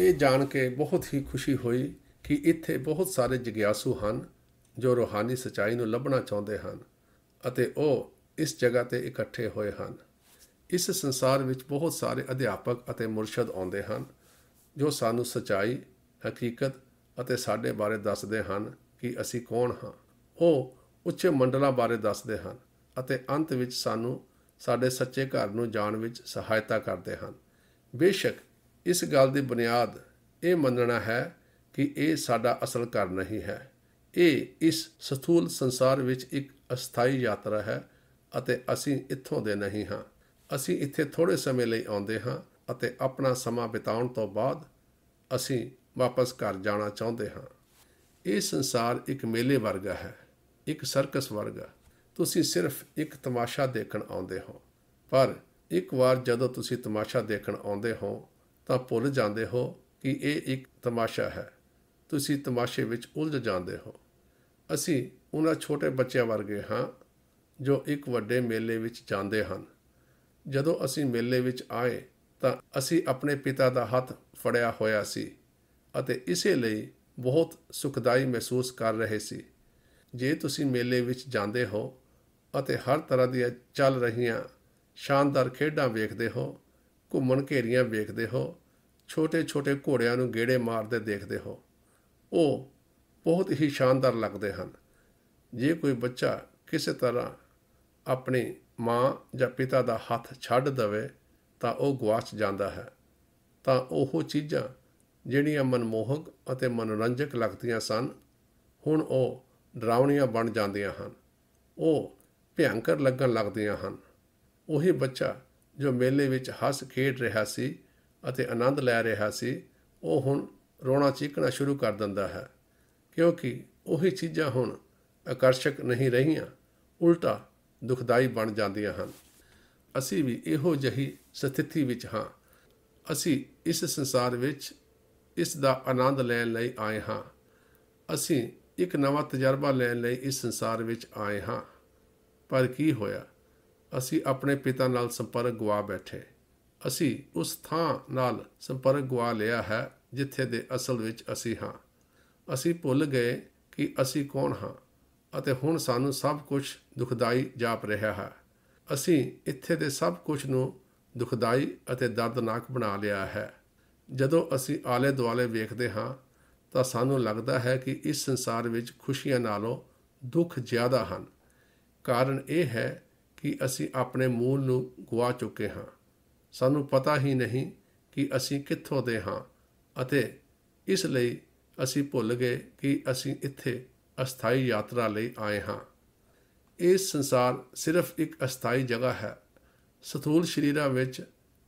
ਇਹ ਜਾਣ ਕੇ ਬਹੁਤ ਹੀ ਖੁਸ਼ੀ ਹੋਈ ਕਿ ਇੱਥੇ ਬਹੁਤ ਸਾਰੇ ਜਿਗਿਆਸੂ ਹਨ ਜੋ ਰੋਹਾਨੀ ਸਚਾਈ ਨੂੰ ਲੱਭਣਾ ਚਾਹੁੰਦੇ ਹਨ ਅਤੇ ਉਹ ਇਸ ਜਗ੍ਹਾ ਤੇ ਇਕੱਠੇ ਹੋਏ ਹਨ ਇਸ ਸੰਸਾਰ ਵਿੱਚ ਬਹੁਤ ਸਾਰੇ ਅਧਿਆਪਕ ਅਤੇ ਮੁਰਸ਼ਿਦ ਆਉਂਦੇ ਹਨ ਜੋ ਸਾਨੂੰ ਸਚਾਈ ਹਕੀਕਤ ਅਤੇ ਸਾਡੇ ਬਾਰੇ ਦੱਸਦੇ ਹਨ ਕਿ ਅਸੀਂ ਕੌਣ ਹਾਂ ਉਹ ਉੱਚੇ ਮੰਡਲਾਂ ਬਾਰੇ ਦੱਸਦੇ ਹਨ ਅਤੇ ਅੰਤ ਵਿੱਚ ਸਾਨੂੰ ਸਾਡੇ ਸੱਚੇ ਘਰ ਨੂੰ ਜਾਣ ਵਿੱਚ ਸਹਾਇਤਾ ਕਰਦੇ ਹਨ ਬੇਸ਼ੱਕ ਇਸ ਗੱਲ ਦੀ ਬੁਨਿਆਦ ਇਹ ਮੰਨਣਾ ਹੈ ਕਿ ਇਹ ਸਾਡਾ ਅਸਲ ਘਰ ਨਹੀਂ ਹੈ ਇਹ ਇਸ ਸਥੂਲ ਸੰਸਾਰ ਵਿੱਚ ਇੱਕ ਅਸਥਾਈ ਯਾਤਰਾ ਹੈ ਅਤੇ ਅਸੀਂ ਇੱਥੋਂ ਦੇ ਨਹੀਂ ਹਾਂ ਅਸੀਂ ਇੱਥੇ ਥੋੜੇ ਸਮੇਂ ਲਈ ਆਉਂਦੇ ਹਾਂ ਅਤੇ ਆਪਣਾ ਸਮਾਂ ਬਿਤਾਉਣ ਤੋਂ ਬਾਅਦ ਅਸੀਂ ਵਾਪਸ ਘਰ ਜਾਣਾ ਚਾਹੁੰਦੇ ਹਾਂ ਇਹ ਸੰਸਾਰ ਇੱਕ ਮੇਲੇ ਵਰਗਾ ਹੈ ਇੱਕ ਸਰਕਸ ਵਰਗਾ ਤੁਸੀਂ ਸਿਰਫ ਇੱਕ ਤਮਾਸ਼ਾ ਦੇਖਣ ਆਉਂਦੇ ਹੋ ਪਰ ਇੱਕ ਵਾਰ ਜਦੋਂ ਤੁਸੀਂ ਤਮਾਸ਼ਾ ਦੇਖਣ ਆਉਂਦੇ ਹੋ ਤਾਂ ਭੁੱਲ ਜਾਂਦੇ ਹੋ ਕਿ ਇਹ ਇੱਕ ਤਮਾਸ਼ਾ ਹੈ ਤੁਸੀਂ ਤਮਾਸ਼ੇ ਵਿੱਚ ਉਲਝ ਜਾਂਦੇ ਹੋ ਅਸੀਂ ਉਹਨਾਂ ਛੋਟੇ ਬੱਚਿਆਂ ਵਰਗੇ ਹਾਂ ਜੋ ਇੱਕ ਵੱਡੇ ਮੇਲੇ ਵਿੱਚ ਜਾਂਦੇ ਹਨ ਜਦੋਂ ਅਸੀਂ ਮੇਲੇ ਵਿੱਚ ਆਏ ਤਾਂ ਅਸੀਂ ਆਪਣੇ ਪਿਤਾ ਦਾ ਹੱਥ ਫੜਿਆ ਹੋਇਆ ਸੀ ਅਤੇ ਇਸੇ ਲਈ ਬਹੁਤ ਸੁਖਦਾਈ ਮਹਿਸੂਸ ਕਰ ਰਹੇ ਸੀ ਜੇ ਤੁਸੀਂ ਮੇਲੇ ਵਿੱਚ ਜਾਂਦੇ ਹੋ ਅਤੇ ਹਰ ਤਰ੍ਹਾਂ ਦੀਆਂ ਚੱਲ ਰਹੀਆਂ ਸ਼ਾਨਦਾਰ ਖੇਡਾਂ ਵੇਖਦੇ ਹੋ ਘੁੰਮਣ ਘੇਰੀਆਂ ਵੇਖਦੇ ਹੋ ਛੋਟੇ-ਛੋਟੇ ਘੋੜਿਆਂ ਨੂੰ ਗੇੜੇ ਮਾਰਦੇ ਦੇਖਦੇ ਹੋ ਉਹ ਬਹੁਤ ਹੀ ਸ਼ਾਨਦਾਰ ਲੱਗਦੇ ਹਨ ਜੇ ਕੋਈ ਬੱਚਾ ਕਿਸੇ ਤਰ੍ਹਾਂ ਆਪਣੀ ਮਾਂ ਜਾਂ ਪਿਤਾ ਦਾ ਹੱਥ ਛੱਡ ਦਵੇ ਤਾਂ ਉਹ ਗਵਾਚ ਜਾਂਦਾ ਹੈ ਤਾਂ ਉਹ ਚੀਜ਼ਾਂ ਜਿਹੜੀਆਂ ਮਨਮੋਹਕ ਅਤੇ ਮਨੋਰੰਜਕ ਲੱਗਦੀਆਂ ਸਨ ਹੁਣ ਉਹ ਡਰਾਉਣੀਆਂ ਬਣ ਜਾਂਦੀਆਂ ਹਨ ਉਹ ਭਿਆਨਕ ਲੱਗਣ ਲੱਗਦੀਆਂ ਹਨ ਉਹੀ ਬੱਚਾ ਜੋ ਮੇਲੇ ਵਿੱਚ ਹੱਸ ਖੇਡ ਰਿਹਾ ਸੀ ਅਤੇ ਆਨੰਦ ਲੈ ਰਿਹਾ ਸੀ ਉਹ ਹੁਣ ਰੋਣਾ ਚੀਕਣਾ ਸ਼ੁਰੂ ਕਰ ਦਿੰਦਾ ਹੈ ਕਿਉਂਕਿ ਉਹੀ ਚੀਜ਼ਾਂ ਹੁਣ ਆਕਰਸ਼ਕ ਨਹੀਂ ਰਹੀਆਂ ਉਲਟਾ ਦੁਖਦਾਈ ਬਣ ਜਾਂਦੀਆਂ ਹਨ ਅਸੀਂ ਵੀ ਇਹੋ ਜਹੀ ਸਥਿਤੀ ਵਿੱਚ ਹਾਂ ਅਸੀਂ ਇਸ ਸੰਸਾਰ ਵਿੱਚ ਇਸ ਦਾ ਆਨੰਦ ਲੈਣ ਲਈ ਆਏ ਹਾਂ ਅਸੀਂ ਇੱਕ ਨਵਾਂ ਤਜਰਬਾ ਲੈਣ ਲਈ ਇਸ ਸੰਸਾਰ ਵਿੱਚ ਆਏ ਹਾਂ ਪਰ ਕੀ ਹੋਇਆ ਅਸੀਂ ਆਪਣੇ ਪਿਤਾ ਨਾਲ ਸੰਪਰਕ ਗਵਾ ਬੈਠੇ ਅਸੀਂ ਉਸ ਥਾਂ ਨਾਲ ਸੰਪਰਕ ਗਵਾ ਲਿਆ ਹੈ ਜਿੱਥੇ ਦੇ ਅਸਲ ਵਿੱਚ ਅਸੀਂ ਹਾਂ ਅਸੀਂ ਭੁੱਲ ਗਏ ਕਿ ਅਸੀਂ ਕੌਣ ਹਾਂ ਅਤੇ ਹੁਣ ਸਾਨੂੰ ਸਭ ਕੁਝ ਦੁਖਦਾਈ ਜਾਪ ਰਿਹਾ ਹੈ ਅਸੀਂ ਇੱਥੇ ਦੇ ਸਭ ਕੁਝ ਨੂੰ ਦੁਖਦਾਈ ਅਤੇ ਦਰਦਨਾਕ ਬਣਾ ਲਿਆ ਹੈ ਜਦੋਂ ਅਸੀਂ ਆਲੇ ਦੁਆਲੇ ਵੇਖਦੇ ਹਾਂ ਤਾਂ ਸਾਨੂੰ ਲੱਗਦਾ ਹੈ ਕਿ ਇਸ ਸੰਸਾਰ ਵਿੱਚ ਖੁਸ਼ੀਆਂ ਨਾਲੋਂ ਦੁੱਖ ਜ਼ਿਆਦਾ ਹਨ ਕਾਰਨ ਇਹ ਹੈ ਕਿ ਅਸੀਂ ਆਪਣੇ ਮੂਲ ਨੂੰ ਗਵਾ ਚੁੱਕੇ ਹਾਂ ਸਾਨੂੰ ਪਤਾ ਹੀ ਨਹੀਂ ਕਿ ਅਸੀਂ ਕਿੱਥੋਂ ਦੇ ਹਾਂ ਅਤੇ ਇਸ ਲਈ ਅਸੀਂ ਭੁੱਲ ਗਏ ਕਿ ਅਸੀਂ ਇੱਥੇ ਅਸਥਾਈ ਯਾਤਰਾ ਲਈ ਆਏ ਹਾਂ ਇਸ ਸੰਸਾਰ ਸਿਰਫ ਇੱਕ ਅਸਥਾਈ ਜਗ੍ਹਾ ਹੈ ਸਥੂਲ ਸ਼ਰੀਰਾਂ ਵਿੱਚ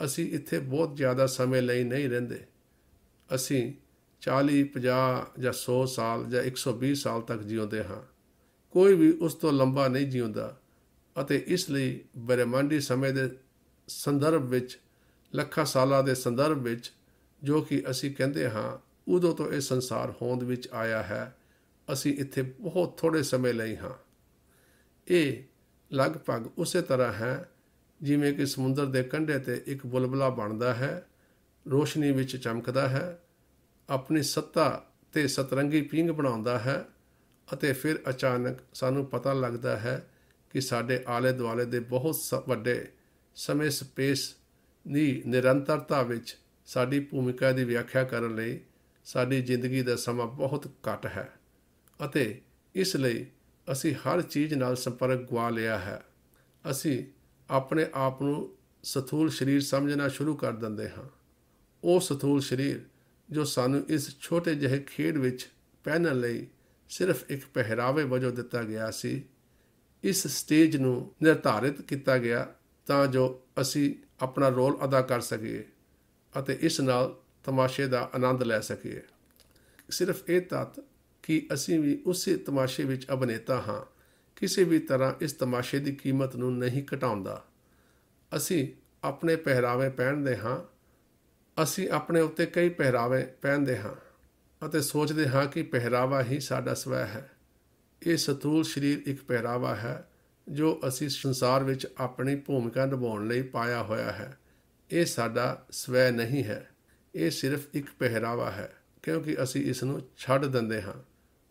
ਅਸੀਂ ਇੱਥੇ ਬਹੁਤ ਜ਼ਿਆਦਾ ਸਮੇਂ ਲਈ ਨਹੀਂ ਰਹਿੰਦੇ ਅਸੀਂ 40 50 ਜਾਂ 100 ਸਾਲ ਜਾਂ 120 ਸਾਲ ਤੱਕ ਜਿਉਂਦੇ ਹਾਂ ਕੋਈ ਵੀ ਉਸ ਤੋਂ ਲੰਬਾ ਨਹੀਂ ਜਿਉਂਦਾ ਅਤੇ ਇਸ ਲਈ ਬ੍ਰਹਿਮੰਡੀ ਸਮੇਂ ਦੇ ਸੰਦਰਭ ਵਿੱਚ ਲੱਖਾਂ ਸਾਲਾਂ ਦੇ ਸੰਦਰਭ ਵਿੱਚ ਜੋ ਕਿ ਅਸੀਂ ਕਹਿੰਦੇ ਹਾਂ ਉਦੋਂ ਤੋਂ ਇਹ ਸੰਸਾਰ ਹੋਂਦ ਵਿੱਚ ਆਇਆ ਹੈ ਅਸੀਂ ਇੱਥੇ ਬਹੁਤ ਥੋੜੇ ਸਮੇਂ ਲਈ ਹਾਂ ਇਹ ਲਗਭਗ ਉਸੇ ਤਰ੍ਹਾਂ ਹੈ ਜਿਵੇਂ ਕਿ ਸਮੁੰਦਰ ਦੇ ਕੰਢੇ ਤੇ ਇੱਕ ਬੁਲਬਲਾ ਬਣਦਾ ਹੈ ਰੋਸ਼ਨੀ ਵਿੱਚ ਚਮਕਦਾ ਹੈ ਆਪਣੀ ਸੱਤਾ ਤੇ ਸਤਰੰਗੀ ਪੀਂਗ ਬਣਾਉਂਦਾ ਹੈ ਅਤੇ ਫਿਰ ਅਚਾਨਕ ਸਾਨੂੰ ਪਤਾ ਲੱਗਦਾ ਹੈ ਕਿ ਸਾਡੇ ਆਲੇ ਦੁਆਲੇ ਦੇ ਬਹੁਤ ਵੱਡੇ ਸਮੇਂ ਸਪੇਸ ਦੀ ਨਿਰੰਤਰਤਾ ਵਿੱਚ ਸਾਡੀ ਭੂਮਿਕਾ ਦੀ ਵਿਆਖਿਆ ਕਰਨ ਲਈ ਸਾਡੀ ਜ਼ਿੰਦਗੀ ਦਾ ਸਮਾਂ ਬਹੁਤ ਘੱਟ ਹੈ ਅਤੇ ਇਸ ਲਈ ਅਸੀਂ ਹਰ ਚੀਜ਼ ਨਾਲ ਸੰਪਰਕ ਗਵਾ ਲਿਆ ਹੈ ਅਸੀਂ ਆਪਣੇ ਆਪ ਨੂੰ ਸਥੂਲ ਸਰੀਰ ਸਮਝਣਾ ਸ਼ੁਰੂ ਕਰ ਦਿੰਦੇ ਹਾਂ ਉਹ ਸਥੂਲ ਸਰੀਰ ਜੋ ਸਾਨੂੰ ਇਸ ਛੋਟੇ ਜਿਹੇ ਖੇਡ ਵਿੱਚ ਪਹਿਨਣ ਲਈ ਸਿਰਫ ਇੱਕ ਪਹਿਰਾਵੇ ਵਜੋਂ ਦਿੱਤਾ ਗਿਆ ਸੀ ਇਸ ਸਟੇਜ ਨੂੰ ਨਿਰਧਾਰਿਤ ਕੀਤਾ ਗਿਆ ਤਾਂ ਜੋ ਅਸੀਂ ਆਪਣਾ ਰੋਲ ਅਦਾ ਕਰ ਸਕੀਏ ਅਤੇ ਇਸ ਨਾਲ ਤਮਾਸ਼ੇ ਦਾ ਆਨੰਦ ਲੈ ਸਕੀਏ ਸਿਰਫ ਇਹ ਤੱਤ ਕਿ ਅਸੀਂ ਵੀ ਉਸੇ ਤਮਾਸ਼ੇ ਵਿੱਚ ਅਭਿਨੇਤਾ ਹਾਂ ਕਿਸੇ ਵੀ ਤਰ੍ਹਾਂ ਇਸ ਤਮਾਸ਼ੇ ਦੀ ਕੀਮਤ ਨੂੰ ਨਹੀਂ ਘਟਾਉਂਦਾ ਅਸੀਂ ਆਪਣੇ ਪਹਿਰਾਵੇ ਪਹਿਨਦੇ ਹਾਂ ਅਸੀਂ ਆਪਣੇ ਉੱਤੇ ਕਈ ਪਹਿਰਾਵੇ ਪਹਿਨਦੇ ਹਾਂ ਅਤੇ ਸੋਚਦੇ ਹਾਂ ਕਿ ਪਹਿਰਾਵਾ ਹੀ ਸਾਡਾ ਸਵੈ ਹੈ ਇਹ ਸਤੂਲ ਸਰੀਰ ਇੱਕ ਪਹਿਰਾਵਾ ਹੈ ਜੋ ਅਸੀਂ ਸੰਸਾਰ ਵਿੱਚ ਆਪਣੀ ਭੂਮਿਕਾ ਨਿਭਾਉਣ ਲਈ ਪਾਇਆ ਹੋਇਆ ਹੈ ਇਹ ਸਾਡਾ ਸਵੈ ਨਹੀਂ ਹੈ ਇਹ ਸਿਰਫ ਇੱਕ ਪਹਿਰਾਵਾ ਹੈ ਕਿਉਂਕਿ ਅਸੀਂ ਇਸ ਨੂੰ ਛੱਡ ਦਿੰਦੇ ਹਾਂ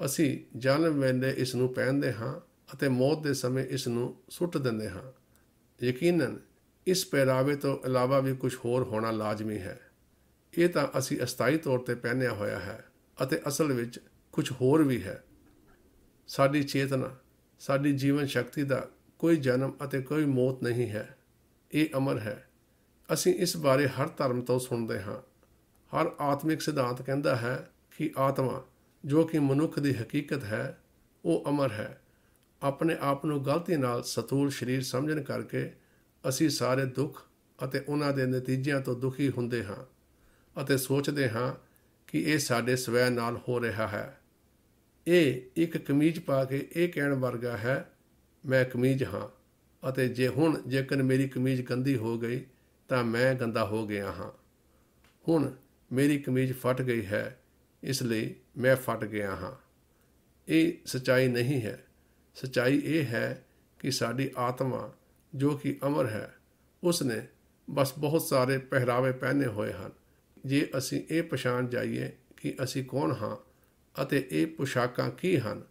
ਅਸੀਂ ਜਨਮ ਵੇਲੇ ਇਸ ਨੂੰ ਪਹਿਨਦੇ ਹਾਂ ਅਤੇ ਮੌਤ ਦੇ ਸਮੇਂ ਇਸ ਨੂੰ ਸੁੱਟ ਦਿੰਦੇ ਹਾਂ ਯਕੀਨਨ ਇਸ ਪਹਿਰਾਵੇ ਤੋਂ ਇਲਾਵਾ ਵੀ ਕੁਝ ਹੋਰ ਹੋਣਾ ਲਾਜ਼ਮੀ ਹੈ ਇਹ ਤਾਂ ਅਸੀਂ ਅਸਥਾਈ ਤੌਰ ਤੇ ਪਹਿਨਿਆ ਹੋਇਆ ਹੈ ਅਤੇ ਅਸਲ ਵਿੱਚ ਕੁਝ ਹੋਰ ਵੀ ਹੈ ਸਾਡੀ ਚੇਤਨਾ ਸਾਡੀ ਜੀਵਨ ਸ਼ਕਤੀ ਦਾ ਕੋਈ ਜਨਮ ਅਤੇ ਕੋਈ ਮੌਤ ਨਹੀਂ ਹੈ ਇਹ ਅਮਰ ਹੈ ਅਸੀਂ ਇਸ ਬਾਰੇ ਹਰ ਧਰਮ ਤੋਂ ਸੁਣਦੇ ਹਾਂ ਹਰ ਆਤਮਿਕ ਸਿਧਾਂਤ ਕਹਿੰਦਾ ਹੈ ਕਿ ਆਤਮਾ ਜੋ ਕਿ ਮਨੁੱਖ ਦੀ ਹਕੀਕਤ ਹੈ ਉਹ ਅਮਰ ਹੈ ਆਪਣੇ ਆਪ ਨੂੰ ਗਲਤੀ ਨਾਲ ਸਤੂਲ ਸਰੀਰ ਸਮਝਣ ਕਰਕੇ ਅਸੀਂ ਸਾਰੇ ਦੁੱਖ ਅਤੇ ਉਹਨਾਂ ਦੇ ਨਤੀਜਿਆਂ ਤੋਂ ਦੁਖੀ ਹੁੰਦੇ ਹਾਂ ਅਤੇ ਸੋਚਦੇ ਹਾਂ ਕਿ ਇਹ ਸਾਡੇ ਸਵੈ ਨਾਲ ਹੋ ਰਿਹਾ ਹੈ ਇਹ ਇੱਕ ਕਮੀਜ਼ ਪਾ ਕੇ ਇਹ ਕਹਿਣ ਵਰਗਾ ਹੈ ਮੈਂ ਕਮੀਜ਼ ਹਾਂ ਅਤੇ ਜੇ ਹੁਣ ਜੇਕਰ ਮੇਰੀ ਕਮੀਜ਼ ਗੰਦੀ ਹੋ ਗਈ ਤਾਂ ਮੈਂ ਗੰਦਾ ਹੋ ਗਿਆ ਹਾਂ ਹੁਣ ਮੇਰੀ ਕਮੀਜ਼ ਫਟ ਗਈ ਹੈ ਇਸ ਲਈ ਮੈਂ ਫਟ ਗਿਆ ਹਾਂ ਇਹ ਸਚਾਈ ਨਹੀਂ ਹੈ ਸਚਾਈ ਇਹ ਹੈ ਕਿ ਸਾਡੀ ਆਤਮਾ ਜੋ ਕਿ ਅਮਰ ਹੈ ਉਸ ਨੇ ਬਸ ਬਹੁਤ ਸਾਰੇ ਪਹਿਰਾਵੇ ਪਹਿਨੇ ਹੋਏ ਹਨ ਜੇ ਅਸੀਂ ਇਹ ਪਛਾਣ ਜਾਈਏ ਕਿ ਅਸੀਂ ਕੌਣ ਹਾਂ ਅਤੇ ਇਹ ਪੁਸ਼ਾਕਾਂ ਕੀ ਹਨ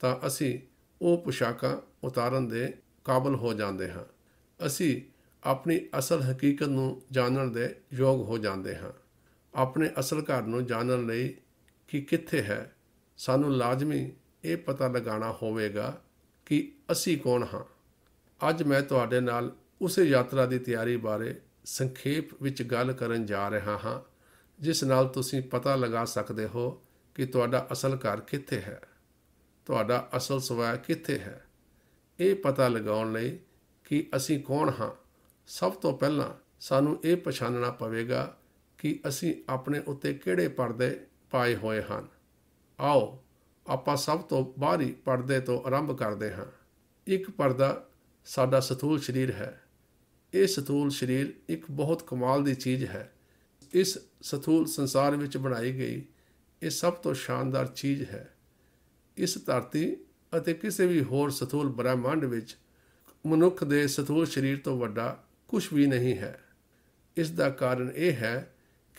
ਤਾਂ ਅਸੀਂ ਉਹ ਪੁਸ਼ਾਕਾਂ ਉਤਾਰਨ ਦੇ ਕਾਬਲ ਹੋ ਜਾਂਦੇ ਹਾਂ ਅਸੀਂ ਆਪਣੀ ਅਸਲ ਹਕੀਕਤ ਨੂੰ ਜਾਣਨ ਦੇ ਯੋਗ ਹੋ ਜਾਂਦੇ ਹਾਂ ਆਪਣੇ ਅਸਲ ਘਰ ਨੂੰ ਜਾਣਨ ਲਈ ਕਿ ਕਿੱਥੇ ਹੈ ਸਾਨੂੰ ਲਾਜ਼ਮੀ ਇਹ ਪਤਾ ਲਗਾਉਣਾ ਹੋਵੇਗਾ ਕਿ ਅਸੀਂ ਕੌਣ ਹਾਂ ਅੱਜ ਮੈਂ ਤੁਹਾਡੇ ਨਾਲ ਉਸੇ ਯਾਤਰਾ ਦੀ ਤਿਆਰੀ ਬਾਰੇ ਸੰਖੇਪ ਵਿੱਚ ਗੱਲ ਕਰਨ ਜਾ ਰਿਹਾ ਹਾਂ ਜਿਸ ਨਾਲ ਤੁਸੀਂ ਪਤਾ ਲਗਾ ਸਕਦੇ ਹੋ ਕਿ ਤੁਹਾਡਾ ਅਸਲ ਘਰ ਕਿੱਥੇ ਹੈ ਤੁਹਾਡਾ ਅਸਲ ਸਵੈ ਕਿੱਥੇ ਹੈ ਇਹ ਪਤਾ ਲਗਾਉਣ ਲਈ ਕਿ ਅਸੀਂ ਕੌਣ ਹਾਂ ਸਭ ਤੋਂ ਪਹਿਲਾਂ ਸਾਨੂੰ ਇਹ ਪਛਾਣਨਾ ਪਵੇਗਾ ਕਿ ਅਸੀਂ ਆਪਣੇ ਉੱਤੇ ਕਿਹੜੇ ਪਰਦੇ ਪਾਏ ਹੋਏ ਹਨ ਆਓ ਆਪਾਂ ਸਭ ਤੋਂ ਬਾਹਰੀ ਪਰਦੇ ਤੋਂ ਆਰੰਭ ਕਰਦੇ ਹਾਂ ਇੱਕ ਪਰਦਾ ਸਾਡਾ ਸਥੂਲ ਸਰੀਰ ਹੈ ਇਹ ਸਥੂਲ ਸਰੀਰ ਇੱਕ ਬਹੁਤ ਕਮਾਲ ਦੀ ਚੀਜ਼ ਹੈ ਇਸ ਸਥੂਲ ਸੰਸਾਰ ਵਿੱਚ ਬਣਾਈ ਗਈ ਇਹ ਸਭ ਤੋਂ ਸ਼ਾਨਦਾਰ ਚੀਜ਼ ਹੈ ਇਸ ਧਰਤੀ ਅਤੇ ਕਿਸੇ ਵੀ ਹੋਰ ਸਥੂਲ ਬ੍ਰਹਿਮੰਡ ਵਿੱਚ ਮਨੁੱਖ ਦੇ ਸਥੂਲ ਸਰੀਰ ਤੋਂ ਵੱਡਾ ਕੁਝ ਵੀ ਨਹੀਂ ਹੈ ਇਸ ਦਾ ਕਾਰਨ ਇਹ ਹੈ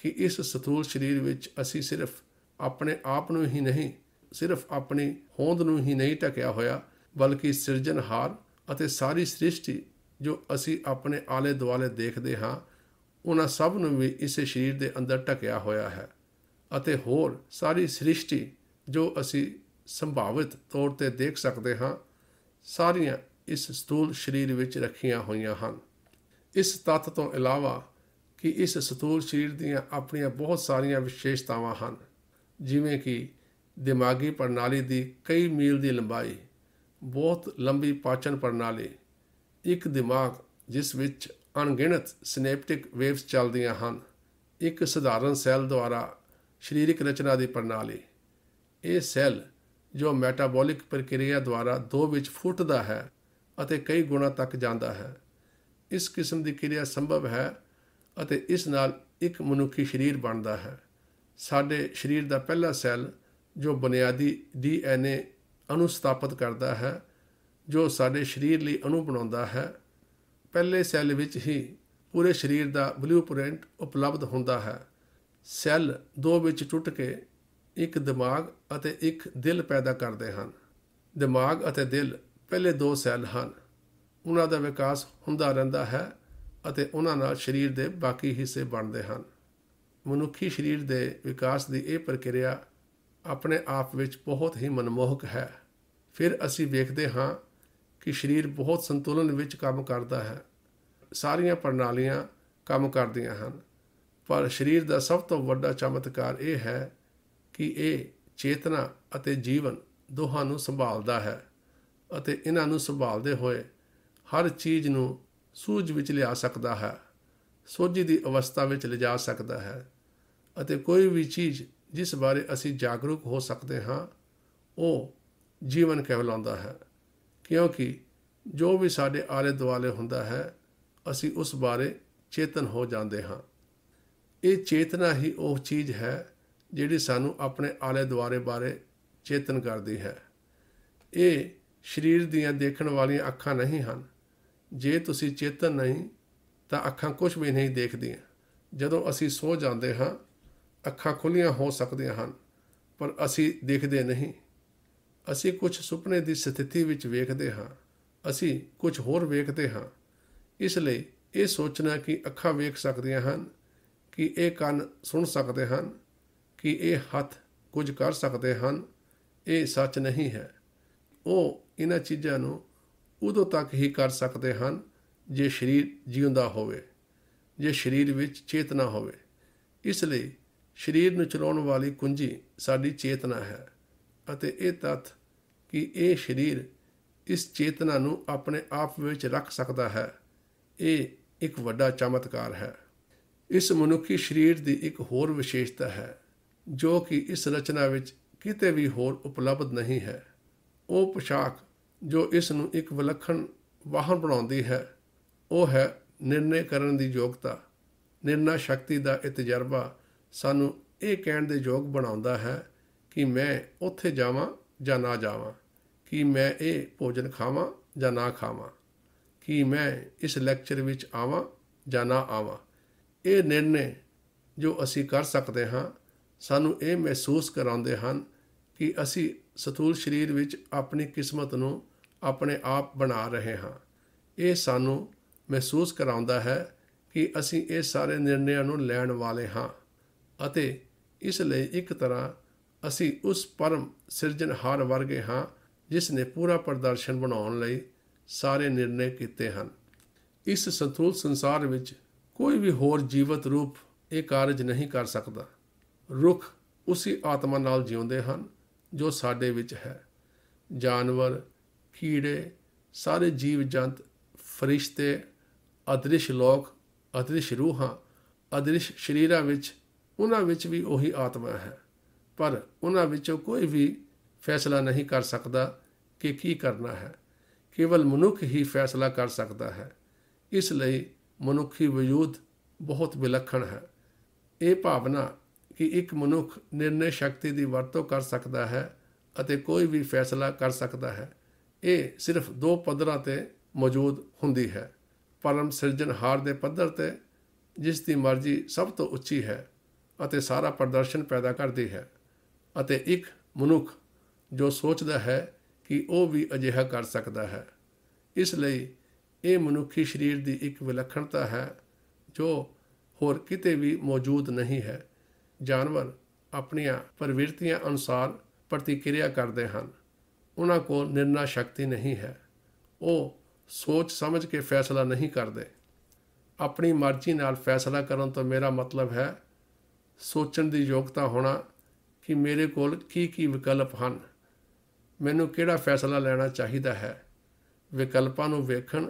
ਕਿ ਇਸ ਸਥੂਲ ਸਰੀਰ ਵਿੱਚ ਅਸੀਂ ਸਿਰਫ ਆਪਣੇ ਆਪ ਨੂੰ ਹੀ ਨਹੀਂ ਸਿਰਫ ਆਪਣੀ ਹੋਂਦ ਨੂੰ ਹੀ ਨਹੀਂ ਟਕਿਆ ਹੋਇਆ ਬਲਕਿ ਸਿਰਜਣਹਾਰ ਅਤੇ ਸਾਰੀ ਸ੍ਰਿਸ਼ਟੀ ਜੋ ਅਸੀਂ ਆਪਣੇ ਆਲੇ ਦੁਆਲੇ ਦੇਖਦੇ ਹਾਂ ਉਹਨਾਂ ਸਭ ਨੂੰ ਵੀ ਇਸੇ ਸਰੀਰ ਦੇ ਅੰਦਰ ਟਕਿਆ ਹੋਇਆ ਹੈ ਅਤੇ ਹੋਰ ਸਾਰੀ ਸ੍ਰਿਸ਼ਟੀ ਜੋ ਅਸੀਂ ਸੰਭਾਵਿਤ ਤੌਰ ਤੇ ਦੇਖ ਸਕਦੇ ਹਾਂ ਸਾਰੀਆਂ ਇਸ ਸਤੂਲ ਸਰੀਰ ਵਿੱਚ ਰੱਖੀਆਂ ਹੋਈਆਂ ਹਨ ਇਸ ਤੱਤ ਤੋਂ ਇਲਾਵਾ ਕਿ ਇਸ ਸਤੂਲ ਸਰੀਰ ਦੀਆਂ ਆਪਣੀਆਂ ਬਹੁਤ ਸਾਰੀਆਂ ਵਿਸ਼ੇਸ਼ਤਾਵਾਂ ਹਨ ਜਿਵੇਂ ਕਿ ਦਿਮਾਗੀ ਪ੍ਰਣਾਲੀ ਦੀ ਕਈ ਮੀਲ ਦੀ ਲੰਬਾਈ ਬਹੁਤ ਲੰਬੀ ਪਾਚਨ ਪ੍ਰਣਾਲੀ ਇੱਕ ਦਿਮਾਗ ਜਿਸ ਵਿੱਚ ਅਣਗਿਣਤ ਸਿਨੈਪਟਿਕ ਵੇਵਸ ਚੱਲਦੀਆਂ ਹਨ ਇੱਕ ਸਧਾਰਨ ਸੈੱਲ ਦੁਆਰਾ ਸਰੀਰਕ ਰਚਨਾ ਦੀ ਪ੍ਰਣਾਲੀ ਇਹ ਸੈੱਲ ਜੋ ਮੈਟਾਬੋਲਿਕ ਪ੍ਰਕਿਰਿਆ ਦੁਆਰਾ ਦੋ ਵਿੱਚ ਫੁੱਟਦਾ ਹੈ ਅਤੇ ਕਈ ਗੁਣਾ ਤੱਕ ਜਾਂਦਾ ਹੈ ਇਸ ਕਿਸਮ ਦੀ ਕਿਰਿਆ ਸੰਭਵ ਹੈ ਅਤੇ ਇਸ ਨਾਲ ਇੱਕ ਮਨੁੱਖੀ ਸਰੀਰ ਬਣਦਾ ਹੈ ਸਾਡੇ ਸਰੀਰ ਦਾ ਪਹਿਲਾ ਸੈੱਲ ਜੋ ਬੁਨਿਆਦੀ ਡੀਐਨਏ ਅਣੂ ਸਥਾਪਿਤ ਕਰਦਾ ਹੈ ਜੋ ਸਾਡੇ ਸਰੀਰ ਲਈ ਅਣੂ ਬਣਾਉਂਦਾ ਹੈ ਪਹਿਲੇ ਸੈੱਲ ਵਿੱਚ ਹੀ ਪੂਰੇ ਸਰੀਰ ਦਾ ਬਲੂਪ੍ਰਿੰਟ ਉਪਲਬਧ ਹੁੰਦਾ ਹੈ ਸੈੱਲ ਦੋ ਵਿੱਚ ਟੁੱਟ ਕੇ ਇੱਕ ਦਿਮਾਗ ਅਤੇ ਇੱਕ ਦਿਲ ਪੈਦਾ ਕਰਦੇ ਹਨ ਦਿਮਾਗ ਅਤੇ ਦਿਲ ਪਹਿਲੇ ਦੋ ਸੈੱਲ ਹਨ ਉਹਨਾਂ ਦਾ ਵਿਕਾਸ ਹੁੰਦਾ ਰਹਿੰਦਾ ਹੈ ਅਤੇ ਉਹਨਾਂ ਨਾਲ ਸਰੀਰ ਦੇ ਬਾਕੀ ਹਿੱਸੇ ਬਣਦੇ ਹਨ ਮਨੁੱਖੀ ਸਰੀਰ ਦੇ ਵਿਕਾਸ ਦੀ ਇਹ ਪ੍ਰਕਿਰਿਆ ਆਪਣੇ ਆਪ ਵਿੱਚ ਬਹੁਤ ਹੀ ਮਨਮੋਹਕ ਹੈ ਫਿਰ ਅਸੀਂ ਵੇਖਦੇ ਹਾਂ ਕਿ ਸਰੀਰ ਬਹੁਤ ਸੰਤੁਲਨ ਵਿੱਚ ਕੰਮ ਕਰਦਾ ਹੈ ਸਾਰੀਆਂ ਪ੍ਰਣਾਲੀਆਂ ਕੰਮ ਕਰਦੀਆਂ ਹਨ ਪਰ ਸਰੀਰ ਦਾ ਸਭ ਤੋਂ ਵੱਡਾ ਚਮਤਕਾਰ ਇਹ ਹੈ ਕਿ ਇਹ ਚੇਤਨਾ ਅਤੇ ਜੀਵਨ ਦੋਹਾਂ ਨੂੰ ਸੰਭਾਲਦਾ ਹੈ ਅਤੇ ਇਹਨਾਂ ਨੂੰ ਸੰਭਾਲਦੇ ਹੋਏ ਹਰ ਚੀਜ਼ ਨੂੰ ਸੂਝ ਵਿੱਚ ਲਿਆ ਸਕਦਾ ਹੈ ਸੋਝੀ ਦੀ ਅਵਸਥਾ ਵਿੱਚ ਲਿਜਾ ਸਕਦਾ ਹੈ ਅਤੇ ਕੋਈ ਵੀ ਚੀਜ਼ ਜਿਸ ਬਾਰੇ ਅਸੀਂ ਜਾਗਰੂਕ ਹੋ ਸਕਦੇ ਹਾਂ ਉਹ ਜੀਵਨ ਕਹਿਲਾਉਂਦਾ ਹੈ ਕਿਉਂਕਿ ਜੋ ਵੀ ਸਾਡੇ ਆਲੇ ਦੁਆਲੇ ਹੁੰਦਾ ਹੈ ਅਸੀਂ ਉਸ ਬਾਰੇ ਚੇਤਨ ਹੋ ਜਾਂਦੇ ਹਾਂ ਇਹ ਚੇਤਨਾ ਹੀ ਉਹ ਚੀਜ਼ ਹੈ ਜਿਹੜੀ ਸਾਨੂੰ ਆਪਣੇ ਆਲੇ ਦੁਆਲੇ ਬਾਰੇ ਚੇਤਨ ਕਰਦੀ ਹੈ ਇਹ ਸਰੀਰ ਦੀਆਂ ਦੇਖਣ ਵਾਲੀਆਂ ਅੱਖਾਂ ਨਹੀਂ ਹਨ ਜੇ ਤੁਸੀਂ ਚੇਤਨ ਨਹੀਂ ਤਾਂ ਅੱਖਾਂ ਕੁਝ ਵੀ ਨਹੀਂ ਦੇਖਦੀਆਂ ਜਦੋਂ ਅਸੀਂ ਸੋ ਜਾਂਦੇ ਹਾਂ ਅੱਖਾਂ ਖੁੱਲੀਆਂ ਹੋ ਸਕਦੀਆਂ ਹਨ ਪਰ ਅਸੀਂ ਦੇਖਦੇ ਨਹੀਂ ਅਸੀਂ ਕੁਝ ਸੁਪਨੇ ਦੀ ਸਥਿਤੀ ਵਿੱਚ ਵੇਖਦੇ ਹਾਂ ਅਸੀਂ ਕੁਝ ਹੋਰ ਵੇਖਦੇ ਹਾਂ ਇਸ ਲਈ ਇਹ ਸੋਚਣਾ ਕਿ ਅੱਖਾਂ ਵੇਖ ਸਕਦੀਆਂ ਹਨ ਕਿ ਇਹ ਕੰਨ ਸੁਣ ਸਕਦੇ ਹਨ ਕਿ ਇਹ ਹੱਥ ਕੁਝ ਕਰ ਸਕਦੇ ਹਨ ਇਹ ਸੱਚ ਨਹੀਂ ਹੈ ਉਹ ਇਹਨਾਂ ਚੀਜ਼ਾਂ ਨੂੰ ਉਦੋਂ ਤੱਕ ਹੀ ਕਰ ਸਕਦੇ ਹਨ ਜੇ ਸਰੀਰ ਜਿਉਂਦਾ ਹੋਵੇ ਜੇ ਸਰੀਰ ਵਿੱਚ ਚੇਤਨਾ ਹੋਵੇ ਇਸ ਲਈ ਸਰੀਰ ਨੂੰ ਚਲਾਉਣ ਵਾਲੀ ਕੁੰਜੀ ਸਾਡੀ ਚੇਤਨਾ ਹੈ ਅਤੇ ਇਹ ਤੱਤ ਕਿ ਇਹ ਸਰੀਰ ਇਸ ਚੇਤਨਾ ਨੂੰ ਆਪਣੇ ਆਪ ਵਿੱਚ ਰੱਖ ਸਕਦਾ ਹੈ ਇਹ ਇੱਕ ਵੱਡਾ ਚਮਤਕਾਰ ਹੈ ਇਸ ਮਨੁੱਖੀ ਸਰੀਰ ਦੀ ਇੱਕ ਹੋਰ ਵਿਸ਼ੇਸ਼ਤਾ ਹੈ ਜੋ ਕਿ ਇਸ ਰਚਨਾ ਵਿੱਚ ਕਿਤੇ ਵੀ ਹੋਰ ਉਪਲਬਧ ਨਹੀਂ ਹੈ ਉਹ ਪੋਸ਼ਾਕ ਜੋ ਇਸ ਨੂੰ ਇੱਕ ਵਿਲੱਖਣ ਵਾਹਨ ਬਣਾਉਂਦੀ ਹੈ ਉਹ ਹੈ ਨਿਰਣੇ ਕਰਨ ਦੀ ਯੋਗਤਾ ਨਿਰਣਾ ਸ਼ਕਤੀ ਦਾ ਇਹ ਤਜਰਬਾ ਸਾਨੂੰ ਇਹ ਕਹਿਣ ਦੇ ਯੋਗ ਬਣਾਉਂਦਾ ਹੈ ਕਿ ਮੈਂ ਉੱਥੇ ਜਾਵਾਂ ਜਾਂ ਨਾ ਜਾਵਾਂ ਕਿ ਮੈਂ ਇਹ ਭੋਜਨ ਖਾਵਾਂ ਜਾਂ ਨਾ ਖਾਵਾਂ ਕਿ ਮੈਂ ਇਸ ਲੈਕਚਰ ਵਿੱਚ ਆਵਾਂ ਜਾਂ ਨਾ ਆਵਾਂ ਇਹ ਨਿਰਣੇ ਜੋ ਅਸੀਂ ਕਰ ਸਕਦੇ ਹਾਂ ਸਾਨੂੰ ਇਹ ਮਹਿਸੂਸ ਕਰਾਉਂਦੇ ਹਨ ਕਿ ਅਸੀਂ ਸਥੂਲ ਸਰੀਰ ਵਿੱਚ ਆਪਣੀ ਕਿਸਮਤ ਨੂੰ ਆਪਣੇ ਆਪ ਬਣਾ ਰਹੇ ਹਾਂ ਇਹ ਸਾਨੂੰ ਮਹਿਸੂਸ ਕਰਾਉਂਦਾ ਹੈ ਕਿ ਅਸੀਂ ਇਹ ਸਾਰੇ ਨਿਰਣਿਆਂ ਨੂੰ ਲੈਣ ਵਾਲੇ ਹਾਂ ਅਤੇ ਇਸ ਲਈ ਇੱਕ ਤਰ੍ਹਾਂ ਅਸੀਂ ਉਸ ਪਰਮ ਸਿਰਜਣਹਾਰ ਵਰਗੇ ਹਾਂ ਜਿਸ ਨੇ ਪੂਰਾ ਪ੍ਰਦਰਸ਼ਨ ਬਣਾਉਣ ਲਈ ਸਾਰੇ ਨਿਰਣੇ ਕੀਤੇ ਹਨ ਇਸ ਸੰਤੂਲ ਸੰਸਾਰ ਵਿੱਚ ਕੋਈ ਵੀ ਹੋਰ ਜੀਵਤ ਰੂਪ ਇਹ ਕਾਰਜ ਨਹੀਂ ਕਰ ਸਕਦਾ ਰੁੱਖ ਉਸੇ ਆਤਮਾ ਨਾਲ ਜਿਉਂਦੇ ਹਨ ਜੋ ਸਾਡੇ ਵਿੱਚ ਹੈ ਜਾਨਵਰ ਕੀੜੇ ਸਾਰੇ ਜੀਵ ਜੰਤ ਫਰਿਸ਼ਤੇ ਅਦ੍ਰਿਸ਼ ਲੋਕ ਅਦ੍ਰਿਸ਼ ਰੂਹਾਂ ਅਦ੍ਰਿਸ਼ ਸ਼ਰੀਰਾਂ ਵਿੱਚ ਉਹਨਾਂ ਵਿੱਚ ਵੀ ਉਹੀ ਆਤਮਾ ਹੈ ਪਰ ਉਹਨਾਂ ਵਿੱਚੋਂ ਕੋਈ ਵੀ ਫੈਸਲਾ ਨਹੀਂ ਕਰ ਸਕਦਾ ਕਿ ਕੀ ਕਰਨਾ ਹੈ ਕੇਵਲ ਮਨੁੱਖ ਹੀ ਫੈਸਲਾ ਕਰ ਸਕਦਾ ਹੈ ਇਸ ਲਈ ਮਨੁੱਖੀ ਵਜੂਦ ਬਹੁਤ ਵਿਲੱਖਣ ਹੈ ਇਹ ਭਾਵਨਾ ਕਿ ਇੱਕ ਮਨੁੱਖ ਨਿਰਣੇ ਸ਼ਕਤੀ ਦੀ ਵਰਤੋਂ ਕਰ ਸਕਦਾ ਹੈ ਅਤੇ ਕੋਈ ਵੀ ਫੈਸਲਾ ਕਰ ਸਕਦਾ ਹੈ ਇਹ ਸਿਰਫ ਦੋ ਪੱਧਰਾਂ ਤੇ ਮੌਜੂਦ ਹੁੰਦੀ ਹੈ ਪਰਮ ਸਿਰਜਣਹਾਰ ਦੇ ਪੱਧਰ ਤੇ ਜਿਸ ਦੀ ਮਰਜ਼ੀ ਸਭ ਤੋਂ ਉੱਚੀ ਹੈ ਅਤੇ ਸਾਰਾ ਪ੍ਰਦਰਸ਼ਨ ਪੈਦਾ ਕਰਦੀ ਹੈ ਅਤੇ ਇੱਕ ਮਨੁੱਖ ਜੋ ਸੋਚਦਾ ਹੈ ਕਿ ਉਹ ਵੀ ਅਜਿਹਾ ਕਰ ਸਕਦਾ ਹੈ ਇਸ ਲਈ ਇਹ ਮਨੁੱਖੀ ਸਰੀਰ ਦੀ ਇੱਕ ਵਿਲੱਖਣਤਾ ਹੈ ਜੋ ਹੋਰ ਕਿਤੇ ਵੀ ਮੌਜੂਦ ਨਹੀਂ ਹੈ ਜਾਨਵਰ ਆਪਣੀਆਂ ਪ੍ਰਵਿਰਤੀਆਂ ਅਨੁਸਾਰ ਪ੍ਰਤੀਕਿਰਿਆ ਕਰਦੇ ਹਨ ਉਹਨਾਂ ਕੋਲ ਨਿਰਣਾ ਸ਼ਕਤੀ ਨਹੀਂ ਹੈ ਉਹ ਸੋਚ ਸਮਝ ਕੇ ਫੈਸਲਾ ਨਹੀਂ ਕਰਦੇ ਆਪਣੀ ਮਰਜ਼ੀ ਨਾਲ ਫੈਸਲਾ ਕਰਨ ਤੋਂ ਮੇਰਾ ਮਤਲਬ ਹੈ ਸੋਚਣ ਦੀ ਯੋਗਤਾ ਹੋਣਾ ਕਿ ਮੇਰੇ ਕੋਲ ਕੀ ਕੀ ਵਿਕਲਪ ਹਨ ਮੈਨੂੰ ਕਿਹੜਾ ਫੈਸਲਾ ਲੈਣਾ ਚਾਹੀਦਾ ਹੈ ਵਿਕਲਪਾਂ ਨੂੰ ਵੇਖਣ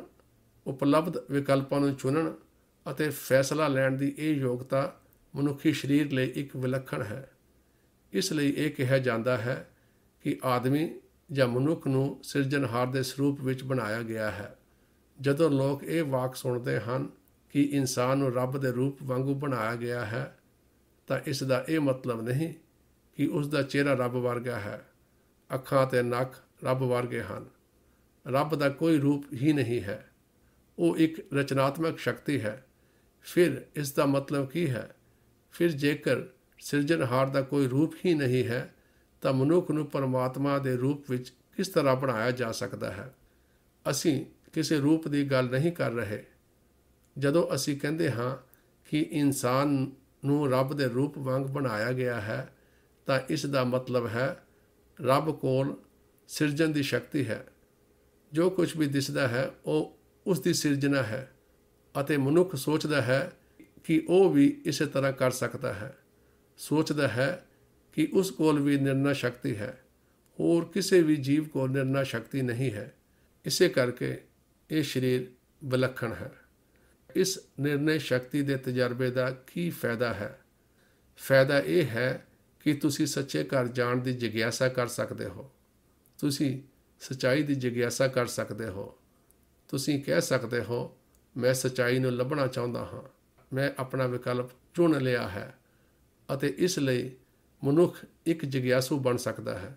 ਉਪਲਬਧ ਵਿਕਲਪਾਂ ਨੂੰ ਚੁਣਨ ਅਤੇ ਫੈਸਲਾ ਲੈਣ ਦੀ ਇਹ ਯੋਗਤਾ ਮਨੁੱਖੀ ਸਰੀਰ ਲਈ ਇੱਕ ਵਿਲੱਖਣ ਹੈ ਇਸ ਲਈ ਇਹ ਕਿਹਾ ਜਾਂਦਾ ਹੈ ਕਿ ਆਦਮੀ ਜਾਂ ਮਨੁੱਖ ਨੂੰ ਸਿਰਜਣਹਾਰ ਦੇ ਸਰੂਪ ਵਿੱਚ ਬਣਾਇਆ ਗਿਆ ਹੈ ਜਦੋਂ ਲੋਕ ਇਹ ਵਾਕ ਸੁਣਦੇ ਹਨ ਕਿ ਇਨਸਾਨ ਨੂੰ ਰੱਬ ਦੇ ਰੂਪ ਵਾਂਗੂ ਬਣਾਇਆ ਗਿਆ ਹੈ ਤਾਂ ਇਸ ਦਾ ਇਹ ਮਤਲਬ ਨਹੀਂ ਕਿ ਉਸ ਦਾ ਚਿਹਰਾ ਰੱਬ ਵਰਗਾ ਹੈ ਅੱਖਾਂ ਤੇ ਨੱਕ ਰੱਬ ਵਰਗੇ ਹਨ ਰੱਬ ਦਾ ਕੋਈ ਰੂਪ ਹੀ ਨਹੀਂ ਹੈ ਉਹ ਇੱਕ ਰਚਨਾਤਮਕ ਸ਼ਕਤੀ ਹੈ ਫਿਰ ਇਸ ਦਾ ਮਤਲਬ ਕੀ ਹੈ ਫਿਰ ਜੇਕਰ ਸਿਰਜਣਹਾਰ ਦਾ ਕੋਈ ਰੂਪ ਹੀ ਨਹੀਂ ਹੈ ਤਾਂ ਮਨੁੱਖ ਨੂੰ ਪਰਮਾਤਮਾ ਦੇ ਰੂਪ ਵਿੱਚ ਕਿਸ ਤਰ੍ਹਾਂ ਬਣਾਇਆ ਜਾ ਸਕਦਾ ਹੈ ਅਸੀਂ ਕਿਸੇ ਰੂਪ ਦੀ ਗੱਲ ਨਹੀਂ ਕਰ ਰਹੇ ਜਦੋਂ ਅਸੀਂ ਕਹਿੰਦੇ ਹਾਂ ਕਿ ਇਨਸਾਨ ਨੂੰ ਰੱਬ ਦੇ ਰੂਪ ਵਾਂਗ ਬਣਾਇਆ ਗਿਆ ਹੈ ਤਾਂ ਇਸ ਦਾ ਮਤਲਬ ਹੈ ਰੱਬ ਕੋਲ ਸਿਰਜਣ ਦੀ ਸ਼ਕਤੀ ਹੈ ਜੋ ਕੁਝ ਵੀ ਦਿਸਦਾ ਹੈ ਉਹ ਉਸ ਦੀ ਸਿਰਜਣਾ ਹੈ ਅਤੇ ਮਨੁੱਖ ਸੋਚਦਾ ਹੈ ਕਿ ਉਹ ਵੀ ਇਸੇ ਤਰ੍ਹਾਂ ਕਰ ਸਕਦਾ ਹੈ ਸੋਚਦਾ ਹੈ ਕਿ ਉਸ ਕੋਲ ਵੀ ਨਿਰਣਾ ਸ਼ਕਤੀ ਹੈ ਹੋਰ ਕਿਸੇ ਵੀ ਜੀਵ ਕੋਲ ਨਿਰਣਾ ਸ਼ਕਤੀ ਨਹੀਂ ਹੈ ਇਸੇ ਕਰਕੇ ਇਹ ਸਰੀਰ ਬਲਖਣ ਹੈ ਇਸ ਨਿਰਣੇ ਸ਼ਕਤੀ ਦੇ ਤਜਰਬੇ ਦਾ ਕੀ ਫਾਇਦਾ ਹੈ ਫਾਇਦਾ ਇਹ ਹੈ ਕਿ ਤੁਸੀਂ ਸੱਚੇ ਘਰ ਜਾਣ ਦੀ ਜਿਗਿਆਸਾ ਕਰ ਸਕਦੇ ਹੋ ਤੁਸੀਂ ਸਚਾਈ ਦੀ ਜਿਗਿਆਸਾ ਕਰ ਸਕਦੇ ਹੋ ਤੁਸੀਂ ਕਹਿ ਸਕਦੇ ਹੋ ਮੈਂ ਸਚਾਈ ਨੂੰ ਲੱਭਣਾ ਚਾਹੁੰਦਾ ਹਾਂ ਮੈਂ ਆਪਣਾ ਵਿਕਲਪ ਚੁਣ ਲਿਆ ਹੈ ਅਤੇ ਇਸ ਲਈ ਮਨੁੱਖ ਇੱਕ ਜਿਗਿਆਸੂ ਬਣ ਸਕਦਾ ਹੈ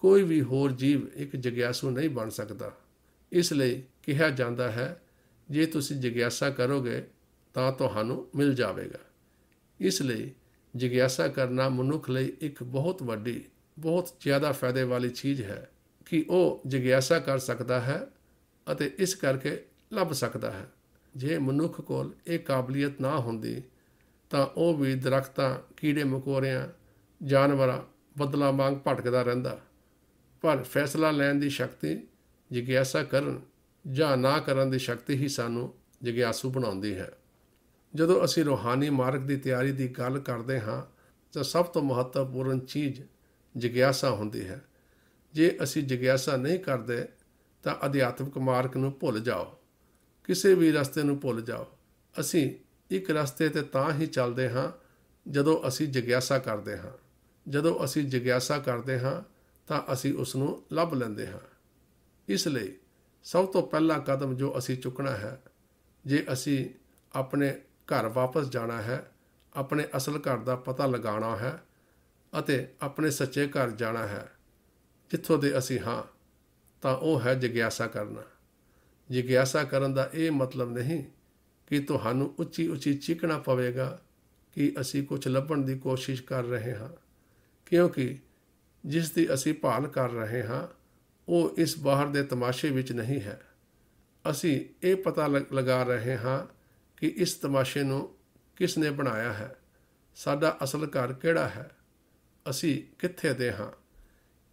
ਕੋਈ ਵੀ ਹੋਰ ਜੀਵ ਇੱਕ ਜਿਗਿਆਸੂ ਨਹੀਂ ਬਣ ਸਕਦਾ ਇਸ ਲਈ ਕਿਹਾ ਜਾਂਦਾ ਹੈ ਜੇ ਤੁਸੀਂ ਜਿਗਿਆਸਾ ਕਰੋਗੇ ਤਾਂ ਤੁਹਾਨੂੰ ਮਿਲ ਜਾਵੇਗਾ ਇਸ ਲਈ ਜਿਗਿਆਸਾ ਕਰਨਾ ਮਨੁੱਖ ਲਈ ਇੱਕ ਬਹੁਤ ਵੱਡੀ ਬਹੁਤ ਜ਼ਿਆਦਾ ਫਾਇਦੇ ਵਾਲੀ ਚੀਜ਼ ਹੈ ਕਿ ਉਹ ਜਿਗਿਆਸਾ ਕਰ ਸਕਦਾ ਹੈ ਅਤੇ ਇਸ ਕਰਕੇ ਲੱਭ ਸਕਦਾ ਹੈ ਜੇ ਮਨੁੱਖ ਕੋਲ ਇਹ ਕਾਬਲੀਅਤ ਨਾ ਹੁੰਦੀ ਤਾਂ ਉਹ ਵੀ ਦਰਖਤਾਂ ਕੀੜੇ ਮਕੋਰਿਆਂ ਜਾਨਵਰਾਂ ਬਦਲਾ ਮੰਗ ਭਟਕਦਾ ਰਹਿੰਦਾ ਪਰ ਫੈਸਲਾ ਲੈਣ ਦੀ ਸ਼ਕਤੀ ਜਿਗਿਆਸਾ ਕਰਨ ਜਾਂ ਨਾ ਕਰਨ ਦੀ ਸ਼ਕਤੀ ਹੀ ਸਾਨੂੰ ਜਿਗਿਆਸੂ ਬਣਾਉਂਦੀ ਹੈ ਜਦੋਂ ਅਸੀਂ ਰੋਹਾਨੀ ਮਾਰਗ ਦੀ ਤਿਆਰੀ ਦੀ ਗੱਲ ਕਰਦੇ ਹਾਂ ਤਾਂ ਸਭ ਤੋਂ ਮਹੱਤਵਪੂਰਨ ਚੀਜ਼ ਜਿਗਿਆਸਾ ਹੁੰਦੀ ਹੈ ਜੇ ਅਸੀਂ ਜਿਗਿਆਸਾ ਨਹੀਂ ਕਰਦੇ ਤਾਂ ਅਧਿਆਤਮਿਕ ਮਾਰਗ ਨੂੰ ਭੁੱਲ ਜਾਓ ਕਿਸੇ ਵੀ ਰਸਤੇ ਨੂੰ ਭੁੱਲ ਜਾਓ ਅਸੀਂ ਇੱਕ ਰਸਤੇ ਤੇ ਤਾਂ ਹੀ ਚੱਲਦੇ ਹਾਂ ਜਦੋਂ ਅਸੀਂ ਜਿਗਿਆਸਾ ਕਰਦੇ ਹਾਂ ਜਦੋਂ ਅਸੀਂ ਜਿਗਿਆਸਾ ਕਰਦੇ ਹਾਂ ਤਾਂ ਅਸੀਂ ਉਸ ਨੂੰ ਲੱਭ ਲੈਂਦੇ ਹਾਂ ਇਸ ਲਈ ਸਭ ਤੋਂ ਪਹਿਲਾ ਕਦਮ ਜੋ ਅਸੀਂ ਚੁੱਕਣਾ ਹੈ ਜੇ ਅਸੀਂ ਆਪਣੇ ਘਰ ਵਾਪਸ ਜਾਣਾ ਹੈ ਆਪਣੇ ਅਸਲ ਘਰ ਦਾ ਪਤਾ ਲਗਾਉਣਾ ਹੈ ਅਤੇ ਆਪਣੇ ਸੱਚੇ ਘਰ ਜਾਣਾ ਹੈ ਜਿੱਥੋਂ ਦੇ ਅਸੀਂ ਹਾਂ ਤਾਂ ਉਹ ਹੈ ਜਿਗਿਆਸਾ ਕਰਨਾ ਜਿਗਿਆਸਾ ਕਰਨ ਦਾ ਇਹ ਮਤਲਬ ਨਹੀਂ ਕਿ ਤੁਹਾਨੂੰ ਉੱਚੀ ਉੱਚੀ ਚੀਕਣਾ ਪਵੇਗਾ ਕਿ ਅਸੀਂ ਕੁਝ ਲੱਭਣ ਦੀ ਕੋਸ਼ਿਸ਼ ਕਰ ਰਹੇ ਹਾਂ ਕਿਉਂਕਿ ਜਿਸ ਦੀ ਅਸੀਂ ਭਾਲ ਕਰ ਰਹੇ ਹਾਂ ਉਹ ਇਸ ਬਾਹਰ ਦੇ ਤਮਾਸ਼ੇ ਵਿੱਚ ਨਹੀਂ ਹੈ ਅਸੀਂ ਇਹ ਪਤਾ ਲਗਾ ਰਹੇ ਹਾਂ ਕਿ ਇਸ ਤਮਾਸ਼ੇ ਨੂੰ ਕਿਸ ਨੇ ਬਣਾਇਆ ਹੈ ਸਾਡਾ ਅਸਲ ਘਰ ਕਿਹੜਾ ਹੈ ਅਸੀਂ ਕਿੱਥੇ ਦੇ ਹਾਂ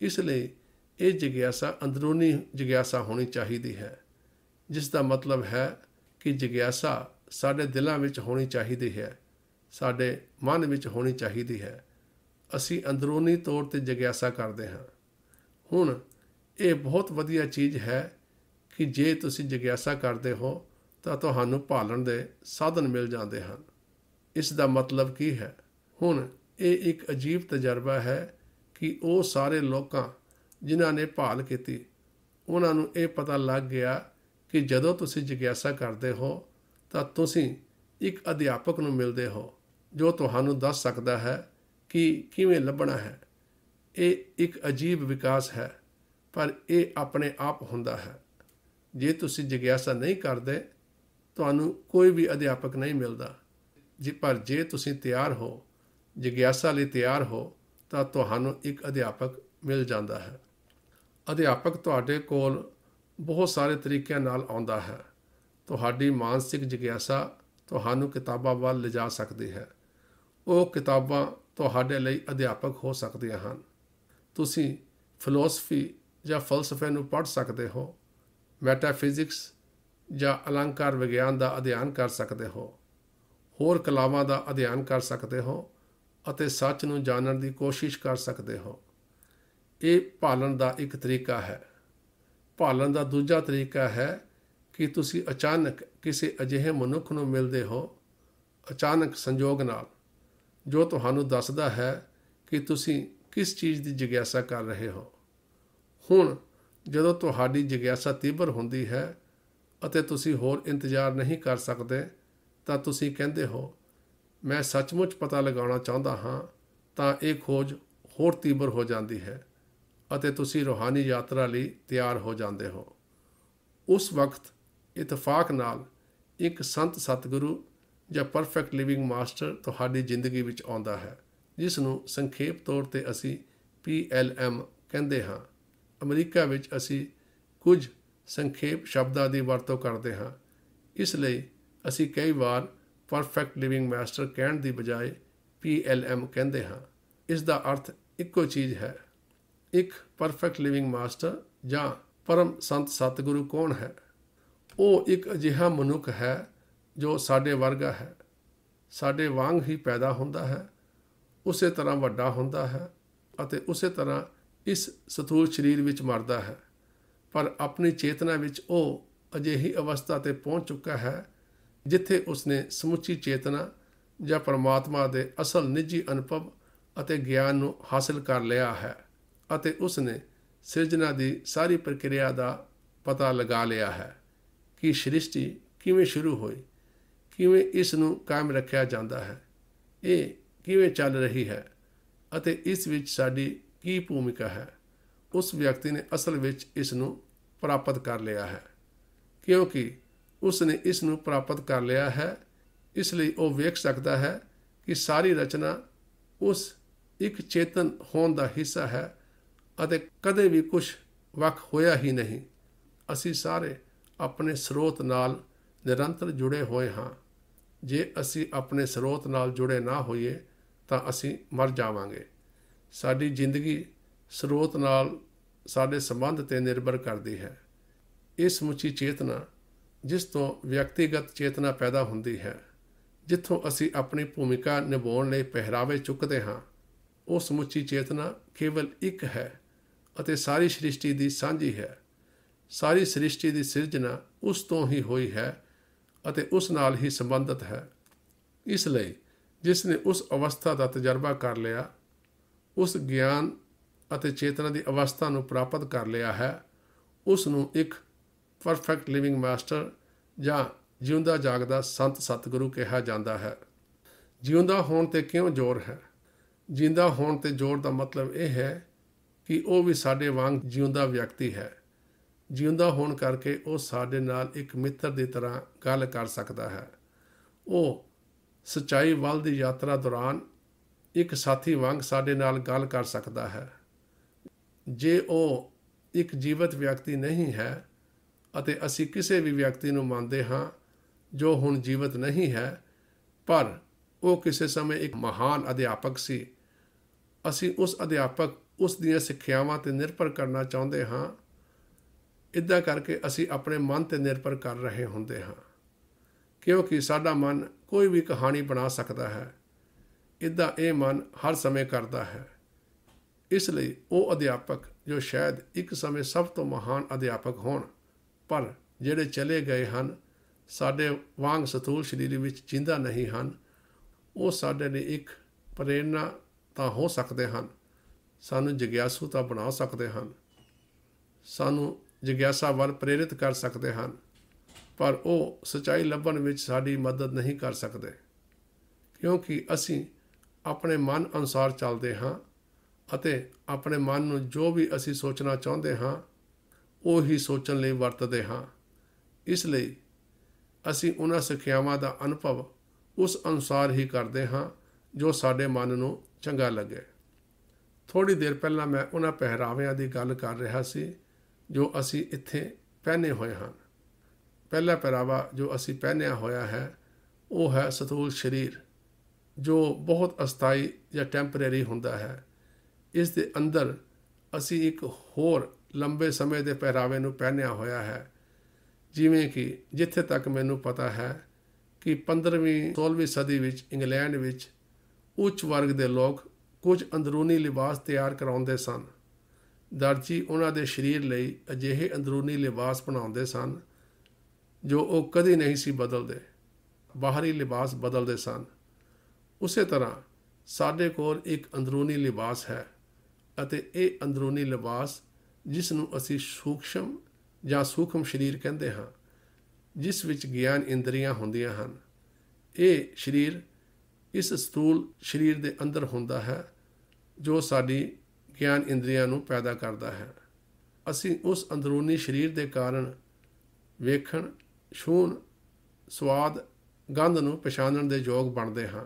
ਇਸ ਲਈ ਇਹ ਜਿਗਿਆਸਾ ਅੰਦਰੂਨੀ ਜਿਗਿਆਸਾ ਹੋਣੀ ਚਾਹੀਦੀ ਹੈ ਜਿਸ ਦਾ ਮਤਲਬ ਹੈ ਕਿ ਜਿਗਿਆਸਾ ਸਾਡੇ ਦਿਲਾਂ ਵਿੱਚ ਹੋਣੀ ਚਾਹੀਦੀ ਹੈ ਸਾਡੇ ਮਨ ਵਿੱਚ ਹੋਣੀ ਚਾਹੀਦੀ ਹੈ ਅਸੀਂ ਅੰਦਰੂਨੀ ਤੌਰ ਤੇ ਜਿਗਿਆਸਾ ਕਰਦੇ ਹਾਂ ਹੁਣ ਇਹ ਬਹੁਤ ਵਧੀਆ ਚੀਜ਼ ਹੈ ਕਿ ਜੇ ਤੁਸੀਂ ਜਿਗਿਆਸਾ ਕਰਦੇ ਹੋ ਤਾਂ ਤੁਹਾਨੂੰ ਭਾਲਣ ਦੇ ਸਾਧਨ ਮਿਲ ਜਾਂਦੇ ਹਨ ਇਸ ਦਾ ਮਤਲਬ ਕੀ ਹੈ ਹੁਣ ਇਹ ਇੱਕ ਅਜੀਬ ਤਜਰਬਾ ਹੈ ਕਿ ਉਹ ਸਾਰੇ ਲੋਕਾਂ ਜਿਨ੍ਹਾਂ ਨੇ ਭਾਲ ਕੀਤੀ ਉਹਨਾਂ ਨੂੰ ਇਹ ਪਤਾ ਲੱਗ ਗਿਆ ਕਿ ਜਦੋਂ ਤੁਸੀਂ ਜਿਗਿਆਸਾ ਕਰਦੇ ਹੋ ਤਾਂ ਤੁਸੀਂ ਇੱਕ ਅਧਿਆਪਕ ਨੂੰ ਮਿਲਦੇ ਹੋ ਜੋ ਤੁਹਾਨੂੰ ਦੱਸ ਸਕਦਾ ਹੈ ਕਿ ਕਿਵੇਂ ਲੱਭਣਾ ਹੈ ਇਹ ਇੱਕ ਅਜੀਬ ਵਿਕਾਸ ਹੈ ਪਰ ਇਹ ਆਪਣੇ ਆਪ ਹੁੰਦਾ ਹੈ ਜੇ ਤੁਸੀਂ ਜਿਗਿਆਸਾ ਨਹੀਂ ਕਰਦੇ ਤੁਹਾਨੂੰ ਕੋਈ ਵੀ ਅਧਿਆਪਕ ਨਹੀਂ ਮਿਲਦਾ ਜੇ ਪਰ ਜੇ ਤੁਸੀਂ ਤਿਆਰ ਹੋ ਜਿਗਿਆਸਾ ਲਈ ਤਿਆਰ ਹੋ ਤਾਂ ਤੁਹਾਨੂੰ ਇੱਕ ਅਧਿਆਪਕ ਮਿਲ ਜਾਂਦਾ ਹੈ ਅਧਿਆਪਕ ਤੁਹਾਡੇ ਕੋਲ ਬਹੁਤ ਸਾਰੇ ਤਰੀਕਿਆਂ ਨਾਲ ਆਉਂਦਾ ਹੈ ਤੁਹਾਡੀ ਮਾਨਸਿਕ ਜਿਗਿਆਸਾ ਤੁਹਾਨੂੰ ਕਿਤਾਬਾਂ ਵੱਲ ਲਿਜਾ ਸਕਦੀ ਹੈ ਉਹ ਕਿਤਾਬਾਂ ਤੁਹਾਡੇ ਲਈ ਅਧਿਆਪਕ ਹੋ ਸਕਦੀਆਂ ਹਨ ਤੁਸੀਂ ਫਿਲਾਸਫੀ ਜਾਂ ਫਲਸਫੇ ਨੂੰ ਪੜ੍ਹ ਸਕਦੇ ਹੋ ਮੈਟਾਫਿਜ਼ਿਕਸ ਜਾਂ ਅਲੰਕਾਰ ਵਿਗਿਆਨ ਦਾ ਅਧਿਐਨ ਕਰ ਸਕਦੇ ਹੋ ਹੋਰ ਕਲਾਵਾਂ ਦਾ ਅਧਿਐਨ ਕਰ ਸਕਦੇ ਹੋ ਅਤੇ ਸੱਚ ਨੂੰ ਜਾਣਨ ਦੀ ਕੋਸ਼ਿਸ਼ ਕਰ ਸਕਦੇ ਹੋ ਇਹ ਪਾਲਣ ਦਾ ਇੱਕ ਤਰੀਕਾ ਹੈ ਪਾਲਣ ਦਾ ਦੂਜਾ ਤਰੀਕਾ ਹੈ ਕਿ ਤੁਸੀਂ ਅਚਾਨਕ ਕਿਸੇ ਅਜਿਹੇ ਮਨੁੱਖ ਨੂੰ ਮਿਲਦੇ ਹੋ ਅਚਾਨਕ ਸੰਜੋਗ ਨਾਲ ਜੋ ਤੁਹਾਨੂੰ ਦੱਸਦਾ ਹੈ ਕਿ ਤੁਸੀਂ ਕਿਸ ਚੀਜ਼ ਦੀ ਜਿਗਿਆਸਾ ਕਰ ਰਹੇ ਹੋ ਹੁਣ ਜਦੋਂ ਤੁਹਾਡੀ ਜਿਗਿਆਸਾ ਤੀਬਰ ਹੁੰਦੀ ਹੈ ਅਤੇ ਤੁਸੀਂ ਹੋਰ ਇੰਤਜ਼ਾਰ ਨਹੀਂ ਕਰ ਸਕਦੇ ਤਾਂ ਤੁਸੀਂ ਕਹਿੰਦੇ ਹੋ ਮੈਂ ਸੱਚਮੁੱਚ ਪਤਾ ਲਗਾਉਣਾ ਚਾਹੁੰਦਾ ਹਾਂ ਤਾਂ ਇਹ ਖੋਜ ਹੋਰ ਤੀਬਰ ਹੋ ਜਾਂਦੀ ਹੈ ਅਤੇ ਤੁਸੀਂ ਰੋਹਾਨੀ ਯਾਤਰਾ ਲਈ ਤਿਆਰ ਹੋ ਜਾਂਦੇ ਹੋ ਉਸ ਵਕਤ ਇਤਫਾਕ ਨਾਲ ਇੱਕ ਸੰਤ ਸਤਿਗੁਰੂ ਜਾਂ ਪਰਫੈਕਟ ਲਿਵਿੰਗ ਮਾਸਟਰ ਤੁਹਾਡੀ ਜ਼ਿੰਦਗੀ ਵਿੱਚ ਆਉਂਦਾ ਹੈ ਜਿਸ ਨੂੰ ਸੰਖੇਪ ਤੌਰ ਤੇ ਅਸੀਂ PLM ਕਹਿੰਦੇ ਹਾਂ ਅਮਰੀਕਾ ਵਿੱਚ ਅਸੀਂ ਕੁਝ ਸੰਖੇਪ ਸ਼ਬਦਾਂ ਦੀ ਵਰਤੋਂ ਕਰਦੇ ਹਾਂ ਇਸ ਲਈ ਅਸੀਂ ਕਈ ਵਾਰ ਪਰਫੈਕਟ ਲਿਵਿੰਗ ਮਾਸਟਰ ਕਹਿਣ ਦੀ ਬਜਾਏ PLM ਕਹਿੰਦੇ ਹਾਂ ਇਸ ਦਾ ਅਰਥ ਇੱਕੋ ਚੀਜ਼ ਹੈ ਇੱਕ ਪਰਫੈਕਟ ਲਿਵਿੰਗ ਮਾਸਟਰ ਜਾਂ ਪਰਮ ਸੰਤ ਸਤਿਗੁਰੂ ਕੌਣ ਹੈ ਉਹ ਇੱਕ ਅਜਿਹਾ ਮਨੁੱਖ ਹੈ ਜੋ ਸਾਡੇ ਵਰਗਾ ਹੈ ਸਾਡੇ ਵਾਂਗ ਹੀ ਪੈਦਾ ਹੁੰਦਾ ਹੈ ਉਸੇ ਤਰ੍ਹਾਂ ਵੱਡਾ ਹੁੰਦਾ ਹੈ ਅਤੇ ਉਸੇ ਤਰ੍ਹਾਂ ਇਸ ਸਥੂਲ ਸਰੀਰ ਵਿੱਚ ਮਰਦਾ ਹੈ ਪਰ ਆਪਣੀ ਚੇਤਨਾ ਵਿੱਚ ਉਹ ਅਜਿਹੀ ਅਵਸਥਾ ਤੇ ਪਹੁੰਚ ਚੁੱਕਾ ਹੈ ਜਿੱਥੇ ਉਸਨੇ ਸਮੁੱਚੀ ਚੇਤਨਾ ਜਾਂ ਪਰਮਾਤਮਾ ਦੇ ਅਸਲ ਨਿੱਜੀ ਅਨੁਭਵ ਅਤੇ ਗਿਆਨ ਨੂੰ ਹਾਸਲ ਕਰ ਲਿਆ ਹੈ ਅਤੇ ਉਸ ਨੇ ਸਿਰਜਣਾ ਦੀ ਸਾਰੀ ਪ੍ਰਕਿਰਿਆ ਦਾ ਪਤਾ ਲਗਾ ਲਿਆ ਹੈ ਕਿ ਸ੍ਰਿਸ਼ਟੀ ਕਿਵੇਂ ਸ਼ੁਰੂ ਹੋਈ ਕਿਵੇਂ ਇਸ ਨੂੰ ਕਾਇਮ ਰੱਖਿਆ ਜਾਂਦਾ ਹੈ ਇਹ ਕਿਵੇਂ ਚੱਲ ਰਹੀ ਹੈ ਅਤੇ ਇਸ ਵਿੱਚ ਸਾਡੀ ਕੀ ਭੂਮਿਕਾ ਹੈ ਉਸ ਵਿਅਕਤੀ ਨੇ ਅਸਲ ਵਿੱਚ ਇਸ ਨੂੰ ਪ੍ਰਾਪਤ ਕਰ ਲਿਆ ਹੈ ਕਿਉਂਕਿ ਉਸ ਨੇ ਇਸ ਨੂੰ ਪ੍ਰਾਪਤ ਕਰ ਲਿਆ ਹੈ ਇਸ ਲਈ ਉਹ ਵੇਖ ਸਕਦਾ ਹੈ ਕਿ ਸਾਰੀ ਰਚਨਾ ਉਸ ਇੱਕ ਚੇਤਨ ਹੋਣ ਦਾ ਹਿੱਸਾ ਹੈ ਅਤੇ ਕਦੇ ਵੀ ਕੁਝ ਵਕ ਹੋਇਆ ਹੀ ਨਹੀਂ ਅਸੀਂ ਸਾਰੇ ਆਪਣੇ ਸਰੋਤ ਨਾਲ ਨਿਰੰਤਰ ਜੁੜੇ ਹੋਏ ਹਾਂ ਜੇ ਅਸੀਂ ਆਪਣੇ ਸਰੋਤ ਨਾਲ ਜੁੜੇ ਨਾ ਹੋਈਏ ਤਾਂ ਅਸੀਂ ਮਰ ਜਾਵਾਂਗੇ ਸਾਡੀ ਜ਼ਿੰਦਗੀ ਸਰੋਤ ਨਾਲ ਸਾਡੇ ਸੰਬੰਧ ਤੇ ਨਿਰਭਰ ਕਰਦੀ ਹੈ ਇਸ ਮੁੱਚੀ ਚੇਤਨਾ ਜਿਸ ਤੋਂ ਵਿਅਕਤੀਗਤ ਚੇਤਨਾ ਪੈਦਾ ਹੁੰਦੀ ਹੈ ਜਿੱਥੋਂ ਅਸੀਂ ਆਪਣੀ ਭੂਮਿਕਾ ਨਿਭਾਉਣ ਲਈ ਪਹਿਰਾਵੇ ਚੁੱਕਦੇ ਹਾਂ ਉਸ ਮੁੱਚੀ ਚੇਤਨਾ ਕੇਵਲ ਇੱਕ ਹੈ ਅਤੇ ਸਾਰੀ ਸ੍ਰਿਸ਼ਟੀ ਦੀ ਸਾਂਝੀ ਹੈ ਸਾਰੀ ਸ੍ਰਿਸ਼ਟੀ ਦੀ ਸਿਰਜਣਾ ਉਸ ਤੋਂ ਹੀ ਹੋਈ ਹੈ ਅਤੇ ਉਸ ਨਾਲ ਹੀ ਸੰਬੰਧਿਤ ਹੈ ਇਸ ਲਈ ਜਿਸ ਨੇ ਉਸ ਅਵਸਥਾ ਦਾ ਤਜਰਬਾ ਕਰ ਲਿਆ ਉਸ ਗਿਆਨ ਅਤੇ ਚੇਤਨਾ ਦੀ ਅਵਸਥਾ ਨੂੰ ਪ੍ਰਾਪਤ ਕਰ ਲਿਆ ਹੈ ਉਸ ਨੂੰ ਇੱਕ ਪਰਫੈਕਟ ਲਿਵਿੰਗ ਮਾਸਟਰ ਜਾਂ ਜਿਉਂਦਾ ਜਾਗਦਾ ਸੰਤ ਸਤਿਗੁਰੂ ਕਿਹਾ ਜਾਂਦਾ ਹੈ ਜਿਉਂਦਾ ਹੋਣ ਤੇ ਕਿਉਂ ਜ਼ੋਰ ਹੈ ਜਿੰਦਾ ਹੋਣ ਤੇ ਜ਼ੋਰ ਦਾ ਮਤਲਬ ਇਹ ਹੈ ਕਿ ਉਹ ਵੀ ਸਾਡੇ ਵਾਂਗ ਜਿਉਂਦਾ ਵਿਅਕਤੀ ਹੈ ਜਿਉਂਦਾ ਹੋਣ ਕਰਕੇ ਉਹ ਸਾਡੇ ਨਾਲ ਇੱਕ ਮਿੱਤਰ ਦੀ ਤਰ੍ਹਾਂ ਗੱਲ ਕਰ ਸਕਦਾ ਹੈ ਉਹ ਸਚਾਈ ਵੱਲ ਦੀ ਯਾਤਰਾ ਦੌਰਾਨ ਇੱਕ ਸਾਥੀ ਵਾਂਗ ਸਾਡੇ ਨਾਲ ਗੱਲ ਕਰ ਸਕਦਾ ਹੈ ਜੇ ਉਹ ਇੱਕ ਜੀਵਤ ਵਿਅਕਤੀ ਨਹੀਂ ਹੈ ਅਤੇ ਅਸੀਂ ਕਿਸੇ ਵੀ ਵਿਅਕਤੀ ਨੂੰ ਮੰਨਦੇ ਹਾਂ ਜੋ ਹੁਣ ਜੀਵਤ ਨਹੀਂ ਹੈ ਪਰ ਉਹ ਕਿਸੇ ਸਮੇਂ ਇੱਕ ਮਹਾਨ ਅਧਿਆਪਕ ਸੀ ਅਸੀਂ ਉਸ ਅਧਿਆਪਕ ਉਸ ਦੀਆਂ ਸਿੱਖਿਆਵਾਂ ਤੇ ਨਿਰਭਰ ਕਰਨਾ ਚਾਹੁੰਦੇ ਹਾਂ ਇਦਾਂ ਕਰਕੇ ਅਸੀਂ ਆਪਣੇ ਮਨ ਤੇ ਨਿਰਭਰ ਕਰ ਰਹੇ ਹੁੰਦੇ ਹਾਂ ਕਿਉਂਕਿ ਸਾਡਾ ਮਨ ਕੋਈ ਵੀ ਕਹਾਣੀ ਬਣਾ ਸਕਦਾ ਹੈ ਇਦਾਂ ਇਹ ਮਨ ਹਰ ਸਮੇਂ ਕਰਦਾ ਹੈ ਇਸ ਲਈ ਉਹ ਅਧਿਆਪਕ ਜੋ ਸ਼ਾਇਦ ਇੱਕ ਸਮੇਂ ਸਭ ਤੋਂ ਮਹਾਨ ਅਧਿਆਪਕ ਹੋਣ ਪਰ ਜਿਹੜੇ ਚਲੇ ਗਏ ਹਨ ਸਾਡੇ ਵਾਂਗ ਸਤੂਲ ਸਰੀਰ ਵਿੱਚ ਜਿੰਦਾ ਨਹੀਂ ਹਨ ਉਹ ਸਾਡੇ ਲਈ ਇੱਕ ਪ੍ਰੇਰਣਾ ਤਾਂ ਹੋ ਸਕਦੇ ਹਨ ਸਾਨੂੰ ਜਗਿਆਸੂ ਤਾਂ ਬਣਾ ਸਕਦੇ ਹਨ ਸਾਨੂੰ ਜਗਿਆਸਾ ਵੱਲ ਪ੍ਰੇਰਿਤ ਕਰ ਸਕਦੇ ਹਨ ਪਰ ਉਹ ਸਚਾਈ ਲੱਭਣ ਵਿੱਚ ਸਾਡੀ ਮਦਦ ਨਹੀਂ ਕਰ ਸਕਦੇ ਕਿਉਂਕਿ ਅਸੀਂ ਆਪਣੇ ਮਨ ਅਨੁਸਾਰ ਚੱਲਦੇ ਹਾਂ ਅਤੇ ਆਪਣੇ ਮਨ ਨੂੰ ਜੋ ਵੀ ਅਸੀਂ ਸੋਚਣਾ ਚਾਹੁੰਦੇ ਹਾਂ ਉਹ ਹੀ ਸੋਚਣ ਲਈ ਵਰਤਦੇ ਹਾਂ ਇਸ ਲਈ ਅਸੀਂ ਉਹਨਾਂ ਸਿੱਖਿਆਵਾਂ ਦਾ ਅਨੁਭਵ ਉਸ ਅਨੁਸਾਰ ਹੀ ਕਰਦੇ ਹਾਂ ਜੋ ਸਾਡੇ ਮਨ ਨੂੰ ਚੰਗਾ ਲੱਗੇ ਥੋੜੀ ਦੇਰ ਪਹਿਲਾਂ ਮੈਂ ਉਹਨਾਂ ਪਹਿਰਾਵਿਆਂ ਦੀ ਗੱਲ ਕਰ ਰਿਹਾ ਸੀ ਜੋ ਅਸੀਂ ਇੱਥੇ ਪਹਿਨੇ ਹੋਏ ਹਨ ਪਹਿਲਾ ਪਹਿਰਾਵਾ ਜੋ ਅਸੀਂ ਪਹਿਨਿਆ ਹੋਇਆ ਹੈ ਉਹ ਹੈ ਸਥੂਲ ਸਰੀਰ ਜੋ ਬਹੁਤ ਅਸਥਾਈ ਜਾਂ ਟੈਂਪਰੇਰੀ ਹੁੰਦਾ ਹੈ ਇਸ ਦੇ ਅੰਦਰ ਅਸੀਂ ਇੱਕ ਹੋਰ ਲੰਬੇ ਸਮੇਂ ਦੇ ਪਹਿਰਾਵੇ ਨੂੰ ਪਹਿਨਿਆ ਹੋਇਆ ਹੈ ਜਿਵੇਂ ਕਿ ਜਿੱਥੇ ਤੱਕ ਮੈਨੂੰ ਪਤਾ ਹੈ ਕਿ 15ਵੀਂ 16ਵੀਂ ਸਦੀ ਵਿੱਚ ਇੰਗਲੈਂਡ ਵਿੱਚ ਉੱਚ ਵਰਗ ਦੇ ਲੋਕ ਕੁਝ ਅੰਦਰੂਨੀ ਲਿਬਾਸ ਤਿਆਰ ਕਰਾਉਂਦੇ ਸਨ ਦਰਜੀ ਉਹਨਾਂ ਦੇ ਸਰੀਰ ਲਈ ਅਜਿਹੇ ਅੰਦਰੂਨੀ ਲਿਬਾਸ ਬਣਾਉਂਦੇ ਸਨ ਜੋ ਉਹ ਕਦੇ ਨਹੀਂ ਸੀ ਬਦਲਦੇ ਬਾਹਰੀ ਲਿਬਾਸ ਬਦਲਦੇ ਸਨ ਉਸੇ ਤਰ੍ਹਾਂ ਸਾਡੇ ਕੋਲ ਇੱਕ ਅੰਦਰੂਨੀ ਲਿਬਾਸ ਹੈ ਅਤੇ ਇਹ ਅੰਦਰੂਨੀ ਲਿਬਾਸ ਜਿਸ ਨੂੰ ਅਸੀਂ ਸੂਖਸ਼ਮ ਜਾਂ ਸੂਖਮ ਸਰੀਰ ਕਹਿੰਦੇ ਹਾਂ ਜਿਸ ਵਿੱਚ ਗਿਆਨ ਇੰਦਰੀਆਂ ਹੁੰਦੀਆਂ ਹਨ ਇਹ ਸਰੀਰ ਇਸ ਸਥੂਲ ਸਰੀਰ ਦੇ ਅੰਦਰ ਹੁੰਦਾ ਹੈ ਜੋ ਸਾਡੀ ਗਿਆਨ ਇੰਦਰੀਆਂ ਨੂੰ ਪੈਦਾ ਕਰਦਾ ਹੈ ਅਸੀਂ ਉਸ ਅੰਦਰੂਨੀ ਸਰੀਰ ਦੇ ਕਾਰਨ ਵੇਖਣ ਛੂਣ ਸਵਾਦ ਗੰਧ ਨੂੰ ਪਛਾਣਨ ਦੇ ਯੋਗ ਬਣਦੇ ਹਾਂ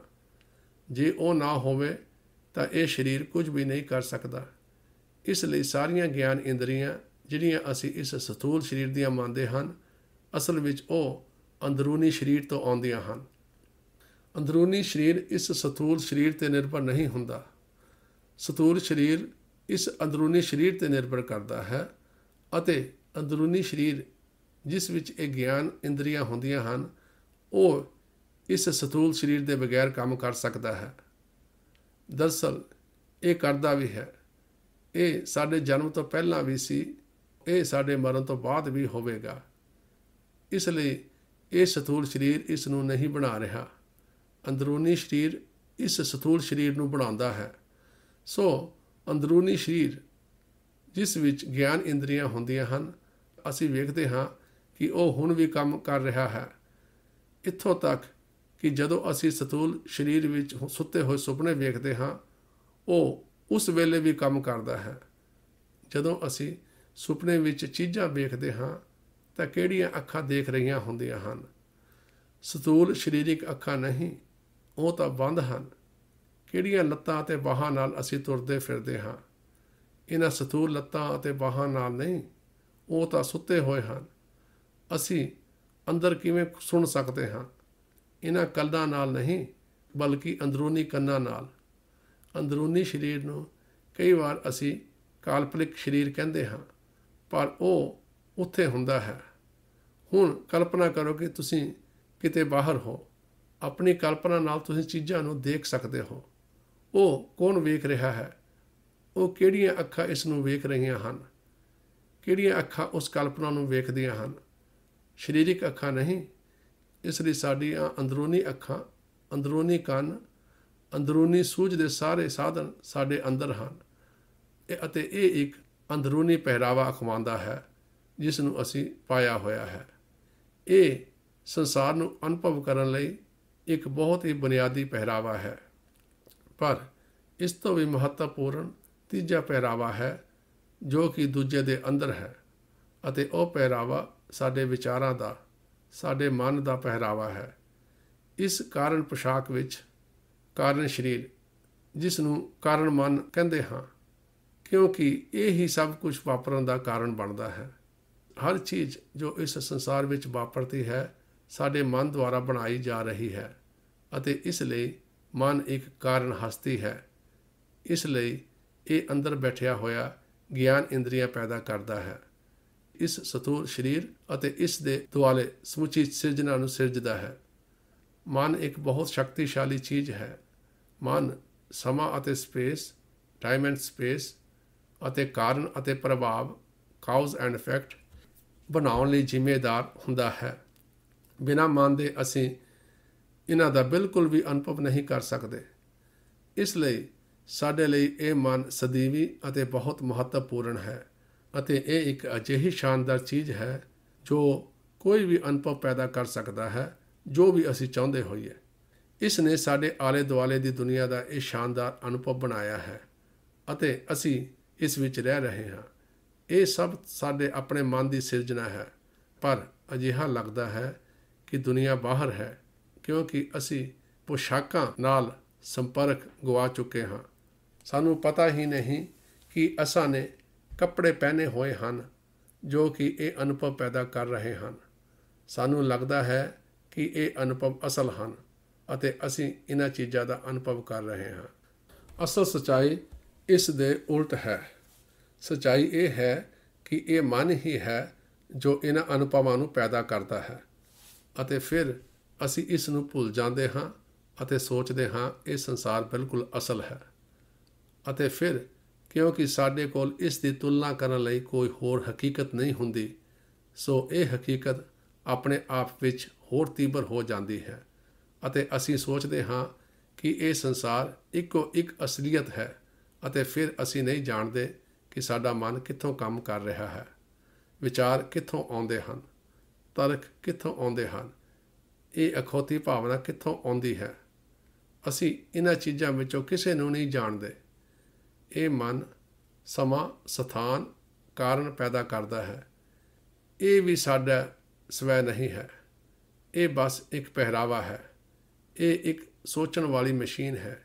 ਜੇ ਉਹ ਨਾ ਹੋਵੇ ਤਾਂ ਇਹ ਸਰੀਰ ਕੁਝ ਵੀ ਨਹੀਂ ਕਰ ਸਕਦਾ ਇਸ ਲਈ ਸਾਰੀਆਂ ਗਿਆਨ ਇੰਦਰੀਆਂ ਜਿਹੜੀਆਂ ਅਸੀਂ ਇਸ ਸਥੂਲ ਸਰੀਰ ਦੀਆਂ ਮੰਨਦੇ ਹਨ ਅਸਲ ਵਿੱਚ ਉਹ ਅੰਦਰੂਨੀ ਸਰੀਰ ਤੋਂ ਆਉਂਦੀਆਂ ਹਨ ਅੰਦਰੂਨੀ ਸਰੀਰ ਇਸ ਸਥੂਲ ਸਰੀਰ ਤੇ ਨਿਰਭਰ ਨਹੀਂ ਹੁੰਦਾ ਸਤੂਲ ਸਰੀਰ ਇਸ ਅੰਦਰੂਨੀ ਸਰੀਰ ਤੇ ਨਿਰਭਰ ਕਰਦਾ ਹੈ ਅਤੇ ਅੰਦਰੂਨੀ ਸਰੀਰ ਜਿਸ ਵਿੱਚ ਇਹ ਗਿਆਨ ਇੰਦਰੀਆਂ ਹੁੰਦੀਆਂ ਹਨ ਉਹ ਇਸ ਸਤੂਲ ਸਰੀਰ ਦੇ ਬਗੈਰ ਕੰਮ ਕਰ ਸਕਦਾ ਹੈ ਦਰਸਲ ਇਹ ਕਰਦਾ ਵੀ ਹੈ ਇਹ ਸਾਡੇ ਜਨਮ ਤੋਂ ਪਹਿਲਾਂ ਵੀ ਸੀ ਇਹ ਸਾਡੇ ਮਰਨ ਤੋਂ ਬਾਅਦ ਵੀ ਹੋਵੇਗਾ ਇਸ ਲਈ ਇਹ ਸਤੂਲ ਸਰੀਰ ਇਸ ਨੂੰ ਨਹੀਂ ਬਣਾ ਰਿਹਾ ਅੰਦਰੂਨੀ ਸਰੀਰ ਇਸ ਸਤੂਲ ਸਰੀਰ ਨੂੰ ਬਣਾਉਂਦਾ ਹੈ ਸੋ ਅੰਦਰੂਨੀ ਸਰੀਰ ਜਿਸ ਵਿੱਚ ਗਿਆਨ ਇੰਦਰੀਆਂ ਹੁੰਦੀਆਂ ਹਨ ਅਸੀਂ ਵੇਖਦੇ ਹਾਂ ਕਿ ਉਹ ਹੁਣ ਵੀ ਕੰਮ ਕਰ ਰਿਹਾ ਹੈ ਇੱਥੋਂ ਤੱਕ ਕਿ ਜਦੋਂ ਅਸੀਂ ਸਤੂਲ ਸਰੀਰ ਵਿੱਚ ਸੁੱਤੇ ਹੋਏ ਸੁਪਨੇ ਵੇਖਦੇ ਹਾਂ ਉਹ ਉਸ ਵੇਲੇ ਵੀ ਕੰਮ ਕਰਦਾ ਹੈ ਜਦੋਂ ਅਸੀਂ ਸੁਪਨੇ ਵਿੱਚ ਚੀਜ਼ਾਂ ਵੇਖਦੇ ਹਾਂ ਤਾਂ ਕਿਹੜੀਆਂ ਅੱਖਾਂ ਦੇਖ ਰਹੀਆਂ ਹੁੰਦੀਆਂ ਹਨ ਸਤੂਲ ਸਰੀਰਿਕ ਅੱਖਾਂ ਨਹੀਂ ਉਹ ਤਾਂ ਬੰਦ ਹਨ ਕਿਹੜੀਆਂ ਲੱਤਾਂ ਅਤੇ ਬਾਹਾਂ ਨਾਲ ਅਸੀਂ ਤੁਰਦੇ ਫਿਰਦੇ ਹਾਂ ਇਹਨਾਂ ਸਤੂਲ ਲੱਤਾਂ ਅਤੇ ਬਾਹਾਂ ਨਾਲ ਨਹੀਂ ਉਹ ਤਾਂ ਸੁੱਤੇ ਹੋਏ ਹਨ ਅਸੀਂ ਅੰਦਰ ਕਿਵੇਂ ਸੁਣ ਸਕਦੇ ਹਾਂ ਇਹਨਾਂ ਕੰਨਾਂ ਨਾਲ ਨਹੀਂ ਬਲਕਿ ਅੰਦਰੂਨੀ ਕੰਨਾਂ ਨਾਲ ਅੰਦਰੂਨੀ ਸਰੀਰ ਨੂੰ ਕਈ ਵਾਰ ਅਸੀਂ ਕਾਲਪਨਿਕ ਸਰੀਰ ਕਹਿੰਦੇ ਹਾਂ ਪਰ ਉਹ ਉੱਥੇ ਹੁੰਦਾ ਹੈ ਹੁਣ ਕਲਪਨਾ ਕਰੋ ਕਿ ਤੁਸੀਂ ਕਿਤੇ ਬਾਹਰ ਹੋ ਆਪਣੀ ਕਲਪਨਾ ਨਾਲ ਤੁਸੀਂ ਚੀਜ਼ਾਂ ਨੂੰ ਦੇਖ ਸਕਦੇ ਹੋ ਉਹ ਕੌਣ ਵੇਖ ਰਿਹਾ ਹੈ ਉਹ ਕਿਹੜੀਆਂ ਅੱਖਾਂ ਇਸ ਨੂੰ ਵੇਖ ਰਹੀਆਂ ਹਨ ਕਿਹੜੀਆਂ ਅੱਖਾਂ ਉਸ ਕਲਪਨਾ ਨੂੰ ਵੇਖਦੀਆਂ ਹਨ ਸਰੀਰਕ ਅੱਖਾਂ ਨਹੀਂ ਇਸ ਲਈ ਸਾਡੀਆਂ ਅੰਦਰੂਨੀ ਅੱਖਾਂ ਅੰਦਰੂਨੀ ਕੰਨ ਅੰਦਰੂਨੀ ਸੂਝ ਦੇ ਸਾਰੇ ਸਾਧਨ ਸਾਡੇ ਅੰਦਰ ਹਨ ਅਤੇ ਇਹ ਇੱਕ ਅੰਦਰੂਨੀ ਪਹਿਰਾਵਾ ਅਖਵਾਉਂਦਾ ਹੈ ਜਿਸ ਨੂੰ ਅਸੀਂ ਪਾਇਆ ਹੋਇਆ ਹੈ ਇਹ ਸੰਸਾਰ ਨੂੰ ਅਨੁਭਵ ਕਰਨ ਲਈ ਇੱਕ ਬਹੁਤ ਹੀ ਬੁਨਿਆਦੀ ਪਹਿਰਾਵਾ ਹੈ ਪਰ ਇਸ ਤੋਂ ਵੀ ਮਹੱਤਵਪੂਰਨ ਤੀਜਾ ਪਹਿਰਾਵਾ ਹੈ ਜੋ ਕਿ ਦੂਜੇ ਦੇ ਅੰਦਰ ਹੈ ਅਤੇ ਉਹ ਪਹਿਰਾਵਾ ਸਾਡੇ ਵਿਚਾਰਾਂ ਦਾ ਸਾਡੇ ਮਨ ਦਾ ਪਹਿਰਾਵਾ ਹੈ ਇਸ ਕਾਰਨ ਪੋਸ਼ਾਕ ਵਿੱਚ ਕਾਰਨ ਸਰੀਰ ਜਿਸ ਨੂੰ ਕਾਰਨ ਮਨ ਕਹਿੰਦੇ ਹਾਂ ਕਿਉਂਕਿ ਇਹ ਹੀ ਸਭ ਕੁਝ ਵਾਪਰਨ ਦਾ ਕਾਰਨ ਬਣਦਾ ਹੈ ਹਰ ਚੀਜ਼ ਜੋ ਇਸ ਸੰਸਾਰ ਵਿੱਚ ਵਾਪਰਦੀ ਹੈ ਸਾਡੇ ਮਨ ਦੁਆਰਾ ਬਣਾਈ ਜਾ ਰਹੀ ਹੈ ਅਤੇ ਇਸ ਲਈ ਮਨ ਇੱਕ ਕਾਰਨ ਹਸਤੀ ਹੈ ਇਸ ਲਈ ਇਹ ਅੰਦਰ ਬੈਠਿਆ ਹੋਇਆ ਗਿਆਨ ਇੰਦਰੀਆਂ ਪੈਦਾ ਕਰਦਾ ਹੈ ਇਸ ਸਤੂਰ ਸਰੀਰ ਅਤੇ ਇਸ ਦੇ ਦੁਆਲੇ ਸਮੁੱਚੀ ਸਿਰਜਣਾ ਨੂੰ ਸਿਰਜਦਾ ਹੈ ਮਨ ਇੱਕ ਬਹੁਤ ਸ਼ਕਤੀਸ਼ਾਲੀ ਚੀਜ਼ ਹੈ ਮਨ ਸਮਾਂ ਅਤੇ ਸਪੇਸ ਟਾਈਮ ਐਂਡ ਸਪੇਸ ਅਤੇ ਕਾਰਨ ਅਤੇ ਪ੍ਰਭਾਵ ਕਾਜ਼ ਐਂਡ ਇਫੈਕਟ ਬਣਾਉਣ ਲਈ ਜ਼ਿੰਮੇਵਾਰ ਹੁੰਦਾ ਹੈ ਬਿਨਾਂ ਮਨ ਦੇ ਅਸੀਂ ਇਹਨਾਂ ਦਾ ਬਿਲਕੁਲ ਵੀ ਅਨੁਭਵ ਨਹੀਂ ਕਰ ਸਕਦੇ ਇਸ ਲਈ ਸਾਡੇ ਲਈ ਇਹ ਮਨ ਸਦੀਵੀ ਅਤੇ ਬਹੁਤ ਮਹੱਤਵਪੂਰਨ ਹੈ ਅਤੇ ਇਹ ਇੱਕ ਅਜਿਹੀ ਸ਼ਾਨਦਾਰ ਚੀਜ਼ ਹੈ ਜੋ ਕੋਈ ਵੀ ਅਨੁਭਵ ਪੈਦਾ ਕਰ ਸਕਦਾ ਹੈ ਜੋ ਵੀ ਅਸੀਂ ਚਾਹੁੰਦੇ ਹੋਈਏ ਇਸ ਨੇ ਸਾਡੇ ਆਲੇ ਦੁਆਲੇ ਦੀ ਦੁਨੀਆ ਦਾ ਇਹ ਸ਼ਾਨਦਾਰ ਅਨੁਭਵ ਬਣਾਇਆ ਹੈ ਅਤੇ ਅਸੀਂ ਇਸ ਵਿੱਚ ਰਹਿ ਰਹੇ ਹਾਂ ਇਹ ਸਭ ਸਾਡੇ ਆਪਣੇ ਮਨ ਦੀ ਸਿਰਜਣਾ ਹੈ ਪਰ ਅਜਿਹਾ ਲੱਗਦਾ ਹੈ ਕਿ ਦੁਨੀਆ ਬਾਹਰ ਹੈ ਕਿਉਂਕਿ ਅਸੀਂ ਪੋਸ਼ਾਕਾਂ ਨਾਲ ਸੰਪਰਕ ਗਵਾ ਚੁੱਕੇ ਹਾਂ ਸਾਨੂੰ ਪਤਾ ਹੀ ਨਹੀਂ ਕਿ ਅਸਾਂ ਨੇ ਕੱਪੜੇ ਪਹਿਨੇ ਹੋਏ ਹਨ ਜੋ ਕਿ ਇਹ ਅਨੁਭਵ ਪੈਦਾ ਕਰ ਰਹੇ ਹਨ ਸਾਨੂੰ ਲੱਗਦਾ ਹੈ ਕਿ ਇਹ ਅਨੁਭਵ ਅਸਲ ਹਨ ਅਤੇ ਅਸੀਂ ਇਹਨਾਂ ਚੀਜ਼ਾਂ ਦਾ ਅਨੁਭਵ ਕਰ ਰਹੇ ਹਾਂ ਅਸਲ ਸਚਾਈ ਇਸ ਦੇ ਉਲਟ ਹੈ ਸਚਾਈ ਇਹ ਹੈ ਕਿ ਇਹ ਮਨ ਹੀ ਹੈ ਜੋ ਇਹਨਾਂ ਅਨੁਭਵਾਂ ਨੂੰ ਪੈਦਾ ਕਰਦਾ ਹੈ ਅਤੇ ਫਿਰ ਅਸੀਂ ਇਸ ਨੂੰ ਭੁੱਲ ਜਾਂਦੇ ਹਾਂ ਅਤੇ ਸੋਚਦੇ ਹਾਂ ਇਹ ਸੰਸਾਰ ਬਿਲਕੁਲ ਅਸਲ ਹੈ ਅਤੇ ਫਿਰ ਕਿਉਂਕਿ ਸਾਡੇ ਕੋਲ ਇਸ ਦੀ ਤੁਲਨਾ ਕਰਨ ਲਈ ਕੋਈ ਹੋਰ ਹਕੀਕਤ ਨਹੀਂ ਹੁੰਦੀ ਸੋ ਇਹ ਹਕੀਕਤ ਆਪਣੇ ਆਪ ਵਿੱਚ ਹੋਰ ਤੀਬਰ ਹੋ ਜਾਂਦੀ ਹੈ ਅਤੇ ਅਸੀਂ ਸੋਚਦੇ ਹਾਂ ਕਿ ਇਹ ਸੰਸਾਰ ਇੱਕੋ ਇੱਕ ਅਸਲੀਅਤ ਹੈ ਅਤੇ ਫਿਰ ਅਸੀਂ ਨਹੀਂ ਜਾਣਦੇ ਕਿ ਸਾਡਾ ਮਨ ਕਿੱਥੋਂ ਕੰਮ ਕਰ ਰਿਹਾ ਹੈ ਵਿਚਾਰ ਕਿੱਥੋਂ ਆਉਂਦੇ ਹਨ ਤਰਕ ਕਿੱਥੋਂ ਆਉਂਦੇ ਹਨ ਇਹ ਅਖੌਤੀ ਭਾਵਨਾ ਕਿੱਥੋਂ ਆਉਂਦੀ ਹੈ ਅਸੀਂ ਇਹਨਾਂ ਚੀਜ਼ਾਂ ਵਿੱਚੋਂ ਕਿਸੇ ਨੂੰ ਨਹੀਂ ਜਾਣਦੇ ਇਹ ਮਨ ਸਮਾਂ ਸਥਾਨ ਕਾਰਨ ਪੈਦਾ ਕਰਦਾ ਹੈ ਇਹ ਵੀ ਸਾਡਾ ਸਵੈ ਨਹੀਂ ਹੈ ਇਹ ਬਸ ਇੱਕ ਪਹਿਰਾਵਾ ਹੈ ਇਹ ਇੱਕ ਸੋਚਣ ਵਾਲੀ ਮਸ਼ੀਨ ਹੈ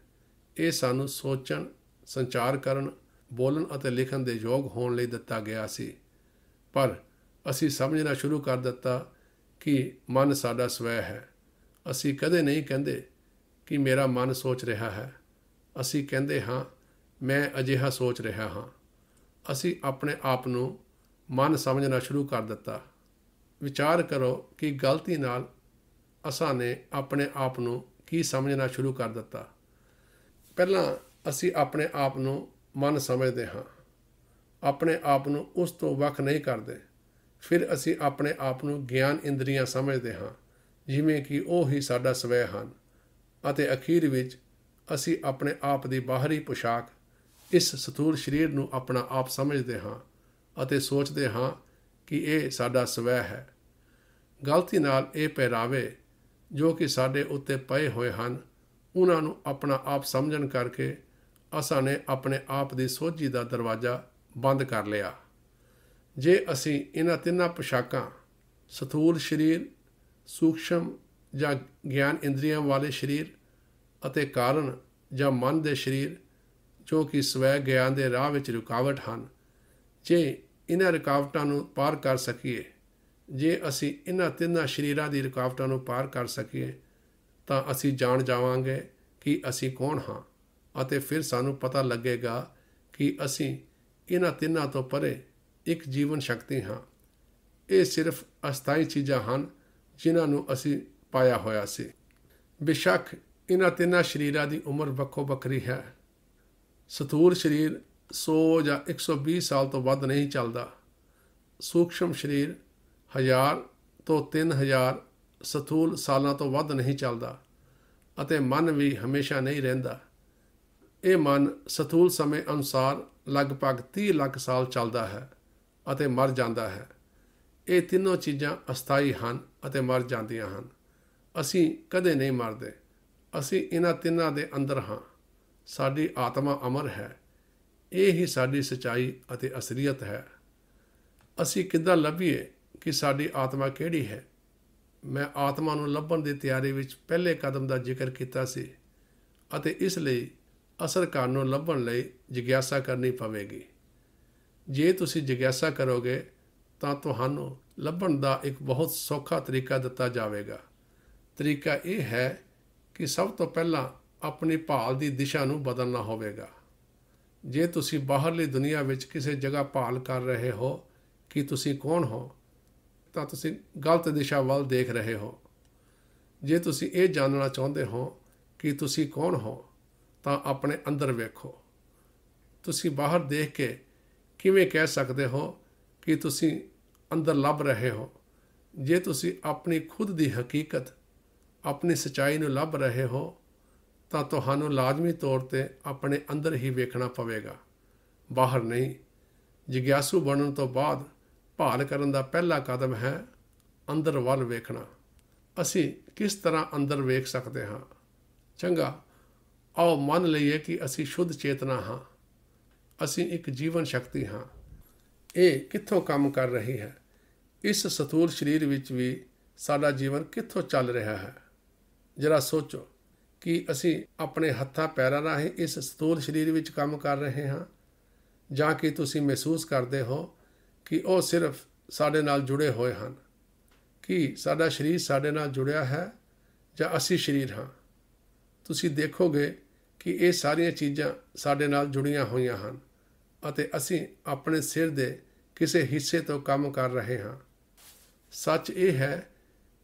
ਇਹ ਸਾਨੂੰ ਸੋਚਣ ਸੰਚਾਰ ਕਰਨ ਬੋਲਣ ਅਤੇ ਲਿਖਣ ਦੇ ਯੋਗ ਹੋਣ ਲਈ ਦਿੱਤਾ ਗਿਆ ਸੀ ਪਰ ਅਸੀਂ ਸਮਝਣਾ ਸ਼ੁਰੂ ਕਰ ਦਿੱਤਾ ਕਿ ਮਨ ਸਾਡਾ ਸਵੈ ਹੈ ਅਸੀਂ ਕਦੇ ਨਹੀਂ ਕਹਿੰਦੇ ਕਿ ਮੇਰਾ ਮਨ ਸੋਚ ਰਿਹਾ ਹੈ ਅਸੀਂ ਕਹਿੰਦੇ ਹਾਂ ਮੈਂ ਅਜਿਹਾ ਸੋਚ ਰਿਹਾ ਹਾਂ ਅਸੀਂ ਆਪਣੇ ਆਪ ਨੂੰ ਮਨ ਸਮਝਣਾ ਸ਼ੁਰੂ ਕਰ ਦਿੱਤਾ ਵਿਚਾਰ ਕਰੋ ਕਿ ਗਲਤੀ ਨਾਲ ਅਸਾਂ ਨੇ ਆਪਣੇ ਆਪ ਨੂੰ ਕੀ ਸਮਝਣਾ ਸ਼ੁਰੂ ਕਰ ਦਿੱਤਾ ਪਹਿਲਾਂ ਅਸੀਂ ਆਪਣੇ ਆਪ ਨੂੰ ਮਨ ਸਮਝਦੇ ਹਾਂ ਆਪਣੇ ਆਪ ਨੂੰ ਉਸ ਤੋਂ ਵੱਖ ਨਹੀਂ ਕਰਦੇ ਫਿਰ ਅਸੀਂ ਆਪਣੇ ਆਪ ਨੂੰ ਗਿਆਨ ਇੰਦਰੀਆਂ ਸਮਝਦੇ ਹਾਂ ਜਿਵੇਂ ਕਿ ਉਹ ਹੀ ਸਾਡਾ ਸਵੈ ਹਨ ਅਤੇ ਅਖੀਰ ਵਿੱਚ ਅਸੀਂ ਆਪਣੇ ਆਪ ਦੀ ਬਾਹਰੀ ਪੋਸ਼ਾਕ ਇਸ ਸਥੂਲ ਸਰੀਰ ਨੂੰ ਆਪਣਾ ਆਪ ਸਮਝਦੇ ਹਾਂ ਅਤੇ ਸੋਚਦੇ ਹਾਂ ਕਿ ਇਹ ਸਾਡਾ ਸਵੈ ਹੈ ਗਲਤੀ ਨਾਲ ਇਹ ਪਹਿਰਾਵੇ ਜੋ ਕਿ ਸਾਡੇ ਉੱਤੇ ਪਏ ਹੋਏ ਹਨ ਉਹਨਾਂ ਨੂੰ ਆਪਣਾ ਆਪ ਸਮਝਣ ਕਰਕੇ ਅਸਾਂ ਨੇ ਆਪਣੇ ਆਪ ਦੀ ਸੋਝੀ ਦਾ ਦਰਵਾਜ਼ਾ ਬੰਦ ਕਰ ਲਿਆ ਜੇ ਅਸੀਂ ਇਹਨਾਂ ਤਿੰਨਾਂ ਪੋਸ਼ਾਕਾਂ ਸਥੂਲ ਸਰੀਰ ਸੂਖਸ਼ਮ ਜਾਂ ਗਿਆਨ ਇੰਦਰੀਆਂ ਵਾਲੇ ਸਰੀਰ ਅਤੇ ਕਾਰਨ ਜਾਂ ਮਨ ਦੇ ਸਰੀਰ ਜੋ ਕਿ ਸਵੈ ਗਿਆਨ ਦੇ ਰਾਹ ਵਿੱਚ ਰੁਕਾਵਟ ਹਨ ਜੇ ਇਹਨਾਂ ਰੁਕਾਵਟਾਂ ਨੂੰ ਪਾਰ ਕਰ ਸਕੀਏ ਜੇ ਅਸੀਂ ਇਹਨਾਂ ਤਿੰਨਾਂ ਸਰੀਰਾਂ ਦੀ ਰੁਕਾਵਟਾਂ ਨੂੰ ਪਾਰ ਕਰ ਸਕੀਏ ਤਾਂ ਅਸੀਂ ਜਾਣ ਜਾਵਾਂਗੇ ਕਿ ਅਸੀਂ ਕੌਣ ਹਾਂ ਅਤੇ ਫਿਰ ਸਾਨੂੰ ਪਤਾ ਲੱਗੇਗਾ ਕਿ ਅਸੀਂ ਇਹਨਾਂ ਤਿੰਨਾਂ ਤੋਂ ਪਰੇ ਇੱਕ ਜੀਵਨ ਸ਼ਕਤੀ ਹਾਂ ਇਹ ਸਿਰਫ ਅਸਥਾਈ ਚੀਜ਼ਾਂ ਹਨ ਜਿਨ੍ਹਾਂ ਨੂੰ ਅਸੀਂ ਪਾਇਆ ਹੋਇਆ ਸੀ ਬਿਸ਼ੱਕ ਇਹਨਾਂ ਤਿੰਨਾਂ ਸ਼ਰੀਰਾਂ ਦੀ ਉਮਰ ਵੱਖੋ ਵੱਖਰੀ ਹੈ ਸਥੂਲ ਸ਼ਰੀਰ 100 ਜਾਂ 120 ਸਾਲ ਤੋਂ ਵੱਧ ਨਹੀਂ ਚੱਲਦਾ ਸੂਖਸ਼ਮ ਸ਼ਰੀਰ 1000 ਤੋਂ 3000 ਸਥੂਲ ਸਾਲਾਂ ਤੋਂ ਵੱਧ ਨਹੀਂ ਚੱਲਦਾ ਅਤੇ ਮਨ ਵੀ ਹਮੇਸ਼ਾ ਨਹੀਂ ਰਹਿੰਦਾ ਇਹ ਮਨ ਸਥੂਲ ਸਮੇਂ ਅਨੁਸਾਰ ਲਗਭਗ 30 ਲੱਖ ਸਾਲ ਚੱਲਦਾ ਹੈ ਅਤੇ ਮਰ ਜਾਂਦਾ ਹੈ ਇਹ ਤਿੰਨੋਂ ਚੀਜ਼ਾਂ ਅਸਥਾਈ ਹਨ ਅਤੇ ਮਰ ਜਾਂਦੀਆਂ ਹਨ ਅਸੀਂ ਕਦੇ ਨਹੀਂ ਮਰਦੇ ਅਸੀਂ ਇਹਨਾਂ ਤਿੰਨਾਂ ਦੇ ਅੰਦਰ ਹਾਂ ਸਾਡੀ ਆਤਮਾ ਅਮਰ ਹੈ ਇਹ ਹੀ ਸਾਡੀ ਸਚਾਈ ਅਤੇ ਅਸਲੀਅਤ ਹੈ ਅਸੀਂ ਕਿੱਦਾਂ ਲੱਭੀਏ ਕਿ ਸਾਡੀ ਆਤਮਾ ਕਿਹੜੀ ਹੈ ਮੈਂ ਆਤਮਾ ਨੂੰ ਲੱਭਣ ਦੀ ਤਿਆਰੀ ਵਿੱਚ ਪਹਿਲੇ ਕਦਮ ਦਾ ਜ਼ਿਕਰ ਕੀਤਾ ਸੀ ਅਤੇ ਇਸ ਲਈ ਅਸਰ ਕਾਰਨ ਨੂੰ ਲੱਭਣ ਲਈ ਜਿਗਿਆਸਾ ਕਰਨੀ ਪਵੇਗੀ ਜੇ ਤੁਸੀਂ ਜਿਗਿਆਸਾ ਕਰੋਗੇ ਤਾਂ ਤੁਹਾਨੂੰ ਲੱਭਣ ਦਾ ਇੱਕ ਬਹੁਤ ਸੌਖਾ ਤਰੀਕਾ ਦਿੱਤਾ ਜਾਵੇਗਾ ਤਰੀਕਾ ਇਹ ਹੈ ਕਿ ਸਭ ਤੋਂ ਪਹਿਲਾਂ ਆਪਣੀ ਭਾਲ ਦੀ ਦਿਸ਼ਾ ਨੂੰ ਬਦਲਣਾ ਹੋਵੇਗਾ ਜੇ ਤੁਸੀਂ ਬਾਹਰਲੀ ਦੁਨੀਆ ਵਿੱਚ ਕਿਸੇ ਜਗ੍ਹਾ ਭਾਲ ਕਰ ਰਹੇ ਹੋ ਕਿ ਤੁਸੀਂ ਕੌਣ ਹੋ ਤਾਂ ਤੁਸੀਂ ਗਲਤ ਦਿਸ਼ਾ ਵੱਲ ਦੇਖ ਰਹੇ ਹੋ ਜੇ ਤੁਸੀਂ ਇਹ ਜਾਣਨਾ ਚਾਹੁੰਦੇ ਹੋ ਕਿ ਤੁਸੀਂ ਕੌਣ ਹੋ ਤਾਂ ਆਪਣੇ ਅੰਦਰ ਵੇਖੋ ਤੁਸੀਂ ਬਾਹਰ ਦੇਖ ਕੇ ਕਿਵੇਂ ਕਹਿ ਸਕਦੇ ਹੋ ਕਿ ਤੁਸੀਂ ਅੰਦਰ ਲੱਭ ਰਹੇ ਹੋ ਜੇ ਤੁਸੀਂ ਆਪਣੀ ਖੁਦ ਦੀ ਹਕੀਕਤ ਆਪਣੀ ਸਚਾਈ ਨੂੰ ਲੱਭ ਰਹੇ ਹੋ ਤਾਂ ਤੁਹਾਨੂੰ ਲਾਜ਼ਮੀ ਤੌਰ ਤੇ ਆਪਣੇ ਅੰਦਰ ਹੀ ਵੇਖਣਾ ਪਵੇਗਾ ਬਾਹਰ ਨਹੀਂ ਜਿਗਿਆਸੂ ਬਣਨ ਤੋਂ ਬਾਅਦ ਭਾਲ ਕਰਨ ਦਾ ਪਹਿਲਾ ਕਦਮ ਹੈ ਅੰਦਰ ਵੱਲ ਵੇਖਣਾ ਅਸੀਂ ਕਿਸ ਤਰ੍ਹਾਂ ਅੰਦਰ ਵੇਖ ਸਕਦੇ ਹਾਂ ਚੰਗਾ ਆਓ ਮੰਨ ਲਈਏ ਕਿ ਅਸੀਂ ਸ਼ੁੱਧ ਚੇਤਨਾ ਹਾਂ ਅਸੀਂ ਇੱਕ ਜੀਵਨ ਸ਼ਕਤੀ ਹਾਂ ਇਹ ਕਿੱਥੋਂ ਕੰਮ ਕਰ ਰਹੀ ਹੈ ਇਸ ਸਤੂਲ ਸਰੀਰ ਵਿੱਚ ਵੀ ਸਾਡਾ ਜੀਵਨ ਕਿੱਥੋਂ ਚੱਲ ਰਿਹਾ ਹੈ ਜਰਾ ਸੋਚੋ ਕਿ ਅਸੀਂ ਆਪਣੇ ਹੱਥਾਂ ਪੈਰਾਂ ਰਾਹੀਂ ਇਸ ਸਤੂਲ ਸਰੀਰ ਵਿੱਚ ਕੰਮ ਕਰ ਰਹੇ ਹਾਂ ਜਾਂ ਕਿ ਤੁਸੀਂ ਮਹਿਸੂਸ ਕਰਦੇ ਹੋ ਕਿ ਉਹ ਸਿਰਫ ਸਾਡੇ ਨਾਲ ਜੁੜੇ ਹੋਏ ਹਨ ਕਿ ਸਾਡਾ ਸਰੀਰ ਸਾਡੇ ਨਾਲ ਜੁੜਿਆ ਹੈ ਜਾਂ ਅਸੀਂ ਸਰੀਰ ਹਾਂ ਤੁਸੀਂ ਦੇਖੋਗੇ ਕਿ ਇਹ ਸਾਰੀਆਂ ਚੀਜ਼ਾਂ ਸਾਡੇ ਨਾਲ ਜੁੜੀਆਂ ਹੋਈਆਂ ਹਨ ਅਤੇ ਅਸੀਂ ਆਪਣੇ ਸਿਰ ਦੇ ਕਿਸੇ ਹਿੱਸੇ ਤੋਂ ਕੰਮ ਕਰ ਰਹੇ ਹਾਂ ਸੱਚ ਇਹ ਹੈ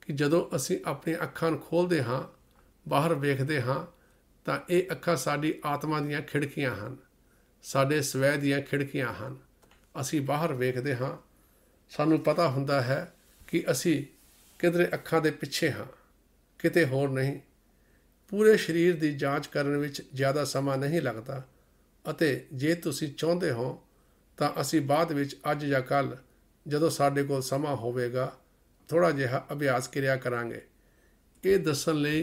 ਕਿ ਜਦੋਂ ਅਸੀਂ ਆਪਣੀਆਂ ਅੱਖਾਂ ਨੂੰ ਖੋਲਦੇ ਹਾਂ ਬਾਹਰ ਵੇਖਦੇ ਹਾਂ ਤਾਂ ਇਹ ਅੱਖਾਂ ਸਾਡੀ ਆਤਮਾ ਦੀਆਂ ਖਿੜਕੀਆਂ ਹਨ ਸਾਡੇ ਸਵੈ ਦੀਆਂ ਖਿੜਕੀਆਂ ਹਨ ਅਸੀਂ ਬਾਹਰ ਵੇਖਦੇ ਹਾਂ ਸਾਨੂੰ ਪਤਾ ਹੁੰਦਾ ਹੈ ਕਿ ਅਸੀਂ ਕਿਧਰੇ ਅੱਖਾਂ ਦੇ ਪਿੱਛੇ ਹਾਂ ਕਿਤੇ ਹੋਰ ਨਹੀਂ ਪੂਰੇ ਸਰੀਰ ਦੀ ਜਾਂਚ ਕਰਨ ਵਿੱਚ ਜ਼ਿਆਦਾ ਸਮਾਂ ਨਹੀਂ ਲੱਗਦਾ ਅਤੇ ਜੇ ਤੁਸੀਂ ਚਾਹੁੰਦੇ ਹੋ ਤਾਂ ਅਸੀਂ ਬਾਅਦ ਵਿੱਚ ਅੱਜ ਜਾਂ ਕੱਲ ਜਦੋਂ ਸਾਡੇ ਕੋਲ ਸਮਾਂ ਹੋਵੇਗਾ ਥੋੜਾ ਜਿਹਾ ਅਭਿਆਸ ਕਰਿਆ ਕਰਾਂਗੇ ਇਹ ਦੱਸਣ ਲਈ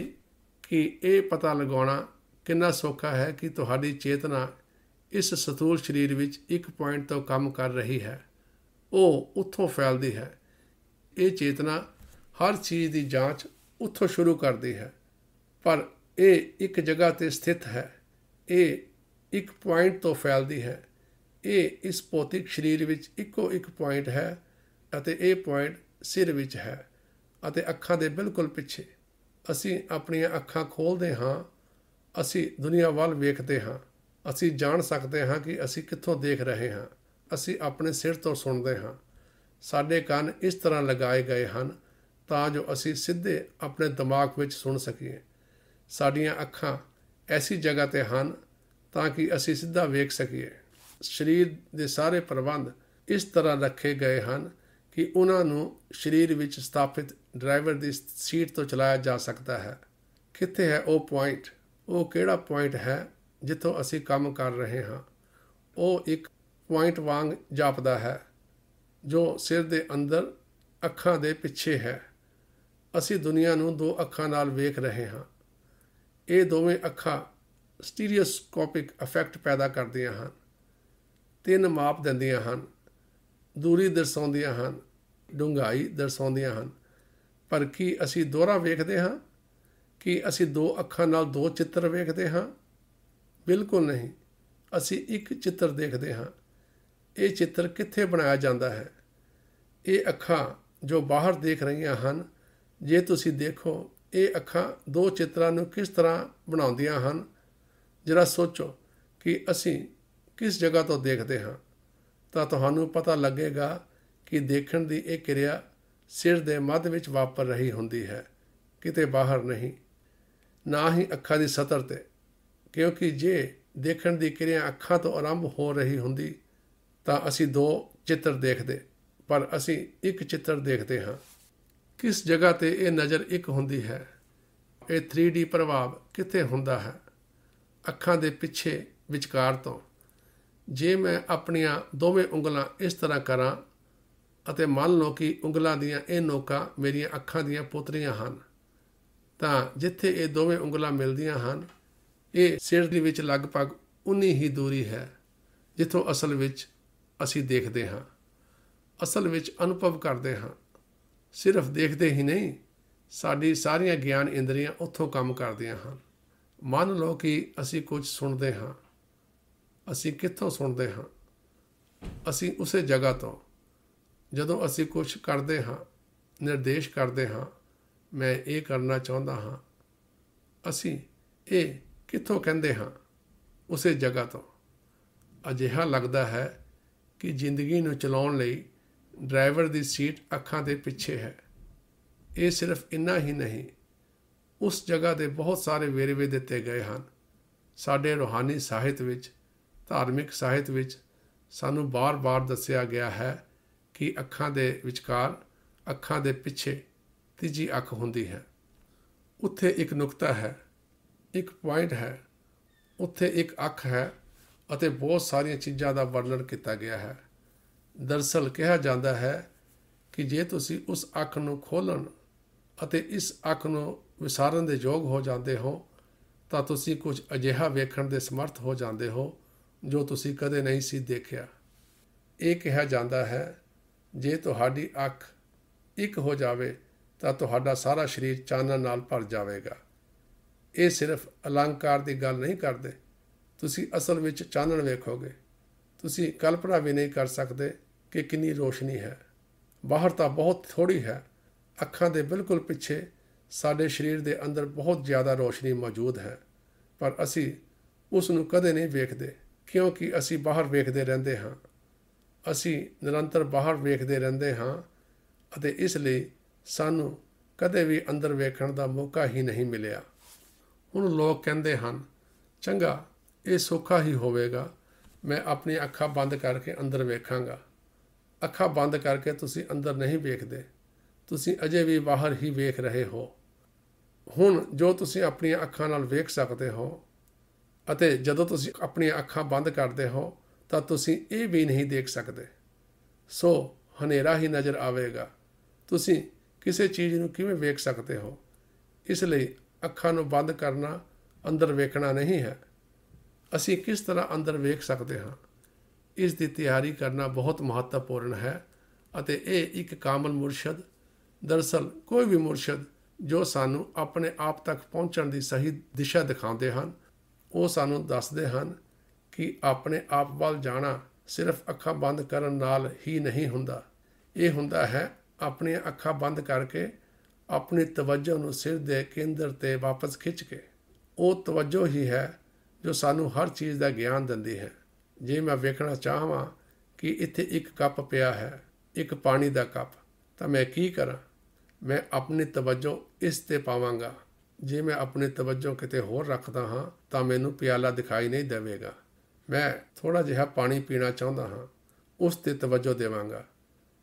ਕਿ ਇਹ ਪਤਾ ਲਗਾਉਣਾ ਕਿੰਨਾ ਸੌਖਾ ਹੈ ਕਿ ਤੁਹਾਡੀ ਚੇਤਨਾ ਇਸ ਸਤੂਲ ਸਰੀਰ ਵਿੱਚ ਇੱਕ ਪੁਆਇੰਟ ਤੋਂ ਕੰਮ ਕਰ ਰਹੀ ਹੈ ਉਹ ਉੱਥੋਂ ਫੈਲਦੀ ਹੈ ਇਹ ਚੇਤਨਾ ਹਰ ਚੀਜ਼ ਦੀ ਜਾਂਚ ਉੱਥੋਂ ਸ਼ੁਰੂ ਕਰਦੀ ਹੈ ਪਰ ਇਹ ਇੱਕ ਜਗ੍ਹਾ ਤੇ ਸਥਿਤ ਹੈ ਇਹ ਇੱਕ ਪੁਆਇੰਟ ਤੋਂ ਫੈਲਦੀ ਹੈ ਇਹ ਇਸ ਭੌਤਿਕ ਸਰੀਰ ਵਿੱਚ ਇੱਕੋ ਇੱਕ ਪੁਆਇੰਟ ਹੈ ਅਤੇ ਇਹ ਪੁਆਇੰਟ ਸਿਰ ਵਿੱਚ ਹੈ ਅਤੇ ਅੱਖਾਂ ਦੇ ਬਿਲਕੁਲ ਪਿੱਛੇ ਅਸੀਂ ਆਪਣੀਆਂ ਅੱਖਾਂ ਖੋਲਦੇ ਹਾਂ ਅਸੀਂ ਦੁਨੀਆ ਵੱਲ ਵੇਖਦੇ ਹਾਂ ਅਸੀਂ ਜਾਣ ਸਕਦੇ ਹਾਂ ਕਿ ਅਸੀਂ ਕਿੱਥੋਂ ਦੇਖ ਰਹੇ ਹਾਂ ਅਸੀਂ ਆਪਣੇ ਸਿਰ ਤੋਂ ਸੁਣਦੇ ਹਾਂ ਸਾਡੇ ਕੰਨ ਇਸ ਤਰ੍ਹਾਂ ਲਗਾਏ ਗਏ ਹਨ ਤਾਂ ਜੋ ਅਸੀਂ ਸਿੱਧੇ ਆਪਣੇ ਦਿਮਾਗ ਵਿੱਚ ਸੁਣ ਸਕੀਏ ਸਾਡੀਆਂ ਅੱਖਾਂ ਐਸੀ ਜਗ੍ਹਾ ਤੇ ਹਨ ਤਾਂ ਕਿ ਅਸੀਂ ਸਿੱਧਾ ਵੇਖ ਸਕੀਏ ਸਰੀਰ ਦੇ ਸਾਰੇ ਪ੍ਰਬੰਧ ਇਸ ਤਰ੍ਹਾਂ ਰੱਖੇ ਗਏ ਹਨ ਕਿ ਉਹਨਾਂ ਨੂੰ ਸਰੀਰ ਵਿੱਚ ਸਥਾਪਿਤ ਡਰਾਈਵਰ ਦੀ ਸੀਟ ਤੋਂ ਚਲਾਇਆ ਜਾ ਸਕਦਾ ਹੈ ਕਿੱਥੇ ਹੈ ਉਹ ਪੁਆਇੰਟ ਉਹ ਕਿਹੜਾ ਪੁਆਇੰਟ ਹੈ ਜਿੱਥੋਂ ਅਸੀਂ ਕੰਮ ਕਰ ਰਹੇ ਹਾਂ ਉਹ ਇੱਕ ਪੁਆਇੰਟ ਵਾਂਗ ਜਾਪਦਾ ਹੈ ਜੋ ਸਿਰ ਦੇ ਅੰਦਰ ਅੱਖਾਂ ਦੇ ਪਿੱਛੇ ਹੈ ਅਸੀਂ ਦੁਨੀਆ ਨੂੰ ਦੋ ਅੱਖਾਂ ਨਾਲ ਵੇਖ ਰਹੇ ਹਾਂ ਇਹ ਦੋਵੇਂ ਅੱਖਾਂ ਸਟੀਰੀਓਸਕੋਪਿਕ ਇਫੈਕਟ ਪੈਦਾ ਕਰਦੀਆਂ ਹਨ ਤਿੰਨ ਮਾਪ ਦਿੰਦੀਆਂ ਹਨ ਦੂਰੀ ਦਰਸਾਉਂਦੀਆਂ ਹਨ ਡੂੰਘਾਈ ਦਰਸਾਉਂਦੀਆਂ ਹਨ ਪਰ ਕੀ ਅਸੀਂ ਦੋਹਰਾ ਵੇਖਦੇ ਹਾਂ ਕਿ ਅਸੀਂ ਦੋ ਅੱਖਾਂ ਨਾਲ ਦੋ ਚਿੱਤਰ ਵੇਖਦੇ ਹਾਂ ਬਿਲਕੁਲ ਨਹੀਂ ਅਸੀਂ ਇੱਕ ਚਿੱਤਰ ਦੇਖਦੇ ਹਾਂ ਇਹ ਚਿੱਤਰ ਕਿੱਥੇ ਬਣਾਇਆ ਜਾਂਦਾ ਹੈ ਇਹ ਅੱਖਾਂ ਜੋ ਬਾਹਰ ਦੇਖ ਰਹੀਆਂ ਹਨ ਜੇ ਤੁਸੀਂ ਦੇਖੋ ਇਹ ਅੱਖਾਂ ਦੋ ਚਿੱਤਰਾਂ ਨੂੰ ਕਿਸ ਤਰ੍ਹਾਂ ਬਣਾਉਂਦੀਆਂ ਹਨ ਜਰਾ ਸੋਚੋ ਕਿ ਅਸੀਂ ਕਿਸ ਜਗ੍ਹਾ ਤੋਂ ਦੇਖਦੇ ਹਾਂ ਤਾਂ ਤੁਹਾਨੂੰ ਪਤਾ ਲੱਗੇਗਾ ਕਿ ਦੇਖਣ ਦੀ ਇਹ ਕਿਰਿਆ ਸਿਰ ਦੇ ਮੱਧ ਵਿੱਚ ਵਾਪਰ ਰਹੀ ਹੁੰਦੀ ਹੈ ਕਿਤੇ ਬਾਹਰ ਨਹੀਂ ਨਾ ਹੀ ਅੱਖਾਂ ਦੀ ਸਤਰ ਤੇ ਕਿਉਂਕਿ ਜੇ ਦੇਖਣ ਦੀ ਕਿਰਿਆ ਅੱਖਾਂ ਤੋਂ ਆਰੰਭ ਹੋ ਰਹੀ ਹੁੰਦੀ ਤਾਂ ਅਸੀਂ ਦੋ ਚਿੱਤਰ ਦੇਖਦੇ ਪਰ ਅਸੀਂ ਇੱਕ ਚਿੱਤਰ ਦੇਖਦੇ ਹਾਂ ਕਿਸ ਜਗ੍ਹਾ ਤੇ ਇਹ ਨਜ਼ਰ ਇੱਕ ਹੁੰਦੀ ਹੈ ਇਹ 3D ਪ੍ਰਭਾਵ ਕਿੱਥੇ ਹੁੰਦਾ ਹੈ ਅੱਖਾਂ ਦੇ ਪਿੱਛੇ ਵਿਚਕਾਰ ਤੋਂ ਜੇ ਮੈਂ ਆਪਣੀਆਂ ਦੋਵੇਂ ਉਂਗਲਾਂ ਇਸ ਤਰ੍ਹਾਂ ਕਰਾਂ ਅਤੇ ਮੰਨ ਲਓ ਕਿ ਉਂਗਲਾਂ ਦੀਆਂ ਇਹ ਨੋਕਾਂ ਮੇਰੀਆਂ ਅੱਖਾਂ ਦੀਆਂ ਪੋਤਰੀਆਂ ਹਨ ਤਾਂ ਜਿੱਥੇ ਇਹ ਦੋਵੇਂ ਉਂਗਲਾਂ ਮਿਲਦੀਆਂ ਹਨ ਇਹ ਸਿਰ ਦੇ ਵਿੱਚ ਲਗਭਗ ਉਨੀ ਹੀ ਦੂਰੀ ਹੈ ਜਿੱਥੋਂ ਅਸਲ ਵਿੱਚ ਅਸੀਂ ਦੇਖਦੇ ਹਾਂ ਅਸਲ ਵਿੱਚ ਅਨੁਭਵ ਕਰਦੇ ਹਾਂ ਸਿਰਫ ਦੇਖਦੇ ਹੀ ਨਹੀਂ ਸਾਡੀ ਸਾਰੀਆਂ ਗਿਆਨ ਇੰਦਰੀਆਂ ਉੱਥੋਂ ਕੰਮ ਕਰਦੀਆਂ ਹਨ ਮੰਨ ਲਓ ਕਿ ਅਸੀਂ ਕੁਝ ਸੁਣਦੇ ਹਾਂ ਅਸੀਂ ਕਿੱਥੋਂ ਸੁਣਦੇ ਹਾਂ ਅਸੀਂ ਉਸੇ ਜਗ੍ਹਾ ਤੋਂ ਜਦੋਂ ਅਸੀਂ ਕੁਝ ਕਰਦੇ ਹਾਂ ਨਿਰਦੇਸ਼ ਕਰਦੇ ਹਾਂ ਮੈਂ ਇਹ ਕਰਨਾ ਚਾਹੁੰਦਾ ਹਾਂ ਅਸੀਂ ਇਹ ਕਿੱਥੋਂ ਕਹਿੰਦੇ ਹਾਂ ਉਸੇ ਜਗ੍ਹਾ ਤੋਂ ਅਜਿਹਾ ਲੱਗਦਾ ਹੈ ਕਿ ਜ਼ਿੰਦਗੀ ਨੂੰ ਚਲਾਉਣ ਲਈ ਡਰਾਈਵਰ ਦੀ ਸੀਟ ਅੱਖਾਂ ਦੇ ਪਿੱਛੇ ਹੈ ਇਹ ਸਿਰਫ ਇੰਨਾ ਹੀ ਨਹੀਂ ਉਸ ਜਗ੍ਹਾ ਦੇ ਬਹੁਤ ਸਾਰੇ ਵੇਰਵੇ ਦਿੱਤੇ ਗਏ ਹਨ ਸਾਡੇ ਰੋਹਾਨੀ ਸਾਹਿਤ ਵਿੱਚ ਧਾਰਮਿਕ ਸਾਹਿਤ ਵਿੱਚ ਸਾਨੂੰ ਬਾਰ-ਬਾਰ ਦੱਸਿਆ ਗਿਆ ਹੈ ਕਿ ਅੱਖਾਂ ਦੇ ਵਿਚਕਾਰ ਅੱਖਾਂ ਦੇ ਪਿੱਛੇ ਤੀਜੀ ਅੱਖ ਹੁੰਦੀ ਹੈ ਉੱਥੇ ਇੱਕ ਨੁਕਤਾ ਹੈ ਇੱਕ ਪੁਆਇੰਟ ਹੈ ਉੱਥੇ ਇੱਕ ਅੱਖ ਹੈ ਅਤੇ ਬਹੁਤ ਸਾਰੀਆਂ ਚੀਜ਼ਾਂ ਦਾ ਵਰਣਨ ਕੀਤਾ ਗਿਆ ਹੈ ਦਰਸਲ ਕਿਹਾ ਜਾਂਦਾ ਹੈ ਕਿ ਜੇ ਤੁਸੀਂ ਉਸ ਅੱਖ ਨੂੰ ਖੋਲਣ ਅਤੇ ਇਸ ਅੱਖ ਨੂੰ ਵਿਸਾਰਨ ਦੇ ਯੋਗ ਹੋ ਜਾਂਦੇ ਹੋ ਤਾਂ ਤੁਸੀਂ ਕੁਝ ਅਜਿਹਾ ਵੇਖਣ ਦੇ ਸਮਰਥ ਹੋ ਜਾਂਦੇ ਹੋ ਜੋ ਤੁਸੀਂ ਕਦੇ ਨਹੀਂ ਸੀ ਦੇਖਿਆ ਇਹ ਕਿਹਾ ਜਾਂਦਾ ਹੈ ਜੇ ਤੁਹਾਡੀ ਅੱਖ ਇੱਕ ਹੋ ਜਾਵੇ ਤਾਂ ਤੁਹਾਡਾ ਸਾਰਾ ਸਰੀਰ ਚਾਨਣ ਨਾਲ ਭਰ ਜਾਵੇਗਾ ਇਹ ਸਿਰਫ ਅਲੰਕਾਰ ਦੀ ਗੱਲ ਨਹੀਂ ਕਰਦੇ ਤੁਸੀਂ ਅਸਲ ਵਿੱਚ ਚਾਨਣ ਵੇਖੋਗੇ ਤੁਸੀਂ ਕਲਪਨਾ ਵੀ ਨਹੀਂ ਕਰ ਸਕਦੇ ਕਿ ਕਿੰਨੀ ਰੋਸ਼ਨੀ ਹੈ ਬਾਹਰ ਤਾਂ ਬਹੁਤ ਥੋੜੀ ਹੈ ਅੱਖਾਂ ਦੇ ਬਿਲਕੁਲ ਪਿੱਛੇ ਸਾਡੇ ਸਰੀਰ ਦੇ ਅੰਦਰ ਬਹੁਤ ਜ਼ਿਆਦਾ ਰੋਸ਼ਨੀ ਮੌਜੂਦ ਹੈ ਪਰ ਅਸੀਂ ਉਸ ਨੂੰ ਕਦੇ ਨਹੀਂ ਵੇਖਦੇ ਕਿਉਂਕਿ ਅਸੀਂ ਬਾਹਰ ਵੇਖਦੇ ਰਹਿੰਦੇ ਹਾਂ ਅਸੀਂ ਨਿਰੰਤਰ ਬਾਹਰ ਵੇਖਦੇ ਰਹਿੰਦੇ ਹਾਂ ਅਤੇ ਇਸ ਲਈ ਸਾਨੂੰ ਕਦੇ ਵੀ ਅੰਦਰ ਵੇਖਣ ਦਾ ਮੌਕਾ ਹੀ ਨਹੀਂ ਮਿਲਿਆ ਹੁਣ ਲੋਕ ਕਹਿੰਦੇ ਹਨ ਚੰਗਾ ਇਹ ਸੋਖਾ ਹੀ ਹੋਵੇਗਾ ਮੈਂ ਆਪਣੀ ਅੱਖਾਂ ਬੰਦ ਕਰਕੇ ਅੰਦਰ ਵੇਖਾਂਗਾ ਅੱਖਾਂ ਬੰਦ ਕਰਕੇ ਤੁਸੀਂ ਅੰਦਰ ਨਹੀਂ ਵੇਖਦੇ ਤੁਸੀਂ ਅਜੇ ਵੀ ਬਾਹਰ ਹੀ ਵੇਖ ਰਹੇ ਹੋ ਹੁਣ ਜੋ ਤੁਸੀਂ ਆਪਣੀਆਂ ਅੱਖਾਂ ਨਾਲ ਵੇਖ ਸਕਦੇ ਹੋ ਅਤੇ ਜਦੋਂ ਤੁਸੀਂ ਆਪਣੀਆਂ ਅੱਖਾਂ ਬੰਦ ਕਰਦੇ ਹੋ ਤਾਂ ਤੁਸੀਂ ਇਹ ਵੀ ਨਹੀਂ ਦੇਖ ਸਕਦੇ ਸੋ ਹਨੇਰਾ ਹੀ ਨਜ਼ਰ ਆਵੇਗਾ ਤੁਸੀਂ ਕਿਸੇ ਚੀਜ਼ ਨੂੰ ਕਿਵੇਂ ਵੇਖ ਸਕਦੇ ਹੋ ਇਸ ਲਈ ਅੱਖਾਂ ਨੂੰ ਬੰਦ ਕਰਨਾ ਅੰਦਰ ਵੇਖਣਾ ਨਹੀਂ ਹੈ ਅਸੀਂ ਕਿਸ ਤਰ੍ਹਾਂ ਅੰਦਰ ਵੇਖ ਸਕਦੇ ਹਾਂ ਇਸ ਦੀ ਤਿਆਰੀ ਕਰਨਾ ਬਹੁਤ ਮਹੱਤਵਪੂਰਨ ਹੈ ਅਤੇ ਇਹ ਇੱਕ ਕਾਮਲ ਮੁਰਸ਼ਦ ਦਰਸਲ ਕੋਈ ਵੀ ਮੁਰਸ਼ਦ ਜੋ ਸਾਨੂੰ ਆਪਣੇ ਆਪ ਤੱਕ ਪਹੁੰਚਣ ਦੀ ਸਹੀ ਦਿਸ਼ਾ ਦਿਖਾਉਂਦੇ ਹਨ ਉਹ ਸਾਨੂੰ ਦੱਸਦੇ ਹਨ ਕਿ ਆਪਣੇ ਆਪ ਵੱਲ ਜਾਣਾ ਸਿਰਫ ਅੱਖਾਂ ਬੰਦ ਕਰਨ ਨਾਲ ਹੀ ਨਹੀਂ ਹੁੰਦਾ ਇਹ ਹੁੰਦਾ ਹੈ ਆਪਣੀਆਂ ਅੱਖਾਂ ਬੰਦ ਕਰਕੇ ਆਪਣੀ ਤਵੱਜੋ ਨੂੰ ਸਿਰ ਦੇ ਕੇਂਦਰ ਤੇ ਵਾਪਸ ਖਿੱਚ ਕੇ ਉਹ ਤਵੱਜੋ ਹੀ ਹੈ ਜੋ ਸਾਨੂੰ ਹਰ ਚੀਜ਼ ਦਾ ਗਿਆਨ ਦਿੰਦੀ ਹੈ ਜੇ ਮੈਂ ਵੇਖਣਾ ਚਾਹਾਂ ਕਿ ਇੱਥੇ ਇੱਕ ਕੱਪ ਪਿਆ ਹੈ ਇੱਕ ਪਾਣੀ ਦਾ ਕੱਪ ਤਾਂ ਮੈਂ ਕੀ ਕਰਾਂ ਮੈਂ ਆਪਣੀ ਤਵੱਜੋ ਇਸ ਤੇ ਪਾਵਾਂਗਾ ਜੇ ਮੈਂ ਆਪਣੀ ਤਵੱਜੋ ਕਿਤੇ ਹੋਰ ਰੱਖਦਾ ਹਾਂ ਤਾਂ ਮੈਨੂੰ ਪਿਆਲਾ ਦਿਖਾਈ ਨਹੀਂ ਦੇਵੇਗਾ ਮੈਂ ਥੋੜਾ ਜਿਹਾ ਪਾਣੀ ਪੀਣਾ ਚਾਹੁੰਦਾ ਹਾਂ ਉਸ ਤੇ ਤਵੱਜੋ ਦੇਵਾਂਗਾ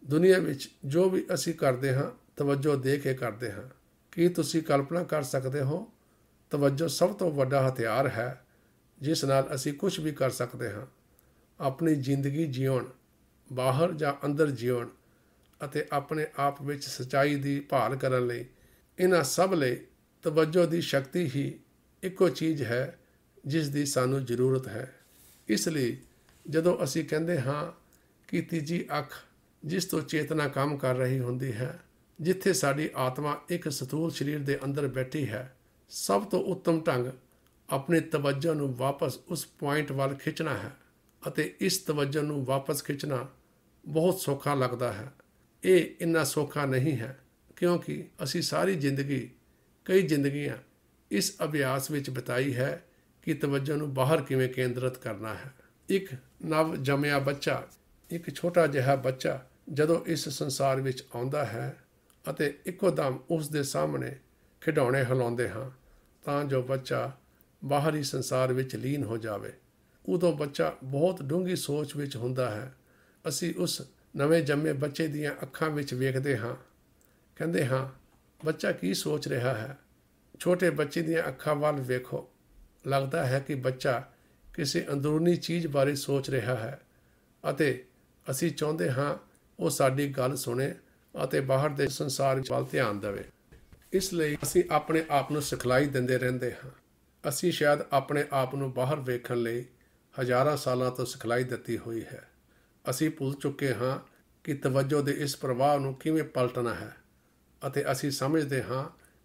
ਦੁਨੀਆ ਵਿੱਚ ਜੋ ਵੀ ਅਸੀਂ ਕਰਦੇ ਹਾਂ ਤਵੱਜੋ ਦੇ ਕੇ ਕਰਦੇ ਹਾਂ ਕੀ ਤੁਸੀਂ ਕਲਪਨਾ ਕਰ ਸਕਦੇ ਹੋ ਤਵੱਜੋ ਸਭ ਤੋਂ ਵੱਡਾ ਹਥਿਆਰ ਹੈ ਜਿਸ ਨਾਲ ਅਸੀਂ ਕੁਝ ਵੀ ਕਰ ਸਕਦੇ ਹਾਂ ਆਪਣੀ ਜ਼ਿੰਦਗੀ ਜਿਉਣ ਬਾਹਰ ਜਾਂ ਅੰਦਰ ਜਿਉਣ ਅਤੇ ਆਪਣੇ ਆਪ ਵਿੱਚ ਸਚਾਈ ਦੀ ਭਾਲ ਕਰਨ ਲਈ ਇਹਨਾਂ ਸਭ ਲਈ ਤਵੱਜੋ ਦੀ ਸ਼ਕਤੀ ਹੀ ਇੱਕੋ ਚੀਜ਼ ਹੈ ਜਿਸ ਦੀ ਸਾਨੂੰ ਜ਼ਰੂਰਤ ਹੈ ਇਸ ਲਈ ਜਦੋਂ ਅਸੀਂ ਕਹਿੰਦੇ ਹਾਂ ਕਿ ਤੀਜੀ ਅੱਖ ਜਿਸ ਤੋਂ ਚੇਤਨਾ ਕੰਮ ਕਰ ਰਹੀ ਹੁੰਦੀ ਹੈ ਜਿੱਥੇ ਸਾਡੀ ਆਤਮਾ ਇੱਕ ਸਤੂਲ ਸਰੀਰ ਦੇ ਅੰਦਰ ਬੈਠੀ ਹੈ ਸਭ ਤੋਂ ਉੱਤਮ ਢੰਗ ਆਪਣੇ ਤਵੱਜੋ ਨੂੰ ਵਾਪਸ ਉਸ ਪੁਆਇੰਟ ਵੱਲ ਖਿੱਚਣਾ ਹੈ ਅਤੇ ਇਸ ਤਵੱਜੋ ਨੂੰ ਵਾਪਸ ਖਿੱਚਣਾ ਬਹੁਤ ਸੌਖਾ ਲੱਗਦਾ ਹੈ ਇਹ ਇੰਨਾ ਸੌਖਾ ਨਹੀਂ ਹੈ ਕਿਉਂਕਿ ਅਸੀਂ ਸਾਰੀ ਜ਼ਿੰਦਗੀ ਕਈ ਜ਼ਿੰਦਗੀਆਂ ਇਸ ਅਭਿਆਸ ਵਿੱਚ ਬਿਤਾਈ ਹੈ ਕਿ ਤਵੱਜਾ ਨੂੰ ਬਾਹਰ ਕਿਵੇਂ ਕੇਂਦਰਿਤ ਕਰਨਾ ਹੈ ਇੱਕ ਨਵ ਜੰਮਿਆ ਬੱਚਾ ਇੱਕ ਛੋਟਾ ਜਿਹਾ ਬੱਚਾ ਜਦੋਂ ਇਸ ਸੰਸਾਰ ਵਿੱਚ ਆਉਂਦਾ ਹੈ ਅਤੇ ਇੱਕੋ ਦਮ ਉਸ ਦੇ ਸਾਹਮਣੇ ਖਿਡੌਣੇ ਹਿਲਾਉਂਦੇ ਹਾਂ ਤਾਂ ਜੋ ਬੱਚਾ ਬਾਹਰੀ ਸੰਸਾਰ ਵਿੱਚ ਲੀਨ ਹੋ ਜਾਵੇ ਉਦੋਂ ਬੱਚਾ ਬਹੁਤ ਡੂੰਗੀ ਸੋਚ ਵਿੱਚ ਹੁੰਦਾ ਹੈ ਅਸੀਂ ਉਸ ਨਵੇਂ ਜੰਮੇ ਬੱਚੇ ਦੀਆਂ ਅੱਖਾਂ ਵਿੱਚ ਵੇਖਦੇ ਹਾਂ ਕਹਿੰਦੇ ਹਾਂ ਬੱਚਾ ਕੀ ਸੋਚ ਰਿਹਾ ਹੈ ਛੋਟੇ ਬੱਚੇ ਦੀਆਂ ਅੱਖਾਂ ਵੱਲ ਵੇਖੋ ਲੱਗਦਾ ਹੈ ਕਿ ਬੱਚਾ ਕਿਸੇ ਅੰਦਰੂਨੀ ਚੀਜ਼ ਬਾਰੇ ਸੋਚ ਰਿਹਾ ਹੈ ਅਤੇ ਅਸੀਂ ਚਾਹੁੰਦੇ ਹਾਂ ਉਹ ਸਾਡੀ ਗੱਲ ਸੁਣੇ ਅਤੇ ਬਾਹਰ ਦੇ ਸੰਸਾਰ ਵੱਲ ਧਿਆਨ ਦੇਵੇ ਇਸ ਲਈ ਅਸੀਂ ਆਪਣੇ ਆਪ ਨੂੰ ਸਿਖਲਾਈ ਦਿੰਦੇ ਰਹਿੰਦੇ ਹਾਂ ਅਸੀਂ ਸ਼ਾਇਦ ਆਪਣੇ ਆਪ ਨੂੰ ਬਾਹਰ ਵੇਖਣ ਲਈ ਹਜ਼ਾਰਾਂ ਸਾਲਾਂ ਤੋਂ ਸਿਖਲਾਈ ਦਿੱਤੀ ਹੋਈ ਹੈ ਅਸੀਂ ਭੁੱਲ ਚੁੱਕੇ ਹਾਂ ਕਿ ਤਵੱਜੋ ਦੇ ਇਸ ਪ੍ਰਵਾਹ ਨੂੰ ਕਿਵੇਂ ਪਲਟਣਾ ਹੈ ਅਤੇ ਅਸੀਂ ਸਮਝਦੇ ਹਾਂ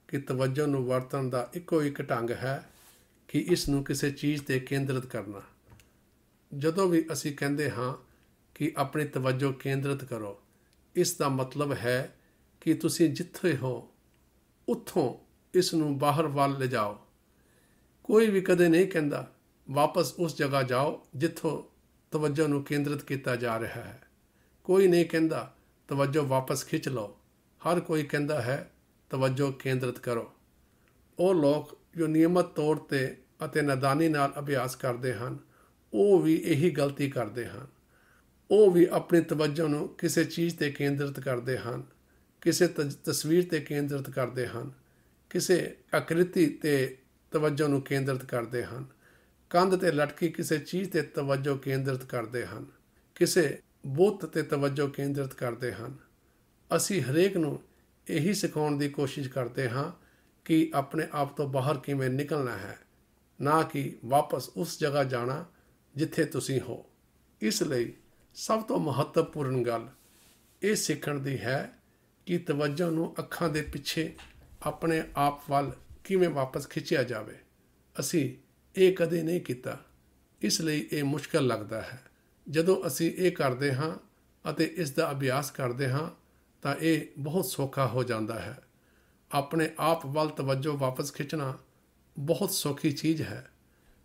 ਕਿ ਤਵੱਜੋ ਨੂੰ ਵਰਤਣ ਦਾ ਇੱਕੋ ਇੱਕ ਢੰਗ ਹੈ ਕਿ ਇਸ ਨੂੰ ਕਿਸੇ ਚੀਜ਼ ਤੇ ਕੇਂਦਰਿਤ ਕਰਨਾ ਜਦੋਂ ਵੀ ਅਸੀਂ ਕਹਿੰਦੇ ਹਾਂ ਕਿ ਆਪਣੀ ਤਵੱਜੋ ਕੇਂਦਰਿਤ ਕਰੋ ਇਸ ਦਾ ਮਤਲਬ ਹੈ ਕਿ ਤੁਸੀਂ ਜਿੱਥੇ ਹੋ ਉੱਥੋਂ ਇਸ ਨੂੰ ਬਾਹਰ ਵੱਲ ਲਿਜਾਓ ਕੋਈ ਵੀ ਕਦੇ ਨਹੀਂ ਕਹਿੰਦਾ ਵਾਪਸ ਉਸ ਜਗ੍ਹਾ ਜਾਓ ਜਿੱਥੋਂ ਤਵੱਜੋ ਨੂੰ ਕੇਂਦਰਿਤ ਕੀਤਾ ਜਾ ਰਿਹਾ ਹੈ ਕੋਈ ਨਹੀਂ ਕਹਿੰਦਾ ਤਵੱਜੋ ਵਾਪਸ ਖਿੱਚ ਲਓ ਹਰ ਕੋਈ ਕਹਿੰਦਾ ਹੈ ਤਵੱਜੋ ਕੇਂਦਰਿਤ ਕਰੋ ਉਹ ਲੋਕ ਜੋ ਨਿਯਮਤ ਤੌਰ ਤੇ ਅਤੇ ਨਦਾਨੀ ਨਾਲ ਅਭਿਆਸ ਕਰਦੇ ਹਨ ਉਹ ਵੀ ਇਹੀ ਗਲਤੀ ਕਰਦੇ ਹਨ ਉਹ ਵੀ ਆਪਣੀ ਤਵੱਜੋ ਨੂੰ ਕਿਸੇ ਚੀਜ਼ ਤੇ ਕੇਂਦਰਿਤ ਕਰਦੇ ਹਨ ਕਿਸੇ ਤਸਵੀਰ ਤੇ ਕੇਂਦਰਿਤ ਕਰਦੇ ਹਨ ਕਿਸੇ ਆਕ੍ਰਿਤੀ ਤੇ ਤਵੱਜੋ ਨੂੰ ਕੇਂਦਰਿਤ ਕਰਦੇ ਹਨ ਕੰਧ ਤੇ ਲਟਕੀ ਕਿਸੇ ਚੀਜ਼ ਤੇ ਤਵੱਜੋ ਕੇਂਦਰਿਤ ਕਰਦੇ ਹਨ ਕਿਸੇ ਬੁੱਤ ਤੇ ਤਵੱਜੋ ਕੇਂਦਰਿਤ ਕਰਦੇ ਹਨ ਅਸੀਂ ਹਰੇਕ ਨੂੰ ਇਹੀ ਸਿਖਾਉਣ ਦੀ ਕੋਸ਼ਿਸ਼ ਕਰਦੇ ਹਾਂ ਕਿ ਆਪਣੇ ਆਪ ਤੋਂ ਬਾਹਰ ਕਿਵੇਂ ਨਿਕਲਣਾ ਹੈ ਨਾ ਕਿ ਵਾਪਸ ਉਸ ਜਗ੍ਹਾ ਜਾਣਾ ਜਿੱਥੇ ਤੁਸੀਂ ਹੋ ਇਸ ਲਈ ਸਭ ਤੋਂ ਮਹੱਤਵਪੂਰਨ ਗੱਲ ਇਹ ਸਿੱਖਣ ਦੀ ਹੈ ਕਿ ਤਵੱਜੋ ਨੂੰ ਅੱਖਾਂ ਦੇ ਪਿੱਛੇ ਆਪਣੇ ਆਪ ਵੱਲ ਕਿਵੇਂ ਵਾਪਸ ਖਿੱਚਿਆ ਜਾਵੇ ਅਸੀਂ ਇਹ ਕਦੇ ਨਹੀਂ ਕੀਤਾ ਇਸ ਲਈ ਇਹ ਮੁਸ਼ਕਲ ਲੱਗਦਾ ਹੈ ਜਦੋਂ ਅਸੀਂ ਇਹ ਕਰਦੇ ਹਾਂ ਅਤੇ ਇਸ ਦਾ ਅਭਿਆਸ ਕਰਦੇ ਹਾਂ ਤਾਂ ਇਹ ਬਹੁਤ ਸੌਖਾ ਹੋ ਜਾਂਦਾ ਹੈ ਆਪਣੇ ਆਪ ਵੱਲ ਤਵੱਜੋ ਵਾਪਸ ਖਿੱਚਣਾ ਬਹੁਤ ਸੌਖੀ ਚੀਜ਼ ਹੈ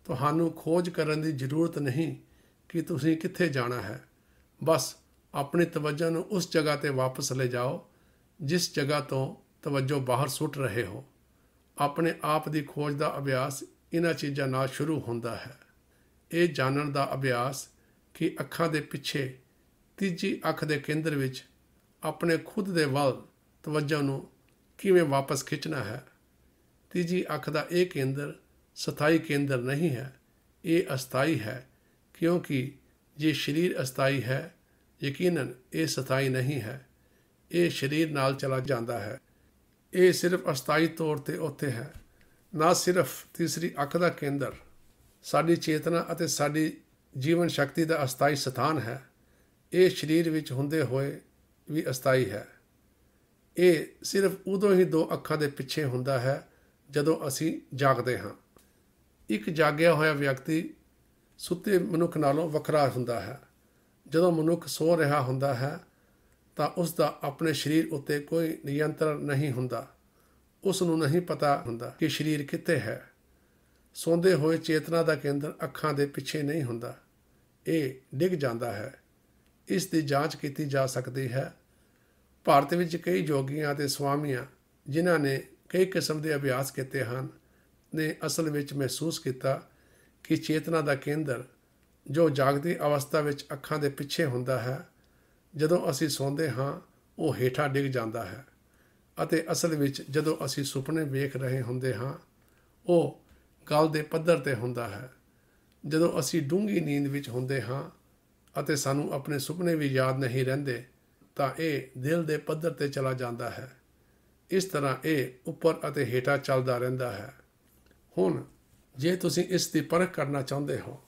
ਤੁਹਾਨੂੰ ਖੋਜ ਕਰਨ ਦੀ ਜ਼ਰੂਰਤ ਨਹੀਂ ਕਿ ਤੁਸੀਂ ਕਿੱਥੇ ਜਾਣਾ ਹੈ ਬਸ ਆਪਣੀ ਤਵੱਜਾ ਨੂੰ ਉਸ ਜਗ੍ਹਾ ਤੇ ਵਾਪਸ ਲੈ ਜਾਓ ਜਿਸ ਜਗ੍ਹਾ ਤੋਂ ਤਵੱਜੋ ਬਾਹਰ ਸੁੱਟ ਰਹੇ ਹੋ ਆਪਣੇ ਆਪ ਦੀ ਖੋਜ ਦਾ ਅਭਿਆਸ ਇਹਨਾਂ ਚੀਜ਼ਾਂ ਨਾਲ ਸ਼ੁਰੂ ਹੁੰਦਾ ਹੈ ਇਹ ਜਾਣਨ ਦਾ ਅਭਿਆਸ ਕਿ ਅੱਖਾਂ ਦੇ ਪਿੱਛੇ ਤੀਜੀ ਅੱਖ ਦੇ ਕੇਂਦਰ ਵਿੱਚ ਆਪਣੇ ਖੁਦ ਦੇ ਵੱਲ ਤਵੱਜਾ ਨੂੰ ਕਿਵੇਂ ਵਾਪਸ ਖਿੱਚਣਾ ਹੈ ਤੀਜੀ ਅੱਖ ਦਾ ਇਹ ਕੇਂਦਰ ਸਥਾਈ ਕੇਂਦਰ ਨਹੀਂ ਹੈ ਇਹ ਅਸਥਾਈ ਹੈ ਕਿਉਂਕਿ ਜੇ ਸਰੀਰ ਅਸਥਾਈ ਹੈ ਯਕੀਨਨ ਇਹ ਸਥਾਈ ਨਹੀਂ ਹੈ ਇਹ ਸਰੀਰ ਨਾਲ ਚਲਾ ਜਾਂਦਾ ਹੈ ਇਹ ਸਿਰਫ ਅਸਥਾਈ ਤੌਰ ਤੇ ਉੱਥੇ ਹੈ ਨਾ ਸਿਰਫ ਤੀਸਰੀ ਅੱਖ ਦਾ ਕੇਂਦਰ ਸਾਡੀ ਚੇਤਨਾ ਅਤੇ ਸਾਡੀ ਜੀਵਨ ਸ਼ਕਤੀ ਦਾ ਅਸਥਾਈ ਸਥਾਨ ਹੈ ਇਹ ਸਰੀਰ ਵਿੱਚ ਹੁੰਦੇ ਹੋਏ ਵੀ ਅਸਥਾਈ ਹੈ ਇਹ ਸਿਰਫ ਉਦੋਂ ਹੀ ਦੋ ਅੱਖਾਂ ਦੇ ਪਿੱਛੇ ਹੁੰਦਾ ਹੈ ਜਦੋਂ ਅਸੀਂ ਜਾਗਦੇ ਹਾਂ ਇੱਕ ਜਾਗਿਆ ਹੋਇਆ ਵਿਅਕਤੀ ਸੁੱਤੇ ਮਨੁੱਖ ਨਾਲੋਂ ਵੱਖਰਾ ਹੁੰਦਾ ਹੈ ਜਦੋਂ ਮਨੁੱਖ ਸੋ ਰਿਹਾ ਹੁੰਦਾ ਹੈ ਤਾਂ ਉਸ ਦਾ ਆਪਣੇ ਸਰੀਰ ਉੱਤੇ ਕੋਈ ਨਿਯੰਤਰਣ ਨਹੀਂ ਹੁੰਦਾ ਉਸ ਨੂੰ ਨਹੀਂ ਪਤਾ ਹੁੰਦਾ ਕਿ ਸਰੀਰ ਕਿੱਥੇ ਹੈ ਸੌਂਦੇ ਹੋਏ ਚੇਤਨਾ ਦਾ ਕੇਂਦਰ ਅੱਖਾਂ ਦੇ ਪਿੱਛੇ ਨਹੀਂ ਹੁੰਦਾ ਇਹ ਡਿੱਗ ਜਾਂਦਾ ਹੈ ਇਸ ਦੀ ਜਾਂਚ ਕੀਤੀ ਜਾ ਸਕਦੀ ਹੈ ਭਾਰਤ ਵਿੱਚ ਕਈ ਜੋਗੀਆਂ ਤੇ ਸਵਾਮੀਆਂ ਜਿਨ੍ਹਾਂ ਨੇ ਕਈ ਕਿਸਮ ਦੇ ਅਭਿਆਸ ਕੀਤੇ ਹਨ ਨੇ ਅਸਲ ਵਿੱਚ ਮਹਿਸੂਸ ਕੀਤਾ ਕਿ ਚੇਤਨਾ ਦਾ ਕੇਂਦਰ ਜੋ ਜਾਗਦੀ ਅਵਸਥਾ ਵਿੱਚ ਅੱਖਾਂ ਦੇ ਪਿੱਛੇ ਹੁੰਦਾ ਹੈ ਜਦੋਂ ਅਸੀਂ ਸੌਂਦੇ ਹਾਂ ਉਹ ਹੇਠਾਂ ਡਿੱਗ ਜਾਂਦਾ ਹੈ ਅਤੇ ਅਸਲ ਵਿੱਚ ਜਦੋਂ ਅਸੀਂ ਸੁਪਨੇ ਵੇਖ ਰਹੇ ਹੁੰਦੇ ਹਾਂ ਉਹ ਗੱਲ ਦੇ ਪੱਧਰ ਤੇ ਹੁੰਦਾ ਹੈ ਜਦੋਂ ਅਸੀਂ ਡੂੰਗੀ ਨੀਂਦ ਵਿੱਚ ਹੁੰਦੇ ਹਾਂ ਅਤੇ ਸਾਨੂੰ ਆਪਣੇ ਸੁਪਨੇ ਵੀ ਯਾਦ ਨਹੀਂ ਰਹਿੰਦੇ ਤਾਂ ਇਹ ਦਿਲ ਦੇ ਪੱਧਰ ਤੇ ਚਲਾ ਜਾਂਦਾ ਹੈ ਇਸ ਤਰ੍ਹਾਂ ਇਹ ਉੱਪਰ ਅਤੇ ਹੇਠਾਂ ਚੱਲਦਾ ਰਹਿੰਦਾ ਹੈ ਹੁਣ ਜੇ ਤੁਸੀਂ ਇਸ ਦੀ ਪਰਖ ਕਰਨਾ ਚਾਹੁੰਦੇ ਹੋ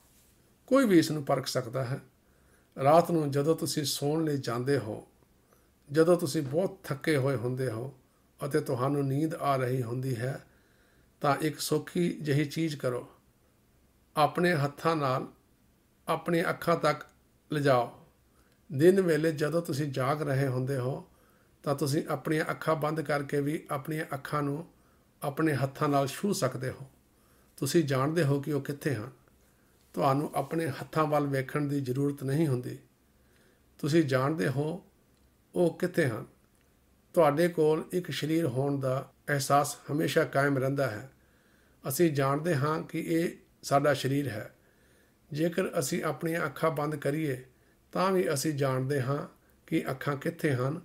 ਕੋਈ ਵੀ ਇਸ ਨੂੰ ਪਰਖ ਸਕਦਾ ਹੈ ਰਾਤ ਨੂੰ ਜਦੋਂ ਤੁਸੀਂ ਸੌਣ ਲਈ ਜਾਂਦੇ ਹੋ ਜਦੋਂ ਤੁਸੀਂ ਬਹੁਤ ਥੱਕੇ ਹੋਏ ਹੁੰਦੇ ਹੋ ਅਤੇ ਤੁਹਾਨੂੰ ਨੀਂਦ ਆ ਰਹੀ ਹੁੰਦੀ ਹੈ ਤਾਂ ਇੱਕ ਸੌਖੀ ਜਿਹੀ ਚੀਜ਼ ਕਰੋ ਆਪਣੇ ਹੱਥਾਂ ਨਾਲ ਆਪਣੀ ਅੱਖਾਂ ਤੱਕ ਲਿਜਾਓ ਦਿਨ ਵੇਲੇ ਜਦੋਂ ਤੁਸੀਂ ਜਾਗ ਰਹੇ ਹੁੰਦੇ ਹੋ ਤਾਂ ਤੁਸੀਂ ਆਪਣੀਆਂ ਅੱਖਾਂ ਬੰਦ ਕਰਕੇ ਵੀ ਆਪਣੀਆਂ ਅੱਖਾਂ ਨੂੰ ਆਪਣੇ ਹੱਥਾਂ ਨਾਲ ਛੂ ਸਕਦੇ ਹੋ ਤੁਸੀਂ ਜਾਣਦੇ ਹੋ ਕਿ ਉਹ ਕਿੱਥੇ ਹਨ ਤੁਹਾਨੂੰ ਆਪਣੇ ਹੱਥਾਂ ਵੱਲ ਵੇਖਣ ਦੀ ਜ਼ਰੂਰਤ ਨਹੀਂ ਹੁੰਦੀ ਤੁਸੀਂ ਜਾਣਦੇ ਹੋ ਉਹ ਕਿੱਥੇ ਹਨ ਤੁਹਾਡੇ ਕੋਲ ਇੱਕ ਸਰੀਰ ਹੋਣ ਦਾ ਅਹਿਸਾਸ ਹਮੇਸ਼ਾ ਕਾਇਮ ਰਹਿੰਦਾ ਹੈ ਅਸੀਂ ਜਾਣਦੇ ਹਾਂ ਕਿ ਇਹ ਸਾਡਾ ਸਰੀਰ ਹੈ ਜੇਕਰ ਅਸੀਂ ਆਪਣੀਆਂ ਅੱਖਾਂ ਬੰਦ ਕਰੀਏ ਤਾਂ ਵੀ ਅਸੀਂ ਜਾਣਦੇ ਹਾਂ ਕਿ ਅੱਖਾਂ ਕਿੱਥੇ ਹਨ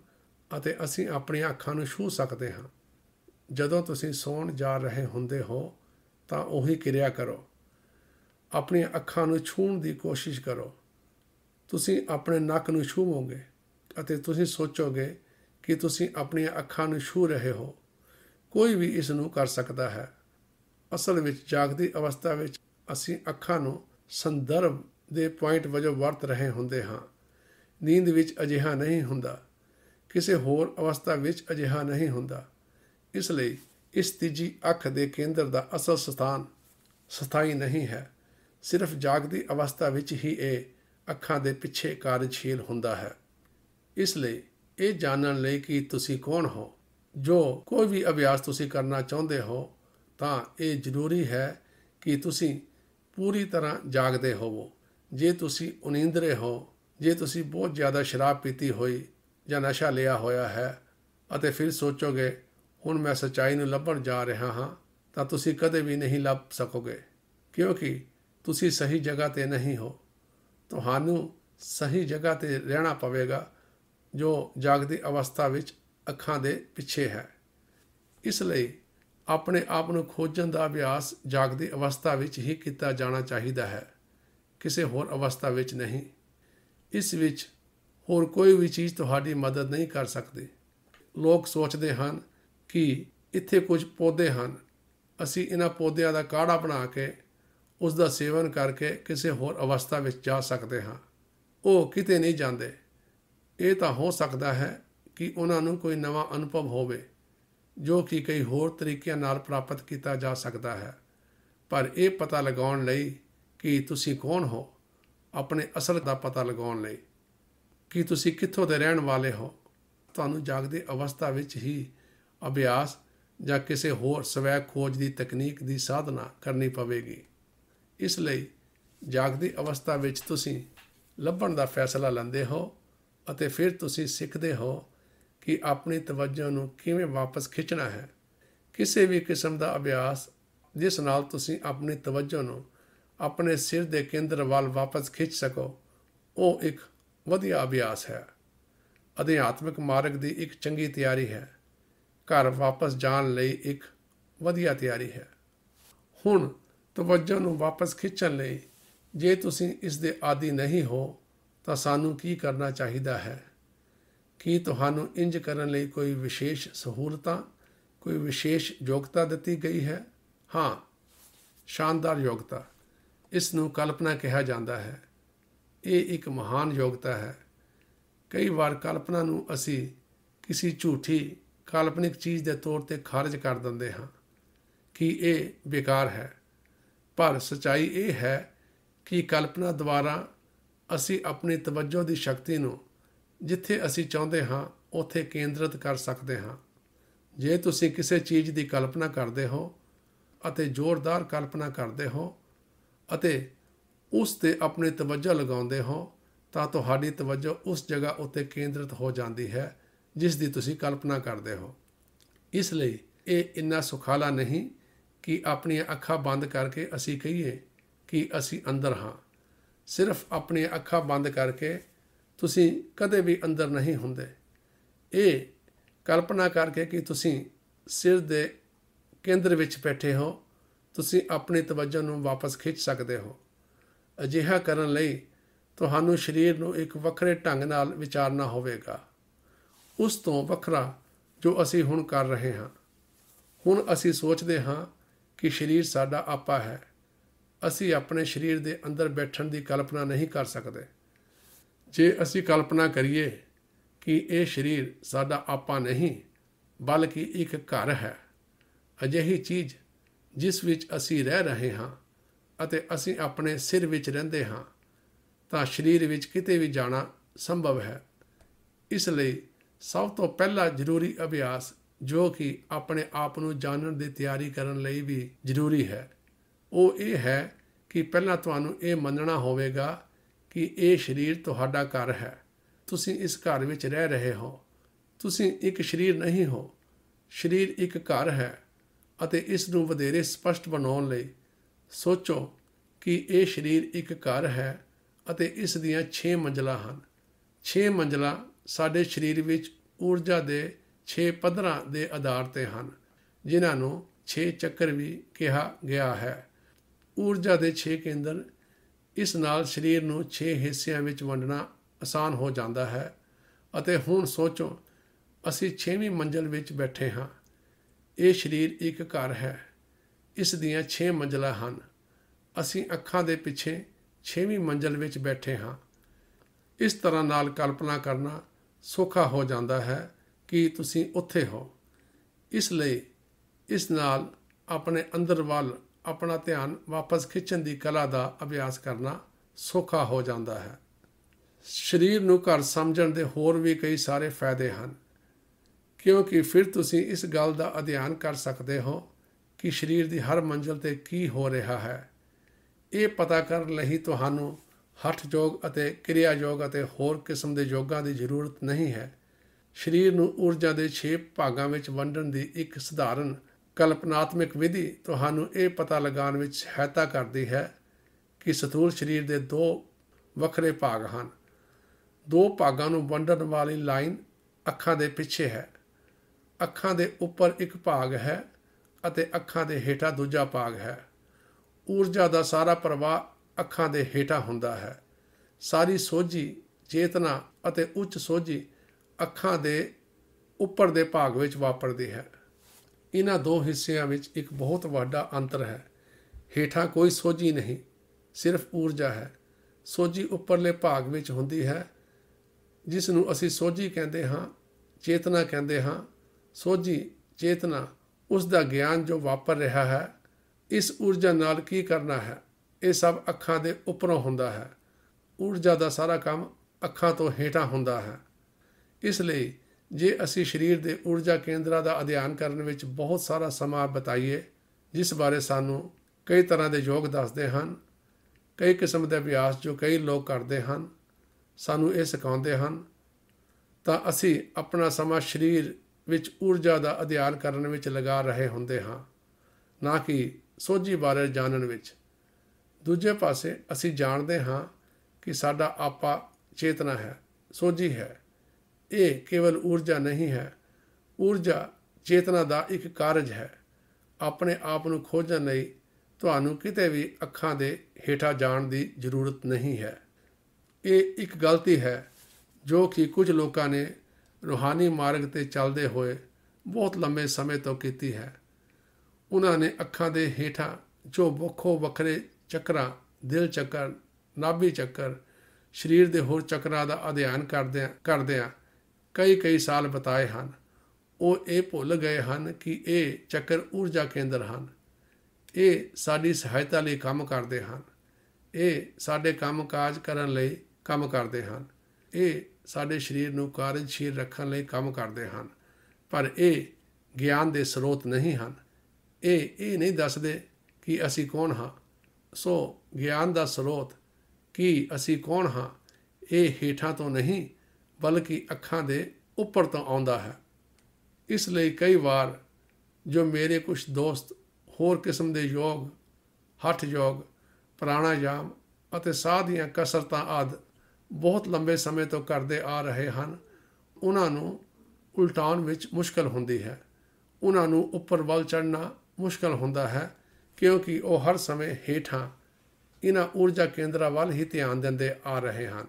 ਅਤੇ ਅਸੀਂ ਆਪਣੀਆਂ ਅੱਖਾਂ ਨੂੰ ਛੂ ਸਕਦੇ ਹਾਂ ਜਦੋਂ ਤੁਸੀਂ ਸੌਣ ਜਾ ਰਹੇ ਹੁੰਦੇ ਹੋ ਤਾਂ ਉਹੀ ਕਿਰਿਆ ਕਰੋ ਆਪਣੀਆਂ ਅੱਖਾਂ ਨੂੰ ਛੂਣ ਦੀ ਕੋਸ਼ਿਸ਼ ਕਰੋ ਤੁਸੀਂ ਆਪਣੇ ਨੱਕ ਨੂੰ ਛੂਵੋਗੇ ਅਤੇ ਤੁਸੀਂ ਸੋਚੋਗੇ ਕਿ ਤੁਸੀਂ ਆਪਣੀਆਂ ਅੱਖਾਂ ਨੂੰ ਛੂ ਰਹੇ ਹੋ ਕੋਈ ਵੀ ਇਸ ਨੂੰ ਕਰ ਸਕਦਾ ਹੈ ਅਸਲ ਵਿੱਚ ਜਾਗਦੀ ਅਵਸਥਾ ਵਿੱਚ ਅਸੀਂ ਅੱਖਾਂ ਨੂੰ ਸੰਦਰਭ ਦੇ ਪੁਆਇੰਟ ਵਜੋਂ ਵਰਤ ਰਹੇ ਹੁੰਦੇ ਹਾਂ ਨੀਂਦ ਵਿੱਚ ਅਜਿਹਾ ਨਹੀਂ ਹੁੰਦਾ ਕਿਸੇ ਹੋਰ ਅਵਸਥਾ ਵਿੱਚ ਅਜਿਹਾ ਨਹੀਂ ਹੁੰਦਾ ਇਸ ਲਈ ਇਸ ਤੀਜੀ ਅੱਖ ਦੇ ਕੇਂਦਰ ਦਾ ਅਸਲ ਸਥਾਨ ਸਥਾਈ ਨਹੀਂ ਹੈ ਸਿਰਫ ਜਾਗਦੀ ਅਵਸਥਾ ਵਿੱਚ ਹੀ ਇਹ ਅੱਖਾਂ ਦੇ ਪਿੱਛੇ ਕਾਰਜਸ਼ੀਲ ਹੁੰਦਾ ਹੈ ਇਸ ਲਈ ਇਹ ਜਾਣਨ ਲਈ ਕਿ ਤੁਸੀਂ ਕੌਣ ਹੋ ਜੋ ਕੋਈ ਵੀ ਅਭਿਆਸ ਤੁਸੀਂ ਕਰਨਾ ਚਾਹੁੰਦੇ ਹੋ ਤਾਂ ਇਹ ਜ਼ਰੂਰੀ ਹੈ ਕਿ ਤੁਸੀਂ ਪੂਰੀ ਤਰ੍ਹਾਂ ਜਾਗਦੇ ਹੋਵੋ ਜੇ ਤੁਸੀਂ ਉਨੀਂਦਰੇ ਹੋ ਜੇ ਤੁਸੀਂ ਬਹੁਤ ਜ਼ਿਆਦਾ ਸ਼ਰਾਬ ਪੀਤੀ ਹੋਈ ਜਾਂ ਨਸ਼ਾ ਲਿਆ ਹੋਇਆ ਹੈ ਅਤੇ ਫਿਰ ਸੋਚੋਗੇ ਹੁਣ ਮੈਂ ਸਚਾਈ ਨੂੰ ਲੱਭਣ ਜਾ ਰਿਹਾ ਹਾਂ ਤਾਂ ਤੁਸੀਂ ਕਦੇ ਵੀ ਨਹੀਂ ਲੱਭ ਸਕੋਗੇ ਕਿਉਂਕਿ ਤੁਸੀਂ ਸਹੀ ਜਗ੍ਹਾ ਤੇ ਨਹੀਂ ਹੋ ਤੁਹਾਨੂੰ ਸਹੀ ਜਗ੍ਹਾ ਤੇ ਰਹਿਣਾ ਪਵੇਗਾ ਜੋ ਜਾਗਦੀ ਅਵਸਥਾ ਵਿੱਚ ਅੱਖਾਂ ਦੇ ਪਿੱਛੇ ਹੈ ਇਸ ਲਈ ਆਪਣੇ ਆਪ ਨੂੰ ਖੋਜਣ ਦਾ ਅਭਿਆਸ ਜਾਗਦੀ ਅਵਸਥਾ ਵਿੱਚ ਹੀ ਕੀਤਾ ਜਾਣਾ ਚਾਹੀਦਾ ਹੈ ਕਿਸੇ ਹੋਰ ਅਵਸਥਾ ਵਿੱਚ ਨਹੀਂ ਇਸ ਵਿੱਚ ਹੋਰ ਕੋਈ ਵੀ ਚੀਜ਼ ਤੁਹਾਡੀ ਮਦਦ ਨਹੀਂ ਕਰ ਸਕਦੀ ਲੋਕ ਸੋਚਦੇ ਹਨ ਕਿ ਇੱਥੇ ਕੁਝ ਪੌਦੇ ਹਨ ਅਸੀਂ ਇਹਨਾਂ ਪੌਦਿਆਂ ਦਾ ਕਾੜਾ ਬਣਾ ਕੇ ਉਸ ਦਾ ਸੇਵਨ ਕਰਕੇ ਕਿਸੇ ਹੋਰ ਅਵਸਥਾ ਵਿੱਚ ਜਾ ਸਕਦੇ ਹਾਂ ਉਹ ਕਿਤੇ ਨਹੀਂ ਜਾਂਦੇ ਇਹ ਤਾਂ ਹੋ ਸਕਦਾ ਹੈ ਕਿ ਉਹਨਾਂ ਨੂੰ ਕੋਈ ਨਵਾਂ ਅਨੁਭਵ ਹੋਵੇ ਜੋ ਕਿ ਕਈ ਹੋਰ ਤਰੀਕਿਆਂ ਨਾਲ ਪ੍ਰਾਪਤ ਕੀਤਾ ਜਾ ਸਕਦਾ ਹੈ ਪਰ ਇਹ ਪਤਾ ਲਗਾਉਣ ਲਈ ਕਿ ਤੁਸੀਂ ਕੌਣ ਹੋ ਆਪਣੇ ਅਸਲ ਦਾ ਪਤਾ ਲਗਾਉਣ ਲਈ ਕਿ ਤੁਸੀਂ ਕਿੱਥੋਂ ਦੇ ਰਹਿਣ ਵਾਲੇ ਹੋ ਤੁਹਾਨੂੰ ਜਾਗਦੇ ਅਵਸਥਾ ਵਿੱਚ ਹੀ ਅਭਿਆਸ ਜਾਂ ਕਿਸੇ ਹੋਰ ਸਵੈ ਖੋਜ ਦੀ ਤਕਨੀਕ ਦੀ ਸਾਧਨਾ ਕਰਨੀ ਪਵੇਗੀ ਇਸ ਲਈ ਜਾਗਦੀ ਅਵਸਥਾ ਵਿੱਚ ਤੁਸੀਂ ਲੱਭਣ ਦਾ ਫੈਸਲਾ ਲੈਂਦੇ ਹੋ ਅਤੇ ਫਿਰ ਤੁਸੀਂ ਸਿੱਖਦੇ ਹੋ ਕਿ ਆਪਣੀ ਤਵੱਜਾ ਨੂੰ ਕਿਵੇਂ ਵਾਪਸ ਖਿੱਚਣਾ ਹੈ ਕਿਸੇ ਵੀ ਕਿਸਮ ਦਾ ਅਭਿਆਸ ਜਿਸ ਨਾਲ ਤੁਸੀਂ ਆਪਣੀ ਤਵੱਜਾ ਨੂੰ ਆਪਣੇ ਸਿਰ ਦੇ ਕੇਂਦਰ ਵੱਲ ਵਾਪਸ ਖਿੱਚ ਸਕੋ ਉਹ ਇੱਕ ਵਧੀਆ ਅਭਿਆਸ ਹੈ ਅਧਿਆਤਮਿਕ ਮਾਰਗ ਦੀ ਇੱਕ ਚੰਗੀ ਤਿਆਰੀ ਹੈ ਘਰ ਵਾਪਸ ਜਾਣ ਲਈ ਇੱਕ ਵਧੀਆ ਤਿਆਰੀ ਹੈ ਹੁਣ ਤਵੱਜਾ ਨੂੰ ਵਾਪਸ ਖਿੱਚਣ ਲਈ ਜੇ ਤੁਸੀਂ ਇਸ ਦੇ ਆਦੀ ਨਹੀਂ ਹੋ ਤਾਂ ਸਾਨੂੰ ਕੀ ਕਰਨਾ ਚਾਹੀਦਾ ਹੈ ਕੀ ਤੁਹਾਨੂੰ ਇੰਜ ਕਰਨ ਲਈ ਕੋਈ ਵਿਸ਼ੇਸ਼ ਸਹੂਲਤਾਂ ਕੋਈ ਵਿਸ਼ੇਸ਼ ਯੋਗਤਾ ਦਿੱਤੀ ਗਈ ਹੈ ਹਾਂ ਸ਼ਾਨਦਾਰ ਯੋਗਤਾ ਇਸ ਨੂੰ ਕਲਪਨਾ ਕਿਹਾ ਜਾਂਦਾ ਹੈ ਇਹ ਇੱਕ ਮਹਾਨ ਯੋਗਤਾ ਹੈ ਕਈ ਵਾਰ ਕਲਪਨਾ ਨੂੰ ਅਸੀਂ ਕਿਸੇ ਝੂਠੀ ਕਾਲਪਨਿਕ ਚੀਜ਼ ਦੇ ਤੌਰ ਤੇ ਖਾਰਜ ਕਰ ਦਿੰਦੇ ਹਾਂ ਕਿ ਇਹ ਬੇਕਾਰ ਹੈ ਪਰ ਸਚਾਈ ਇਹ ਹੈ ਕਿ ਕਲਪਨਾ ਦੁਆਰਾ ਅਸੀਂ ਆਪਣੀ ਤਵੱਜੋ ਦੀ ਸ਼ਕਤੀ ਨੂੰ ਜਿੱਥੇ ਅਸੀਂ ਚਾਹੁੰਦੇ ਹਾਂ ਉੱਥੇ ਕੇਂਦਰਿਤ ਕਰ ਸਕਦੇ ਹਾਂ ਜੇ ਤੁਸੀਂ ਕਿਸੇ ਚੀਜ਼ ਦੀ ਕਲਪਨਾ ਕਰਦੇ ਹੋ ਅਤੇ ਜ਼ੋਰਦਾਰ ਕਲਪਨਾ ਕਰਦੇ ਹੋ ਅਤੇ ਉਸ ਤੇ ਆਪਣੀ ਤਵੱਜੋ ਲਗਾਉਂਦੇ ਹੋ ਤਾਂ ਤੁਹਾਡੀ ਤਵੱਜੋ ਉਸ ਜਗ੍ਹਾ ਉੱਤੇ ਕੇਂਦਰਿਤ ਹੋ ਜਾਂਦੀ ਹੈ ਜਿਸ ਦੀ ਤੁਸੀਂ ਕਲਪਨਾ ਕਰਦੇ ਹੋ ਇਸ ਲਈ ਇਹ ਇੰਨਾ ਸੁਖਾਲਾ ਨਹੀਂ ਕਿ ਆਪਣੀਆਂ ਅੱਖਾਂ ਬੰਦ ਕਰਕੇ ਅਸੀਂ ਕਹੀਏ ਕਿ ਅਸੀਂ ਅੰਦਰ ਹਾਂ ਸਿਰਫ ਆਪਣੇ ਅੱਖਾਂ ਬੰਦ ਕਰਕੇ ਤੁਸੀਂ ਕਦੇ ਵੀ ਅੰਦਰ ਨਹੀਂ ਹੁੰਦੇ ਇਹ ਕਲਪਨਾ ਕਰਕੇ ਕਿ ਤੁਸੀਂ ਸਿਰ ਦੇ ਕੇਂਦਰ ਵਿੱਚ ਬੈਠੇ ਹੋ ਤੁਸੀਂ ਆਪਣੀ ਤਵੱਜਾ ਨੂੰ ਵਾਪਸ ਖਿੱਚ ਸਕਦੇ ਹੋ ਅਜਿਹਾ ਕਰਨ ਲਈ ਤੁਹਾਨੂੰ ਸਰੀਰ ਨੂੰ ਇੱਕ ਵੱਖਰੇ ਢੰਗ ਨਾਲ ਵਿਚਾਰਨਾ ਹੋਵੇਗਾ ਉਸ ਤੋਂ ਵੱਖਰਾ ਜੋ ਅਸੀਂ ਹੁਣ ਕਰ ਰਹੇ ਹਾਂ ਹੁਣ ਅਸੀਂ ਸੋਚਦੇ ਹਾਂ ਕਿ ਸਰੀਰ ਸਾਡਾ ਆਪਾ ਹੈ ਅਸੀਂ ਆਪਣੇ ਸਰੀਰ ਦੇ ਅੰਦਰ ਬੈਠਣ ਦੀ ਕਲਪਨਾ ਨਹੀਂ ਕਰ ਸਕਦੇ ਜੇ ਅਸੀਂ ਕਲਪਨਾ ਕਰੀਏ ਕਿ ਇਹ ਸਰੀਰ ਸਾਡਾ ਆਪਾ ਨਹੀਂ ਬਲਕਿ ਇੱਕ ਘਰ ਹੈ ਅਜਿਹੀ ਚੀਜ਼ ਜਿਸ ਵਿੱਚ ਅਸੀਂ ਰਹਿ ਰਹੇ ਹਾਂ ਅਤੇ ਅਸੀਂ ਆਪਣੇ ਸਿਰ ਵਿੱਚ ਰਹਿੰਦੇ ਹਾਂ ਤਾਂ ਸਰੀਰ ਵਿੱਚ ਕਿਤੇ ਵੀ ਜਾਣਾ ਸੰਭਵ ਹੈ ਇਸ ਲਈ ਸਭ ਤੋਂ ਪਹਿਲਾ ਜ਼ਰੂਰੀ ਅਭਿਆਸ ਜੋ ਕਿ ਆਪਣੇ ਆਪ ਨੂੰ ਜਾਣਨ ਦੀ ਤਿਆਰੀ ਕਰਨ ਲਈ ਵੀ ਜ਼ਰੂਰੀ ਹੈ ਉਹ ਇਹ ਹੈ ਕਿ ਪਹਿਲਾਂ ਤੁਹਾਨੂੰ ਇਹ ਮੰਨਣਾ ਹੋਵੇਗਾ ਕਿ ਇਹ ਸਰੀਰ ਤੁਹਾਡਾ ਘਰ ਹੈ ਤੁਸੀਂ ਇਸ ਘਰ ਵਿੱਚ ਰਹਿ ਰਹੇ ਹੋ ਤੁਸੀਂ ਇੱਕ ਸਰੀਰ ਨਹੀਂ ਹੋ ਸਰੀਰ ਇੱਕ ਘਰ ਹੈ ਅਤੇ ਇਸ ਨੂੰ ਵਧੇਰੇ ਸਪਸ਼ਟ ਬਣਾਉਣ ਲਈ ਸੋਚੋ ਕਿ ਇਹ ਸਰੀਰ ਇੱਕ ਘਰ ਹੈ ਅਤੇ ਇਸ ਦੀਆਂ 6 ਮੰਜ਼ਲਾਂ ਹਨ 6 ਮੰਜ਼ਲਾਂ ਸਾਡੇ ਸਰੀਰ ਵਿੱਚ ਊਰਜਾ ਦੇ 6 ਪੱਧਰਾਂ ਦੇ ਆਧਾਰ ਤੇ ਹਨ ਜਿਨ੍ਹਾਂ ਨੂੰ 6 ਚੱਕਰ ਵੀ ਕਿਹਾ ਗਿਆ ਹੈ ਊਰਜਾ ਦੇ 6 ਕੇਂਦਰ ਇਸ ਨਾਲ ਸਰੀਰ ਨੂੰ 6 ਹਿੱਸਿਆਂ ਵਿੱਚ ਵੰਡਣਾ ਆਸਾਨ ਹੋ ਜਾਂਦਾ ਹੈ ਅਤੇ ਹੁਣ ਸੋਚੋ ਅਸੀਂ 6ਵੀਂ ਮੰਜ਼ਲ ਵਿੱਚ ਬੈਠੇ ਹਾਂ ਇਹ ਸਰੀਰ ਇੱਕ ਘਰ ਹੈ ਇਸ ਦੀਆਂ 6 ਮੰਜ਼ਲਾਂ ਹਨ ਅਸੀਂ ਅੱਖਾਂ ਦੇ ਪਿੱਛੇ 6ਵੀਂ ਮੰਜ਼ਲ ਵਿੱਚ ਬੈਠੇ ਹਾਂ ਇਸ ਤਰ੍ਹਾਂ ਨਾਲ ਕਲਪਨਾ ਕਰਨਾ ਸੌਖਾ ਹੋ ਜਾਂਦਾ ਹੈ ਕਿ ਤੁਸੀਂ ਉੱਥੇ ਹੋ ਇਸ ਲਈ ਇਸ ਨਾਲ ਆਪਣੇ ਅੰਦਰ ਵੱਲ ਆਪਣਾ ਧਿਆਨ ਵਾਪਸ ਖਿੱਚਣ ਦੀ ਕਲਾ ਦਾ ਅਭਿਆਸ ਕਰਨਾ ਸੌਖਾ ਹੋ ਜਾਂਦਾ ਹੈ ਸਰੀਰ ਨੂੰ ਘਰ ਸਮਝਣ ਦੇ ਹੋਰ ਵੀ ਕਈ ਸਾਰੇ ਫਾਇਦੇ ਹਨ ਕਿਉਂਕਿ ਫਿਰ ਤੁਸੀਂ ਇਸ ਗੱਲ ਦਾ ਅਧਿਐਨ ਕਰ ਸਕਦੇ ਹੋ ਕਿ ਸਰੀਰ ਦੀ ਹਰ ਮੰਜ਼ਲ ਤੇ ਕੀ ਹੋ ਰਿਹਾ ਹੈ ਇਹ ਪਤਾ ਕਰਨ ਲਈ ਤੁਹਾਨੂੰ ਹੱਠ ਯੋਗ ਅਤੇ ਕਿਰਿਆ ਯੋਗ ਅਤੇ ਹੋਰ ਕਿਸਮ ਦੇ ਯੋਗਾਂ ਦੀ ਜ਼ਰੂਰਤ ਨਹੀਂ ਹੈ ਸਰੀਰ ਨੂੰ ਊਰਜਾ ਦੇ 6 ਭਾਗਾਂ ਵਿੱਚ ਵੰਡਣ ਦੀ ਇੱਕ ਸਧਾਰਨ ਕਲਪਨਾਤਮਿਕ ਵਿਧੀ ਤੁਹਾਨੂੰ ਇਹ ਪਤਾ ਲਗਾਉਣ ਵਿੱਚ ਸਹਾਇਤਾ ਕਰਦੀ ਹੈ ਕਿ ਸਥੂਲ ਸਰੀਰ ਦੇ ਦੋ ਵੱਖਰੇ ਭਾਗ ਹਨ ਦੋ ਭਾਗਾਂ ਨੂੰ ਵੰਡਣ ਵਾਲੀ ਲਾਈਨ ਅੱਖਾਂ ਦੇ ਪਿੱਛੇ ਹੈ ਅੱਖਾਂ ਦੇ ਉੱਪਰ ਇੱਕ ਭਾਗ ਹੈ ਅਤੇ ਅੱਖਾਂ ਦੇ ਹੇਠਾਂ ਦੂਜਾ ਭਾਗ ਹੈ ਊਰਜਾ ਦਾ ਸਾਰਾ ਪ੍ਰਵਾਹ ਅੱਖਾਂ ਦੇ ਹੇਠਾਂ ਹੁੰਦਾ ਹੈ ਸਾਰੀ ਸੋਝੀ ਚੇਤਨਾ ਅਤੇ ਉੱਚ ਸੋਝੀ ਅੱਖਾਂ ਦੇ ਉੱਪਰ ਦੇ ਭਾਗ ਵਿੱਚ ਵਾਪਰਦੀ ਹੈ ਇਹਨਾਂ ਦੋ ਹਿੱਸਿਆਂ ਵਿੱਚ ਇੱਕ ਬਹੁਤ ਵੱਡਾ ਅੰਤਰ ਹੈ ਹੇਠਾਂ ਕੋਈ ਸੋਝੀ ਨਹੀਂ ਸਿਰਫ ਊਰਜਾ ਹੈ ਸੋਝੀ ਉੱਪਰਲੇ ਭਾਗ ਵਿੱਚ ਹੁੰਦੀ ਹੈ ਜਿਸ ਨੂੰ ਅਸੀਂ ਸੋਝੀ ਕਹਿੰਦੇ ਹਾਂ ਚੇਤਨਾ ਕਹਿੰਦੇ ਹਾਂ ਸੋਝੀ ਚੇਤਨਾ ਉਸ ਦਾ ਗਿਆਨ ਜੋ ਵਾਪਰ ਰਿਹਾ ਹੈ ਇਸ ਊਰਜਾ ਨਾਲ ਕੀ ਕਰਨਾ ਹੈ ਇਹ ਸਭ ਅੱਖਾਂ ਦੇ ਉੱਪਰੋਂ ਹੁੰਦਾ ਹੈ ਊਰਜਾ ਦਾ ਸਾਰਾ ਕੰਮ ਅੱਖਾਂ ਤੋਂ ਹੇਠਾਂ ਹੁੰਦਾ ਹੈ ਇਸ ਲਈ ਜੇ ਅਸੀਂ ਸਰੀਰ ਦੇ ਊਰਜਾ ਕੇਂਦਰਾਂ ਦਾ ਅਧਿਐਨ ਕਰਨ ਵਿੱਚ ਬਹੁਤ ਸਾਰਾ ਸਮਾਂ ਬਤਾਈਏ ਜਿਸ ਬਾਰੇ ਸਾਨੂੰ ਕਈ ਤਰ੍ਹਾਂ ਦੇ ਯੋਗ ਦੱਸਦੇ ਹਨ ਕਈ ਕਿਸਮ ਦੇ ਅਭਿਆਸ ਜੋ ਕਈ ਲੋਕ ਕਰਦੇ ਹਨ ਸਾਨੂੰ ਇਹ ਸਿਖਾਉਂਦੇ ਹਨ ਤਾਂ ਅਸੀਂ ਆਪਣਾ ਸਮਾਂ ਸਰੀਰ ਵਿੱਚ ਊਰਜਾ ਦਾ ਅਧਿਐਨ ਕਰਨ ਵਿੱਚ ਲਗਾ ਰਹੇ ਹੁੰਦੇ ਹਾਂ ਨਾ ਕਿ ਸੋਝੀ ਬਾਰੇ ਜਾਣਨ ਵਿੱਚ ਦੂਜੇ ਪਾਸੇ ਅਸੀਂ ਜਾਣਦੇ ਹਾਂ ਕਿ ਸਾਡਾ ਆਪਾ ਚੇਤਨਾ ਹੈ ਸੋਝੀ ਹੈ ਇਹ ਕੇਵਲ ਊਰਜਾ ਨਹੀਂ ਹੈ ਊਰਜਾ ਚੇਤਨਾ ਦਾ ਇੱਕ ਕਾਰਜ ਹੈ ਆਪਣੇ ਆਪ ਨੂੰ ਖੋਜਣ ਲਈ ਤੁਹਾਨੂੰ ਕਿਤੇ ਵੀ ਅੱਖਾਂ ਦੇ ਹੇਠਾਂ ਜਾਣ ਦੀ ਜ਼ਰੂਰਤ ਨਹੀਂ ਹੈ ਇਹ ਇੱਕ ਗਲਤੀ ਹੈ ਜੋ ਕਿ ਕੁਝ ਲੋਕਾਂ ਨੇ ਰੋਹਾਨੀ ਮਾਰਗ ਤੇ ਚੱਲਦੇ ਹੋਏ ਬਹੁਤ ਲੰਮੇ ਸਮੇਂ ਤੋਂ ਕੀਤੀ ਹੈ ਉਹਨਾਂ ਨੇ ਅੱਖਾਂ ਦੇ ਹੇਠਾਂ ਜੋ ਵੱਖੋ ਵੱਖਰੇ ਚੱਕਰਾਂ ਦਿਲ ਚੱਕਰ ਨਾਭੀ ਚੱਕਰ ਸਰੀਰ ਦੇ ਹੋਰ ਚੱਕਰਾਂ ਦਾ ਅਧਿਐਨ ਕਰਦੇ ਕਰਦੇ ਆ ਕਈ ਕਈ ਸਾਲ ਬਤਾਏ ਹਨ ਉਹ ਇਹ ਭੁੱਲ ਗਏ ਹਨ ਕਿ ਇਹ ਚੱਕਰ ਊਰਜਾ ਕੇਂਦਰ ਹਨ ਇਹ ਸਾਡੀ ਸਹਾਇਤਾ ਲਈ ਕੰਮ ਕਰਦੇ ਹਨ ਇਹ ਸਾਡੇ ਕੰਮਕਾਜ ਕਰਨ ਲਈ ਕੰਮ ਕਰਦੇ ਹਨ ਇਹ ਸਾਡੇ ਸਰੀਰ ਨੂੰ ਕਾਰਜਸ਼ੀਲ ਰੱਖਣ ਲਈ ਕੰਮ ਕਰਦੇ ਹਨ ਪਰ ਇਹ ਗਿਆਨ ਦੇ ਸਰੋਤ ਨਹੀਂ ਹਨ ਇਹ ਇਹ ਨਹੀਂ ਦੱਸਦੇ ਕਿ ਅਸੀਂ ਕੌਣ ਹਾਂ ਸੋ ਗਿਆਨ ਦਾ ਸਰੋਤ ਕਿ ਅਸੀਂ ਕੌਣ ਹਾਂ ਇਹ ਹੇਠਾਂ ਤੋਂ ਨਹੀਂ ਬਲਕਿ ਅੱਖਾਂ ਦੇ ਉੱਪਰ ਤੋਂ ਆਉਂਦਾ ਹੈ ਇਸ ਲਈ ਕਈ ਵਾਰ ਜੋ ਮੇਰੇ ਕੁਝ ਦੋਸਤ ਹੋਰ ਕਿਸਮ ਦੇ ਯੋਗ ਹੱਠ ਯੋਗ ਪ੍ਰਾਣਾਯਾਮ ਅਤੇ ਸਾਹ ਦੀਆਂ ਕਸਰਤਾਂ ਆਦ ਬਹੁਤ ਲੰਬੇ ਸਮੇਂ ਤੋਂ ਕਰਦੇ ਆ ਰਹੇ ਹਨ ਉਹਨਾਂ ਨੂੰ ਉਲਟਾਉਣ ਵਿੱਚ ਮੁਸ਼ਕਲ ਹੁੰਦੀ ਹੈ ਉਹਨਾਂ ਨੂੰ ਉੱਪਰ ਵੱਲ ਚੜਨਾ ਮੁਸ਼ਕਲ ਹੁੰਦਾ ਹੈ ਕਿਉਂਕਿ ਉਹ ਹਰ ਸਮੇਂ ਹੇਠਾਂ ਇਹਨਾਂ ਊਰਜਾ ਕੇਂਦਰਾਂ ਵੱਲ ਹੀ ਧਿਆਨ ਦਿੰਦੇ ਆ ਰਹੇ ਹਨ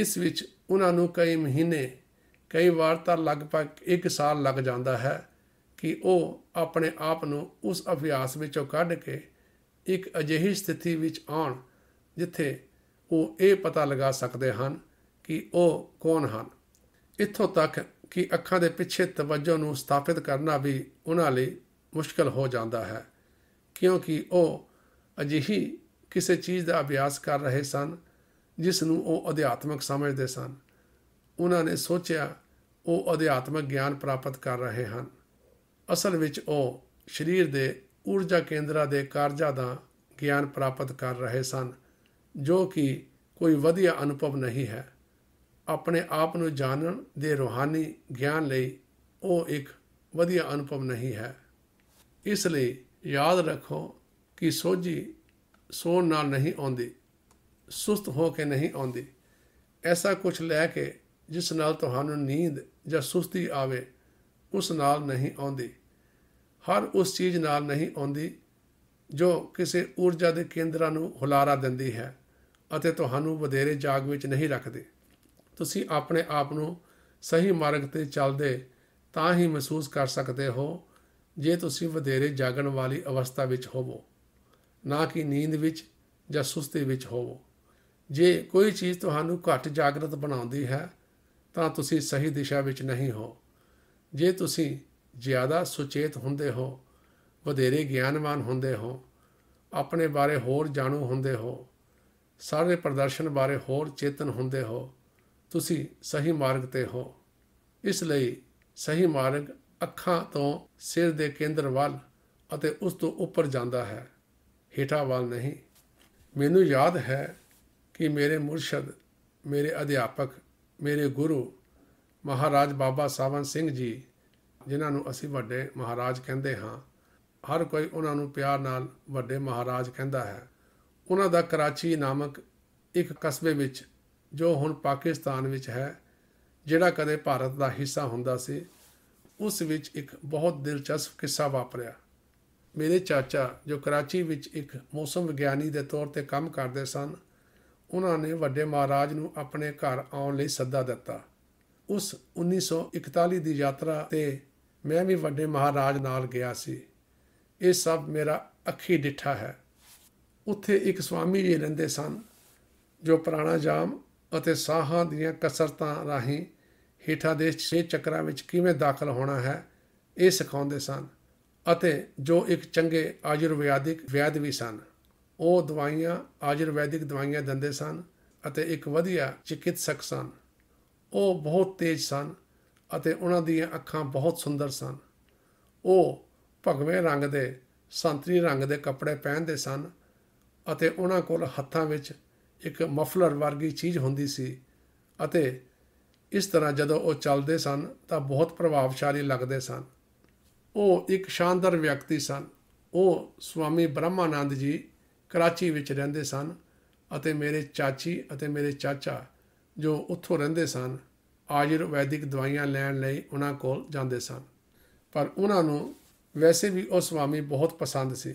ਇਸ ਵਿੱਚ ਉਹਨਾਂ ਨੂੰ ਕਈ ਮਹੀਨੇ ਕਈ ਵਾਰ ਤਾਂ ਲਗਭਗ 1 ਸਾਲ ਲੱਗ ਜਾਂਦਾ ਹੈ ਕਿ ਉਹ ਆਪਣੇ ਆਪ ਨੂੰ ਉਸ ਅਭਿਆਸ ਵਿੱਚੋਂ ਕੱਢ ਕੇ ਇੱਕ ਅਜਿਹੀ ਸਥਿਤੀ ਵਿੱਚ ਆਉਣ ਜਿੱਥੇ ਉਹ ਇਹ ਪਤਾ ਲਗਾ ਸਕਦੇ ਹਨ ਕਿ ਉਹ ਕੌਣ ਹਨ ਇੱਥੋਂ ਤੱਕ ਕਿ ਅੱਖਾਂ ਦੇ ਪਿੱਛੇ ਤਵੱਜੋ ਨੂੰ ਸਥਾਪਿਤ ਕਰਨਾ ਵੀ ਉਹਨਾਂ ਲਈ ਮੁਸ਼ਕਲ ਹੋ ਜਾਂਦਾ ਹੈ ਕਿਉਂਕਿ ਉਹ ਅਜਿਹੀ ਕਿਸੇ ਚੀਜ਼ ਦਾ ਅਭਿਆਸ ਕਰ ਰਹੇ ਸਨ ਜਿਸ ਨੂੰ ਉਹ ਅਧਿਆਤਮਕ ਸਮਝਦੇ ਸਨ ਉਹਨਾਂ ਨੇ ਸੋਚਿਆ ਉਹ ਅਧਿਆਤਮਕ ਗਿਆਨ ਪ੍ਰਾਪਤ ਕਰ ਰਹੇ ਹਨ ਅਸਲ ਵਿੱਚ ਉਹ ਸਰੀਰ ਦੇ ਊਰਜਾ ਕੇਂਦਰਾਂ ਦੇ ਕਾਰਜਾਂ ਦਾ ਗਿਆਨ ਪ੍ਰਾਪਤ ਕਰ ਰਹੇ ਸਨ ਜੋ ਕਿ ਕੋਈ ਵਧੀਆ ਅਨੁਭਵ ਨਹੀਂ ਹੈ ਆਪਣੇ ਆਪ ਨੂੰ ਜਾਣਨ ਦੇ ਰੋਹਾਨੀ ਗਿਆਨ ਲਈ ਉਹ ਇੱਕ ਵਧੀਆ ਅਨੁਭਵ ਨਹੀਂ ਹੈ ਇਸ ਲਈ ਯਾਦ ਰੱਖੋ ਕਿ ਸੋਝੀ ਸੋਣ ਨਾਲ ਨਹੀਂ ਆਉਂਦੀ ਸੁਸਤ ਹੋ ਕੇ ਨਹੀਂ ਆਉਂਦੀ ਐਸਾ ਕੁਝ ਲੈ ਕੇ ਜਿਸ ਨਾਲ ਤੁਹਾਨੂੰ ਨੀਂਦ ਜਾਂ ਸੁਸਤੀ ਆਵੇ ਉਸ ਨਾਲ ਨਹੀਂ ਆਉਂਦੀ ਹਰ ਉਸ ਚੀਜ਼ ਨਾਲ ਨਹੀਂ ਆਉਂਦੀ ਜੋ ਕਿਸੇ ਊਰਜਾ ਦੇ ਕੇਂਦਰਾਂ ਨੂੰ ਹੁਲਾਰਾ ਦਿੰਦੀ ਹੈ ਅਤੇ ਤੁਹਾਨੂੰ ਵਧੇਰੇ ਜਾਗ ਵਿੱਚ ਨਹੀਂ ਰੱਖਦੇ ਤੁਸੀਂ ਆਪਣੇ ਆਪ ਨੂੰ ਸਹੀ ਮਾਰਗ ਤੇ ਚੱਲਦੇ ਤਾਂ ਹੀ ਮਹਿਸੂਸ ਕਰ ਸਕਦੇ ਹੋ ਜੇ ਤੁਸੀਂ ਵਧੇਰੇ ਜਾਗਣ ਵਾਲੀ ਅਵਸਥਾ ਵਿੱਚ ਹੋਵੋ ਨਾ ਕਿ ਨੀਂਦ ਵਿੱਚ ਜਾਂ ਸੁਸਤੀ ਵਿੱਚ ਹੋਵੋ ਜੇ ਕੋਈ ਚੀਜ਼ ਤੁਹਾਨੂੰ ਘੱਟ ਜਾਗਰਤ ਬਣਾਉਂਦੀ ਹੈ ਤਾਂ ਤੁਸੀਂ ਸਹੀ ਦਿਸ਼ਾ ਵਿੱਚ ਨਹੀਂ ਹੋ ਜੇ ਤੁਸੀਂ ਜ਼ਿਆਦਾ ਸੁਚੇਤ ਹੁੰਦੇ ਹੋ ਵਧੇਰੇ ਗਿਆਨਵਾਨ ਹੁੰਦੇ ਹੋ ਆਪਣੇ ਬਾਰੇ ਹੋਰ ਜਾਣੂ ਹੁੰਦੇ ਹੋ ਸਾਰੇ ਪ੍ਰਦਰਸ਼ਨ ਬਾਰੇ ਹੋਰ ਚੇਤਨ ਹੁੰਦੇ ਹੋ ਤੁਸੀਂ ਸਹੀ ਮਾਰਗ ਤੇ ਹੋ ਇਸ ਲਈ ਸਹੀ ਮਾਰਗ ਅੱਖਾਂ ਤੋਂ ਸਿਰ ਦੇ ਕੇਂਦਰ ਵੱਲ ਅਤੇ ਉਸ ਤੋਂ ਉੱਪਰ ਜਾਂਦਾ ਹੈ ਹੇਠਾਂ ਵੱਲ ਨਹੀਂ ਮੈਨੂੰ ਯਾਦ ਹੈ ਕਿ ਮੇਰੇ ਮੁਰਸ਼ਦ ਮੇਰੇ ਅਧਿਆਪਕ ਮੇਰੇ ਗੁਰੂ ਮਹਾਰਾਜ ਬਾਬਾ ਸਾਵਨ ਸਿੰਘ ਜੀ ਜਿਨ੍ਹਾਂ ਨੂੰ ਅਸੀਂ ਵੱਡੇ ਮਹਾਰਾਜ ਕਹਿੰਦੇ ਹਾਂ ਹਰ ਕੋਈ ਉਹਨਾਂ ਨੂੰ ਪਿਆਰ ਨਾਲ ਵੱਡੇ ਮਹਾਰਾਜ ਕਹਿੰਦਾ ਹੈ ਉਹਨਾਂ ਦਾ ਕਰਾਚੀ ਨਾਮਕ ਇੱਕ ਕਸਬੇ ਵਿੱਚ ਜੋ ਹੁਣ ਪਾਕਿਸਤਾਨ ਵਿੱਚ ਹੈ ਜਿਹੜਾ ਕਦੇ ਭਾਰਤ ਦਾ ਹਿੱਸਾ ਹੁੰਦਾ ਸੀ ਉਸ ਵਿੱਚ ਇੱਕ ਬਹੁਤ ਦਿਲਚਸਪ ਕਿੱਸਾ ਵਾਪਰਿਆ ਮੇਰੇ ਚਾਚਾ ਜੋ ਕਰਾਚੀ ਵਿੱਚ ਇੱਕ ਮੌਸਮ ਵਿਗਿਆਨੀ ਦੇ ਤੌਰ ਤੇ ਕੰਮ ਕਰਦੇ ਸਨ ਉਹਨਾਂ ਨੇ ਵੱਡੇ ਮਹਾਰਾਜ ਨੂੰ ਆਪਣੇ ਘਰ ਆਉਣ ਲਈ ਸੱਦਾ ਦਿੱਤਾ ਉਸ 1941 ਦੀ ਯਾਤਰਾ ਤੇ ਮੈਂ ਵੀ ਵੱਡੇ ਮਹਾਰਾਜ ਨਾਲ ਗਿਆ ਸੀ ਇਹ ਸਭ ਮੇਰਾ ਅੱਖੀ ਡਿੱਠਾ ਹੈ ਉੱਥੇ ਇੱਕ ਸਵਾਮੀ ਜੀ ਰਹਿੰਦੇ ਸਨ ਜੋ ਪ੍ਰਾਣਾਯਾਮ ਅਤੇ ਸਾਹਾਂ ਦੀਆਂ ਕਸਰਤਾਂ ਰਾਹੀਂ ਹੀਠਾ ਦੇ 6 ਚੱਕਰਾਂ ਵਿੱਚ ਕਿਵੇਂ ਦਾਖਲ ਹੋਣਾ ਹੈ ਇਹ ਸਿਖਾਉਂਦੇ ਸਨ ਅਤੇ ਜੋ ਇੱਕ ਚੰਗੇ ਆਯੁਰਵੈਦਿਕ ਵਿਆਦ ਵੀ ਸਨ ਉਹ ਦਵਾਈਆਂ ਆਯੁਰਵੈਦਿਕ ਦਵਾਈਆਂ ਦਿੰਦੇ ਸਨ ਅਤੇ ਇੱਕ ਵਧੀਆ ਚਿਕਿਤਸਕ ਸਨ ਉਹ ਬਹੁਤ ਤੇਜ਼ ਸਨ ਅਤੇ ਉਹਨਾਂ ਦੀਆਂ ਅੱਖਾਂ ਬਹੁਤ ਸੁੰਦਰ ਸਨ ਉਹ ਭਗਵੇਂ ਰੰਗ ਦੇ ਸੰਤਰੀ ਰੰਗ ਦੇ ਕੱਪੜੇ ਪਹਿਨਦੇ ਸਨ ਅਤੇ ਉਹਨਾਂ ਕੋਲ ਹੱਥਾਂ ਵਿੱਚ ਇੱਕ ਮਫਲਰ ਵਰਗੀ ਚੀਜ਼ ਹੁੰਦੀ ਸੀ ਅਤੇ ਇਸ ਤਰ੍ਹਾਂ ਜਦੋਂ ਉਹ ਚੱਲਦੇ ਸਨ ਤਾਂ ਬਹੁਤ ਪ੍ਰਭਾਵਸ਼ਾਲੀ ਲੱਗਦੇ ਸਨ ਉਹ ਇੱਕ ਸ਼ਾਨਦਾਰ ਵਿਅਕਤੀ ਸਨ ਉਹ ਸਵਾਮੀ ਬ੍ਰਹਮਾਨੰਦ ਜੀ ਕਰਾਚੀ ਵਿੱਚ ਰਹਿੰਦੇ ਸਨ ਅਤੇ ਮੇਰੇ ਚਾਚੀ ਅਤੇ ਮੇਰੇ ਚਾਚਾ ਜੋ ਉੱਥੋਂ ਰਹਿੰਦੇ ਸਨ ਆਯੁਰਵੈਦਿਕ ਦਵਾਈਆਂ ਲੈਣ ਲਈ ਉਹਨਾਂ ਕੋਲ ਜਾਂਦੇ ਸਨ ਪਰ ਉਹਨਾਂ ਨੂੰ ਵੈਸੇ ਵੀ ਉਹ ਸੁਆਮੀ ਬਹੁਤ ਪਸੰਦ ਸੀ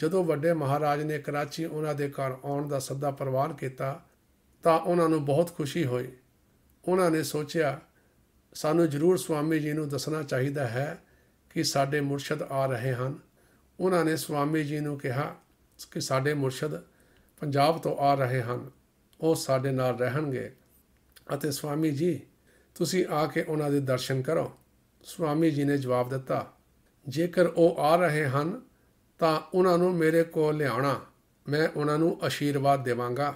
ਜਦੋਂ ਵੱਡੇ ਮਹਾਰਾਜ ਨੇ ਕਰਾਚੀ ਉਹਨਾਂ ਦੇ ਘਰ ਆਉਣ ਦਾ ਸੱਦਾ ਪ੍ਰਵਾਨ ਕੀਤਾ ਤਾਂ ਉਹਨਾਂ ਨੂੰ ਬਹੁਤ ਖੁਸ਼ੀ ਹੋਈ ਉਹਨਾਂ ਨੇ ਸੋਚਿਆ ਸਾਨੂੰ ਜ਼ਰੂਰ ਸੁਆਮੀ ਜੀ ਨੂੰ ਦੱਸਣਾ ਚਾਹੀਦਾ ਹੈ ਕਿ ਸਾਡੇ ਮੁਰਸ਼ਿਦ ਆ ਰਹੇ ਹਨ ਉਹਨਾਂ ਨੇ ਸੁਆਮੀ ਜੀ ਨੂੰ ਕਿਹਾ ਕਿ ਸਾਡੇ ਮੁਰਸ਼ਿਦ ਪੰਜਾਬ ਤੋਂ ਆ ਰਹੇ ਹਨ ਉਹ ਸਾਡੇ ਨਾਲ ਰਹਿਣਗੇ ਅਤੇ ਸੁਆਮੀ ਜੀ ਤੁਸੀਂ ਆ ਕੇ ਉਹਨਾਂ ਦੇ ਦਰਸ਼ਨ ਕਰੋ ਸੁਆਮੀ ਜੀ ਨੇ ਜਵਾਬ ਦਿੱਤਾ ਜੇਕਰ ਉਹ ਆ ਰਹੇ ਹਨ ਤਾਂ ਉਹਨਾਂ ਨੂੰ ਮੇਰੇ ਕੋਲ ਲਿਆਉਣਾ ਮੈਂ ਉਹਨਾਂ ਨੂੰ ਅਸ਼ੀਰਵਾਦ ਦੇਵਾਂਗਾ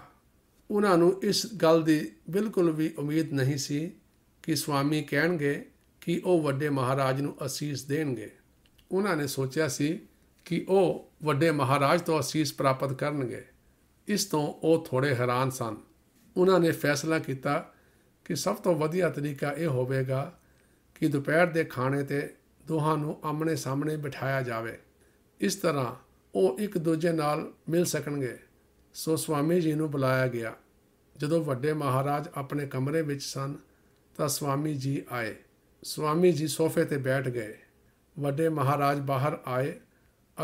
ਉਹਨਾਂ ਨੂੰ ਇਸ ਗੱਲ ਦੀ ਬਿਲਕੁਲ ਵੀ ਉਮੀਦ ਨਹੀਂ ਸੀ ਕਿ ਸੁਆਮੀ ਕਹਿਣਗੇ ਕਿ ਉਹ ਵੱਡੇ ਮਹਾਰਾਜ ਨੂੰ ਅਸੀਸ ਦੇਣਗੇ ਉਹਨਾਂ ਨੇ ਸੋਚਿਆ ਸੀ ਕਿ ਉਹ ਵੱਡੇ ਮਹਾਰਾਜ ਤੋਂ ਅਸੀਸ ਪ੍ਰਾਪਤ ਕਰਨਗੇ ਇਸ ਤੋਂ ਉਹ ਥੋੜੇ ਹੈਰਾਨ ਸਨ ਉਹਨਾਂ ਨੇ ਫੈਸਲਾ ਕੀਤਾ ਕਿ ਸਭ ਤੋਂ ਵਧੀਆ ਤਰੀਕਾ ਇਹ ਹੋਵੇਗਾ ਕਿ ਦੁਪਹਿਰ ਦੇ ਖਾਣੇ ਤੇ ਦੋਹਾਂ ਨੂੰ ਆਮਣੇ ਸਾਹਮਣੇ ਬਿਠਾਇਆ ਜਾਵੇ ਇਸ ਤਰ੍ਹਾਂ ਉਹ ਇੱਕ ਦੂਜੇ ਨਾਲ ਮਿਲ ਸਕਣਗੇ ਸੋ ਸਵਾਮੀ ਜੀ ਨੂੰ ਬੁਲਾਇਆ ਗਿਆ ਜਦੋਂ ਵੱਡੇ ਮਹਾਰਾਜ ਆਪਣੇ ਕਮਰੇ ਵਿੱਚ ਸਨ ਤਾਂ ਸਵਾਮੀ ਜੀ ਆਏ ਸਵਾਮੀ ਜੀ ਸੋਫੇ ਤੇ ਬੈਠ ਗਏ ਵੱਡੇ ਮਹਾਰਾਜ ਬਾਹਰ ਆਏ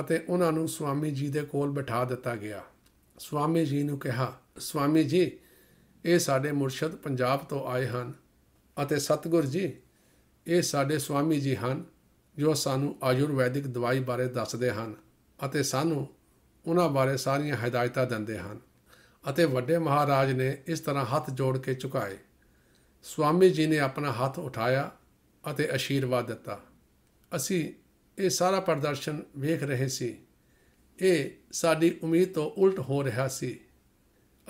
ਅਤੇ ਉਹਨਾਂ ਨੂੰ ਸਵਾਮੀ ਜੀ ਦੇ ਕੋਲ ਬਿਠਾ ਦਿੱਤਾ ਗਿਆ ਸਵਾਮੀ ਜੀ ਨੂੰ ਕਿਹਾ ਸਵਾਮੀ ਜੀ ਇਹ ਸਾਡੇ ਮੁਰਸ਼ਿਦ ਪੰਜਾਬ ਤੋਂ ਆਏ ਹਨ ਅਤੇ ਸਤਗੁਰ ਜੀ ਇਹ ਸਾਡੇ ਸਵਾਮੀ ਜੀ ਹਨ ਜੋ ਸਾਨੂੰ ਆਯੁਰਵੈਦਿਕ ਦਵਾਈ ਬਾਰੇ ਦੱਸਦੇ ਹਨ ਅਤੇ ਸਾਨੂੰ ਉਹਨਾਂ ਬਾਰੇ ਸਾਰੀਆਂ ਹਦਾਇਤਾਂ ਦਿੰਦੇ ਹਨ ਅਤੇ ਵੱਡੇ ਮਹਾਰਾਜ ਨੇ ਇਸ ਤਰ੍ਹਾਂ ਹੱਥ ਜੋੜ ਕੇ ਝੁਕਾਏ ਸਵਾਮੀ ਜੀ ਨੇ ਆਪਣਾ ਹੱਥ ਉਠਾਇਆ ਅਤੇ ਅਸ਼ੀਰਵਾਦ ਦਿੱਤਾ ਅਸੀਂ ਇਹ ਸਾਰਾ ਪ੍ਰਦਰਸ਼ਨ ਵੇਖ ਰਹੇ ਸੀ ਇਹ ਸਾਡੀ ਉਮੀਦ ਤੋਂ ਉਲਟ ਹੋ ਰਿਹਾ ਸੀ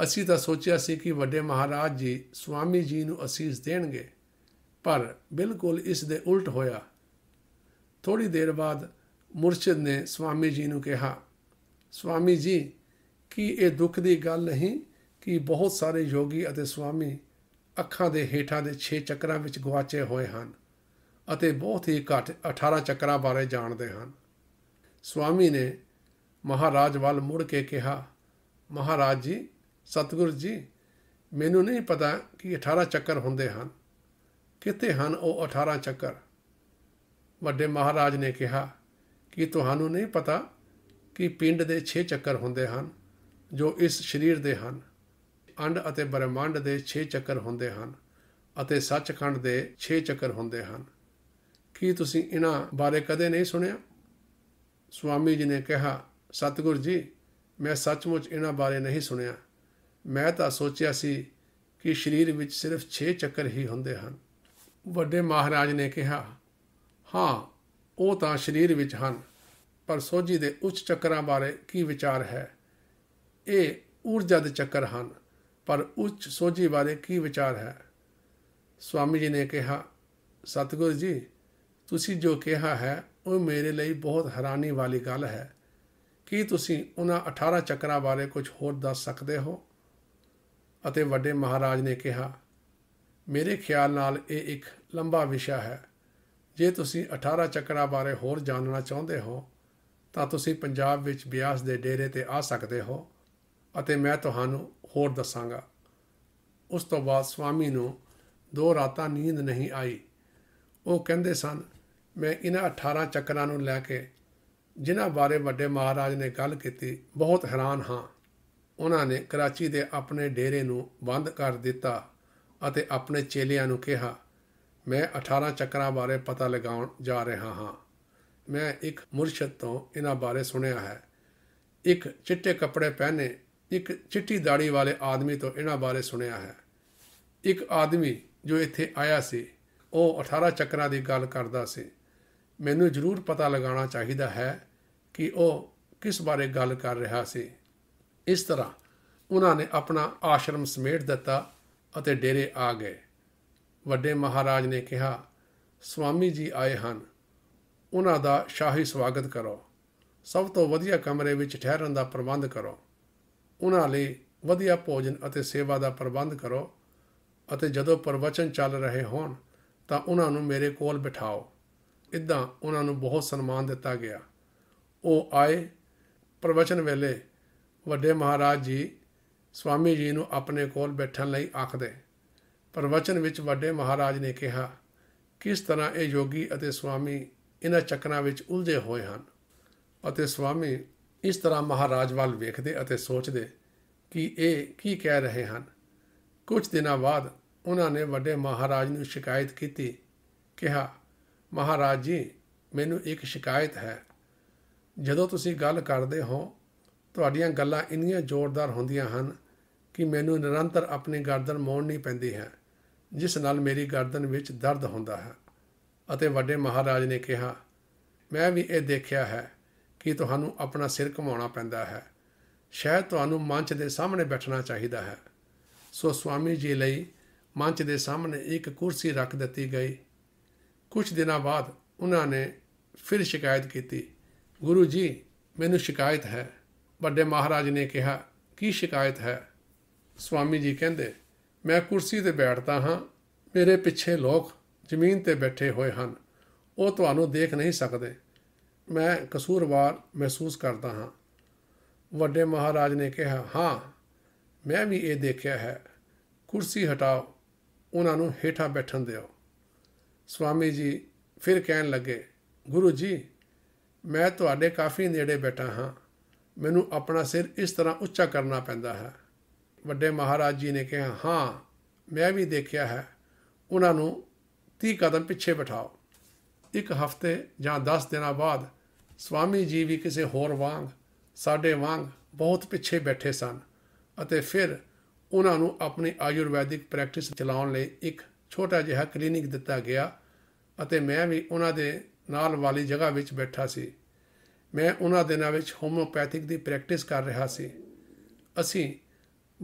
ਅਸੀਂ ਤਾਂ ਸੋਚਿਆ ਸੀ ਕਿ ਵੱਡੇ ਮਹਾਰਾਜ ਜੀ ਸੁਆਮੀ ਜੀ ਨੂੰ ਅਸੀਸ ਦੇਣਗੇ ਪਰ ਬਿਲਕੁਲ ਇਸ ਦੇ ਉਲਟ ਹੋਇਆ ਥੋੜੀ ਦੇਰ ਬਾਅਦ ਮੁਰਸ਼ਿਦ ਨੇ ਸੁਆਮੀ ਜੀ ਨੂੰ ਕਿਹਾ ਸੁਆਮੀ ਜੀ ਕੀ ਇਹ ਦੁੱਖ ਦੀ ਗੱਲ ਨਹੀਂ ਕਿ ਬਹੁਤ ਸਾਰੇ ਯੋਗੀ ਅਤੇ ਸੁਆਮੀ ਅੱਖਾਂ ਦੇ ਹੇਠਾਂ ਦੇ 6 ਚੱਕਰਾਂ ਵਿੱਚ ਗਵਾਚੇ ਹੋਏ ਹਨ ਅਤੇ ਬਹੁਤ ਹੀ ਘੱਟ 18 ਚੱਕਰਾਂ ਬਾਰੇ ਜਾਣਦੇ ਹਨ ਸਵਾਮੀ ਨੇ ਮਹਾਰਾਜ ਵੱਲ ਮੁੜ ਕੇ ਕਿਹਾ ਮਹਾਰਾਜ ਜੀ ਸਤਗੁਰੂ ਜੀ ਮੈਨੂੰ ਨਹੀਂ ਪਤਾ ਕਿ 18 ਚੱਕਰ ਹੁੰਦੇ ਹਨ ਕਿਤੇ ਹਨ ਉਹ 18 ਚੱਕਰ ਵੱਡੇ ਮਹਾਰਾਜ ਨੇ ਕਿਹਾ ਕਿ ਤੁਹਾਨੂੰ ਨਹੀਂ ਪਤਾ ਕਿ ਪਿੰਡ ਦੇ 6 ਚੱਕਰ ਹੁੰਦੇ ਹਨ ਜੋ ਇਸ ਸਰੀਰ ਦੇ ਹਨ ਅੰਡ ਅਤੇ ਬ੍ਰਹਮੰਡ ਦੇ 6 ਚੱਕਰ ਹੁੰਦੇ ਹਨ ਅਤੇ ਸੱਚਖੰਡ ਦੇ 6 ਚੱਕਰ ਹੁੰਦੇ ਹਨ ਕੀ ਤੁਸੀਂ ਇਹਨਾਂ ਬਾਰੇ ਕਦੇ ਨਹੀਂ ਸੁਣਿਆ ਸਵਾਮੀ ਜੀ ਨੇ ਕਿਹਾ ਸਤਗੁਰ ਜੀ ਮੈਂ ਸੱਚਮੁੱਚ ਇਹਨਾਂ ਬਾਰੇ ਨਹੀਂ ਸੁਣਿਆ ਮੈਂ ਤਾਂ ਸੋਚਿਆ ਸੀ ਕਿ ਸਰੀਰ ਵਿੱਚ ਸਿਰਫ 6 ਚੱਕਰ ਹੀ ਹੁੰਦੇ ਹਨ ਵੱਡੇ ਮਹਾਰਾਜ ਨੇ ਕਿਹਾ ਹਾਂ ਉਹ ਤਾਂ ਸਰੀਰ ਵਿੱਚ ਹਨ ਪਰ ਸੋਜੀ ਦੇ ਉੱਚ ਚੱਕਰਾਂ ਬਾਰੇ ਕੀ ਵਿਚਾਰ ਹੈ ਇਹ ਊਰਜਾ ਦੇ ਚੱਕਰ ਹਨ ਪਰ ਉੱਚ ਸੋਜੀ ਬਾਰੇ ਕੀ ਵਿਚਾਰ ਹੈ ਸਵਾਮੀ ਜੀ ਨੇ ਕਿਹਾ ਸਤਗੁਰ ਜੀ ਤੁਸੀਂ ਜੋ ਕਿਹਾ ਹੈ ਉਹ ਮੇਰੇ ਲਈ ਬਹੁਤ ਹੈਰਾਨੀ ਵਾਲੀ ਗੱਲ ਹੈ ਕੀ ਤੁਸੀਂ ਉਹਨਾਂ 18 ਚੱਕਰਾਂ ਬਾਰੇ ਕੁਝ ਹੋਰ ਦੱਸ ਸਕਦੇ ਹੋ ਅਤੇ ਵੱਡੇ ਮਹਾਰਾਜ ਨੇ ਕਿਹਾ ਮੇਰੇ ਖਿਆਲ ਨਾਲ ਇਹ ਇੱਕ ਲੰਬਾ ਵਿਸ਼ਾ ਹੈ ਜੇ ਤੁਸੀਂ 18 ਚੱਕਰਾਂ ਬਾਰੇ ਹੋਰ ਜਾਣਨਾ ਚਾਹੁੰਦੇ ਹੋ ਤਾਂ ਤੁਸੀਂ ਪੰਜਾਬ ਵਿੱਚ ਬਿਆਸ ਦੇ ਡੇਰੇ ਤੇ ਆ ਸਕਦੇ ਹੋ ਅਤੇ ਮੈਂ ਤੁਹਾਨੂੰ ਹੋਰ ਦੱਸਾਂਗਾ ਉਸ ਤੋਂ ਬਾਅਦ ਸਵਾਮੀ ਨੂੰ ਦੋ ਰਾਤਾਂ ਨੀਂਦ ਨਹੀਂ ਆਈ ਉਹ ਕਹਿੰਦੇ ਸਨ ਮੈਂ ਇਹਨਾਂ 18 ਚੱਕਰਾਂ ਨੂੰ ਲੈ ਕੇ ਜਿਨ੍ਹਾਂ ਬਾਰੇ ਵੱਡੇ ਮਹਾਰਾਜ ਨੇ ਗੱਲ ਕੀਤੀ ਬਹੁਤ ਹੈਰਾਨ ਹਾਂ ਉਹਨਾਂ ਨੇ ਕਰਾਚੀ ਦੇ ਆਪਣੇ ਡੇਰੇ ਨੂੰ ਬੰਦ ਕਰ ਦਿੱਤਾ ਅਤੇ ਆਪਣੇ ਚੇਲਿਆਂ ਨੂੰ ਕਿਹਾ ਮੈਂ 18 ਚੱਕਰਾਂ ਬਾਰੇ ਪਤਾ ਲਗਾਉਣ ਜਾ ਰਿਹਾ ਹਾਂ ਮੈਂ ਇੱਕ ਮੁਰਸ਼ਿਦ ਤੋਂ ਇਹਨਾਂ ਬਾਰੇ ਸੁਣਿਆ ਹੈ ਇੱਕ ਚਿੱਟੇ ਕੱਪੜੇ ਪਹਿਨੇ ਇੱਕ ਚਿੱਟੀ ਦਾੜੀ ਵਾਲੇ ਆਦਮੀ ਤੋਂ ਇਹਨਾਂ ਬਾਰੇ ਸੁਣਿਆ ਹੈ ਇੱਕ ਆਦਮੀ ਜੋ ਇੱਥੇ ਆਇਆ ਸੀ ਉਹ 18 ਚੱਕਰਾਂ ਦੀ ਗੱਲ ਕਰਦਾ ਸੀ ਮੈਨੂੰ ਜ਼ਰੂਰ ਪਤਾ ਲਗਾਉਣਾ ਚਾਹੀਦਾ ਹੈ ਕਿ ਉਹ ਕਿਸ ਬਾਰੇ ਗੱਲ ਕਰ ਰਿਹਾ ਸੀ ਇਸ ਤਰ੍ਹਾਂ ਉਹਨਾਂ ਨੇ ਆਪਣਾ ਆਸ਼ਰਮ ਸਮੇਟ ਦਿੱਤਾ ਅਤੇ ਡੇਰੇ ਆ ਗਏ ਵੱਡੇ ਮਹਾਰਾਜ ਨੇ ਕਿਹਾ ਸਵਾਮੀ ਜੀ ਆਏ ਹਨ ਉਹਨਾਂ ਦਾ ਸ਼ਾਹੀ ਸਵਾਗਤ ਕਰੋ ਸਭ ਤੋਂ ਵਧੀਆ ਕਮਰੇ ਵਿੱਚ ਠਹਿਰਨ ਦਾ ਪ੍ਰਬੰਧ ਕਰੋ ਉਹਨਾਂ ਲਈ ਵਧੀਆ ਭੋਜਨ ਅਤੇ ਸੇਵਾ ਦਾ ਪ੍ਰਬੰਧ ਕਰੋ ਅਤੇ ਜਦੋਂ ਪ੍ਰਵਚਨ ਚੱਲ ਰਹੇ ਹੋਣ ਤਾਂ ਉਹਨਾਂ ਨੂੰ ਮੇਰੇ ਕੋਲ ਬਿਠਾਓ ਇਦਾਂ ਉਹਨਾਂ ਨੂੰ ਬਹੁਤ ਸਨਮਾਨ ਦਿੱਤਾ ਗਿਆ ਉਹ ਆਏ ਪ੍ਰਵਚਨ ਵੇਲੇ ਵੱਡੇ ਮਹਾਰਾਜ ਜੀ ਸਵਾਮੀ ਜੀ ਨੂੰ ਆਪਣੇ ਕੋਲ ਬੈਠਣ ਲਈ ਆਖਦੇ ਪ੍ਰਵਚਨ ਵਿੱਚ ਵੱਡੇ ਮਹਾਰਾਜ ਨੇ ਕਿਹਾ ਕਿਸ ਤਰ੍ਹਾਂ ਇਹ ਯੋਗੀ ਅਤੇ ਸਵਾਮੀ ਇਹਨਾਂ ਚੱਕਰਾਂ ਵਿੱਚ ਉਲਝੇ ਹੋਏ ਹਨ ਅਤੇ ਸਵਾਮੀ ਇਸ ਤਰ੍ਹਾਂ ਮਹਾਰਾਜ ਵੱਲ ਵੇਖਦੇ ਅਤੇ ਸੋਚਦੇ ਕਿ ਇਹ ਕੀ ਕਹਿ ਰਹੇ ਹਨ ਕੁਝ ਦਿਨਾਂ ਬਾਅਦ ਉਹਨਾਂ ਨੇ ਵੱਡੇ ਮਹਾਰਾਜ ਨੂੰ ਸ਼ਿਕਾਇਤ ਕੀਤੀ ਕਿਹਾ ਮਹਾਰਾਜ ਜੀ ਮੈਨੂੰ ਇੱਕ ਸ਼ਿਕਾਇਤ ਹੈ ਜਦੋਂ ਤੁਸੀਂ ਗੱਲ ਕਰਦੇ ਹੋ ਤੁਹਾਡੀਆਂ ਗੱਲਾਂ ਇੰਨੀਆਂ ਜ਼ੋਰਦਾਰ ਹੁੰਦੀਆਂ ਹਨ ਕਿ ਮੈਨੂੰ ਨਿਰੰਤਰ ਆਪਣੀ ਗਰਦਨ ਮੋੜਨੀ ਪੈਂਦੀ ਹੈ ਜਿਸ ਨਾਲ ਮੇਰੀ ਗਰਦਨ ਵਿੱਚ ਦਰਦ ਹੁੰਦਾ ਹੈ ਅਤੇ ਵੱਡੇ ਮਹਾਰਾਜ ਨੇ ਕਿਹਾ ਮੈਂ ਵੀ ਇਹ ਦੇਖਿਆ ਹੈ ਕਿ ਤੁਹਾਨੂੰ ਆਪਣਾ ਸਿਰ ਘਮਾਉਣਾ ਪੈਂਦਾ ਹੈ ਸ਼ਾਇਦ ਤੁਹਾਨੂੰ ਮੰਚ ਦੇ ਸਾਹਮਣੇ ਬੈਠਣਾ ਚਾਹੀਦਾ ਹੈ ਸੋ ਸਵਾਮੀ ਜੀ ਲਈ ਮੰਚ ਦੇ ਸਾਹਮਣੇ ਇੱਕ ਕੁਰਸੀ ਰੱਖ ਦਿੱਤੀ ਗਈ ਕੁਝ ਦਿਨਾਂ ਬਾਅਦ ਉਹਨਾਂ ਨੇ ਫਿਰ ਸ਼ਿਕਾਇਤ ਕੀਤੀ ਗੁਰੂ ਜੀ ਮੈਨੂੰ ਸ਼ਿਕਾਇਤ ਹੈ ਵੱਡੇ ਮਹਾਰਾਜ ਨੇ ਕਿਹਾ ਕੀ ਸ਼ਿਕਾਇਤ ਹੈ ਸਵਾਮੀ ਜੀ ਕਹਿੰਦੇ ਮੈਂ ਕੁਰਸੀ ਤੇ ਬੈਠਦਾ ਹਾਂ ਮੇਰੇ ਪਿੱਛੇ ਲੋਕ ਜ਼ਮੀਨ ਤੇ ਬੈਠੇ ਹੋਏ ਹਨ ਉਹ ਤੁਹਾਨੂੰ ਦੇਖ ਨਹੀਂ ਸਕਦੇ ਮੈਂ ਕਸੂਰਵਾਰ ਮਹਿਸੂਸ ਕਰਦਾ ਹਾਂ ਵੱਡੇ ਮਹਾਰਾਜ ਨੇ ਕਿਹਾ ਹਾਂ ਮੈਂ ਵੀ ਇਹ ਦੇਖਿਆ ਹੈ ਕੁਰਸੀ ਹਟਾਓ ਉਹਨਾਂ ਨੂੰ ਹੇਠਾਂ ਬੈਠਣ ਦਿਓ ਸਵਾਮੀ ਜੀ ਫਿਰ ਕਹਿਣ ਲੱਗੇ ਗੁਰੂ ਜੀ ਮੈਂ ਤੁਹਾਡੇ ਕਾਫੀ ਨੇੜੇ ਬੈਠਾ ਹਾਂ ਮੈਨੂੰ ਆਪਣਾ ਸਿਰ ਇਸ ਤਰ੍ਹਾਂ ਉੱਚਾ ਕਰਨਾ ਪੈਂਦਾ ਹੈ ਵੱਡੇ ਮਹਾਰਾਜ ਜੀ ਨੇ ਕਿਹਾ ਹਾਂ ਮੈਂ ਵੀ ਦੇਖਿਆ ਹੈ ਉਹਨਾਂ ਨੂੰ 30 ਕਦਮ ਪਿੱਛੇ ਬਿਠਾਓ ਇੱਕ ਹਫ਼ਤੇ ਜਾਂ 10 ਦਿਨਾਂ ਬਾਅਦ ਸਵਾਮੀ ਜੀ ਵੀ ਕਿਸੇ ਹੋਰ ਵਾਂਗ ਸਾਡੇ ਵਾਂਗ ਬਹੁਤ ਪਿੱਛੇ ਬੈਠੇ ਸਨ ਅਤੇ ਫਿਰ ਉਹਨਾਂ ਨੂੰ ਆਪਣੀ ਆਯੁਰਵੈਦਿਕ ਪ੍ਰੈਕਟਿਸ ਚਲਾਉਣ ਲਈ ਇੱਕ ਛੋਟਾ ਜਿਹਾ ਕਲੀਨਿਕ ਦਿੱਤਾ ਗਿਆ ਅਤੇ ਮੈਂ ਵੀ ਉਹਨਾਂ ਦੇ ਨਾਲ ਵਾਲੀ ਜਗ੍ਹਾ ਵਿੱਚ ਬੈਠਾ ਸੀ ਮੈਂ ਉਹਨਾਂ ਦਿਨਾਂ ਵਿੱਚ ਹੋਮੋਪੈਥਿਕ ਦੀ ਪ੍ਰੈਕਟਿਸ ਕਰ ਰਿਹਾ ਸੀ ਅਸੀਂ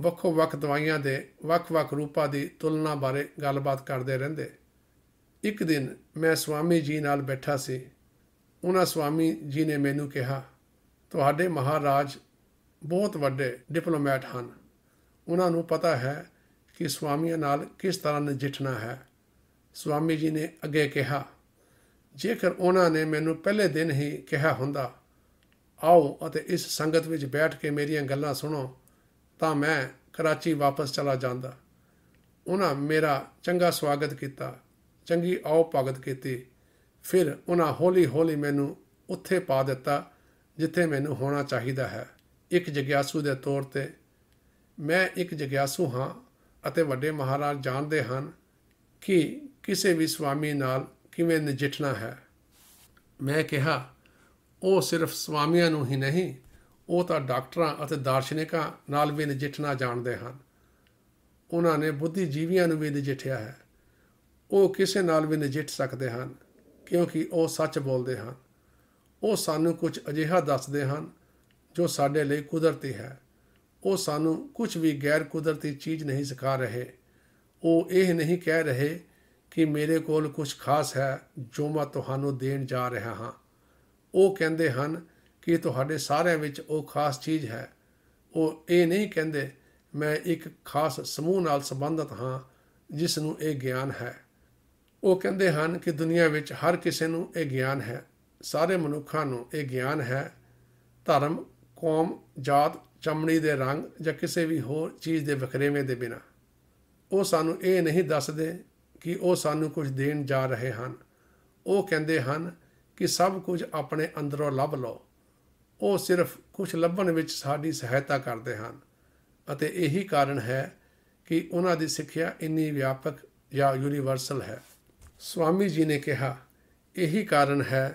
ਵੱਖ ਵੱਖ ਦਵਾਈਆਂ ਦੇ ਵੱਖ-ਵੱਖ ਰੂਪਾਂ ਦੀ ਤੁਲਨਾ ਬਾਰੇ ਗੱਲਬਾਤ ਕਰਦੇ ਰਹਿੰਦੇ ਇੱਕ ਦਿਨ ਮੈਂ ਸਵਾਮੀ ਜੀ ਨਾਲ ਬੈਠਾ ਸੀ ਉਹਨਾਂ ਸਵਾਮੀ ਜੀ ਨੇ ਮੈਨੂੰ ਕਿਹਾ ਤੁਹਾਡੇ ਮਹਾਰਾਜ ਬਹੁਤ ਵੱਡੇ ਡਿਪਲੋਮੈਟ ਹਨ ਉਹਨਾਂ ਨੂੰ ਪਤਾ ਹੈ ਕਿ ਸਵਾਮੀਆਂ ਨਾਲ ਕਿਸ ਤਰ੍ਹਾਂ ਨਜਿੱਠਣਾ ਹੈ ਸਵਾਮੀ ਜੀ ਨੇ ਅੱਗੇ ਕਿਹਾ ਜੇਕਰ ਉਹਨਾਂ ਨੇ ਮੈਨੂੰ ਪਹਿਲੇ ਦਿਨ ਹੀ ਕਿਹਾ ਹੁੰਦਾ ਆਓ ਅਤੇ ਇਸ ਸੰਗਤ ਵਿੱਚ ਬੈਠ ਕੇ ਮੇਰੀਆਂ ਗੱਲਾਂ ਸੁਣੋ ਤਾਂ ਮੈਂ ਕਰਾਚੀ ਵਾਪਸ ਚਲਾ ਜਾਂਦਾ ਉਹਨਾਂ ਮੇਰਾ ਚੰਗਾ ਸਵਾਗਤ ਕੀਤਾ ਚੰਗੀ ਆਉ ਭਗਤ ਕੀਤੀ ਫਿਰ ਉਹਨਾਂ ਹੌਲੀ-ਹੌਲੀ ਮੈਨੂੰ ਉੱਥੇ ਪਾ ਦਿੱਤਾ ਜਿੱਥੇ ਮੈਨੂੰ ਹੋਣਾ ਚਾਹੀਦਾ ਹੈ ਇੱਕ ਜਗਿਆਸੂ ਦੇ ਤੌਰ ਤੇ ਮੈਂ ਇੱਕ ਜਗਿਆਸੂ ਹਾਂ ਅਤੇ ਵੱਡੇ ਮਹਾਰਾਜ ਜਾਣਦੇ ਹਨ ਕਿ ਕਿਸੇ ਵੀ ਸਵਾਮੀ ਨਾਲ ਕਿਵੇਂ ਨਜਿੱਠਣਾ ਹੈ ਮੈਂ ਕਿਹਾ ਉਹ ਸਿਰਫ ਸਵਾਮੀਆਂ ਨੂੰ ਹੀ ਨਹੀਂ ਉਹ ਤਾਂ ਡਾਕਟਰਾਂ ਅਤੇ ਦਾਰਸ਼ਨਿਕਾਂ ਨਾਲ ਵੀ ਨਜਿੱਠਣਾ ਜਾਣਦੇ ਹਨ ਉਹਨਾਂ ਨੇ ਬੁੱਧੀ ਜੀਵੀਆਂ ਨੂੰ ਵੀ ਨਜਿੱਠਿਆ ਹੈ ਉਹ ਕਿਸੇ ਨਾਲ ਵੀ ਨਜਿੱਠ ਸਕਦੇ ਹਨ ਕਿਉਂਕਿ ਉਹ ਸੱਚ ਬੋਲਦੇ ਹਨ ਉਹ ਸਾਨੂੰ ਕੁਝ ਅਜਿਹਾ ਦੱਸਦੇ ਹਨ ਜੋ ਸਾਡੇ ਲਈ ਕੁਦਰਤੀ ਹੈ ਉਹ ਸਾਨੂੰ ਕੁਝ ਵੀ ਗੈਰ ਕੁਦਰਤੀ ਚੀਜ਼ ਨਹੀਂ ਸਿਖਾ ਰਹੇ ਉਹ ਇਹ ਨਹੀਂ ਕਹਿ ਰਹੇ ਕਿ ਮੇਰੇ ਕੋਲ ਕੁਝ ਖਾਸ ਹੈ ਜੋ ਮੈਂ ਤੁਹਾਨੂੰ ਦੇਣ ਜਾ ਰਿਹਾ ਹਾਂ ਉਹ ਕਹਿੰਦੇ ਹਨ ਕਿ ਤੁਹਾਡੇ ਸਾਰਿਆਂ ਵਿੱਚ ਉਹ ਖਾਸ ਚੀਜ਼ ਹੈ ਉਹ ਇਹ ਨਹੀਂ ਕਹਿੰਦੇ ਮੈਂ ਇੱਕ ਖਾਸ ਸਮੂਹ ਨਾਲ ਸੰਬੰਧਤ ਹਾਂ ਜਿਸ ਨੂੰ ਇਹ ਗਿਆਨ ਹੈ ਉਹ ਕਹਿੰਦੇ ਹਨ ਕਿ ਦੁਨੀਆ ਵਿੱਚ ਹਰ ਕਿਸੇ ਨੂੰ ਇਹ ਗਿਆਨ ਹੈ ਸਾਰੇ ਮਨੁੱਖਾਂ ਨੂੰ ਇਹ ਗਿਆਨ ਹੈ ਧਰਮ ਕੌਮ ਜਾਤ ਚਮੜੀ ਦੇ ਰੰਗ ਜਾਂ ਕਿਸੇ ਵੀ ਹੋਰ ਚੀਜ਼ ਦੇ ਵਖਰੇਵੇਂ ਦੇ ਬਿਨਾ ਉਹ ਸਾਨੂੰ ਇਹ ਨਹੀਂ ਦੱਸਦੇ ਕਿ ਉਹ ਸਾਨੂੰ ਕੁਝ ਦੇਣ ਜਾ ਰਹੇ ਹਨ ਉਹ ਕਹਿੰਦੇ ਹਨ ਕਿ ਸਭ ਕੁਝ ਆਪਣੇ ਅੰਦਰੋਂ ਲੱਭ ਲਓ ਉਹ ਸਿਰਫ ਕੁਝ ਲੱਭਣ ਵਿੱਚ ਸਾਡੀ ਸਹਾਇਤਾ ਕਰਦੇ ਹਨ ਅਤੇ ਇਹੀ ਕਾਰਨ ਹੈ ਕਿ ਉਹਨਾਂ ਦੀ ਸਿੱਖਿਆ ਇੰਨੀ ਵਿਆਪਕ ਜਾਂ ਯੂਨੀਵਰਸਲ ਹੈ ਸਵਾਮੀ ਜੀ ਨੇ ਕਿਹਾ ਇਹੀ ਕਾਰਨ ਹੈ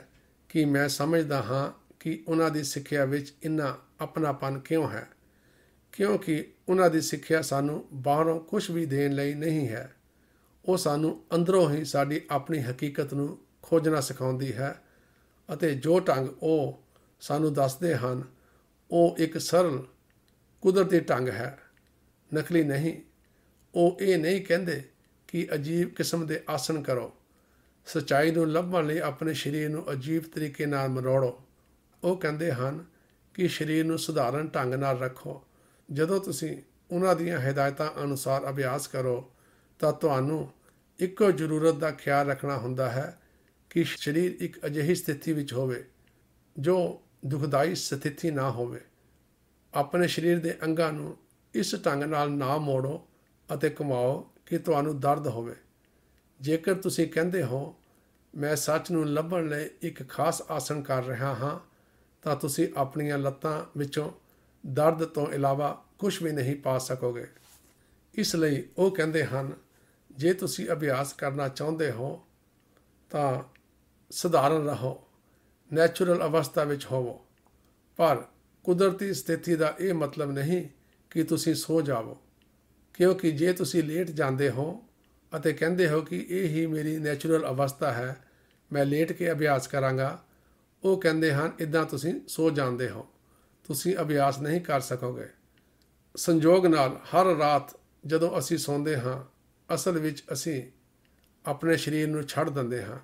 ਕਿ ਮੈਂ ਸਮਝਦਾ ਹਾਂ ਕਿ ਉਹਨਾਂ ਦੀ ਸਿੱਖਿਆ ਵਿੱਚ ਇੰਨਾ ਆਪਣਾਪਨ ਕਿਉਂ ਹੈ ਕਿਉਂਕਿ ਉਹਨਾਂ ਦੀ ਸਿੱਖਿਆ ਸਾਨੂੰ ਬਾਹਰੋਂ ਕੁਝ ਵੀ ਦੇਣ ਲਈ ਨਹੀਂ ਹੈ ਉਹ ਸਾਨੂੰ ਅੰਦਰੋਂ ਹੀ ਸਾਡੀ ਆਪਣੀ ਹਕੀਕਤ ਨੂੰ ਖੋਜਣਾ ਸਿਖਾਉਂਦੀ ਹੈ ਅਤੇ ਜੋ ਢੰਗ ਉਹ ਸਾਨੂੰ ਦੱਸਦੇ ਹਨ ਉਹ ਇੱਕ ਸਰਲ ਕੁਦਰਤੀ ਢੰਗ ਹੈ ਨਕਲੀ ਨਹੀਂ ਉਹ ਇਹ ਨਹੀਂ ਕਹਿੰਦੇ ਕਿ ਅਜੀਬ ਕਿਸਮ ਦੇ ਆਸਣ ਕਰੋ ਸਚਾਈ ਨੂੰ ਲੱਭਣ ਲਈ ਆਪਣੇ ਸਰੀਰ ਨੂੰ ਅਜੀਬ ਤਰੀਕੇ ਨਾਲ ਮਰੋੜੋ ਉਹ ਕਹਿੰਦੇ ਹਨ ਕਿ ਸਰੀਰ ਨੂੰ ਸਧਾਰਨ ਢੰਗ ਨਾਲ ਰੱਖੋ ਜਦੋਂ ਤੁਸੀਂ ਉਹਨਾਂ ਦੀਆਂ ਹਦਾਇਤਾਂ ਅਨੁਸਾਰ ਅਭਿਆਸ ਕਰੋ ਤਾਂ ਤੁਹਾਨੂੰ ਇੱਕੋ ਜ਼ਰੂਰਤ ਦਾ ਖਿਆਲ ਰੱਖਣਾ ਹੁੰਦਾ ਹੈ ਕਿ ਸਰੀਰ ਇੱਕ ਅਜਿਹੀ ਸਥਿਤੀ ਵਿੱਚ ਹੋਵੇ ਜੋ ਦੁਖਦਾਈ ਸਥਿਤੀ ਨਾ ਹੋਵੇ ਆਪਣੇ ਸਰੀਰ ਦੇ ਅੰਗਾਂ ਨੂੰ ਇਸ ਢੰਗ ਨਾਲ ਨਾ ਮੋੜੋ ਅਤੇ ਕਮਾਓ ਕਿ ਤੁਹਾਨੂੰ ਦਰਦ ਹੋਵੇ ਜੇਕਰ ਤੁਸੀਂ ਕਹਿੰਦੇ ਹੋ ਮੈਂ ਸੱਚ ਨੂੰ ਲੱਭਣ ਲਈ ਇੱਕ ਖਾਸ ਆਸਣ ਕਰ ਰਿਹਾ ਹਾਂ ਤਾਂ ਤੁਸੀਂ ਆਪਣੀਆਂ ਲੱਤਾਂ ਵਿੱਚੋਂ ਦਰਦ ਤੋਂ ਇਲਾਵਾ ਕੁਝ ਵੀ ਨਹੀਂ ਪਾ ਸਕੋਗੇ ਇਸ ਲਈ ਉਹ ਕਹਿੰਦੇ ਹਨ ਜੇ ਤੁਸੀਂ ਅਭਿਆਸ ਕਰਨਾ ਚਾਹੁੰਦੇ ਹੋ ਤਾਂ ਸਧਾਰਨ ਰਹੋ ਨੈਚੁਰਲ ਅਵਸਥਾ ਵਿੱਚ ਹੋਵੋ ਪਰ ਕੁਦਰਤੀ ਸਥਿਤੀ ਦਾ ਇਹ ਮਤਲਬ ਨਹੀਂ ਕਿ ਤੁਸੀਂ ਸੋ ਜਾਵੋ ਕਿਉਂਕਿ ਜੇ ਤੁਸੀਂ ਲੇਟ ਜਾਂਦੇ ਹੋ ਅਤੇ ਕਹਿੰਦੇ ਹੋ ਕਿ ਇਹ ਹੀ ਮੇਰੀ ਨੈਚੁਰਲ ਅਵਸਥਾ ਹੈ ਮੈਂ ਲੇਟ ਕੇ ਅਭਿਆਸ ਕਰਾਂਗਾ ਉਹ ਕਹਿੰਦੇ ਹਨ ਇਦਾਂ ਤੁਸੀਂ ਸੋ ਜਾਂਦੇ ਹੋ ਤੁਸੀਂ ਅਭਿਆਸ ਨਹੀਂ ਕਰ ਸਕੋਗੇ ਸੰਜੋਗ ਨਾਲ ਹਰ ਰਾਤ ਜਦੋਂ ਅਸੀਂ ਸੌਂਦੇ ਹਾਂ ਅਸਲ ਵਿੱਚ ਅਸੀਂ ਆਪਣੇ ਸਰੀਰ ਨੂੰ ਛੱਡ ਦਿੰਦੇ ਹਾਂ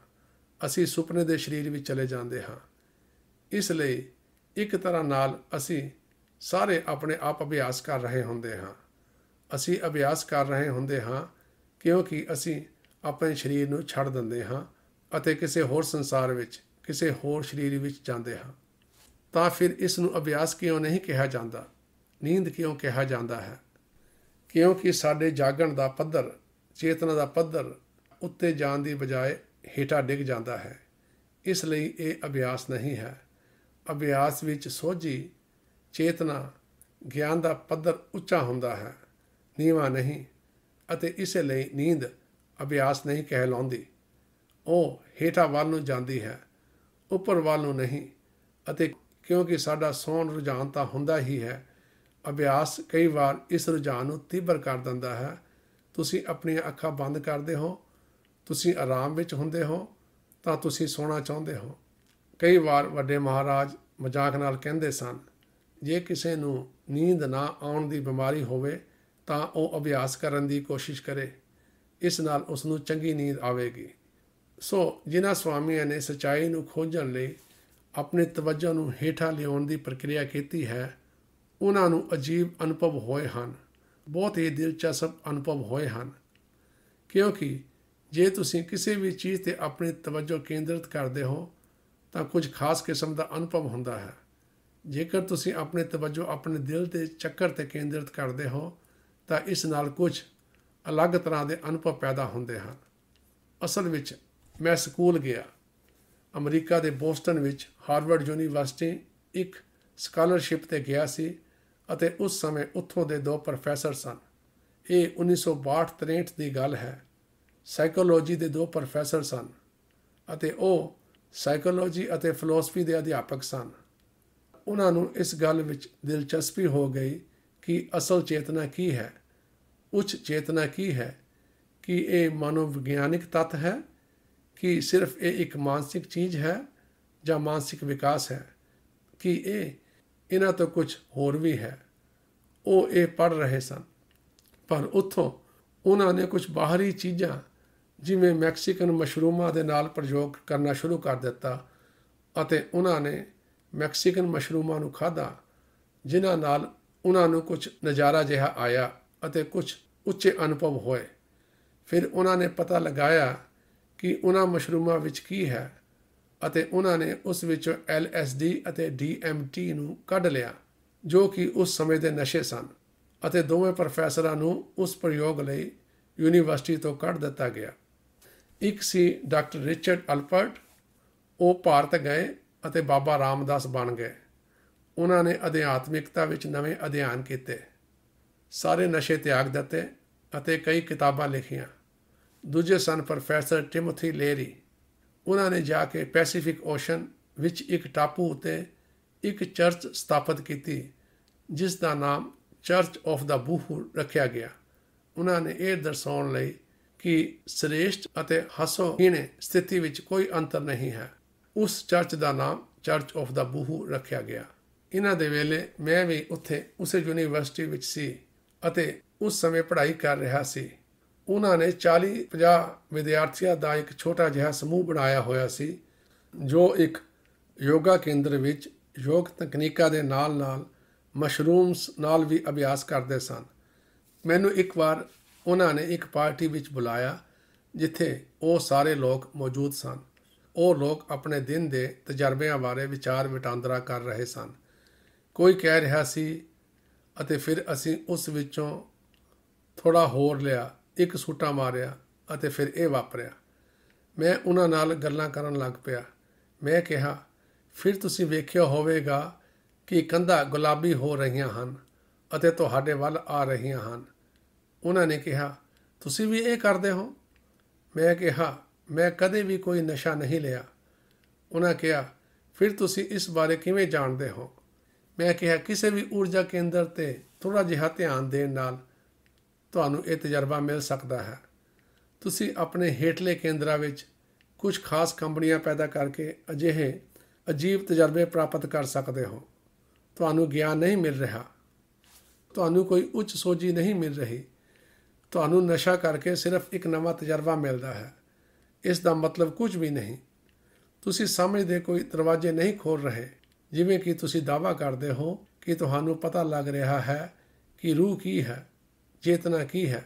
ਅਸੀਂ ਸੁਪਨੇ ਦੇ ਸਰੀਰ ਵਿੱਚ ਚਲੇ ਜਾਂਦੇ ਹਾਂ ਇਸ ਲਈ ਇੱਕ ਤਰ੍ਹਾਂ ਨਾਲ ਅਸੀਂ ਸਾਰੇ ਆਪਣੇ ਆਪ ਅਭਿਆਸ ਕਰ ਰਹੇ ਹੁੰਦੇ ਹਾਂ ਅਸੀਂ ਅਭਿਆਸ ਕਰ ਰਹੇ ਹੁੰਦੇ ਹਾਂ ਕਿਉਂਕਿ ਅਸੀਂ ਆਪਣੇ ਸਰੀਰ ਨੂੰ ਛੱਡ ਦਿੰਦੇ ਹਾਂ ਅਤੇ ਕਿਸੇ ਹੋਰ ਸੰਸਾਰ ਵਿੱਚ ਕਿਸੇ ਹੋਰ ਸਰੀਰ ਵਿੱਚ ਜਾਂਦੇ ਹਾਂ ਤਾਂ ਫਿਰ ਇਸ ਨੂੰ ਅਭਿਆਸ ਕਿਉਂ ਨਹੀਂ ਕਿਹਾ ਜਾਂਦਾ ਨੀਂਦ ਕਿਉਂ ਕਿਹਾ ਜਾਂਦਾ ਹੈ ਕਿਉਂਕਿ ਸਾਡੇ ਜਾਗਣ ਦਾ ਪੱਧਰ ਚੇਤਨਾ ਦਾ ਪੱਧਰ ਉੱਤੇ ਜਾਣ ਦੀ ਬਜਾਏ ਹੇਠਾਂ ਡਿੱਗ ਜਾਂਦਾ ਹੈ ਇਸ ਲਈ ਇਹ ਅਭਿਆਸ ਨਹੀਂ ਹੈ ਅਭਿਆਸ ਵਿੱਚ ਸੋਝੀ ਚੇਤਨਾ ਗਿਆਨ ਦਾ ਪੱਧਰ ਉੱਚਾ ਹੁੰਦਾ ਹੈ ਨੀਵਾ ਨਹੀਂ ਅਤੇ ਇਸੇ ਲਈ ਨੀਂਦ ਅਭਿਆਸ ਨਹੀਂ ਕਹਿਲਾਉਂਦੀ ਉਹ ਹੇਠਾਂ ਵੱਲ ਨੂੰ ਜਾਂਦੀ ਹੈ ਉੱਪਰ ਵੱਲ ਨੂੰ ਨਹੀਂ ਅਤੇ ਕਿਉਂਕਿ ਸਾਡਾ ਸੌਣ ਰੁਝਾਨ ਤਾਂ ਹੁੰਦਾ ਹੀ ਹੈ ਅਭਿਆਸ ਕਈ ਵਾਰ ਇਸ ਰੁਝਾਨ ਨੂੰ ਤੀਬਰ ਕਰ ਦਿੰਦਾ ਹੈ ਤੁਸੀਂ ਆਪਣੀਆਂ ਅੱਖਾਂ ਬੰਦ ਕਰਦੇ ਹੋ ਤੁਸੀਂ ਆਰਾਮ ਵਿੱਚ ਹੁੰਦੇ ਹੋ ਤਾਂ ਤੁਸੀਂ ਸੌਣਾ ਚਾਹੁੰਦੇ ਹੋ ਕਈ ਵਾਰ ਵੱਡੇ ਮਹਾਰਾਜ ਮਜ਼ਾਕ ਨਾਲ ਕਹਿੰਦੇ ਸਨ ਜੇ ਕਿਸੇ ਨੂੰ ਨੀਂਦ ਨਾ ਆਉਣ ਦੀ ਬਿਮਾਰੀ ਹੋਵੇ ਤਾਂ ਉਹ ਅਭਿਆਸ ਕਰਨ ਦੀ ਕੋਸ਼ਿਸ਼ ਕਰੇ ਇਸ ਨਾਲ ਉਸ ਨੂੰ ਚੰਗੀ ਨੀਂਦ ਆਵੇਗੀ ਸੋ ਜਿਨ੍ਹਾਂ ਸਵਾਮੀਆਂ ਨੇ ਸਚਾਈ ਨੂੰ ਖੋਜਣ ਲਈ ਆਪਣੇ ਤਵੱਜਾ ਨੂੰ ਹੇਠਾਂ ਲਿਆਉਣ ਦੀ ਪ੍ਰਕਿਰਿਆ ਕੀਤੀ ਹੈ ਉਹਨਾਂ ਨੂੰ ਅਜੀਬ ਅਨੁਭਵ ਹੋਏ ਹਨ ਬਹੁਤ ਹੀ ਦਿਲਚਸਪ ਅਨੁਭਵ ਹੋਏ ਹਨ ਕਿਉਂਕਿ ਜੇ ਤੁਸੀਂ ਕਿਸੇ ਵੀ ਚੀਜ਼ ਤੇ ਆਪਣੀ ਤਵੱਜੋ ਕੇਂਦਰਿਤ ਕਰਦੇ ਹੋ ਤਾਂ ਕੁਝ ਖਾਸ ਕਿਸਮ ਦਾ ਅਨੁਭਵ ਹੁੰਦਾ ਹੈ ਜੇਕਰ ਤੁਸੀਂ ਆਪਣੀ ਤਵੱਜੋ ਆਪਣੇ ਦਿਲ ਦੇ ਚੱਕਰ ਤੇ ਕੇਂਦਰਿਤ ਕਰਦੇ ਹੋ ਤਾਂ ਇਸ ਨਾਲ ਕੁਝ ਅਲੱਗ ਤਰ੍ਹਾਂ ਦੇ ਅਨੁਭਵ ਪੈਦਾ ਹੁੰਦੇ ਹਨ ਅਸਲ ਵਿੱਚ ਮੈਂ ਸਕੂਲ ਗਿਆ ਅਮਰੀਕਾ ਦੇ ਬੋਸਟਨ ਵਿੱਚ ਹਾਰਵਰਡ ਯੂਨੀਵਰਸਿਟੀ ਇੱਕ ਸਕਾਲਰਸ਼ਿਪ ਤੇ ਗਿਆ ਸੀ ਅਤੇ ਉਸ ਸਮੇਂ ਉੱਥੋਂ ਦੇ ਦੋ ਪ੍ਰੋਫੈਸਰ ਸਨ ਇਹ 1962-63 ਦੀ ਗੱਲ ਹੈ ਸਾਈਕੋਲੋਜੀ ਦੇ ਦੋ ਪ੍ਰੋਫੈਸਰ ਸਨ ਅਤੇ ਉਹ ਸਾਈਕੋਲੋਜੀ ਅਤੇ ਫਿਲਾਸਫੀ ਦੇ ਅਧਿਆਪਕ ਸਨ ਉਹਨਾਂ ਨੂੰ ਇਸ ਗੱਲ ਵਿੱਚ ਦਿਲਚਸਪੀ ਹੋ ਗਈ ਕਿ ਅਸਲ ਚੇਤਨਾ ਕੀ ਹੈ ਉੱਚ ਚੇਤਨਾ ਕੀ ਹੈ ਕਿ ਇਹ ਮਨੋਵਿਗਿਆਨਿਕ ਤੱਤ ਹੈ ਕਿ ਸਿਰਫ ਇਹ ਇੱਕ ਮਾਨਸਿਕ ਚੀਜ਼ ਹੈ ਜਾਂ ਮਾਨਸਿਕ ਵਿਕਾਸ ਹੈ ਕਿ ਇਹ ਇਹਨਾਂ ਤੋਂ ਕੁਝ ਹੋਰ ਵੀ ਹੈ ਉਹ ਇਹ ਪੜ ਰਹੇ ਸਨ ਪਰ ਉੱਥੋਂ ਉਹਨਾਂ ਨੇ ਕੁਝ ਬਾਹਰੀ ਚੀਜ਼ਾਂ ਜਿਵੇਂ ਮੈਕਸੀਕਨ ਮਸ਼ਰੂਮਾਂ ਦੇ ਨਾਲ ਪ੍ਰਯੋਗ ਕਰਨਾ ਸ਼ੁਰੂ ਕਰ ਦਿੱਤਾ ਅਤੇ ਉਹਨਾਂ ਨੇ ਮੈਕਸੀਕਨ ਮਸ਼ਰੂਮਾਂ ਨੂੰ ਖਾਦਾ ਜਿਨ੍ਹਾਂ ਨਾਲ ਉਹਨਾਂ ਨੂੰ ਕੁਝ ਨਜ਼ਾਰਾ ਜਿਹਾ ਆਇਆ ਅਤੇ ਕੁਝ ਉੱਚੇ ਅਨੁਭਵ ਹੋਏ ਫਿਰ ਉਹਨਾਂ ਨੇ ਪਤਾ ਲਗਾਇਆ ਕਿ ਉਹਨਾਂ ਮਸ਼ਰੂਮਾਂ ਵਿੱਚ ਕੀ ਹੈ ਅਤੇ ਉਹਨਾਂ ਨੇ ਉਸ ਵਿੱਚੋਂ LSD ਅਤੇ DMT ਨੂੰ ਕੱਢ ਲਿਆ ਜੋ ਕਿ ਉਸ ਸਮੇਂ ਦੇ ਨਸ਼ੇ ਸਨ ਅਤੇ ਦੋਵੇਂ ਪ੍ਰੋਫੈਸਰਾਂ ਨੂੰ ਉਸ ਪ੍ਰਯੋਗ ਲਈ ਯੂਨੀਵਰਸਿਟੀ ਤੋਂ ਕੱਢ ਦਿੱਤਾ ਗਿਆ ਇੱਕ ਸੀ ਡਾਕਟਰ ਰਿਚਰਡ ਅਲਪਰਟ ਉਹ ਭਾਰਤ ਗਏ ਅਤੇ ਬਾਬਾ ਰਾਮਦਾਸ ਬਣ ਗਏ ਉਹਨਾਂ ਨੇ ਅਧਿਆਤਮਿਕਤਾ ਵਿੱਚ ਨਵੇਂ ਅਧਿਐਨ ਕੀਤੇ ਸਾਰੇ ਨਸ਼ੇ ਤਿਆਗ ਦਿੱਤੇ ਅਤੇ ਕਈ ਕਿਤਾਬਾਂ ਲਿਖੀਆਂ ਦੂਜੇ ਸਨ ਪ੍ਰੋਫੈਸਰ ਟਿਮੋਥੀ ਲੇਰੀ ਉਹਨਾਂ ਨੇ ਜਾ ਕੇ ਪੈਸੀਫਿਕ ਓਸ਼ਨ ਵਿੱਚ ਇੱਕ ਟਾਪੂ ਉਤੇ ਇੱਕ ਚਰਚ ਸਥਾਪਿਤ ਕੀਤੀ ਜਿਸ ਦਾ ਨਾਮ ਚਰਚ ਆਫ ਦਾ ਬੂਹੂ ਰੱਖਿਆ ਗਿਆ ਉਹਨਾਂ ਨੇ ਇਹ ਦਰਸਾਉਣ ਲਈ ਕਿ ਸ੍ਰੇਸ਼ਟ ਅਤੇ ਹਸੋ ਹੀਣੇ ਸਥਿਤੀ ਵਿੱਚ ਕੋਈ ਅੰਤਰ ਨਹੀਂ ਹੈ ਉਸ ਚਰਚ ਦਾ ਨਾਮ ਚਰਚ ਆਫ ਦਾ ਬੂਹੂ ਰੱਖਿਆ ਗਿਆ ਇਹਨਾਂ ਦੇ ਵੇਲੇ ਮੈਂ ਵੀ ਉੱਥੇ ਉਸੇ ਯੂਨੀਵਰਸਿਟੀ ਵਿੱਚ ਸੀ ਅਤੇ ਉਸ ਸਮੇਂ ਪੜ੍ਹਾਈ ਕਰ ਰਿਹਾ ਸੀ ਉਹਨਾਂ ਨੇ 40 50 ਵਿਦਿਆਰਥੀਆਂ ਦਾ ਇੱਕ ਛੋਟਾ ਜਿਹਾ ਸਮੂਹ ਬਣਾਇਆ ਹੋਇਆ ਸੀ ਜੋ ਇੱਕ ਯੋਗਾ ਕੇਂਦਰ ਵਿੱਚ ਯੋਗ ਤਕਨੀਕਾਂ ਦੇ ਨਾਲ-ਨਾਲ ਮਸ਼ਰੂਮਸ ਨਾਲ ਵੀ ਅਭਿਆਸ ਕਰਦੇ ਸਨ ਮੈਨੂੰ ਇੱਕ ਵਾਰ ਉਹਨਾਂ ਨੇ ਇੱਕ ਪਾਰਟੀ ਵਿੱਚ ਬੁਲਾਇਆ ਜਿੱਥੇ ਉਹ ਸਾਰੇ ਲੋਕ ਮੌਜੂਦ ਸਨ ਉਹ ਲੋਕ ਆਪਣੇ ਦਿਨ ਦੇ ਤਜਰਬਿਆਂ ਬਾਰੇ ਵਿਚਾਰ ਵਟਾਂਦਰਾ ਕਰ ਰਹੇ ਸਨ ਕੋਈ ਕਹਿ ਰਿਹਾ ਸੀ ਅਤੇ ਫਿਰ ਅਸੀਂ ਉਸ ਵਿੱਚੋਂ ਥੋੜਾ ਹੋਰ ਲਿਆ ਇੱਕ ਸੂਟਾ ਮਾਰਿਆ ਅਤੇ ਫਿਰ ਇਹ ਵਾਪਰਿਆ ਮੈਂ ਉਹਨਾਂ ਨਾਲ ਗੱਲਾਂ ਕਰਨ ਲੱਗ ਪਿਆ ਮੈਂ ਕਿਹਾ ਫਿਰ ਤੁਸੀਂ ਵੇਖਿਆ ਹੋਵੇਗਾ ਕਿ ਕੰਧਾਂ ਗੁਲਾਬੀ ਹੋ ਰਹੀਆਂ ਹਨ ਅਤੇ ਤੁਹਾਡੇ ਵੱਲ ਆ ਰਹੀਆਂ ਹਨ ਉਹਨਾਂ ਨੇ ਕਿਹਾ ਤੁਸੀਂ ਵੀ ਇਹ ਕਰਦੇ ਹੋ ਮੈਂ ਕਿਹਾ ਮੈਂ ਕਦੇ ਵੀ ਕੋਈ ਨਸ਼ਾ ਨਹੀਂ ਲਿਆ ਉਹਨਾਂ ਕਿਹਾ ਫਿਰ ਤੁਸੀਂ ਇਸ ਬਾਰੇ ਕਿਵੇਂ ਜਾਣਦੇ ਹੋ ਮੈਂ ਕਿਹਾ ਕਿਸੇ ਵੀ ਊਰਜਾ ਕੇਂਦਰ ਤੇ ਥੋੜਾ ਜਿਹਾ ਧਿਆਨ ਦੇਣ ਨਾਲ ਤੁਹਾਨੂੰ ਇਹ ਤਜਰਬਾ ਮਿਲ ਸਕਦਾ ਹੈ ਤੁਸੀਂ ਆਪਣੇ ਹੇਠਲੇ ਕੇਂਦਰਾਂ ਵਿੱਚ ਕੁਝ ਖਾਸ ਕੰਪਨੀਆਂ ਪੈਦਾ ਕਰਕੇ ਅਜਿਹੇ ਅਜੀਬ ਤਜਰਬੇ ਪ੍ਰਾਪਤ ਕਰ ਸਕਦੇ ਹੋ ਤੁਹਾਨੂੰ ਗਿਆਨ ਨਹੀਂ ਮਿਲ ਰਿਹਾ ਤੁਹਾਨੂੰ ਕੋਈ ਉੱਚ ਸੋਝੀ ਨਹੀਂ ਮਿਲ ਰਹੀ ਤੁਹਾਨੂੰ ਨਸ਼ਾ ਕਰਕੇ ਸਿਰਫ ਇੱਕ ਨਵਾਂ ਤਜਰਬਾ ਮਿਲਦਾ ਹੈ ਇਸ ਦਾ ਮਤਲਬ ਕੁਝ ਵੀ ਨਹੀਂ ਤੁਸੀਂ ਸਮਝਦੇ ਕੋਈ ਦਰਵਾਜ਼ੇ ਨਹੀਂ ਖੋਲ ਰਹੇ ਜਿਵੇਂ ਕਿ ਤੁਸੀਂ ਦਾਵਾ ਕਰਦੇ ਹੋ ਕਿ ਤੁਹਾਨੂੰ ਪਤਾ ਲੱਗ ਰਿਹਾ ਹੈ ਕਿ ਰੂਹ ਕੀ ਹੈ ਚੇਤਨਾ ਕੀ ਹੈ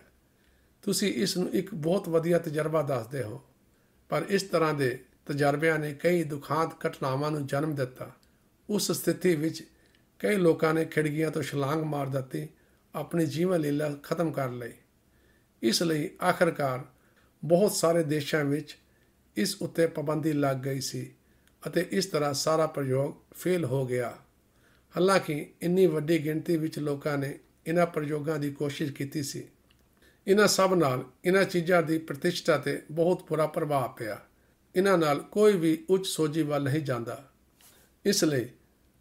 ਤੁਸੀਂ ਇਸ ਨੂੰ ਇੱਕ ਬਹੁਤ ਵਧੀਆ ਤਜਰਬਾ ਦੱਸਦੇ ਹੋ ਪਰ ਇਸ ਤਰ੍ਹਾਂ ਦੇ ਤਜਰਬਿਆਂ ਨੇ ਕਈ ਦੁਖਾਂਤ ਘਟਨਾਵਾਂ ਨੂੰ ਜਨਮ ਦਿੱਤਾ ਉਸ ਸਥਿਤੀ ਵਿੱਚ ਕਈ ਲੋਕਾਂ ਨੇ ਖਿੜਕੀਆਂ ਤੋਂ ਛਲਾਂਗ ਮਾਰ ਦਿੱਤੀ ਆਪਣੀ ਜੀਵਨ ਲੀਲਾ ਖਤਮ ਕਰ ਲਈ ਇਸ ਲਈ ਆਖਰਕਾਰ ਬਹੁਤ ਸਾਰੇ ਦੇਸ਼ਾਂ ਵਿੱਚ ਇਸ ਉੱਤੇ ਪਾਬੰਦੀ ਲੱਗ ਗਈ ਸੀ ਅਤੇ ਇਸ ਤਰ੍ਹਾਂ ਸਾਰਾ ਪ੍ਰਯੋਗ ਫੇਲ ਹੋ ਗਿਆ ਹਾਲਾਂਕਿ ਇੰਨੀ ਵੱਡੀ ਗਿਣਤੀ ਵਿੱਚ ਲੋਕਾਂ ਨੇ ਇਹਨਾਂ ਪ੍ਰਯੋਗਾਂ ਦੀ ਕੋਸ਼ਿਸ਼ ਕੀਤੀ ਸੀ ਇਹਨਾਂ ਸਭ ਨਾਲ ਇਹਨਾਂ ਚੀਜ਼ਾਂ ਦੀ ਪ੍ਰਤਿਸ਼ਠਾ ਤੇ ਬਹੁਤ ਬੁਰਾ ਪ੍ਰਭਾਵ ਪਿਆ ਇਹਨਾਂ ਨਾਲ ਕੋਈ ਵੀ ਉੱਚ ਸੋਝੀ ਵੱਲ ਨਹੀਂ ਜਾਂਦਾ ਇਸ ਲਈ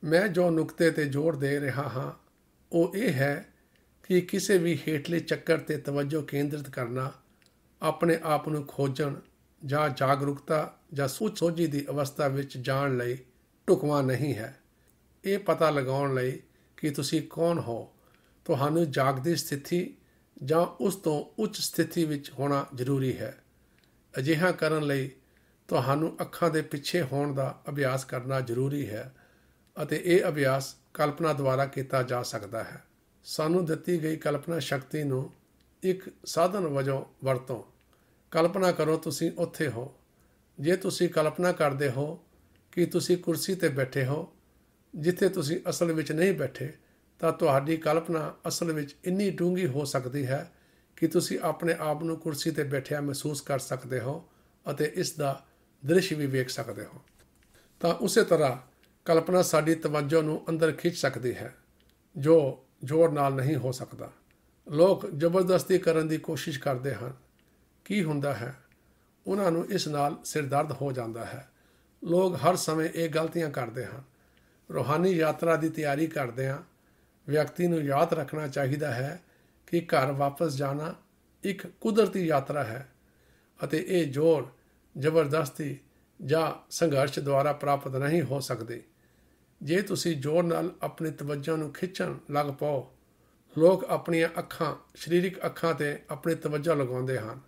ਮੈਂ ਜੋ ਨੁਕਤੇ ਤੇ ਜ਼ੋਰ ਦੇ ਰਿਹਾ ਹਾਂ ਉਹ ਇਹ ਹੈ ਕਿ ਕਿਸੇ ਵੀ ਹੇਠਲੇ ਚੱਕਰ ਤੇ ਤਵੱਜੋ ਕੇਂਦਰਿਤ ਕਰਨਾ ਆਪਣੇ ਆਪ ਨੂੰ ਖੋਜਣ ਜਾਂ ਜਾਗਰੂਕਤਾ ਜਾਂ ਸੋਚ ਸੋਝੀ ਦੀ ਅਵਸਥਾ ਵਿੱਚ ਜਾਣ ਲਈ ਟੁਕਵਾ ਨਹੀਂ ਹੈ ਇਹ ਪਤਾ ਲਗਾਉਣ ਲਈ ਕਿ ਤੁਸੀਂ ਕੌਣ ਹੋ ਤੁਹਾਨੂੰ ਜਾਗਦੀ ਸਥਿਤੀ ਜਾਂ ਉਸ ਤੋਂ ਉੱਚ ਸਥਿਤੀ ਵਿੱਚ ਹੋਣਾ ਜ਼ਰੂਰੀ ਹੈ ਅਜਿਹਾ ਕਰਨ ਲਈ ਤੁਹਾਨੂੰ ਅੱਖਾਂ ਦੇ ਪਿੱਛੇ ਹੋਣ ਦਾ ਅਭਿਆਸ ਕਰਨਾ ਜ਼ਰੂਰੀ ਹੈ ਅਤੇ ਇਹ ਅਭਿਆਸ ਕਲਪਨਾ ਦੁਆਰਾ ਕੀਤਾ ਜਾ ਸਕਦਾ ਹੈ ਸਾਨੂੰ ਦਿੱਤੀ ਗਈ ਕਲਪਨਾ ਸ਼ਕਤੀ ਨੂੰ ਇੱਕ ਸਾਧਨ ਵਜੋਂ ਵਰਤੋ ਕਲਪਨਾ ਕਰੋ ਤੁਸੀਂ ਉੱਥੇ ਹੋ ਜੇ ਤੁਸੀਂ ਕਲਪਨਾ ਕਰਦੇ ਹੋ ਕਿ ਤੁਸੀਂ ਕੁਰਸੀ ਤੇ ਬੈਠੇ ਹੋ ਜਿੱਥੇ ਤੁਸੀਂ ਅਸਲ ਵਿੱਚ ਨਹੀਂ ਬੈਠੇ ਤਾਂ ਤੁਹਾਡੀ ਕਲਪਨਾ ਅਸਲ ਵਿੱਚ ਇੰਨੀ ਡੂੰਗੀ ਹੋ ਸਕਦੀ ਹੈ ਕਿ ਤੁਸੀਂ ਆਪਣੇ ਆਪ ਨੂੰ ਕੁਰਸੀ ਤੇ ਬੈਠਿਆ ਮਹਿਸੂਸ ਕਰ ਸਕਦੇ ਹੋ ਅਤੇ ਇਸ ਦਾ ਦ੍ਰਿਸ਼ ਵੀ ਵੇਖ ਸਕਦੇ ਹੋ ਤਾਂ ਉਸੇ ਤਰ੍ਹਾਂ ਕਲਪਨਾ ਸਾਡੀ ਤਵੱਜੋ ਨੂੰ ਅੰਦਰ ਖਿੱਚ ਸਕਦੀ ਹੈ ਜੋ ਜ਼ੋਰ ਨਾਲ ਨਹੀਂ ਹੋ ਸਕਦਾ ਲੋਕ ਜ਼ਬਰਦਸਤੀ ਕਰਨ ਦੀ ਕੋਸ਼ਿਸ਼ ਕਰਦੇ ਹਨ ਕੀ ਹੁੰਦਾ ਹੈ ਉਹਨਾਂ ਨੂੰ ਇਸ ਨਾਲ ਸਿਰਦਰਦ ਹੋ ਜਾਂਦਾ ਹੈ ਲੋਕ ਹਰ ਸਮੇਂ ਇਹ ਗਲਤੀਆਂ ਕਰਦੇ ਹਨ ਰੋਹਾਨੀ ਯਾਤਰਾ ਦੀ ਤਿਆਰੀ ਕਰਦੇ ਹਾਂ ਵਿਅਕਤੀ ਨੂੰ ਯਾਦ ਰੱਖਣਾ ਚਾਹੀਦਾ ਹੈ ਕਿ ਘਰ ਵਾਪਸ ਜਾਣਾ ਇੱਕ ਕੁਦਰਤੀ ਯਾਤਰਾ ਹੈ ਅਤੇ ਇਹ ਜ਼ੋਰ ਜ਼ਬਰਦਸਤੀ ਜਾਂ ਸੰਘਰਸ਼ ਦੁਆਰਾ ਪ੍ਰਾਪਤ ਨਹੀਂ ਹੋ ਸਕਦੇ ਜੇ ਤੁਸੀਂ ਜ਼ੋਰ ਨਾਲ ਆਪਣੀ ਤਵੱਜਾ ਨੂੰ ਖਿੱਚਣ ਲੱਗ ਪਾਓ ਲੋਕ ਆਪਣੀਆਂ ਅੱਖਾਂ ਸਰੀਰਕ ਅੱਖਾਂ ਤੇ ਆਪਣੀ ਤਵੱਜਾ ਲਗਾਉਂਦੇ ਹਨ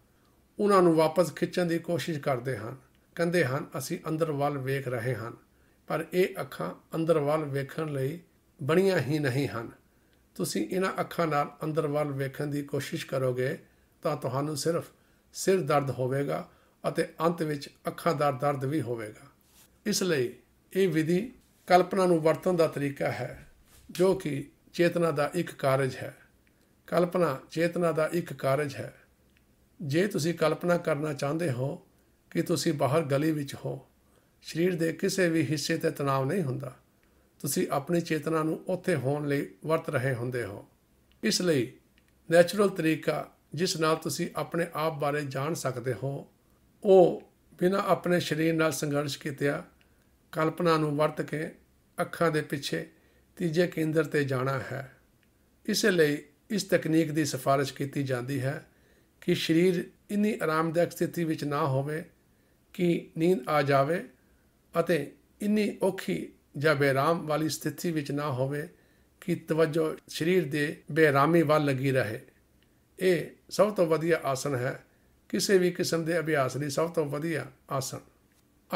ਉਹਨਾਂ ਨੂੰ ਵਾਪਸ ਖਿੱਚਣ ਦੀ ਕੋਸ਼ਿਸ਼ ਕਰਦੇ ਹਨ ਕਹਿੰਦੇ ਹਨ ਅਸੀਂ ਅੰਦਰ ਵੱਲ ਵੇਖ ਰਹੇ ਹਾਂ ਪਰ ਇਹ ਅੱਖਾਂ ਅੰਦਰ ਵੱਲ ਵੇਖਣ ਲਈ ਬਣੀਆਂ ਹੀ ਨਹੀਂ ਹਨ ਤੁਸੀਂ ਇਹਨਾਂ ਅੱਖਾਂ ਨਾਲ ਅੰਦਰ ਵੱਲ ਵੇਖਣ ਦੀ ਕੋਸ਼ਿਸ਼ ਕਰੋਗੇ ਤਾਂ ਤੁਹਾਨੂੰ ਸਿਰਫ ਸਿਰ ਦਰਦ ਹੋਵੇਗਾ ਅਤੇ ਅੰਤ ਵਿੱਚ ਅੱਖਾਂ ਦਾ ਦਰਦ ਵੀ ਹੋਵੇਗਾ ਇਸ ਲਈ ਇਹ ਵਿਧੀ ਕਲਪਨਾ ਨੂੰ ਵਰਤਣ ਦਾ ਤਰੀਕਾ ਹੈ ਜੋ ਕਿ ਚੇਤਨਾ ਦਾ ਇੱਕ ਕਾਰਜ ਹੈ ਕਲਪਨਾ ਚੇਤਨਾ ਦਾ ਇੱਕ ਕਾਰਜ ਹੈ ਜੇ ਤੁਸੀਂ ਕਲਪਨਾ ਕਰਨਾ ਚਾਹੁੰਦੇ ਹੋ ਕਿ ਤੁਸੀਂ ਬਾਹਰ ਗਲੀ ਵਿੱਚ ਹੋ ਸਰੀਰ ਦੇ ਕਿਸੇ ਵੀ ਹਿੱਸੇ ਤੇ ਤਣਾਅ ਨਹੀਂ ਹੁੰਦਾ ਤੁਸੀਂ ਆਪਣੀ ਚੇਤਨਾ ਨੂੰ ਉੱਥੇ ਹੋਣ ਲਈ ਵਰਤ ਰਹੇ ਹੁੰਦੇ ਹੋ ਇਸ ਲਈ ਨੈਚੁਰਲ ਤਰੀਕਾ ਜਿਸ ਨਾਲ ਤੁਸੀਂ ਆਪਣੇ ਆਪ ਬਾਰੇ ਜਾਣ ਸਕਦੇ ਹੋ ਉਹ ਬਿਨਾਂ ਆਪਣੇ ਸਰੀਰ ਨਾਲ ਸੰਘਰਸ਼ ਕੀਤੇ ਕਲਪਨਾ ਨੂੰ ਵਰਤ ਕੇ ਅੱਖਾਂ ਦੇ ਪਿੱਛੇ ਤੀਜੇ ਕੇਂਦਰ ਤੇ ਜਾਣਾ ਹੈ ਇਸ ਲਈ ਇਸ ਤਕਨੀਕ ਦੀ ਸਿਫਾਰਿਸ਼ ਕੀਤੀ ਜਾਂਦੀ ਹੈ ਕਿ ਸਰੀਰ ਇੰਨੀ ਆਰਾਮਦਾਇਕ ਸਥਿਤੀ ਵਿੱਚ ਨਾ ਹੋਵੇ ਕਿ ਨੀਂਦ ਆ ਜਾਵੇ ਅਤੇ ਇੰਨੀ ਔਖੀ ਜਾਂ ਬੇਰਾਮ ਵਾਲੀ ਸਥਿਤੀ ਵਿੱਚ ਨਾ ਹੋਵੇ ਕਿ ਤਵੱਜੋ ਸਰੀਰ ਦੇ ਬੇਰਾਮੀ ਵੱਲ ਲੱਗੀ ਰਹੇ ਇਹ ਸਭ ਤੋਂ ਵਧੀਆ ਆਸਨ ਹੈ ਕਿਸੇ ਵੀ ਕਿਸਮ ਦੇ ਅਭਿਆਸ ਲਈ ਸਭ ਤੋਂ ਵਧੀਆ ਆਸਨ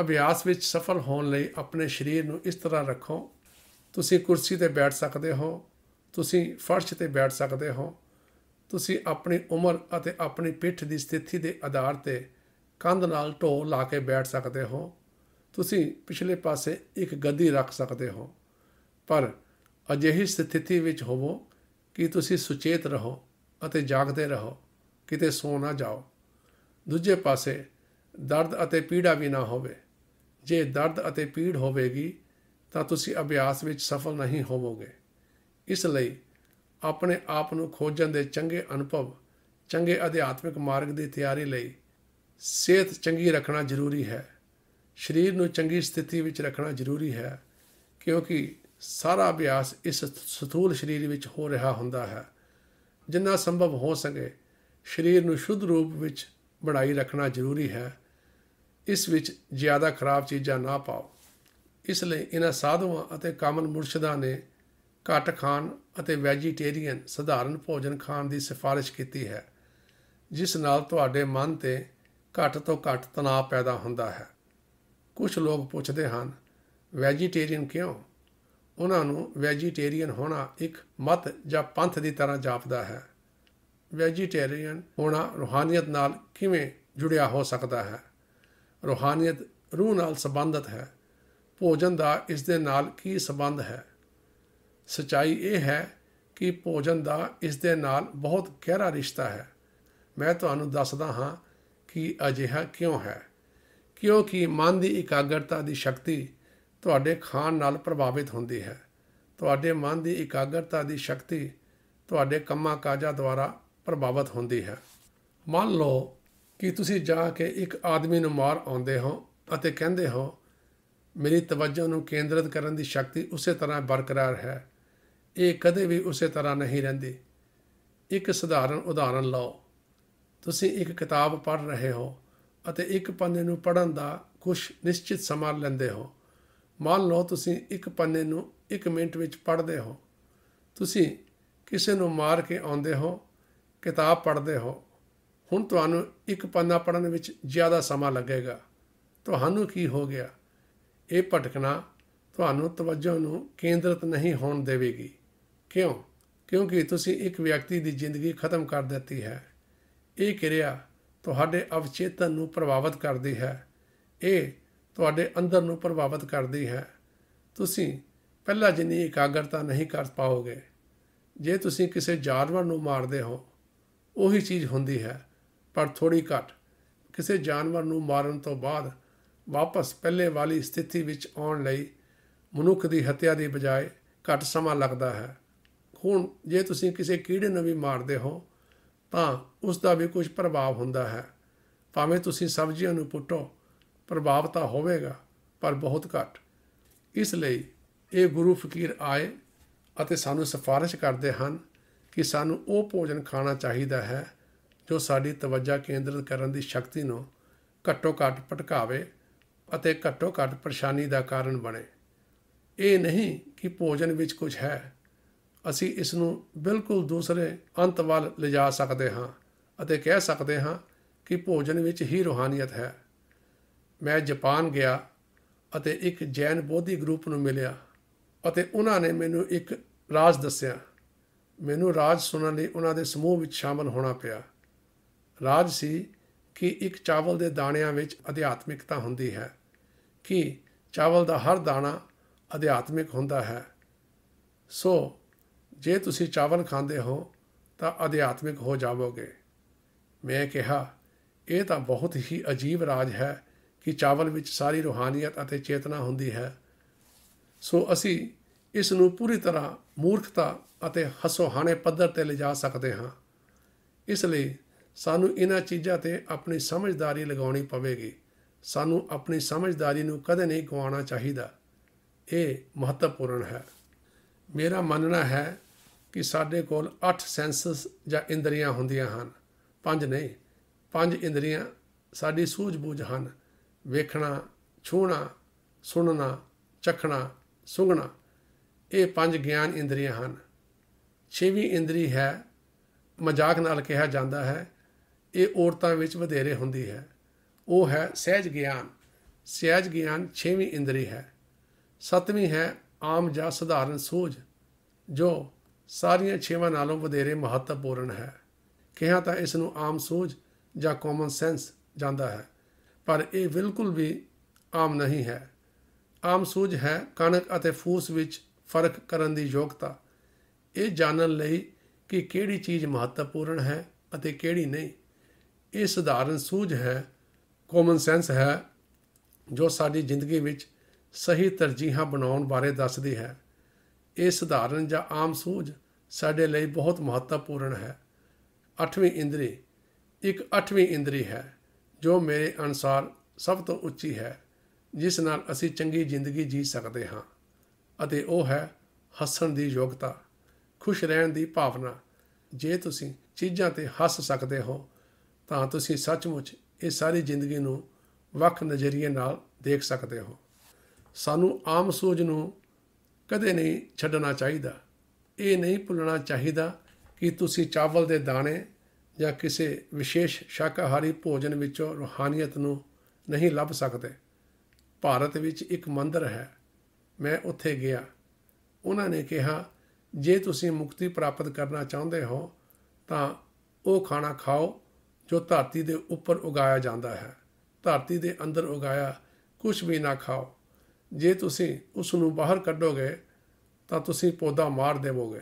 ਅਭਿਆਸ ਵਿੱਚ ਸਫਲ ਹੋਣ ਲਈ ਆਪਣੇ ਸਰੀਰ ਨੂੰ ਇਸ ਤਰ੍ਹਾਂ ਰੱਖੋ ਤੁਸੀਂ ਕੁਰਸੀ ਤੇ ਬੈਠ ਸਕਦੇ ਹੋ ਤੁਸੀਂ ਫਰਸ਼ ਤੇ ਬੈਠ ਸਕਦੇ ਹੋ ਤੁਸੀਂ ਆਪਣੀ ਉਮਰ ਅਤੇ ਆਪਣੀ ਪਿੱਠ ਦੀ ਸਥਿਤੀ ਦੇ ਆਧਾਰ ਤੇ ਕੰਧ ਨਾਲ ਢੋ ਲਾ ਕੇ ਬੈਠ ਸਕਦੇ ਹੋ ਤੁਸੀਂ ਪਿਛਲੇ ਪਾਸੇ ਇੱਕ ਗੱਦੀ ਰੱਖ ਸਕਦੇ ਹੋ ਪਰ ਅਜਿਹੀ ਸਥਿਤੀ ਵਿੱਚ ਹੋਵੋ ਕਿ ਤੁਸੀਂ ਸੁਚੇਤ ਰਹੋ ਅਤੇ ਜਾਗਦੇ ਰਹੋ ਕਿਤੇ ਸੌ ਨਾ ਜਾਓ ਦੂਜੇ ਪਾਸੇ ਦਰਦ ਅਤੇ ਪੀੜਾ ਵੀ ਨਾ ਹੋਵੇ ਜੇ ਦਰਦ ਅਤੇ ਪੀੜ ਹੋਵੇਗੀ ਤਾਂ ਤੁਸੀਂ ਅਭਿਆਸ ਵਿੱਚ ਸਫਲ ਨਹੀਂ ਹੋਵੋਗੇ ਇਸ ਲਈ ਆਪਣੇ ਆਪ ਨੂੰ ਖੋਜਣ ਦੇ ਚੰਗੇ ਅਨੁਭਵ ਚੰਗੇ ਅਧਿਆਤਮਿਕ ਮਾਰਗ ਦੀ ਤਿਆਰੀ ਲਈ ਸਿਹਤ ਚੰਗੀ ਰੱਖਣਾ ਜ਼ਰੂਰੀ ਹੈ ਸਰੀਰ ਨੂੰ ਚੰਗੀ ਸਥਿਤੀ ਵਿੱਚ ਰੱਖਣਾ ਜ਼ਰੂਰੀ ਹੈ ਕਿਉਂਕਿ ਸਾਰਾ ਅਭਿਆਸ ਇਸ ਸਥੂਲ ਸਰੀਰ ਵਿੱਚ ਹੋ ਰਿਹਾ ਹੁੰਦਾ ਹੈ ਜਿੰਨਾ ਸੰਭਵ ਹੋ ਸਕੇ ਸਰੀਰ ਨੂੰ ਸ਼ੁੱਧ ਰੂਪ ਵਿੱਚ ਬਣਾਈ ਰੱਖਣਾ ਜ਼ਰੂਰੀ ਹੈ ਇਸ ਵਿੱਚ ਜ਼ਿਆਦਾ ਖਰਾਬ ਚੀਜ਼ਾਂ ਨਾ ਪਾਓ ਇਸ ਲਈ ਇਹਨਾਂ ਸਾਧੂਆਂ ਅਤੇ ਕਾਮਨ ਮੁਰਸ਼ਿਦਾਂ ਨੇ ਘੱਟ ਖਾਣ ਅਤੇ ਵੈਜੀਟੇਰੀਅਨ ਸਧਾਰਨ ਭੋਜਨ ਖਾਣ ਦੀ ਸਿਫਾਰਿਸ਼ ਕੀਤੀ ਹੈ ਜਿਸ ਨਾਲ ਤੁਹਾਡੇ ਮਨ ਤੇ ਘੱਟ ਤੋਂ ਘੱਟ ਤਣਾਅ ਪੈਦਾ ਹੁੰਦਾ ਹੈ ਕੁਝ ਲੋਕ ਪੁੱਛਦੇ ਹਨ ਵੈਜੀਟੇਰੀਅਨ ਕਿਉਂ ਉਹਨਾਂ ਨੂੰ ਵੈਜੀਟੇਰੀਅਨ ਹੋਣਾ ਇੱਕ ਮਤ ਜਾਂ ਪੰਥ ਦੀ ਤਰ੍ਹਾਂ ਜਾਪਦਾ ਹੈ ਵੈਜੀਟੇਰੀਅਨ ਹੋਣਾ ਰੋਹਾਨੀਅਤ ਨਾਲ ਕਿਵੇਂ ਜੁੜਿਆ ਹੋ ਸਕਦਾ ਹੈ ਰੋਹਾਨੀਅਤ ਰੂਹ ਨਾਲ ਸੰਬੰਧਿਤ ਹੈ ਭੋਜਨ ਦਾ ਇਸ ਦੇ ਨਾਲ ਕੀ ਸੰਬੰਧ ਹੈ ਸਚਾਈ ਇਹ ਹੈ ਕਿ ਭੋਜਨ ਦਾ ਇਸ ਦੇ ਨਾਲ ਬਹੁਤ ਗਹਿਰਾ ਰਿਸ਼ਤਾ ਹੈ ਮੈਂ ਤੁਹਾਨੂੰ ਦੱਸਦਾ ਹਾਂ ਕਿ ਅਜਿਹਾ ਕਿਉਂ ਹੈ ਕਿਉਂਕਿ ਮਨ ਦੀ ਇਕਾਗਰਤਾ ਦੀ ਸ਼ਕਤੀ ਤੁਹਾਡੇ ਖਾਣ ਨਾਲ ਪ੍ਰਭਾਵਿਤ ਹੁੰਦੀ ਹੈ ਤੁਹਾਡੇ ਮਨ ਦੀ ਇਕਾਗਰਤਾ ਦੀ ਸ਼ਕਤੀ ਤੁਹਾਡੇ ਕੰਮਾਂ ਕਾਜਾਂ ਦੁਆਰਾ ਪ੍ਰਭਾਵਿਤ ਹੁੰਦੀ ਹੈ ਮੰਨ ਲਓ ਕਿ ਤੁਸੀਂ ਜਾ ਕੇ ਇੱਕ ਆਦਮੀ ਨੂੰ ਮਾਰ ਆਉਂਦੇ ਹੋ ਅਤੇ ਕਹਿੰਦੇ ਹੋ ਮੇਰੀ ਤਵੱਜੋ ਨੂੰ ਕੇਂਦਰਿਤ ਕਰਨ ਦੀ ਸ਼ਕਤੀ ਉਸੇ ਤਰ੍ਹਾਂ ਬਰਕਰਾਰ ਹੈ ਇਹ ਕਦੇ ਵੀ ਉਸੇ ਤਰ੍ਹਾਂ ਨਹੀਂ ਰਹਿੰਦੀ ਇੱਕ ਸਧਾਰਨ ਉਦਾਹਰਣ ਲਓ ਤੁਸੀਂ ਇੱਕ ਕਿਤਾਬ ਪੜ੍ਹ ਰਹੇ ਹੋ ਅਤੇ ਇੱਕ ਪੰਨੇ ਨੂੰ ਪੜਨ ਦਾ ਕੁਝ ਨਿਸ਼ਚਿਤ ਸਮਾਂ ਲੈਂਦੇ ਹੋ ਮੰਨ ਲਓ ਤੁਸੀਂ ਇੱਕ ਪੰਨੇ ਨੂੰ 1 ਮਿੰਟ ਵਿੱਚ ਪੜਦੇ ਹੋ ਤੁਸੀਂ ਕਿਸੇ ਨੂੰ ਮਾਰ ਕੇ ਆਉਂਦੇ ਹੋ ਕਿਤਾਬ ਪੜਦੇ ਹੋ ਹੁਣ ਤੁਹਾਨੂੰ ਇੱਕ ਪੰਨਾ ਪੜਨ ਵਿੱਚ ਜ਼ਿਆਦਾ ਸਮਾਂ ਲੱਗੇਗਾ ਤੁਹਾਨੂੰ ਕੀ ਹੋ ਗਿਆ ਇਹ ਭਟਕਣਾ ਤੁਹਾਨੂੰ ਤਵੱਜੋ ਨੂੰ ਕੇਂਦਰਿਤ ਨਹੀਂ ਹੋਣ ਦੇਵੇਗੀ ਕਿਉਂ ਕਿਉਂਕਿ ਤੁਸੀਂ ਇੱਕ ਵਿਅਕਤੀ ਦੀ ਜ਼ਿੰਦਗੀ ਖਤਮ ਕਰ ਦਿੱਤੀ ਹੈ ਇਹ ਕਿਰਿਆ ਤੁਹਾਡੇ ਅਵਚੇਤਨ ਨੂੰ ਪ੍ਰਭਾਵਿਤ ਕਰਦੀ ਹੈ ਇਹ ਤੁਹਾਡੇ ਅੰਦਰ ਨੂੰ ਪ੍ਰਭਾਵਿਤ ਕਰਦੀ ਹੈ ਤੁਸੀਂ ਪਹਿਲਾਂ ਜਿੰਨੀ ਇਕਾਗਰਤਾ ਨਹੀਂ ਕਰ ਪਾਓਗੇ ਜੇ ਤੁਸੀਂ ਕਿਸੇ ਜਾਨਵਰ ਨੂੰ ਮਾਰਦੇ ਹੋ ਉਹੀ ਚੀਜ਼ ਹੁੰਦੀ ਹੈ ਪਰ ਥੋੜੀ ਘੱਟ ਕਿਸੇ ਜਾਨਵਰ ਨੂੰ ਮਾਰਨ ਤੋਂ ਬਾਅਦ ਵਾਪਸ ਪਹਿਲੇ ਵਾਲੀ ਸਥਿਤੀ ਵਿੱਚ ਆਉਣ ਲਈ ਮਨੁੱਖ ਦੀ ਹੱਤਿਆ ਦੀ ਬਜਾਏ ਘੱਟ ਸਮਾਂ ਲੱਗਦਾ ਹੈ ਹੁਣ ਜੇ ਤੁਸੀਂ ਕਿਸੇ ਕੀੜੇ ਨੂੰ ਵੀ ਮਾਰਦੇ ਹੋ ਤਾਂ ਉਸ ਦਾ ਵੀ ਕੁਝ ਪ੍ਰਭਾਵ ਹੁੰਦਾ ਹੈ ਭਾਵੇਂ ਤੁਸੀਂ ਸਬਜ਼ੀਆਂ ਨੂੰ ਪੁੱਟੋ ਪ੍ਰਭਾਵ ਤਾਂ ਹੋਵੇਗਾ ਪਰ ਬਹੁਤ ਘੱਟ ਇਸ ਲਈ ਇਹ ਗੁਰੂ ਫਕੀਰ ਆਏ ਅਤੇ ਸਾਨੂੰ ਸਿਫਾਰਿਸ਼ ਕਰਦੇ ਹਨ ਕਿ ਸਾਨੂੰ ਉਹ ਭੋਜਨ ਖਾਣਾ ਚਾਹੀਦਾ ਹੈ ਜੋ ਸਾਡੀ ਤਵੱਜਾ ਕੇਂਦਰਿਤ ਕਰਨ ਦੀ ਸ਼ਕਤੀ ਨੂੰ ਘੱਟੋ-ਘੱਟ ਪਟਕਾਵੇ ਅਤੇ ਘੱਟੋ-ਘੱਟ ਪਰੇਸ਼ਾਨੀ ਦਾ ਕਾਰਨ ਬਣੇ ਇਹ ਨਹੀਂ ਕਿ ਭੋਜਨ ਵਿੱਚ ਕੁਝ ਹੈ ਅਸੀਂ ਇਸ ਨੂੰ ਬਿਲਕੁਲ ਦੂਸਰੇ ਅੰਤ ਵੱਲ ਲਿਜਾ ਸਕਦੇ ਹਾਂ ਅਤੇ ਕਹਿ ਸਕਦੇ ਹਾਂ ਕਿ ਭੋਜਨ ਵਿੱਚ ਹੀ ਰੋਹਾਨੀਅਤ ਹੈ ਮੈਂ ਜਾਪਾਨ ਗਿਆ ਅਤੇ ਇੱਕ ਜੈਨ ਬੋਧੀ ਗਰੁੱਪ ਨੂੰ ਮਿਲਿਆ ਅਤੇ ਉਹਨਾਂ ਨੇ ਮੈਨੂੰ ਇੱਕ ਰਾਜ ਦੱਸਿਆ ਮੈਨੂੰ ਰਾਜ ਸੁਣਨ ਲਈ ਉਹਨਾਂ ਦੇ ਸਮੂਹ ਵਿੱਚ ਸ਼ਾਮਲ ਹੋਣਾ ਪਿਆ ਰਾਜ ਸੀ ਕਿ ਇੱਕ ਚਾਵਲ ਦੇ ਦਾਣਿਆਂ ਵਿੱਚ ਅਧਿਆਤਮਿਕਤਾ ਹੁੰਦੀ ਹੈ ਕਿ ਚਾਵਲ ਦਾ ਹਰ ਦਾਣਾ ਅਧਿਆਤਮਿਕ ਹੁੰਦਾ ਹੈ ਸੋ ਜੇ ਤੁਸੀਂ ਚਾਵਲ ਖਾਂਦੇ ਹੋ ਤਾਂ ਅਧਿਆਤਮਿਕ ਹੋ ਜਾਵੋਗੇ ਮੈਂ ਕਿਹਾ ਇਹ ਤਾਂ ਬਹੁਤ ਹੀ ਅਜੀਬ ਰਾਜ ਹੈ ਕਿ ਚਾਵਲ ਵਿੱਚ ਸਾਰੀ ਰੋਹਾਨੀਅਤ ਅਤੇ ਚੇਤਨਾ ਹੁੰਦੀ ਹੈ ਸੋ ਅਸੀਂ ਇਸ ਨੂੰ ਪੂਰੀ ਤਰ੍ਹਾਂ ਮੂਰਖਤਾ ਅਤੇ ਹਸੋਹਾਣੇ ਪੱਧਰ ਤੇ ਲਿਜਾ ਸਕਦੇ ਹਾਂ ਇਸ ਲਈ ਸਾਨੂੰ ਇਹਨਾਂ ਚੀਜ਼ਾਂ ਤੇ ਆਪਣੀ ਸਮਝਦਾਰੀ ਲਗਾਉਣੀ ਪਵੇਗੀ ਸਾਨੂੰ ਆਪਣੀ ਸਮਝਦਾਰੀ ਨੂੰ ਕਦੇ ਨਹੀਂ ਗਵਾਉਣਾ ਚਾਹੀਦਾ ਇਹ ਮਹੱਤਵਪੂਰਨ ਹੈ ਮੇਰਾ ਮੰਨਣਾ ਹੈ ਕਿ ਸਾਡੇ ਕੋਲ 8 ਸੈਂਸਸ ਜਾਂ ਇੰਦਰੀਆਂ ਹੁੰਦੀਆਂ ਹਨ ਪੰਜ ਨਹੀਂ ਪੰਜ ਇੰਦਰੀਆਂ ਸਾਡੀ ਸੂਝ-ਬੂਝ ਹਨ ਵੇਖਣਾ ਛੂਣਾ ਸੁਣਨਾ ਚਖਣਾ ਸੁੰਘਣਾ ਇਹ ਪੰਜ ਗਿਆਨ ਇੰਦਰੀਆਂ ਹਨ ਛੇਵੀਂ ਇੰਦਰੀ ਹੈ ਮਜ਼ਾਕ ਨਾਲ ਕਿਹਾ ਜਾਂਦਾ ਹੈ ਇਹ ਔਰਤਾਂ ਵਿੱਚ ਵਧੇਰੇ ਹੁੰਦੀ ਹੈ ਉਹ ਹੈ ਸਹਿਜ ਗਿਆਨ ਸਹਿਜ ਗਿਆਨ ਛੇਵੀਂ ਇੰਦਰੀ ਹੈ ਸਤਵੀਂ ਹੈ ਆਮ ਜਾਂ ਸਧਾਰਨ ਸੋਝ ਜੋ ਸਾਰੀਆਂ ਛੇਵਾਂ ਨਾਲੋਂ ਵਧੇਰੇ ਮਹੱਤਵਪੂਰਨ ਹੈ ਕਿਹਾ ਤਾਂ ਇਸ ਨੂੰ ਆਮ ਸੋਝ ਜਾਂ ਕਾਮਨ ਸੈਂਸ ਜਾਂਦਾ ਹੈ ਪਰ ਇਹ ਬਿਲਕੁਲ ਵੀ ਆਮ ਨਹੀਂ ਹੈ ਆਮ ਸੋਝ ਹੈ ਕਣਕ ਅਤੇ ਫੂਸ ਵਿੱਚ ਫਰਕ ਕਰਨ ਦੀ ਯੋਗਤਾ ਇਹ ਜਾਣਨ ਲਈ ਕਿ ਕਿਹੜੀ ਚੀਜ਼ ਮਹੱਤਵਪੂਰਨ ਹੈ ਅਤੇ ਕਿਹੜੀ ਨਹੀਂ ਇਹ ਸਧਾਰਨ ਸੂਝ ਹੈ ਕਾਮਨ ਸੈਂਸ ਹੈ ਜੋ ਸਾਡੀ ਜ਼ਿੰਦਗੀ ਵਿੱਚ ਸਹੀ ਤਰਜੀਹਾਂ ਬਣਾਉਣ ਬਾਰੇ ਦੱਸਦੀ ਹੈ ਇਹ ਸਧਾਰਨ ਜਾਂ ਆਮ ਸੂਝ ਸਾਡੇ ਲਈ ਬਹੁਤ ਮਹੱਤਵਪੂਰਨ ਹੈ 8ਵੀਂ ਇੰਦਰੀ ਇੱਕ 8ਵੀਂ ਇੰਦਰੀ ਹੈ ਜੋ ਮੇਰੇ ਅਨਸਾਰ ਸਭ ਤੋਂ ਉੱਚੀ ਹੈ ਜਿਸ ਨਾਲ ਅਸੀਂ ਚੰਗੀ ਜ਼ਿੰਦਗੀ ਜੀ ਸਕਦੇ ਹਾਂ ਅਤੇ ਉਹ ਹੈ ਹੱਸਣ ਦੀ ਯੋਗਤਾ ਖੁਸ਼ ਰਹਿਣ ਦੀ ਭਾਵਨਾ ਜੇ ਤੁਸੀਂ ਚੀਜ਼ਾਂ ਤੇ ਹੱਸ ਸਕਦੇ ਹੋ ਤਾਂ ਤੁਸੀਂ ਸੱਚਮੁੱਚ ਇਹ ਸਾਰੀ ਜ਼ਿੰਦਗੀ ਨੂੰ ਵੱਖ ਨਜ਼ਰੀਏ ਨਾਲ ਦੇਖ ਸਕਦੇ ਹੋ ਸਾਨੂੰ ਆਮ ਸੋਚ ਨੂੰ ਕਦੇ ਨਹੀਂ ਛੱਡਣਾ ਚਾਹੀਦਾ ਇਹ ਨਹੀਂ ਭੁੱਲਣਾ ਚਾਹੀਦਾ ਕਿ ਤੁਸੀਂ ਚਾਵਲ ਦੇ ਦਾਣੇ ਜਾਂ ਕਿਸੇ ਵਿਸ਼ੇਸ਼ ਸ਼ਾਕਾਹਾਰੀ ਭੋਜਨ ਵਿੱਚੋਂ ਰੋਹਾਨੀਅਤ ਨੂੰ ਨਹੀਂ ਲੱਭ ਸਕਦੇ ਭਾਰਤ ਵਿੱਚ ਇੱਕ ਮੰਦਰ ਹੈ ਮੈਂ ਉੱਥੇ ਗਿਆ ਉਹਨਾਂ ਨੇ ਕਿਹਾ ਜੇ ਤੁਸੀਂ ਮੁਕਤੀ ਪ੍ਰਾਪਤ ਕਰਨਾ ਚਾਹੁੰਦੇ ਹੋ ਤਾਂ ਉਹ ਖਾਣਾ ਖਾਓ ਜੋ ਧਰਤੀ ਦੇ ਉੱਪਰ ਉਗਾਇਆ ਜਾਂਦਾ ਹੈ ਧਰਤੀ ਦੇ ਅੰਦਰ ਉਗਾਇਆ ਕੁਝ ਵੀ ਨਾ ਖਾਓ ਜੇ ਤੁਸੀਂ ਉਸ ਨੂੰ ਬਾਹਰ ਕੱਢੋਗੇ ਤਾਂ ਤੁਸੀਂ ਪੌਦਾ ਮਾਰ ਦੇਵੋਗੇ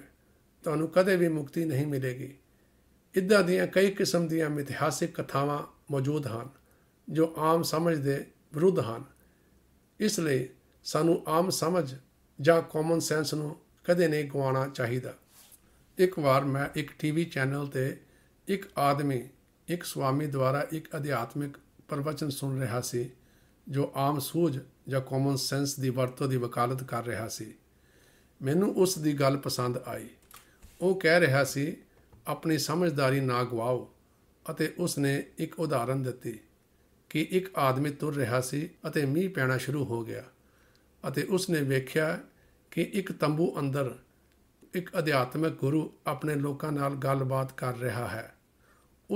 ਤੁਹਾਨੂੰ ਕਦੇ ਵੀ ਮੁਕਤੀ ਨਹੀਂ ਮਿਲੇਗੀ ਇਦਾਂ ਦੀਆਂ ਕਈ ਕਿਸਮ ਦੀਆਂ ਇਤਿਹਾਸਿਕ ਕਥਾਵਾਂ ਮੌਜੂਦ ਹਨ ਜੋ ਆਮ ਸਮਝ ਦੇ ਵਿਰੁੱਧ ਹਨ ਇਸ ਲਈ ਸਾਨੂੰ ਆਮ ਸਮਝ ਜਾਂ ਕਾਮਨ ਸੈਂਸ ਨੂੰ ਕਦੇ ਨਹੀਂ ਗਵਾਉਣਾ ਚਾਹੀਦਾ ਇੱਕ ਵਾਰ ਮੈਂ ਇੱਕ ਟੀਵੀ ਚੈਨਲ ਤੇ ਇੱਕ ਆਦਮੀ ਇੱਕ ਸਵਾਮੀ ਦੁਆਰਾ ਇੱਕ ਅਧਿਆਤਮਿਕ ਪ੍ਰਵਚਨ ਸੁਣ ਰਿਹਾ ਸੀ ਜੋ ਆਮ ਸੂਝ ਜਾਂ ਕਾਮਨ ਸੈਂਸ ਦੀ ਵਰਤੋਂ ਦੀ ਵਕਾਲਤ ਕਰ ਰਿਹਾ ਸੀ ਮੈਨੂੰ ਉਸ ਦੀ ਗੱਲ ਪਸੰਦ ਆਈ ਉਹ ਕਹਿ ਰਿਹਾ ਸੀ ਆਪਣੀ ਸਮਝਦਾਰੀ ਨਾ ਗਵਾਓ ਅਤੇ ਉਸ ਨੇ ਇੱਕ ਉਦਾਹਰਨ ਦਿੱਤੀ ਕਿ ਇੱਕ ਆਦਮੀ ਤੁਰ ਰਿਹਾ ਸੀ ਅਤੇ ਮੀਂਹ ਪੈਣਾ ਸ਼ੁਰੂ ਹੋ ਗਿਆ ਅਤੇ ਉਸ ਨੇ ਵੇਖਿਆ ਕਿ ਇੱਕ ਤੰਬੂ ਅੰਦਰ ਇੱਕ ਅਧਿਆਤਮਿਕ ਗੁਰੂ ਆਪਣੇ ਲੋਕਾਂ ਨਾਲ ਗੱਲਬਾਤ ਕਰ ਰਿਹਾ ਹੈ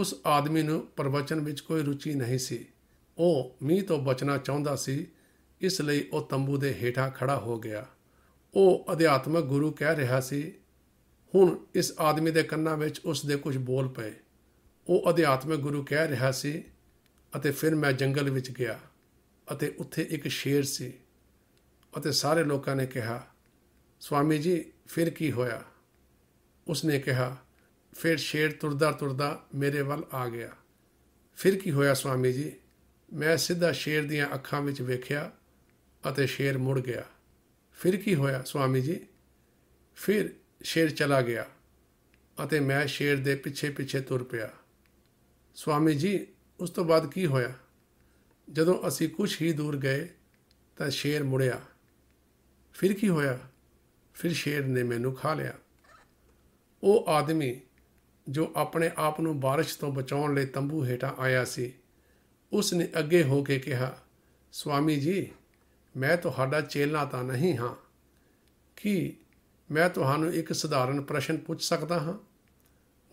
ਉਸ ਆਦਮੀ ਨੂੰ ਪ੍ਰਵਚਨ ਵਿੱਚ ਕੋਈ ਰੁਚੀ ਨਹੀਂ ਸੀ ਉਹ ਮੀਂਹ ਤੋਂ ਬਚਣਾ ਚਾਹੁੰਦਾ ਸੀ ਇਸ ਲਈ ਉਹ ਤੰਬੂ ਦੇ ਹੇਠਾਂ ਖੜਾ ਹੋ ਗਿਆ ਉਹ ਅਧਿਆਤਮਕ ਗੁਰੂ ਕਹਿ ਰਿਹਾ ਸੀ ਹੁਣ ਇਸ ਆਦਮੀ ਦੇ ਕੰਨਾਂ ਵਿੱਚ ਉਸ ਦੇ ਕੁਝ ਬੋਲ ਪਏ ਉਹ ਅਧਿਆਤਮਕ ਗੁਰੂ ਕਹਿ ਰਿਹਾ ਸੀ ਅਤੇ ਫਿਰ ਮੈਂ ਜੰਗਲ ਵਿੱਚ ਗਿਆ ਅਤੇ ਉੱਥੇ ਇੱਕ ਸ਼ੇਰ ਸੀ ਅਤੇ ਸਾਰੇ ਲੋਕਾਂ ਨੇ ਕਿਹਾ ਸਵਾਮੀ ਜੀ ਫਿਰ ਕੀ ਹੋਇਆ ਉਸਨੇ ਕਿਹਾ ਫਿਰ ਸ਼ੇਰ ਤੁਰਦਾ ਤੁਰਦਾ ਮੇਰੇ ਵੱਲ ਆ ਗਿਆ ਫਿਰ ਕੀ ਹੋਇਆ ਸਵਾਮੀ ਜੀ ਮੈਂ ਸਿੱਧਾ ਸ਼ੇਰ ਦੀਆਂ ਅੱਖਾਂ ਵਿੱਚ ਵੇਖਿਆ ਅਤੇ ਸ਼ੇਰ ਮੁੜ ਗਿਆ ਫਿਰ ਕੀ ਹੋਇਆ ਸੁਆਮੀ ਜੀ ਫਿਰ ਸ਼ੇਰ ਚਲਾ ਗਿਆ ਅਤੇ ਮੈਂ ਸ਼ੇਰ ਦੇ ਪਿੱਛੇ ਪਿੱਛੇ ਤੁਰ ਪਿਆ ਸੁਆਮੀ ਜੀ ਉਸ ਤੋਂ ਬਾਅਦ ਕੀ ਹੋਇਆ ਜਦੋਂ ਅਸੀਂ ਕੁਝ ਹੀ ਦੂਰ ਗਏ ਤਾਂ ਸ਼ੇਰ ਮੁੜਿਆ ਫਿਰ ਕੀ ਹੋਇਆ ਫਿਰ ਸ਼ੇਰ ਨੇ ਮੈਨੂੰ ਖਾ ਲਿਆ ਉਹ ਆਦਮੀ ਜੋ ਆਪਣੇ ਆਪ ਨੂੰ بارش ਤੋਂ ਬਚਾਉਣ ਲਈ ਤੰਬੂ ਹੇਠਾਂ ਆਇਆ ਸੀ ਉਸ ਨੇ ਅੱਗੇ ਹੋ ਕੇ ਕਿਹਾ ਸਵਾਮੀ ਜੀ ਮੈਂ ਤੁਹਾਡਾ ਚੇਲਾ ਤਾਂ ਨਹੀਂ ਹਾਂ ਕਿ ਮੈਂ ਤੁਹਾਨੂੰ ਇੱਕ ਸਧਾਰਨ ਪ੍ਰਸ਼ਨ ਪੁੱਛ ਸਕਦਾ ਹਾਂ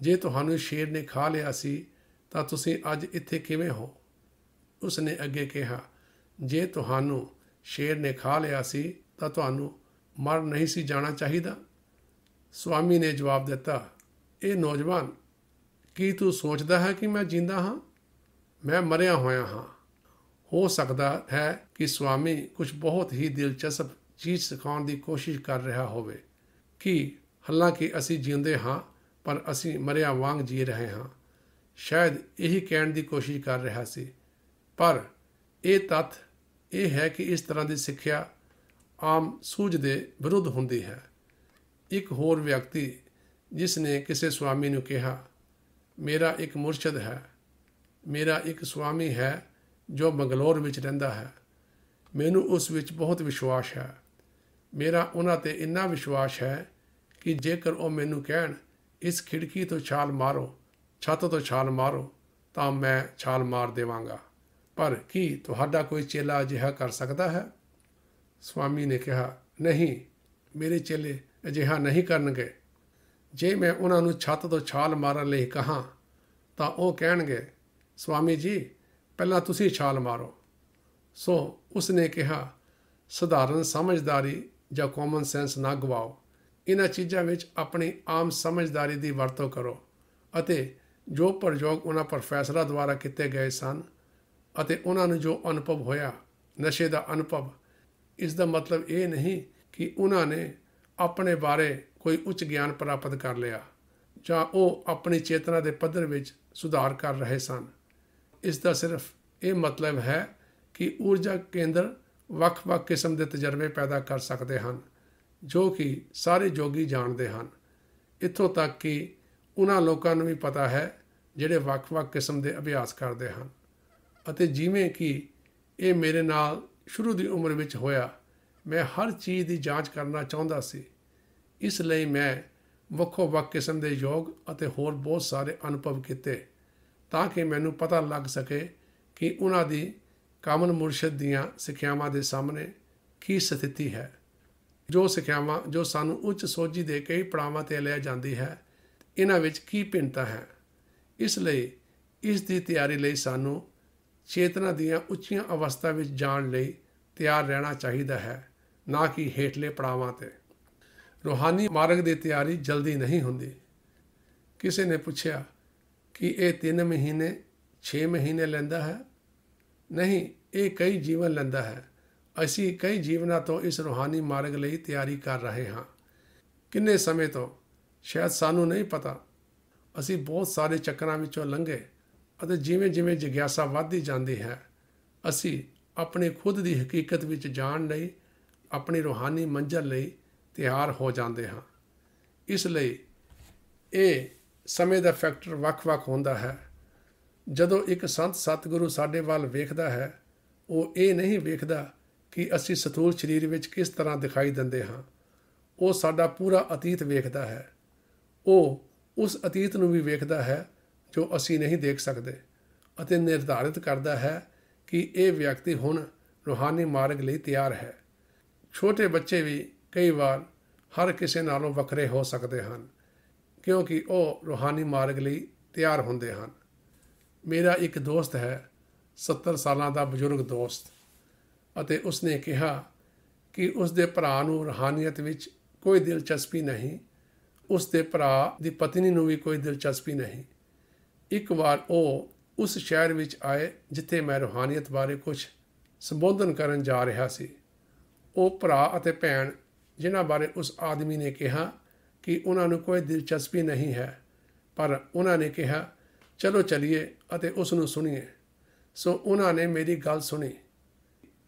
ਜੇ ਤੁਹਾਨੂੰ ਸ਼ੇਰ ਨੇ ਖਾ ਲਿਆ ਸੀ ਤਾਂ ਤੁਸੀਂ ਅੱਜ ਇੱਥੇ ਕਿਵੇਂ ਹੋ ਉਸ ਨੇ ਅੱਗੇ ਕਿਹਾ ਜੇ ਤੁਹਾਨੂੰ ਸ਼ੇਰ ਨੇ ਖਾ ਲਿਆ ਸੀ ਤਾਂ ਤੁਹਾਨੂੰ ਮਰ ਨਹੀਂ ਸੀ ਜਾਣਾ ਚਾਹੀਦਾ ਸਵਾਮੀ ਨੇ ਜਵਾਬ ਦਿੱਤਾ ਇਹ ਨੌਜਵਾਨ ਕੀ ਤੂੰ ਸੋਚਦਾ ਹੈ ਕਿ ਮੈਂ ਜਿੰਦਾ ਹਾਂ ਮੈਂ ਮਰਿਆ ਹੋਇਆ ਹਾਂ ਹੋ ਸਕਦਾ ਹੈ ਕਿ ਸੁਆਮੀ ਕੁਝ ਬਹੁਤ ਹੀ ਦਿਲਚਸਪ ਚੀਜ਼ ਸਿਖਾਉਣ ਦੀ ਕੋਸ਼ਿਸ਼ ਕਰ ਰਿਹਾ ਹੋਵੇ ਕਿ ਹਾਲਾਂਕਿ ਅਸੀਂ ਜਿਉਂਦੇ ਹਾਂ ਪਰ ਅਸੀਂ ਮਰਿਆ ਵਾਂਗ ਜੀ ਰਹੇ ਹਾਂ ਸ਼ਾਇਦ ਇਹੀ ਕਹਿਣ ਦੀ ਕੋਸ਼ਿਸ਼ ਕਰ ਰਿਹਾ ਸੀ ਪਰ ਇਹ ਤੱਤ ਇਹ ਹੈ ਕਿ ਇਸ ਤਰ੍ਹਾਂ ਦੀ ਸਿੱਖਿਆ ਆਮ ਸੂਝ ਦੇ ਵਿਰੁੱਧ ਹੁੰਦੀ ਹੈ ਇੱਕ ਹੋਰ ਵਿਅਕਤੀ ਜਿਸ ਨੇ ਕਿਸੇ ਸੁਆਮੀ ਨੂੰ ਕਿਹਾ ਮੇਰਾ ਇੱਕ ਮੁਰਸ਼ਿਦ ਹੈ ਮੇਰਾ ਇੱਕ ਸੁਆਮੀ ਹੈ ਜੋ ਬੰਗਲੌਰ ਵਿੱਚ ਰਹਿੰਦਾ ਹੈ ਮੈਨੂੰ ਉਸ ਵਿੱਚ ਬਹੁਤ ਵਿਸ਼ਵਾਸ ਹੈ ਮੇਰਾ ਉਹਨਾਂ ਤੇ ਇੰਨਾ ਵਿਸ਼ਵਾਸ ਹੈ ਕਿ ਜੇਕਰ ਉਹ ਮੈਨੂੰ ਕਹਿਣ ਇਸ ਖਿੜਕੀ ਤੋਂ ਛਾਲ ਮਾਰੋ ਛੱਤ ਤੋਂ ਛਾਲ ਮਾਰੋ ਤਾਂ ਮੈਂ ਛਾਲ ਮਾਰ ਦੇਵਾਂਗਾ ਪਰ ਕੀ ਤੁਹਾਡਾ ਕੋਈ ਚੇਲਾ ਅਜਿਹਾ ਕਰ ਸਕਦਾ ਹੈ ਸਵਾਮੀ ਨੇ ਕਿਹਾ ਨਹੀਂ ਮੇਰੇ ਚੇਲੇ ਅਜਿਹਾ ਨਹੀਂ ਕਰਨਗੇ ਜੇ ਮੈਂ ਉਹਨਾਂ ਨੂੰ ਛੱਤ ਤੋਂ ਛਾਲ ਮਾਰਨ ਲਈ ਕਹਾ ਤਾਂ ਉਹ ਕਹਿਣਗੇ ਸਵਾਮੀ ਜੀ ਪਹਿਲਾਂ ਤੁਸੀਂ ਛਾਲ ਮਾਰੋ ਸੋ ਉਸਨੇ ਕਿਹਾ ਸਧਾਰਨ ਸਮਝਦਾਰੀ ਜਾਂ ਕਾਮਨ ਸੈਂਸ ਨਾ ਗਵਾਓ ਇਹਨਾਂ ਚੀਜ਼ਾਂ ਵਿੱਚ ਆਪਣੀ ਆਮ ਸਮਝਦਾਰੀ ਦੀ ਵਰਤੋਂ ਕਰੋ ਅਤੇ ਜੋ ਪ੍ਰਯੋਗ ਉਹਨਾਂ ਪ੍ਰੋਫੈਸਰਾਂ ਦੁਆਰਾ ਕੀਤੇ ਗਏ ਸਨ ਅਤੇ ਉਹਨਾਂ ਨੂੰ ਜੋ ਅਨੁਭਵ ਹੋਇਆ ਨਸ਼ੇ ਦਾ ਅਨੁਭਵ ਇਸ ਦਾ ਮਤਲਬ ਇਹ ਨਹੀਂ ਕਿ ਉਹਨਾਂ ਨੇ ਆਪਣੇ ਬਾਰੇ ਕੋਈ ਉੱਚ ਗਿਆਨ ਪ੍ਰਾਪਤ ਕਰ ਲਿਆ ਜਾਂ ਉਹ ਆਪਣੀ ਚੇਤਨਾ ਦੇ ਪੱਧਰ ਵਿੱਚ ਸੁਧਾਰ ਕਰ ਰਹੇ ਸਨ ਇਸ ਦਾ ਸਿਰਫ ਇਹ ਮਤਲਬ ਹੈ ਕਿ ਊਰਜਾ ਕੇਂਦਰ ਵੱਖ-ਵੱਖ ਕਿਸਮ ਦੇ ਤਜਰਬੇ ਪੈਦਾ ਕਰ ਸਕਦੇ ਹਨ ਜੋ ਕਿ ਸਾਰੇ ਜੋਗੀ ਜਾਣਦੇ ਹਨ ਇੱਥੋਂ ਤੱਕ ਕਿ ਉਹਨਾਂ ਲੋਕਾਂ ਨੂੰ ਵੀ ਪਤਾ ਹੈ ਜਿਹੜੇ ਵੱਖ-ਵੱਖ ਕਿਸਮ ਦੇ ਅਭਿਆਸ ਕਰਦੇ ਹਨ ਅਤੇ ਜਿਵੇਂ ਕਿ ਇਹ ਮੇਰੇ ਨਾਲ ਸ਼ੁਰੂ ਦੀ ਉਮਰ ਵਿੱਚ ਹੋਇਆ ਮੈਂ ਹਰ ਚੀਜ਼ ਦੀ ਜਾਂਚ ਕਰਨਾ ਚਾਹੁੰਦਾ ਸੀ ਇਸ ਲਈ ਮੈਂ ਵੱਖੋ ਵੱਖ ਕਿਸਮ ਦੇ ਯੋਗ ਅਤੇ ਹੋਰ ਬਹੁਤ ਸਾਰੇ ਅਨੁਭਵ ਕੀਤੇ ਤਾਂ ਕਿ ਮੈਨੂੰ ਪਤਾ ਲੱਗ ਸਕੇ ਕਿ ਉਹਨਾਂ ਦੀ ਕਾਮਨ ਮੁਰਸ਼ਿਦ ਦੀਆਂ ਸਿੱਖਿਆਵਾਂ ਦੇ ਸਾਹਮਣੇ ਕੀ ਸਥਿਤੀ ਹੈ ਜੋ ਸਿੱਖਿਆਵਾਂ ਜੋ ਸਾਨੂੰ ਉੱਚ ਸੋਝੀ ਦੇ ਕਈ ਪੜਾਵਾਂ ਤੇ ਲਿਆ ਜਾਂਦੀ ਹੈ ਇਹਨਾਂ ਵਿੱਚ ਕੀ ਭਿੰਨਤਾ ਹੈ ਇਸ ਲਈ ਇਸ ਦੀ ਤਿਆਰੀ ਲਈ ਸਾਨੂੰ ਚੇਤਨਾ ਦੀਆਂ ਉੱਚੀਆਂ ਅਵਸਥਾ ਵਿੱਚ ਜਾਣ ਲਈ ਤਿਆਰ ਰਹਿਣਾ ਚਾਹੀਦਾ ਹੈ ਨਾ ਕਿ ਹੇਠਲੇ ਪੜਾਵਾਂ ਤੇ ਰੋਹਾਨੀ ਮਾਰਗ ਦੀ ਤਿਆਰੀ ਜਲਦੀ ਨਹੀਂ ਹੁੰਦੀ ਕਿਸੇ ਨੇ ਪੁੱਛਿਆ ਕਿ ਇਹ 3 ਮਹੀਨੇ 6 ਮਹੀਨੇ ਲੈਂਦਾ ਹੈ ਨਹੀਂ ਇਹ ਕਈ ਜੀਵਨ ਲੈਂਦਾ ਹੈ ਅਸੀਂ ਕਈ ਜੀਵਨਾਂ ਤੋਂ ਇਸ ਰੋਹਾਨੀ ਮਾਰਗ ਲਈ ਤਿਆਰੀ ਕਰ ਰਹੇ ਹਾਂ ਕਿੰਨੇ ਸਮੇਂ ਤੋਂ ਸ਼ਾਇਦ ਸਾਨੂੰ ਨਹੀਂ ਪਤਾ ਅਸੀਂ ਬਹੁਤ ਸਾਰੇ ਚੱਕਰਾਂ ਵਿੱਚੋਂ ਲੰਘੇ ਅਤੇ ਜਿਵੇਂ-ਜਿਵੇਂ ਜਿਗਿਆਸਾ ਵੱਧਦੀ ਜਾਂਦੀ ਹੈ ਅਸੀਂ ਆਪਣੇ ਖੁਦ ਦੀ ਹਕੀਕਤ ਵਿੱਚ ਜਾਣ ਲਈ ਆਪਣੀ ਰੋਹਾਨੀ ਮੰਜ਼ਲ ਲਈ ਤਿਆਰ ਹੋ ਜਾਂਦੇ ਹਾਂ ਇਸ ਲਈ ਇਹ ਸਮੇਂ ਦਾ ਫੈਕਟਰ ਵੱਖ-ਵੱਖ ਹੁੰਦਾ ਹੈ ਜਦੋਂ ਇੱਕ ਸੰਤ ਸਤਿਗੁਰੂ ਸਾਡੇ ਵੱਲ ਵੇਖਦਾ ਹੈ ਉਹ ਇਹ ਨਹੀਂ ਵੇਖਦਾ ਕਿ ਅਸੀਂ ਸਥੂਲ ਸਰੀਰ ਵਿੱਚ ਕਿਸ ਤਰ੍ਹਾਂ ਦਿਖਾਈ ਦਿੰਦੇ ਹਾਂ ਉਹ ਸਾਡਾ ਪੂਰਾ ਅਤੀਤ ਵੇਖਦਾ ਹੈ ਉਹ ਉਸ ਅਤੀਤ ਨੂੰ ਵੀ ਵੇਖਦਾ ਹੈ ਜੋ ਅਸੀਂ ਨਹੀਂ ਦੇਖ ਸਕਦੇ ਅਤੇ ਨਿਰਧਾਰਿਤ ਕਰਦਾ ਹੈ ਕਿ ਇਹ ਵਿਅਕਤੀ ਹੁਣ ਰੋਹਾਨੀ ਮਾਰਗ ਲਈ ਤਿਆਰ ਹੈ ਛੋਟੇ ਬੱਚੇ ਵੀ ਕਈ ਵਾਰ ਹਰ ਕਿਸੇ ਨਾਲੋਂ ਵੱਖਰੇ ਹੋ ਸਕਦੇ ਹਨ ਕਿਉਂਕਿ ਉਹ ਰੋਹਾਨੀ ਮਾਰਗ ਲਈ ਤਿਆਰ ਹੁੰਦੇ ਹਨ ਮੇਰਾ ਇੱਕ ਦੋਸਤ ਹੈ 70 ਸਾਲਾਂ ਦਾ ਬਜ਼ੁਰਗ ਦੋਸਤ ਅਤੇ ਉਸਨੇ ਕਿਹਾ ਕਿ ਉਸਦੇ ਭਰਾ ਨੂੰ ਰੋਹਾਨੀਅਤ ਵਿੱਚ ਕੋਈ ਦਿਲਚਸਪੀ ਨਹੀਂ ਉਸਦੇ ਭਰਾ ਦੀ ਪਤਨੀ ਨੂੰ ਵੀ ਕੋਈ ਦਿਲਚਸਪੀ ਨਹੀਂ ਇੱਕ ਵਾਰ ਉਹ ਉਸ ਸ਼ਹਿਰ ਵਿੱਚ ਆਏ ਜਿੱਥੇ ਮੈਂ ਰੋਹਾਨੀਅਤ ਬਾਰੇ ਕੁਝ ਸੰਬੋਧਨ ਕਰਨ ਜਾ ਰਿਹਾ ਸੀ ਉਹ ਭਰਾ ਅਤੇ ਭੈਣ ਜਿਨ੍ਹਾਂ ਬਾਰੇ ਉਸ ਆਦਮੀ ਨੇ ਕਿਹਾ ਕਿ ਉਹਨਾਂ ਨੂੰ ਕੋਈ ਦਿਲਚਸਪੀ ਨਹੀਂ ਹੈ ਪਰ ਉਹਨਾਂ ਨੇ ਕਿਹਾ ਚਲੋ ਚਲਿਏ ਅਤੇ ਉਸ ਨੂੰ ਸੁਣੀਏ ਸੋ ਉਹਨਾਂ ਨੇ ਮੇਰੀ ਗੱਲ ਸੁਣੀ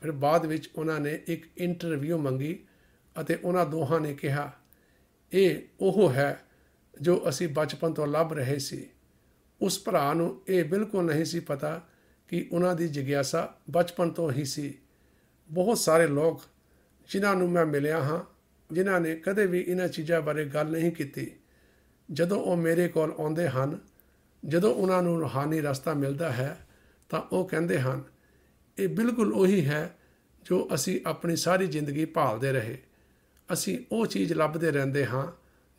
ਫਿਰ ਬਾਅਦ ਵਿੱਚ ਉਹਨਾਂ ਨੇ ਇੱਕ ਇੰਟਰਵਿਊ ਮੰਗੀ ਅਤੇ ਉਹਨਾਂ ਦੋਹਾਂ ਨੇ ਕਿਹਾ ਇਹ ਉਹ ਹੈ ਜੋ ਅਸੀਂ ਬਚਪਨ ਤੋਂ ਲੱਭ ਰਹੇ ਸੀ ਉਸ ਭਰਾ ਨੂੰ ਇਹ ਬਿਲਕੁਲ ਨਹੀਂ ਸੀ ਪਤਾ ਕਿ ਉਹਨਾਂ ਦੀ ਜਿਗਿਆਸਾ ਬਚਪਨ ਤੋਂ ਹੀ ਸੀ ਬਹੁਤ ਸਾਰੇ ਲੋਕ ਜਿਨ੍ਹਾਂ ਨੂੰ ਮੈਂ ਮਿਲਿਆ ਹਾਂ ਜਿਨ੍ਹਾਂ ਨੇ ਕਦੇ ਵੀ ਇਹਨਾਂ ਚੀਜ਼ਾਂ ਬਾਰੇ ਗੱਲ ਨਹੀਂ ਕੀਤੀ ਜਦੋਂ ਉਹ ਮੇਰੇ ਕੋਲ ਆਉਂਦੇ ਹਨ ਜਦੋਂ ਉਹਨਾਂ ਨੂੰ ਰੋਹਾਨੀ ਰਸਤਾ ਮਿਲਦਾ ਹੈ ਤਾਂ ਉਹ ਕਹਿੰਦੇ ਹਨ ਇਹ ਬਿਲਕੁਲ ਉਹੀ ਹੈ ਜੋ ਅਸੀਂ ਆਪਣੀ ਸਾਰੀ ਜ਼ਿੰਦਗੀ ਭਾਲਦੇ ਰਹੇ ਅਸੀਂ ਉਹ ਚੀਜ਼ ਲੱਭਦੇ ਰਹਿੰਦੇ ਹਾਂ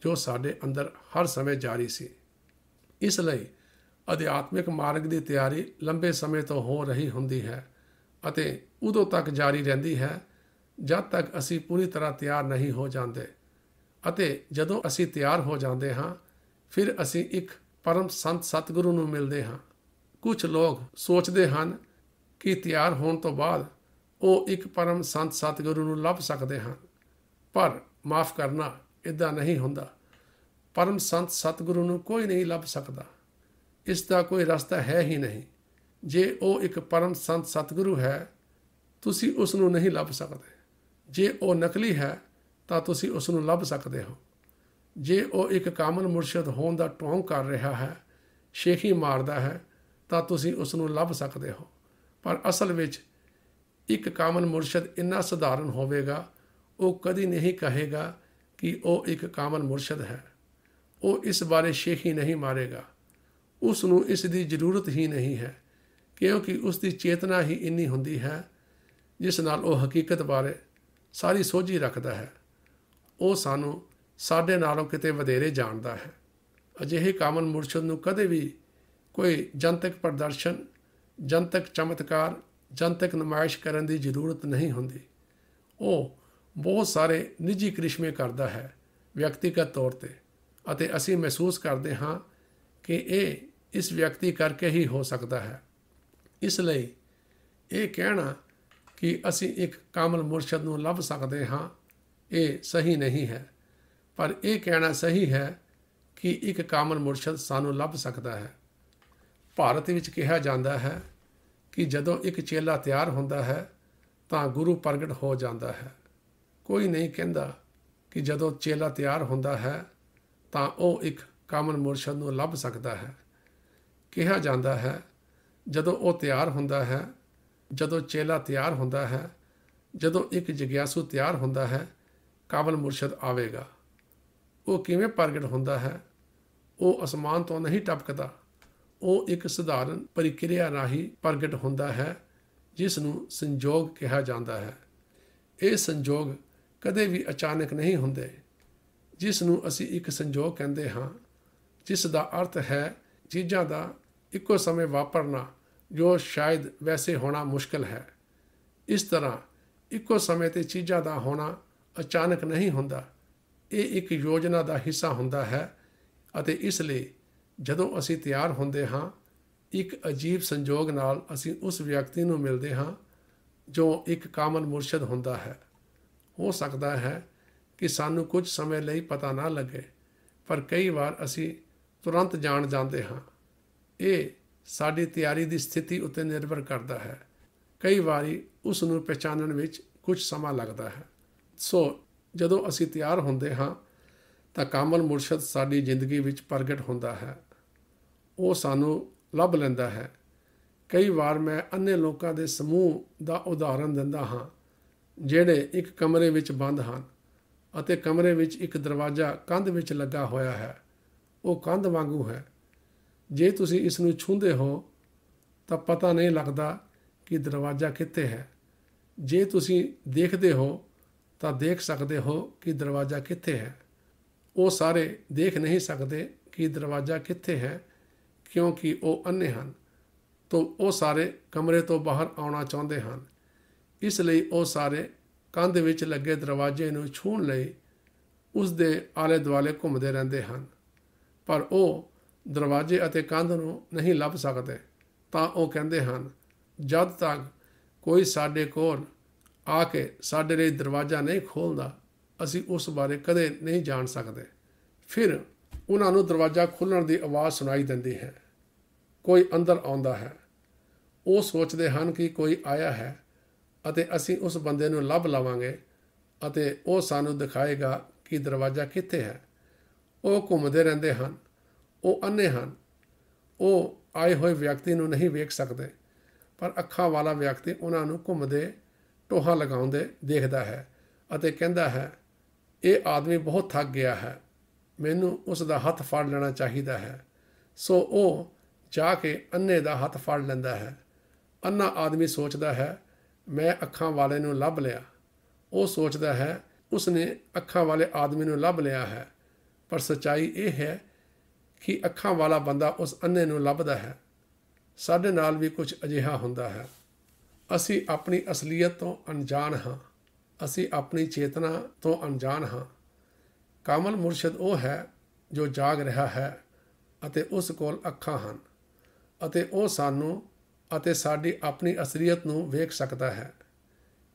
ਜੋ ਸਾਡੇ ਅੰਦਰ ਹਰ ਸਮੇਂ ਜਾਰੀ ਸੀ ਇਸ ਲਈ ਅਧਿਆਤਮਿਕ ਮਾਰਗ ਦੀ ਤਿਆਰੀ ਲੰਬੇ ਸਮੇਂ ਤੋਂ ਹੋ ਰਹੀ ਹੁੰਦੀ ਹੈ ਅਤੇ ਉਦੋਂ ਤੱਕ ਜਾਰੀ ਰਹਿੰਦੀ ਹੈ ਜਦ ਤੱਕ ਅਸੀਂ ਪੂਰੀ ਤਰ੍ਹਾਂ ਤਿਆਰ ਨਹੀਂ ਹੋ ਜਾਂਦੇ ਅਤੇ ਜਦੋਂ ਅਸੀਂ ਤਿਆਰ ਹੋ ਜਾਂਦੇ ਹਾਂ ਫਿਰ ਅਸੀਂ ਇੱਕ ਪਰਮ ਸੰਤ ਸਤਿਗੁਰੂ ਨੂੰ ਮਿਲਦੇ ਹਾਂ ਕੁਝ ਲੋਕ ਸੋਚਦੇ ਹਨ ਕਿ ਤਿਆਰ ਹੋਣ ਤੋਂ ਬਾਅਦ ਉਹ ਇੱਕ ਪਰਮ ਸੰਤ ਸਤਿਗੁਰੂ ਨੂੰ ਲੱਭ ਸਕਦੇ ਹਨ ਪਰ ਮਾਫ ਕਰਨਾ ਇਦਾਂ ਨਹੀਂ ਹੁੰਦਾ ਪਰਮ ਸੰਤ ਸਤਿਗੁਰੂ ਨੂੰ ਕੋਈ ਨਹੀਂ ਲੱਭ ਸਕਦਾ ਇਸ ਦਾ ਕੋਈ ਰਸਤਾ ਹੈ ਹੀ ਨਹੀਂ ਜੇ ਉਹ ਇੱਕ ਪਰਮ ਸੰਤ ਸਤਿਗੁਰੂ ਹੈ ਤੁਸੀਂ ਉਸ ਨੂੰ ਨਹੀਂ ਲੱਭ ਸਕਦੇ ਜੇ ਉਹ ਨਕਲੀ ਹੈ ਤਾਂ ਤੁਸੀਂ ਉਸ ਨੂੰ ਲੱਭ ਸਕਦੇ ਹੋ ਜੇ ਉਹ ਇੱਕ ਕਾਮਲ ਮੁਰਸ਼ਿਦ ਹੋਣ ਦਾ ਟੌਂਗ ਕਰ ਰਿਹਾ ਹੈ ਸ਼ੇਖੀ ਮਾਰਦਾ ਹੈ ਤਾਂ ਤੁਸੀਂ ਉਸ ਨੂੰ ਲੱਭ ਸਕਦੇ ਹੋ ਪਰ ਅਸਲ ਵਿੱਚ ਇੱਕ ਕਾਮਲ ਮੁਰਸ਼ਿਦ ਇੰਨਾ ਸਧਾਰਨ ਹੋਵੇਗਾ ਉਹ ਕਦੀ ਨਹੀਂ ਕਹੇਗਾ ਕਿ ਉਹ ਇੱਕ ਕਾਮਲ ਮੁਰਸ਼ਿਦ ਹੈ ਉਹ ਇਸ ਬਾਰੇ ਸ਼ੇਖੀ ਨਹੀਂ ਮਾਰੇਗਾ ਉਸ ਨੂੰ ਇਸ ਦੀ ਜ਼ਰੂਰਤ ਹੀ ਨਹੀਂ ਹੈ ਕਿਉਂਕਿ ਉਸ ਦੀ ਚੇਤਨਾ ਹੀ ਇੰਨੀ ਹੁੰਦੀ ਹੈ ਜਿਸ ਨਾਲ ਉਹ ਹਕੀਕਤ ਬਾਰੇ ਸਾਰੀ ਸੋਝੀ ਰੱਖਦਾ ਹੈ ਉਹ ਸਾਨੂੰ ਸਾਡੇ ਨਾਲੋਂ ਕਿਤੇ ਵਧੇਰੇ ਜਾਣਦਾ ਹੈ ਅਜਿਹੇ ਕਾਮਨ ਮੁਰਸ਼ਦ ਨੂੰ ਕਦੇ ਵੀ ਕੋਈ ਜਨਤਕ ਪ੍ਰਦਰਸ਼ਨ ਜਨਤਕ ਚਮਤਕਾਰ ਜਨਤਕ ਨਮਾਇਸ਼ ਕਰਨ ਦੀ ਜ਼ਰੂਰਤ ਨਹੀਂ ਹੁੰਦੀ ਉਹ ਬਹੁਤ ਸਾਰੇ ਨਿੱਜੀ ਕ੍ਰਿਸ਼ਮੇ ਕਰਦਾ ਹੈ ਵਿਅਕਤੀਗਤ ਤੌਰ ਤੇ ਅਤੇ ਅਸੀਂ ਮਹਿਸੂਸ ਕਰਦੇ ਹਾਂ ਕਿ ਇਹ ਇਸ ਵਿਅਕਤੀ ਕਰਕੇ ਹੀ ਹੋ ਸਕਦਾ ਹੈ ਇਸ ਲਈ ਇਹ ਕਹਿਣਾ ਕਿ ਅਸੀਂ ਇੱਕ ਕਾਮਲ ਮੁਰਸ਼ਦ ਨੂੰ ਲੱਭ ਸਕਦੇ ਹਾਂ ਇਹ ਸਹੀ ਨਹੀਂ ਹੈ ਪਰ ਇਹ ਕਹਿਣਾ ਸਹੀ ਹੈ ਕਿ ਇੱਕ ਕਾਮਲ ਮੁਰਸ਼ਦ ਸਾਨੂੰ ਲੱਭ ਸਕਦਾ ਹੈ ਭਾਰਤ ਵਿੱਚ ਕਿਹਾ ਜਾਂਦਾ ਹੈ ਕਿ ਜਦੋਂ ਇੱਕ ਚੇਲਾ ਤਿਆਰ ਹੁੰਦਾ ਹੈ ਤਾਂ ਗੁਰੂ ਪ੍ਰਗਟ ਹੋ ਜਾਂਦਾ ਹੈ ਕੋਈ ਨਹੀਂ ਕਹਿੰਦਾ ਕਿ ਜਦੋਂ ਚੇਲਾ ਤਿਆਰ ਹੁੰਦਾ ਹੈ ਤਾਂ ਉਹ ਇੱਕ ਕਾਮਲ ਮੁਰਸ਼ਦ ਨੂੰ ਲੱਭ ਸਕਦਾ ਹੈ ਕਿਹਾ ਜਾਂਦਾ ਹੈ ਜਦੋਂ ਉਹ ਤਿਆਰ ਹੁੰਦਾ ਹੈ ਜਦੋਂ ਚੇਲਾ ਤਿਆਰ ਹੁੰਦਾ ਹੈ ਜਦੋਂ ਇੱਕ ਜਗਿਆਸੂ ਤਿਆਰ ਹੁੰਦਾ ਹੈ ਕਾਬਲ ਮੁਰਸ਼ਦ ਆਵੇਗਾ ਉਹ ਕਿਵੇਂ ਪ੍ਰਗਟ ਹੁੰਦਾ ਹੈ ਉਹ ਅਸਮਾਨ ਤੋਂ ਨਹੀਂ ਟਪਕਦਾ ਉਹ ਇੱਕ ਸਧਾਰਨ ਪ੍ਰਕਿਰਿਆ ਰਾਹੀਂ ਪ੍ਰਗਟ ਹੁੰਦਾ ਹੈ ਜਿਸ ਨੂੰ ਸੰਜੋਗ ਕਿਹਾ ਜਾਂਦਾ ਹੈ ਇਹ ਸੰਜੋਗ ਕਦੇ ਵੀ ਅਚਾਨਕ ਨਹੀਂ ਹੁੰਦੇ ਜਿਸ ਨੂੰ ਅਸੀਂ ਇੱਕ ਸੰਜੋਗ ਕਹਿੰਦੇ ਹਾਂ ਜਿਸ ਦਾ ਅਰਥ ਹੈ ਚੀਜ਼ਾਂ ਦਾ ਇੱਕੋ ਸਮੇਂ ਵਾਪਰਨਾ ਜੋ ਸ਼ਾਇਦ ਵੈਸੇ ਹੋਣਾ ਮੁਸ਼ਕਲ ਹੈ ਇਸ ਤਰ੍ਹਾਂ ਇੱਕੋ ਸਮੇਂ ਤੇ ਚੀਜ਼ਾਂ ਦਾ ਹੋਣਾ ਅਚਾਨਕ ਨਹੀਂ ਹੁੰਦਾ ਇਹ ਇੱਕ ਯੋਜਨਾ ਦਾ ਹਿੱਸਾ ਹੁੰਦਾ ਹੈ ਅਤੇ ਇਸ ਲਈ ਜਦੋਂ ਅਸੀਂ ਤਿਆਰ ਹੁੰਦੇ ਹਾਂ ਇੱਕ ਅਜੀਬ ਸੰਜੋਗ ਨਾਲ ਅਸੀਂ ਉਸ ਵਿਅਕਤੀ ਨੂੰ ਮਿਲਦੇ ਹਾਂ ਜੋ ਇੱਕ ਕਾਮਨ ਮੁਰਸ਼ਿਦ ਹੁੰਦਾ ਹੈ ਹੋ ਸਕਦਾ ਹੈ ਕਿ ਸਾਨੂੰ ਕੁਝ ਸਮੇਂ ਲਈ ਪਤਾ ਨਾ ਲੱਗੇ ਪਰ ਕਈ ਵਾਰ ਅਸੀਂ ਤੁਰੰਤ ਜਾਣ ਜਾਂਦੇ ਹਾਂ ਇਹ ਸਾਡੀ ਤਿਆਰੀ ਦੀ ਸਥਿਤੀ ਉੱਤੇ ਨਿਰਭਰ ਕਰਦਾ ਹੈ ਕਈ ਵਾਰੀ ਉਸ ਨੂੰ ਪਛਾਣਨ ਵਿੱਚ ਕੁਝ ਸਮਾਂ ਲੱਗਦਾ ਹੈ ਸੋ ਜਦੋਂ ਅਸੀਂ ਤਿਆਰ ਹੁੰਦੇ ਹਾਂ ਤਾਂ ਕਾਮਲ ਮੁਰਸ਼ਦ ਸਾਡੀ ਜ਼ਿੰਦਗੀ ਵਿੱਚ ਪ੍ਰਗਟ ਹੁੰਦਾ ਹੈ ਉਹ ਸਾਨੂੰ ਲੱਭ ਲੈਂਦਾ ਹੈ ਕਈ ਵਾਰ ਮੈਂ ਅੰਨੇ ਲੋਕਾਂ ਦੇ ਸਮੂਹ ਦਾ ਉਦਾਹਰਣ ਦਿੰਦਾ ਹਾਂ ਜਿਹੜੇ ਇੱਕ ਕਮਰੇ ਵਿੱਚ ਬੰਦ ਹਨ ਅਤੇ ਕਮਰੇ ਵਿੱਚ ਇੱਕ ਦਰਵਾਜ਼ਾ ਕੰਧ ਵਿੱਚ ਲੱਗਾ ਹੋਇਆ ਹੈ ਉਹ ਕੰਧ ਵਾਂਗੂ ਹੈ ਜੇ ਤੁਸੀਂ ਇਸ ਨੂੰ ਛੁੰਦੇ ਹੋ ਤਾਂ ਪਤਾ ਨਹੀਂ ਲੱਗਦਾ ਕਿ ਦਰਵਾਜ਼ਾ ਕਿੱਥੇ ਹੈ ਜੇ ਤੁਸੀਂ ਦੇਖਦੇ ਹੋ ਤਾਂ ਦੇਖ ਸਕਦੇ ਹੋ ਕਿ ਦਰਵਾਜ਼ਾ ਕਿੱਥੇ ਹੈ ਉਹ ਸਾਰੇ ਦੇਖ ਨਹੀਂ ਸਕਦੇ ਕਿ ਦਰਵਾਜ਼ਾ ਕਿੱਥੇ ਹੈ ਕਿਉਂਕਿ ਉਹ ਅੰਨੇ ਹਨ ਤੋਂ ਉਹ ਸਾਰੇ ਕਮਰੇ ਤੋਂ ਬਾਹਰ ਆਉਣਾ ਚਾਹੁੰਦੇ ਹਨ ਇਸ ਲਈ ਉਹ ਸਾਰੇ ਕੰਧ ਵਿੱਚ ਲੱਗੇ ਦਰਵਾਜ਼ੇ ਨੂੰ ਛੂਣ ਲਈ ਉਸ ਦੇ ਆਲੇ ਦੁਆਲੇ ਘੁੰਮਦੇ ਰਹਿੰਦੇ ਹਨ ਪਰ ਉਹ ਦਰਵਾਜ਼ੇ ਅਤੇ ਕੰਧ ਨੂੰ ਨਹੀਂ ਲੱਭ ਸਕਦੇ ਤਾਂ ਉਹ ਕਹਿੰਦੇ ਹਨ ਜਦ ਤੱਕ ਕੋਈ ਸਾਡੇ ਕੋਲ ਆ ਕੇ ਸਾਡੇ ਲਈ ਦਰਵਾਜ਼ਾ ਨਹੀਂ ਖੋਲਦਾ ਅਸੀਂ ਉਸ ਬਾਰੇ ਕਦੇ ਨਹੀਂ ਜਾਣ ਸਕਦੇ ਫਿਰ ਉਹਨਾਂ ਨੂੰ ਦਰਵਾਜ਼ਾ ਖੁੱਲਣ ਦੀ ਆਵਾਜ਼ ਸੁਣਾਈ ਦਿੰਦੀ ਹੈ ਕੋਈ ਅੰਦਰ ਆਉਂਦਾ ਹੈ ਉਹ ਸੋਚਦੇ ਹਨ ਕਿ ਕੋਈ ਆਇਆ ਹੈ ਅਤੇ ਅਸੀਂ ਉਸ ਬੰਦੇ ਨੂੰ ਲੱਭ ਲਵਾਂਗੇ ਅਤੇ ਉਹ ਸਾਨੂੰ ਦਿਖਾਏਗਾ ਕਿ ਦਰਵਾਜ਼ਾ ਕਿੱਥੇ ਹੈ ਉਹ ਘੁੰਮਦੇ ਰਹਿੰਦੇ ਹਨ ਉਹ ਅੰਨੇ ਹਨ ਉਹ ਆਏ ਹੋਏ ਵਿਅਕਤੀ ਨੂੰ ਨਹੀਂ ਵੇਖ ਸਕਦੇ ਪਰ ਅੱਖਾਂ ਵਾਲਾ ਵਿਅਕਤੀ ਉਹਨਾਂ ਨੂੰ ਘੁੰਮਦੇ ਟੋਹਾ ਲਗਾਉਂਦੇ ਦੇਖਦਾ ਹੈ ਅਤੇ ਕਹਿੰਦਾ ਹੈ ਇਹ ਆਦਮੀ ਬਹੁਤ ਥੱਕ ਗਿਆ ਹੈ ਮੈਨੂੰ ਉਸ ਦਾ ਹੱਥ ਫੜ ਲੈਣਾ ਚਾਹੀਦਾ ਹੈ ਸੋ ਉਹ ਜਾ ਕੇ ਅੰਨੇ ਦਾ ਹੱਥ ਫੜ ਲੈਂਦਾ ਹੈ ਅੰਨਾ ਆਦਮੀ ਸੋਚਦਾ ਹੈ ਮੈਂ ਅੱਖਾਂ ਵਾਲੇ ਨੂੰ ਲੱਭ ਲਿਆ ਉਹ ਸੋਚਦਾ ਹੈ ਉਸਨੇ ਅੱਖਾਂ ਵਾਲੇ ਆਦਮੀ ਨੂੰ ਲੱਭ ਲਿਆ ਹੈ ਪਰ ਸਚਾਈ ਇਹ ਹੈ ਕਿ ਅੱਖਾਂ ਵਾਲਾ ਬੰਦਾ ਉਸ ਅੰਨੇ ਨੂੰ ਲੱਭਦਾ ਹੈ ਸਾਡੇ ਨਾਲ ਵੀ ਕੁਝ ਅਜਿਹਾ ਹੁੰਦਾ ਹੈ ਅਸੀਂ ਆਪਣੀ ਅਸਲੀਅਤ ਤੋਂ ਅਣਜਾਣ ਹਾਂ ਅਸੀਂ ਆਪਣੀ ਚੇਤਨਾ ਤੋਂ ਅਣਜਾਣ ਹਾਂ ਕਾਮਲ ਮੁਰਸ਼ਿਦ ਉਹ ਹੈ ਜੋ ਜਾਗ ਰਿਹਾ ਹੈ ਅਤੇ ਉਸ ਕੋਲ ਅੱਖਾਂ ਹਨ ਅਤੇ ਉਹ ਸਾਨੂੰ ਅਤੇ ਸਾਡੀ ਆਪਣੀ ਅਸਲੀਅਤ ਨੂੰ ਵੇਖ ਸਕਦਾ ਹੈ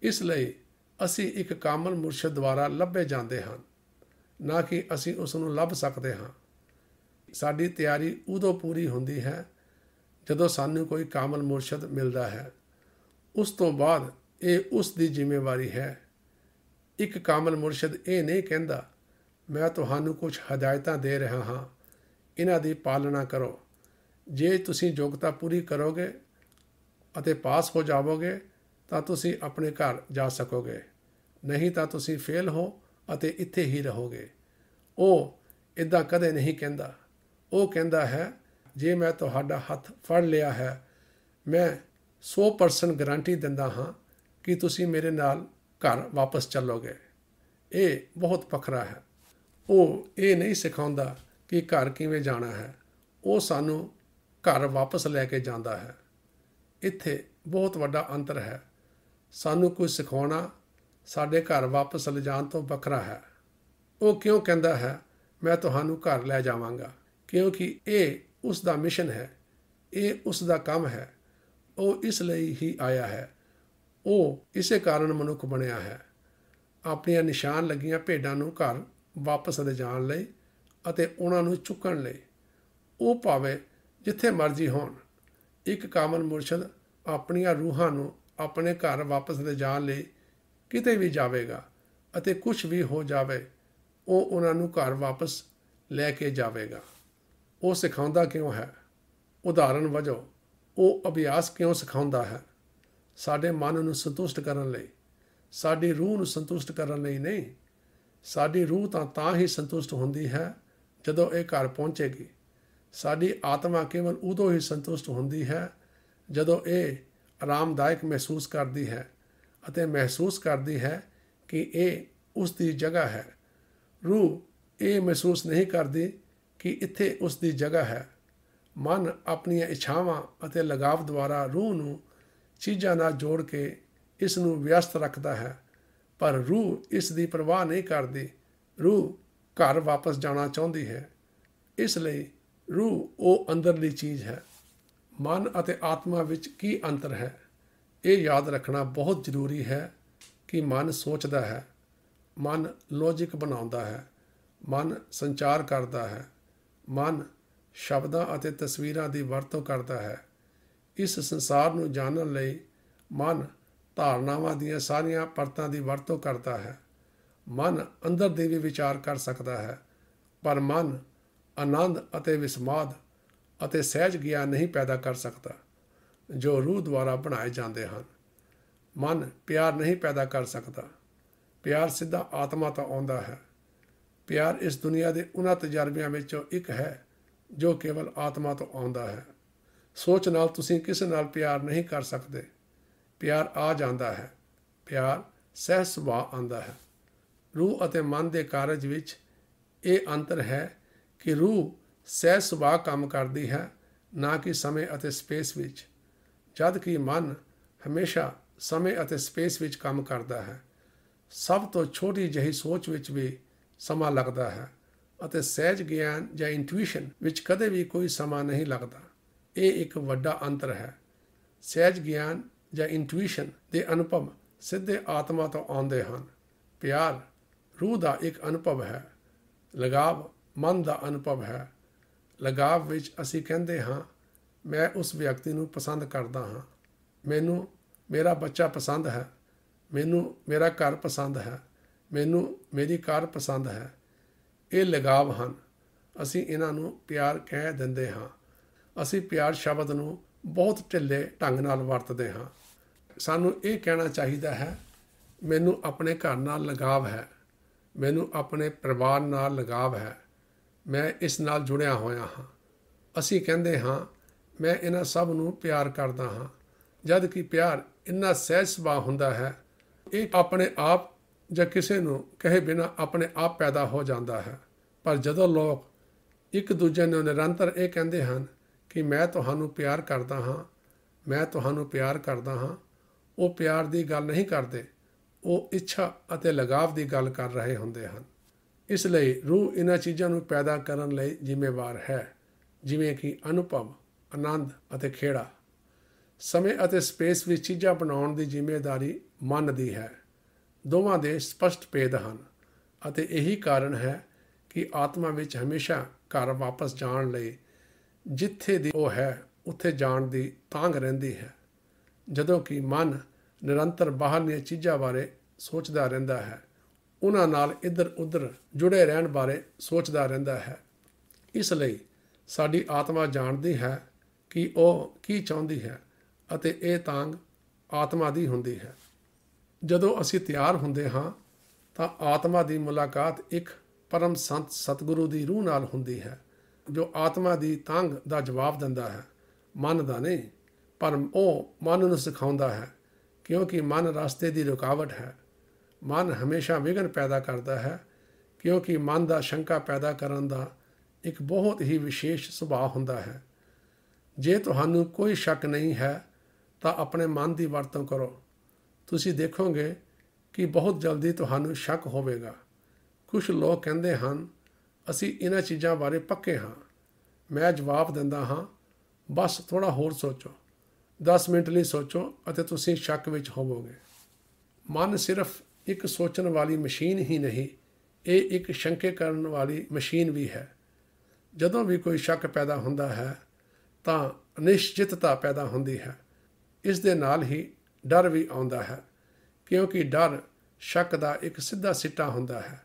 ਇਸ ਲਈ ਅਸੀਂ ਇੱਕ ਕਾਮਲ ਮੁਰਸ਼ਿਦ ਦੁਆਰਾ ਲੱਭੇ ਜਾਂਦੇ ਹਾਂ ਨਾ ਕਿ ਅਸੀਂ ਉਸ ਨੂੰ ਲੱਭ ਸਕਦੇ ਹਾਂ ਸਾਡੀ ਤਿਆਰੀ ਉਦੋਂ ਪੂਰੀ ਹੁੰਦੀ ਹੈ ਜਦੋਂ ਸਾਨੂੰ ਕੋਈ ਕਾਮਲ ਮੁਰਸ਼ਿਦ ਮਿਲਦਾ ਹੈ ਉਸ ਤੋਂ ਬਾਅਦ ਇਹ ਉਸ ਦੀ ਜ਼ਿੰਮੇਵਾਰੀ ਹੈ ਇੱਕ ਕਾਮਲ ਮੁਰਸ਼ਿਦ ਇਹ ਨਹੀਂ ਕਹਿੰਦਾ ਮੈਂ ਤੁਹਾਨੂੰ ਕੁਝ ਹਦਾਇਤਾਂ ਦੇ ਰਿਹਾ ਹਾਂ ਇਹਨਾਂ ਦੀ ਪਾਲਣਾ ਕਰੋ ਜੇ ਤੁਸੀਂ ਯੋਗਤਾ ਪੂਰੀ ਕਰੋਗੇ ਅਤੇ ਪਾਸ ਹੋ ਜਾਵੋਗੇ ਤਾਂ ਤੁਸੀਂ ਆਪਣੇ ਘਰ ਜਾ ਸਕੋਗੇ ਨਹੀਂ ਤਾਂ ਤੁਸੀਂ ਫੇਲ ਹੋ ਅਤੇ ਇੱਥੇ ਹੀ ਰਹੋਗੇ ਉਹ ਇਦਾਂ ਕਦੇ ਨਹੀਂ ਕਹਿੰਦਾ ਉਹ ਕਹਿੰਦਾ ਹੈ ਜੇ ਮੈਂ ਤੁਹਾਡਾ ਹੱਥ ਫੜ ਲਿਆ ਹੈ ਮੈਂ 100% ਗਾਰੰਟੀ ਦਿੰਦਾ ਹਾਂ ਕਿ ਤੁਸੀਂ ਮੇਰੇ ਨਾਲ ਘਰ ਵਾਪਸ ਚੱਲੋਗੇ ਇਹ ਬਹੁਤ ਫਖਰਾ ਹੈ ਉਹ ਇਹ ਨਹੀਂ ਸਿਖਾਉਂਦਾ ਕਿ ਘਰ ਕਿਵੇਂ ਜਾਣਾ ਹੈ ਉਹ ਸਾਨੂੰ ਘਰ ਵਾਪਸ ਲੈ ਕੇ ਜਾਂਦਾ ਹੈ ਇੱਥੇ ਬਹੁਤ ਵੱਡਾ ਅੰਤਰ ਹੈ ਸਾਨੂੰ ਕੁਝ ਸਿਖਾਉਣਾ ਸਾਡੇ ਘਰ ਵਾਪਸ ਲਿਜਾਣ ਤੋਂ ਵੱਖਰਾ ਹੈ ਉਹ ਕਿਉਂ ਕਹਿੰਦਾ ਹੈ ਮੈਂ ਤੁਹਾਨੂੰ ਘਰ ਲੈ ਜਾਵਾਂਗਾ ਕਿਉਂਕਿ ਇਹ ਉਸ ਦਾ ਮਿਸ਼ਨ ਹੈ ਇਹ ਉਸ ਦਾ ਕੰਮ ਹੈ ਉਹ ਇਸ ਲਈ ਹੀ ਆਇਆ ਹੈ ਉਹ ਇਸੇ ਕਾਰਨ ਮਨੁੱਖ ਬਣਿਆ ਹੈ ਆਪਣੀਆਂ ਨਿਸ਼ਾਨ ਲੱਗੀਆਂ ਭੇਡਾਂ ਨੂੰ ਘਰ ਵਾਪਸ ਜਾਣ ਲਈ ਅਤੇ ਉਹਨਾਂ ਨੂੰ ਚੁੱਕਣ ਲਈ ਉਹ ਭਾਵੇਂ ਜਿੱਥੇ ਮਰਜ਼ੀ ਹੋਣ ਇੱਕ ਕਾਮਲ ਮੁਰਸ਼ਦ ਆਪਣੀਆਂ ਰੂਹਾਂ ਨੂੰ ਆਪਣੇ ਘਰ ਵਾਪਸ ਜਾਣ ਲਈ ਕਿਤੇ ਵੀ ਜਾਵੇਗਾ ਅਤੇ ਕੁਝ ਵੀ ਹੋ ਜਾਵੇ ਉਹ ਉਹਨਾਂ ਨੂੰ ਘਰ ਵਾਪਸ ਲੈ ਕੇ ਜਾਵੇਗਾ ਉਹ ਸਿਖਾਉਂਦਾ ਕਿਉਂ ਹੈ ਉਦਾਹਰਨ ਵਜੋਂ ਉਹ ਅਭਿਆਸ ਕਿਉਂ ਸਿਖਾਉਂਦਾ ਹੈ ਸਾਡੇ ਮਨ ਨੂੰ ਸੰਤੁਸ਼ਟ ਕਰਨ ਲਈ ਸਾਡੀ ਰੂਹ ਨੂੰ ਸੰਤੁਸ਼ਟ ਕਰਨ ਲਈ ਨਹੀਂ ਸਾਡੀ ਰੂਹ ਤਾਂ ਤਾਂ ਹੀ ਸੰਤੁਸ਼ਟ ਹੁੰਦੀ ਹੈ ਜਦੋਂ ਇਹ ਘਰ ਪਹੁੰਚੇਗੀ ਸਾਡੀ ਆਤਮਾ ਕੇਵਲ ਉਦੋਂ ਹੀ ਸੰਤੁਸ਼ਟ ਹੁੰਦੀ ਹੈ ਜਦੋਂ ਇਹ ਆਰਾਮਦਾਇਕ ਮਹਿਸੂਸ ਕਰਦੀ ਹੈ ਅਤੇ ਮਹਿਸੂਸ ਕਰਦੀ ਹੈ ਕਿ ਇਹ ਉਸ ਦੀ ਜਗ੍ਹਾ ਹੈ ਰੂਹ ਇਹ ਮਹਿਸੂਸ ਨਹੀਂ ਕਰਦੀ ਕਿ ਇੱਥੇ ਉਸ ਦੀ ਜਗ੍ਹਾ ਹੈ ਮਨ ਆਪਣੀਆਂ ਇੱਛਾਵਾਂ ਅਤੇ ਲਗਾਵ ਦੁਆਰਾ ਰੂਹ ਨੂੰ ਚੀਜ਼ਾਂ ਨਾਲ ਜੋੜ ਕੇ ਇਸ ਨੂੰ ਵਿਅਸਤ ਰੱਖਦਾ ਹੈ ਪਰ ਰੂਹ ਇਸ ਦੀ ਪਰਵਾਹ ਨਹੀਂ ਕਰਦੀ ਰੂਹ ਘਰ ਵਾਪਸ ਜਾਣਾ ਚਾਹੁੰਦੀ ਹੈ ਇਸ ਲਈ ਰੂਹ ਉਹ ਅੰਦਰਲੀ ਚੀਜ਼ ਹੈ ਮਨ ਅਤੇ ਆਤਮਾ ਵਿੱਚ ਕੀ ਅੰਤਰ ਹੈ ਇਹ ਯਾਦ ਰੱਖਣਾ ਬਹੁਤ ਜ਼ਰੂਰੀ ਹੈ ਕਿ ਮਨ ਸੋਚਦਾ ਹੈ ਮਨ ਲੌਜੀਕ ਬਣਾਉਂਦਾ ਹੈ ਮਨ ਸੰਚਾਰ ਕਰਦਾ ਹੈ ਮਨ ਸ਼ਬਦਾਂ ਅਤੇ ਤਸਵੀਰਾਂ ਦੀ ਵਰਤੋਂ ਕਰਦਾ ਹੈ ਇਸ ਸੰਸਾਰ ਨੂੰ ਜਾਣਨ ਲਈ ਮਨ ਧਾਰਨਾਵਾਂ ਦੀਆਂ ਸਾਰੀਆਂ ਪਰਤਾਂ ਦੀ ਵਰਤੋਂ ਕਰਦਾ ਹੈ ਮਨ ਅੰਦਰ ਦੇ ਵੀ ਵਿਚਾਰ ਕਰ ਸਕਦਾ ਹੈ ਪਰ ਮਨ ਆਨੰਦ ਅਤੇ ਵਿਸਮਾਦ ਅਤੇ ਸਹਿਜ ਗਿਆਨ ਨਹੀਂ ਪੈਦਾ ਕਰ ਸਕਦਾ ਜੋ ਰੂਹ ਦੁਆਰਾ ਬਣਾਏ ਜਾਂਦੇ ਹਨ ਮਨ ਪਿਆਰ ਨਹੀਂ ਪੈਦਾ ਕਰ ਸਕਦਾ ਪਿਆਰ ਸਿੱਧਾ ਆਤਮਾ ਤੋਂ ਆਉਂਦਾ ਹੈ ਪਿਆਰ ਇਸ ਦੁਨੀਆ ਦੇ ਉਹਨਾਂ ਤਜਰਬਿਆਂ ਵਿੱਚੋਂ ਇੱਕ ਹੈ ਜੋ ਕੇਵਲ ਆਤਮਾ ਤੋਂ ਆਉਂਦਾ ਹੈ ਸੋਚ ਨਾਲ ਤੁਸੀਂ ਕਿਸੇ ਨਾਲ ਪਿਆਰ ਨਹੀਂ ਕਰ ਸਕਦੇ ਪਿਆਰ ਆ ਜਾਂਦਾ ਹੈ ਪਿਆਰ ਸਹਿ ਸੁਭਾਅ ਆਉਂਦਾ ਹੈ ਰੂਹ ਅਤੇ ਮਨ ਦੇ ਕਾਰਜ ਵਿੱਚ ਇਹ ਅੰਤਰ ਹੈ ਕਿ ਰੂਹ ਸਹਿ ਸੁਭਾਅ ਕੰਮ ਕਰਦੀ ਹੈ ਨਾ ਕਿ ਸਮੇਂ ਅਤੇ ਸਪੇਸ ਵਿੱਚ ਜਦ ਕਿ ਮਨ ਹਮੇਸ਼ਾ ਸਮੇਂ ਅਤੇ ਸਪੇਸ ਵਿੱਚ ਕੰਮ ਕਰਦਾ ਹੈ ਸਭ ਤੋਂ ਛੋਟੀ ਜਹੀ ਸੋਚ ਵਿੱਚ ਵੀ ਸਮਾਂ ਲੱਗਦਾ ਹੈ ਅਤੇ ਸਹਿਜ ਗਿਆਨ ਜਾਂ ਇੰਟੂਇਸ਼ਨ ਵਿੱਚ ਕਦੇ ਵੀ ਕੋਈ ਸਮਾਂ ਨਹੀਂ ਲੱਗਦਾ ਇਹ ਇੱਕ ਵੱਡਾ ਅੰਤਰ ਹੈ ਸਹਿਜ ਗਿਆਨ ਜਾਂ ਇੰਟੂਇਸ਼ਨ ਦੇ ਅਨੁਭਵ ਸਿੱਧੇ ਆਤਮਾ ਤੋਂ ਆਉਂਦੇ ਹਨ ਪਿਆਰ ਰੂਹ ਦਾ ਇੱਕ ਅਨੁਭਵ ਹੈ ਲਗਾਵ ਮਨ ਦਾ ਅਨੁਭਵ ਹੈ ਲਗਾਵ ਵਿੱਚ ਅਸੀਂ ਕਹਿੰਦੇ ਹਾਂ ਮੈਂ ਉਸ ਵਿਅਕਤੀ ਨੂੰ ਪਸੰਦ ਕਰਦਾ ਹਾਂ ਮੈਨੂੰ ਮੇਰਾ ਬੱਚਾ ਪਸੰਦ ਹੈ ਮੈਨੂੰ ਮੇਰਾ ਘਰ ਪਸੰਦ ਹੈ ਮੈਨੂੰ ਮੇਰੀ ਕਾਰ ਪਸੰਦ ਹੈ ਇਹ ਲਗਾਵ ਹਨ ਅਸੀਂ ਇਹਨਾਂ ਨੂੰ ਪਿਆਰ ਕਹਿ ਦਿੰਦੇ ਹਾਂ ਅਸੀਂ ਪਿਆਰ ਸ਼ਬਦ ਨੂੰ ਬਹੁਤ ਢਿੱਲੇ ਢੰਗ ਨਾਲ ਵਰਤਦੇ ਹਾਂ ਸਾਨੂੰ ਇਹ ਕਹਿਣਾ ਚਾਹੀਦਾ ਹੈ ਮੈਨੂੰ ਆਪਣੇ ਘਰ ਨਾਲ ਲਗਾਵ ਹੈ ਮੈਨੂੰ ਆਪਣੇ ਪਰਿਵਾਰ ਨਾਲ ਲਗਾਵ ਹੈ ਮੈਂ ਇਸ ਨਾਲ ਜੁੜਿਆ ਹੋਇਆ ਹਾਂ ਅਸੀਂ ਕਹਿੰਦੇ ਹਾਂ ਮੈਂ ਇਹਨਾਂ ਸਭ ਨੂੰ ਪਿਆਰ ਕਰਦਾ ਹਾਂ ਜਦ ਕਿ ਪਿਆਰ ਇੰਨਾ ਸਹਿਜ ਸੁਭਾਅ ਹੁੰਦਾ ਹੈ ਇਹ ਆਪਣੇ ਆਪ ਜਾਂ ਕਿਸੇ ਨੂੰ ਕਹੇ ਬਿਨਾ ਆਪਣੇ ਆਪ ਪੈਦਾ ਹੋ ਜਾਂਦਾ ਹੈ ਪਰ ਜਦੋਂ ਲੋਕ ਇੱਕ ਦੂਜੇ ਨੂੰ ਨਿਰੰਤਰ ਇਹ ਕਹਿੰਦੇ ਹਨ ਕਿ ਮੈਂ ਤੁਹਾਨੂੰ ਪਿਆਰ ਕਰਦਾ ਹਾਂ ਮੈਂ ਤੁਹਾਨੂੰ ਪਿਆਰ ਕਰਦਾ ਹਾਂ ਉਹ ਪਿਆਰ ਦੀ ਗੱਲ ਨਹੀਂ ਕਰਦੇ ਉਹ ਇੱਛਾ ਅਤੇ ਲਗਾਵ ਦੀ ਗੱਲ ਕਰ ਰਹੇ ਹੁੰਦੇ ਹਨ ਇਸ ਲਈ ਰੂਹ ਇਹਨਾਂ ਚੀਜ਼ਾਂ ਨੂੰ ਪੈਦਾ ਕਰਨ ਲਈ ਜ਼ਿੰਮੇਵਾਰ ਹੈ ਜਿਵੇਂ ਕਿ ਅਨੁਭਵ ਆਨੰਦ ਅਤੇ ਖੇੜਾ ਸਮੇਂ ਅਤੇ ਸਪੇਸ ਵਿੱਚ ਚੀਜ਼ਾਂ ਬਣਾਉਣ ਦੀ ਜ਼ਿੰਮੇਵਾਰੀ ਮਨ ਦੀ ਹੈ ਦੋਵਾਂ ਦੇ ਸਪਸ਼ਟ ਭੇਦ ਹਨ ਅਤੇ ਇਹੀ ਕਾਰਨ ਹੈ ਕਿ ਆਤਮਾ ਵਿੱਚ ਹਮੇਸ਼ਾ ਘਰ ਵਾਪਸ ਜਾਣ ਲਈ ਜਿੱਥੇ ਦੀ ਉਹ ਹੈ ਉੱਥੇ ਜਾਣ ਦੀ ਤਾਂਗ ਰਹਿੰਦੀ ਹੈ ਜਦੋਂ ਕਿ ਮਨ ਨਿਰੰਤਰ ਬਾਹਰਲੀਆਂ ਚੀਜ਼ਾਂ ਬਾਰੇ ਸੋਚਦਾ ਰਹਿੰਦਾ ਹੈ ਉਹਨਾਂ ਨਾਲ ਇੱਧਰ ਉੱਧਰ ਜੁੜੇ ਰਹਿਣ ਬਾਰੇ ਸੋਚਦਾ ਰਹਿੰਦਾ ਹੈ ਇਸ ਲਈ ਸਾਡੀ ਆਤਮਾ ਜਾਣਦੀ ਹੈ ਕਿ ਉਹ ਕੀ ਚਾਹੁੰਦੀ ਹੈ ਅਤੇ ਇਹ ਤਾਂਗ ਆਤਮਾ ਦੀ ਹੁੰਦੀ ਹੈ ਜਦੋਂ ਅਸੀਂ ਤਿਆਰ ਹੁੰਦੇ ਹਾਂ ਤਾਂ ਆਤਮਾ ਦੀ ਮੁਲਾਕਾਤ ਇੱਕ ਪਰਮ ਸੰਤ ਸਤਿਗੁਰੂ ਦੀ ਰੂਹ ਨਾਲ ਹੁੰਦੀ ਹੈ ਜੋ ਆਤਮਾ ਦੀ ਤੰਗ ਦਾ ਜਵਾਬ ਦਿੰਦਾ ਹੈ ਮਨ ਦਾ ਨਹੀਂ ਪਰ ਉਹ ਮਨ ਨੂੰ ਸਿਖਾਉਂਦਾ ਹੈ ਕਿਉਂਕਿ ਮਨ ਰਸਤੇ ਦੀ ਰੁਕਾਵਟ ਹੈ ਮਨ ਹਮੇਸ਼ਾ ਵਿਗਨ ਪੈਦਾ ਕਰਦਾ ਹੈ ਕਿਉਂਕਿ ਮਨ ਦਾ ਸ਼ੰਕਾ ਪੈਦਾ ਕਰਨ ਦਾ ਇੱਕ ਬਹੁਤ ਹੀ ਵਿਸ਼ੇਸ਼ ਸੁਭਾਅ ਹੁੰਦਾ ਹੈ ਜੇ ਤੁਹਾਨੂੰ ਕੋਈ ਸ਼ੱਕ ਨਹੀਂ ਹੈ ਤਾਂ ਆਪਣੇ ਮਨ ਦੀ ਵਰਤੋਂ ਕਰੋ ਤੁਸੀਂ ਦੇਖੋਗੇ ਕਿ ਬਹੁਤ ਜਲਦੀ ਤੁਹਾਨੂੰ ਸ਼ੱਕ ਹੋਵੇਗਾ ਕੁਝ ਲੋਕ ਕਹਿੰਦੇ ਹਨ ਅਸੀਂ ਇਹਨਾਂ ਚੀਜ਼ਾਂ ਬਾਰੇ ਪੱਕੇ ਹਾਂ ਮੈਂ ਜਵਾਬ ਦਿੰਦਾ ਹਾਂ ਬਸ ਥੋੜਾ ਹੋਰ ਸੋਚੋ 10 ਮਿੰਟ ਲਈ ਸੋਚੋ ਅਤੇ ਤੁਸੀਂ ਸ਼ੱਕ ਵਿੱਚ ਹੋਵੋਗੇ ਮਨ ਸਿਰਫ ਇੱਕ ਸੋਚਣ ਵਾਲੀ ਮਸ਼ੀਨ ਹੀ ਨਹੀਂ ਇਹ ਇੱਕ ਸ਼ੰਕੇ ਕਰਨ ਵਾਲੀ ਮਸ਼ੀਨ ਵੀ ਹੈ ਜਦੋਂ ਵੀ ਕੋਈ ਸ਼ੱਕ ਪੈਦਾ ਹੁੰਦਾ ਹੈ ਤਾਂ ਅਨਿਸ਼ਚਿਤਤਾ ਪੈਦਾ ਹੁੰਦੀ ਹੈ ਇਸ ਦੇ ਨਾਲ ਹੀ ਡਰ ਵੀ ਆਉਂਦਾ ਹੈ ਕਿਉਂਕਿ ਡਰ ਸ਼ੱਕ ਦਾ ਇੱਕ ਸਿੱਧਾ ਸਿੱਟਾ ਹੁੰਦਾ ਹੈ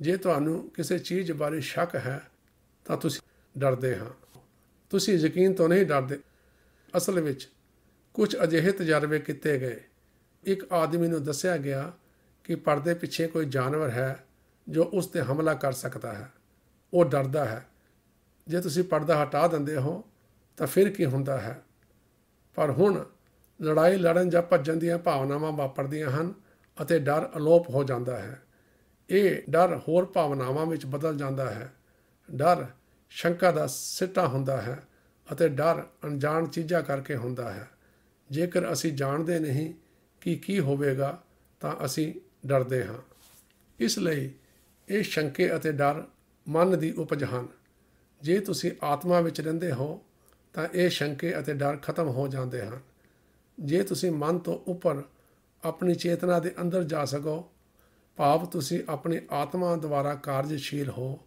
ਜੇ ਤੁਹਾਨੂੰ ਕਿਸੇ ਚੀਜ਼ ਬਾਰੇ ਸ਼ੱਕ ਹੈ ਤਾਂ ਤੁਸੀਂ ਡਰਦੇ ਹਾਂ ਤੁਸੀਂ ਯਕੀਨ ਤੋਂ ਨਹੀਂ ਡਰਦੇ ਅਸਲ ਵਿੱਚ ਕੁਝ ਅਜਿਹੇ ਤਜਰਬੇ ਕੀਤੇ ਗਏ ਇੱਕ ਆਦਮੀ ਨੂੰ ਦੱਸਿਆ ਗਿਆ ਕਿ ਪਰਦੇ ਪਿੱਛੇ ਕੋਈ ਜਾਨਵਰ ਹੈ ਜੋ ਉਸ ਤੇ ਹਮਲਾ ਕਰ ਸਕਦਾ ਹੈ ਉਹ ਡਰਦਾ ਹੈ ਜੇ ਤੁਸੀਂ ਪਰਦਾ ਹਟਾ ਦਿੰਦੇ ਹੋ ਤਾਂ ਫਿਰ ਕੀ ਹੁੰਦਾ ਹੈ ਪਰ ਹੁਣ ਲੜਾਈ ਲੜਨ ਜਾਂ ਭੱਜਣ ਦੀਆਂ ਭਾਵਨਾਵਾਂ ਵਾਪਰਦੀਆਂ ਹਨ ਅਤੇ ਡਰ ਅਲੋਪ ਹੋ ਜਾਂਦਾ ਹੈ ਇਹ ਡਰ ਹੋਰ ਭਾਵਨਾਵਾਂ ਵਿੱਚ ਬਦਲ ਜਾਂਦਾ ਹੈ ਡਰ ਸ਼ੰਕਾ ਦਾ ਸਿੱਟਾ ਹੁੰਦਾ ਹੈ ਅਤੇ ਡਰ ਅਣਜਾਣ ਚੀਜ਼ਾਂ ਕਰਕੇ ਹੁੰਦਾ ਹੈ ਜੇਕਰ ਅਸੀਂ ਜਾਣਦੇ ਨਹੀਂ ਕਿ ਕੀ ਹੋਵੇਗਾ ਤਾਂ ਅਸੀਂ ਡਰਦੇ ਹਾਂ ਇਸ ਲਈ ਇਹ ਸ਼ੰਕੇ ਅਤੇ ਡਰ ਮਨ ਦੀ ਉਪਜ ਹਨ ਜੇ ਤੁਸੀਂ ਆਤਮਾ ਵਿੱਚ ਰਹਿੰਦੇ ਹੋ ਤਾਂ ਇਹ ਸ਼ੰਕੇ ਅਤੇ ਡਰ ਖਤਮ ਹੋ ਜਾਂਦੇ ਹਨ ਜੇ ਤੁਸੀਂ ਮਨ ਤੋਂ ਉੱਪਰ ਆਪਣੀ ਚੇਤਨਾ ਦੇ ਅੰਦਰ ਜਾ ਸਕੋ ਭਾਵ ਤੁਸੀਂ ਆਪਣੀ ਆਤਮਾ ਦੁਆਰਾ ਕਾਰਜਸ਼ੀਲ ਹੋ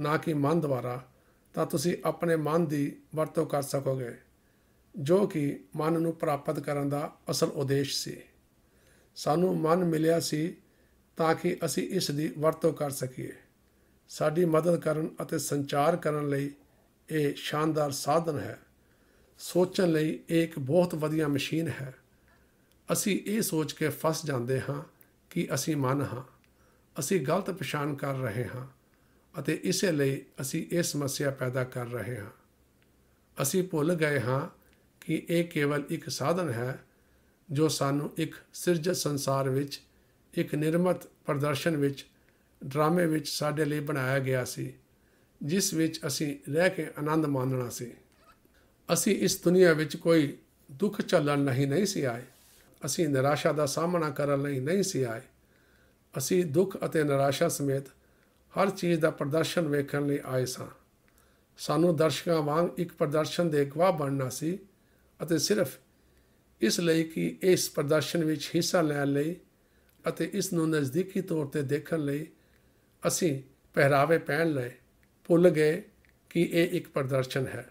ਨਾ ਕਿ ਮਨ ਦੁਆਰਾ ਤਾਂ ਤੁਸੀਂ ਆਪਣੇ ਮਨ ਦੀ ਵਰਤੋਂ ਕਰ ਸਕੋਗੇ ਜੋ ਕਿ ਮਨ ਨੂੰ ਪ੍ਰਾਪਤ ਕਰਨ ਦਾ ਅਸਲ ਉਦੇਸ਼ ਸੀ ਸਾਨੂੰ ਮਨ ਮਿਲਿਆ ਸੀ ਤਾਂ ਕਿ ਅਸੀਂ ਇਸ ਦੀ ਵਰਤੋਂ ਕਰ ਸਕੀਏ ਸਾਡੀ ਮਦਦ ਕਰਨ ਅਤੇ ਸੰਚਾਰ ਕਰਨ ਲਈ ਇਹ ਸ਼ਾਨਦਾਰ ਸਾਧਨ ਹੈ ਸੋਚਣ ਲਈ ਇਹ ਇੱਕ ਬਹੁਤ ਵਧੀਆ ਮਸ਼ੀਨ ਹੈ ਅਸੀਂ ਇਹ ਸੋਚ ਕੇ ਫਸ ਜਾਂਦੇ ਹਾਂ ਕਿ ਅਸੀਂ ਮਨ ਹਾਂ ਅਸੀਂ ਗਲਤ ਪਛਾਣ ਕਰ ਰਹੇ ਹਾਂ ਅਤੇ ਇਸੇ ਲਈ ਅਸੀਂ ਇਹ ਸਮੱਸਿਆ ਪੈਦਾ ਕਰ ਰਹੇ ਹਾਂ ਅਸੀਂ ਭੁੱਲ ਗਏ ਹਾਂ ਕਿ ਇਹ ਕੇਵਲ ਇੱਕ ਸਾਧਨ ਹੈ ਜੋ ਸਾਨੂੰ ਇੱਕ ਸਿਰਜਤ ਸੰਸਾਰ ਵਿੱਚ ਇੱਕ ਨਿਰਮਤ ਪ੍ਰਦਰਸ਼ਨ ਵਿੱਚ ਡਰਾਮੇ ਵਿੱਚ ਸਾਡੇ ਲਈ ਬਣਾਇਆ ਗਿਆ ਸੀ ਜਿਸ ਵਿੱਚ ਅਸੀਂ ਰਹਿ ਕੇ ਆਨੰਦ ਮਾਣਨਾ ਸੀ ਅਸੀਂ ਇਸ ਦੁਨੀਆ ਵਿੱਚ ਕੋਈ ਦੁੱਖ ਚੱਲਣ ਨਹੀਂ ਨਹੀਂ ਸੀ ਆਏ ਅਸੀਂ ਨਿਰਾਸ਼ਾ ਦਾ ਸਾਹਮਣਾ ਕਰਨ ਲਈ ਨਹੀਂ ਸੀ ਆਏ ਅਸੀਂ ਦੁੱਖ ਅਤੇ ਨਿਰਾਸ਼ਾ ਸਮੇਤ ਹਰ ਚੀਜ਼ ਦਾ ਪ੍ਰਦਰਸ਼ਨ ਵੇਖਣ ਲਈ ਆਏ ਸਾਂ ਸਾਨੂੰ ਦਰਸ਼ਕਾਂ ਵਾਂਗ ਇੱਕ ਪ੍ਰਦਰਸ਼ਨ ਦੇ ਗਵਾਹ ਬਣਨਾ ਸੀ ਅਤੇ ਸਿਰਫ ਇਸ ਲਈ ਕਿ ਇਸ ਪ੍ਰਦਰਸ਼ਨ ਵਿੱਚ ਹਿੱਸਾ ਲੈਣ ਲਈ ਅਤੇ ਇਸ ਨੂੰ ਨਜ਼ਦੀਕੀ ਤੌਰ ਤੇ ਦੇਖਣ ਲਈ ਅਸੀਂ ਪਹਿਰਾਵੇ ਪਹਿਨ ਲਏ ਭੁੱਲ ਗਏ ਕਿ ਇਹ ਇੱਕ ਪ੍ਰਦਰਸ਼ਨ ਹੈ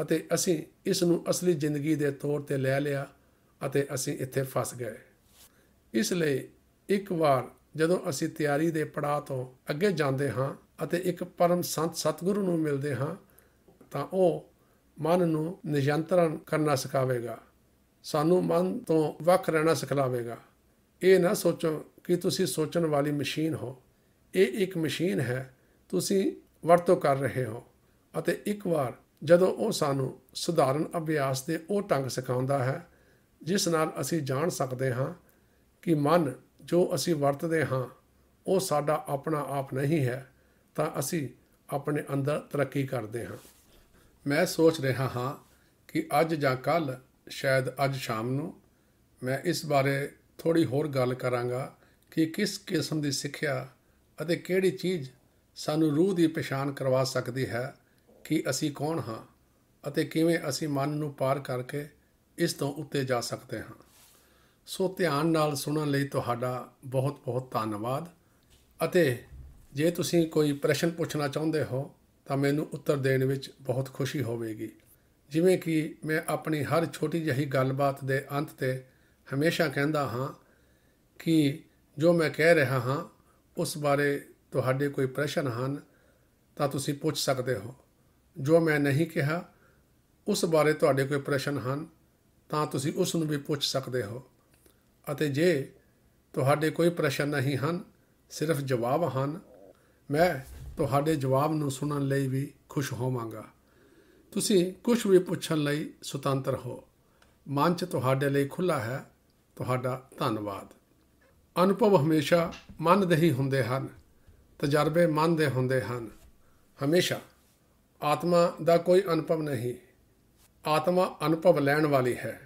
ਅਤੇ ਅਸੀਂ ਇਸ ਨੂੰ ਅਸਲੀ ਜ਼ਿੰਦਗੀ ਦੇ ਤੌਰ ਤੇ ਲੈ ਲਿਆ ਅਤੇ ਅਸੀਂ ਇੱਥੇ ਫਸ ਗਏ ਇਸ ਲਈ ਇੱਕ ਵਾਰ ਜਦੋਂ ਅਸੀਂ ਤਿਆਰੀ ਦੇ ਪੜਾਅ ਤੋਂ ਅੱਗੇ ਜਾਂਦੇ ਹਾਂ ਅਤੇ ਇੱਕ ਪਰਮ ਸੰਤ ਸਤਿਗੁਰੂ ਨੂੰ ਮਿਲਦੇ ਹਾਂ ਤਾਂ ਉਹ ਮਨ ਨੂੰ ਨਿਯੰਤਰਣ ਕਰਨਾ ਸਿਖਾਵੇਗਾ ਸਾਨੂੰ ਮਨ ਤੋਂ ਵੱਖ ਰਹਿਣਾ ਸਿਖਾਵੇਗਾ ਇਹ ਨਾ ਸੋਚੋ ਕਿ ਤੁਸੀਂ ਸੋਚਣ ਵਾਲੀ ਮਸ਼ੀਨ ਹੋ ਇਹ ਇੱਕ ਮਸ਼ੀਨ ਹੈ ਤੁਸੀਂ ਵਰਤੋਂ ਕਰ ਰਹੇ ਹੋ ਅਤੇ ਇੱਕ ਵਾਰ ਜਦੋਂ ਉਹ ਸਾਨੂੰ ਸਧਾਰਨ ਅਭਿਆਸ ਦੇ ਉਹ ਟੰਗ ਸਿਖਾਉਂਦਾ ਹੈ ਜਿਸ ਨਾਲ ਅਸੀਂ ਜਾਣ ਸਕਦੇ ਹਾਂ ਕਿ ਮਨ ਜੋ ਅਸੀਂ ਵਰਤਦੇ ਹਾਂ ਉਹ ਸਾਡਾ ਆਪਣਾ ਆਪ ਨਹੀਂ ਹੈ ਤਾਂ ਅਸੀਂ ਆਪਣੇ ਅੰਦਰ ਤਰੱਕੀ ਕਰਦੇ ਹਾਂ ਮੈਂ ਸੋਚ ਰਿਹਾ ਹਾਂ ਕਿ ਅੱਜ ਜਾਂ ਕੱਲ ਸ਼ਾਇਦ ਅੱਜ ਸ਼ਾਮ ਨੂੰ ਮੈਂ ਇਸ ਬਾਰੇ ਥੋੜੀ ਹੋਰ ਗੱਲ ਕਰਾਂਗਾ ਕਿ ਕਿਸ ਕਿਸਮ ਦੀ ਸਿੱਖਿਆ ਅਤੇ ਕਿਹੜੀ ਚੀਜ਼ ਸਾਨੂੰ ਰੂਹ ਦੀ ਪਛਾਣ ਕਰਵਾ ਸਕਦੀ ਹੈ ਕਿ ਅਸੀਂ ਕੌਣ ਹਾਂ ਅਤੇ ਕਿਵੇਂ ਅਸੀਂ ਮਨ ਨੂੰ ਪਾਰ ਕਰਕੇ ਇਸ ਤੋਂ ਉੱਤੇ ਜਾ ਸਕਦੇ ਹਾਂ ਸੋ ਧਿਆਨ ਨਾਲ ਸੁਣਨ ਲਈ ਤੁਹਾਡਾ ਬਹੁਤ-ਬਹੁਤ ਧੰਨਵਾਦ ਅਤੇ ਜੇ ਤੁਸੀਂ ਕੋਈ ਪ੍ਰਸ਼ਨ ਪੁੱਛਣਾ ਚਾਹੁੰਦੇ ਹੋ ਤਾਂ ਮੈਨੂੰ ਉੱਤਰ ਦੇਣ ਵਿੱਚ ਬਹੁਤ ਖੁਸ਼ੀ ਹੋਵੇਗੀ ਜਿਵੇਂ ਕਿ ਮੈਂ ਆਪਣੀ ਹਰ ਛੋਟੀ ਜਹੀ ਗੱਲਬਾਤ ਦੇ ਅੰਤ ਤੇ ਹਮੇਸ਼ਾ ਕਹਿੰਦਾ ਹਾਂ ਕਿ ਜੋ ਮੈਂ ਕਹਿ ਰਿਹਾ ਹਾਂ ਉਸ ਬਾਰੇ ਤੁਹਾਡੇ ਕੋਈ ਪ੍ਰਸ਼ਨ ਹਨ ਤਾਂ ਤੁਸੀਂ ਪੁੱਛ ਸਕਦੇ ਹੋ ਜੋ ਮੈਂ ਨਹੀਂ ਕਿਹਾ ਉਸ ਬਾਰੇ ਤੁਹਾਡੇ ਕੋਈ ਪ੍ਰਸ਼ਨ ਹਨ ਤਾਂ ਤੁਸੀਂ ਉਸ ਨੂੰ ਵੀ ਪੁੱਛ ਸਕਦੇ ਹੋ ਅਤੇ ਜੇ ਤੁਹਾਡੇ ਕੋਈ ਪ੍ਰਸ਼ਨ ਨਹੀਂ ਹਨ ਸਿਰਫ ਜਵਾਬ ਹਨ ਮੈਂ ਤੁਹਾਡੇ ਜਵਾਬ ਨੂੰ ਸੁਣਨ ਲਈ ਵੀ ਖੁਸ਼ ਹੋਵਾਂਗਾ ਤੁਸੀਂ ਕੁਝ ਵੀ ਪੁੱਛਣ ਲਈ ਸੁਤੰਤਰ ਹੋ ਮੰਚ ਤੁਹਾਡੇ ਲਈ ਖੁੱਲਾ ਹੈ ਤੁਹਾਡਾ ਧੰਨਵਾਦ ਅਨੁਭਵ ਹਮੇਸ਼ਾ ਮਨ ਦੇ ਹੀ ਹੁੰਦੇ ਹਨ ਤਜਰਬੇ ਮਨ ਦੇ ਹੁੰਦੇ ਹਨ ਹਮੇਸ਼ਾ ਆਤਮਾ ਦਾ ਕੋਈ ਅਨੁਭਵ ਨਹੀਂ ਆਤਮਾ ਅਨੁਭਵ ਲੈਣ ਵਾਲੀ ਹੈ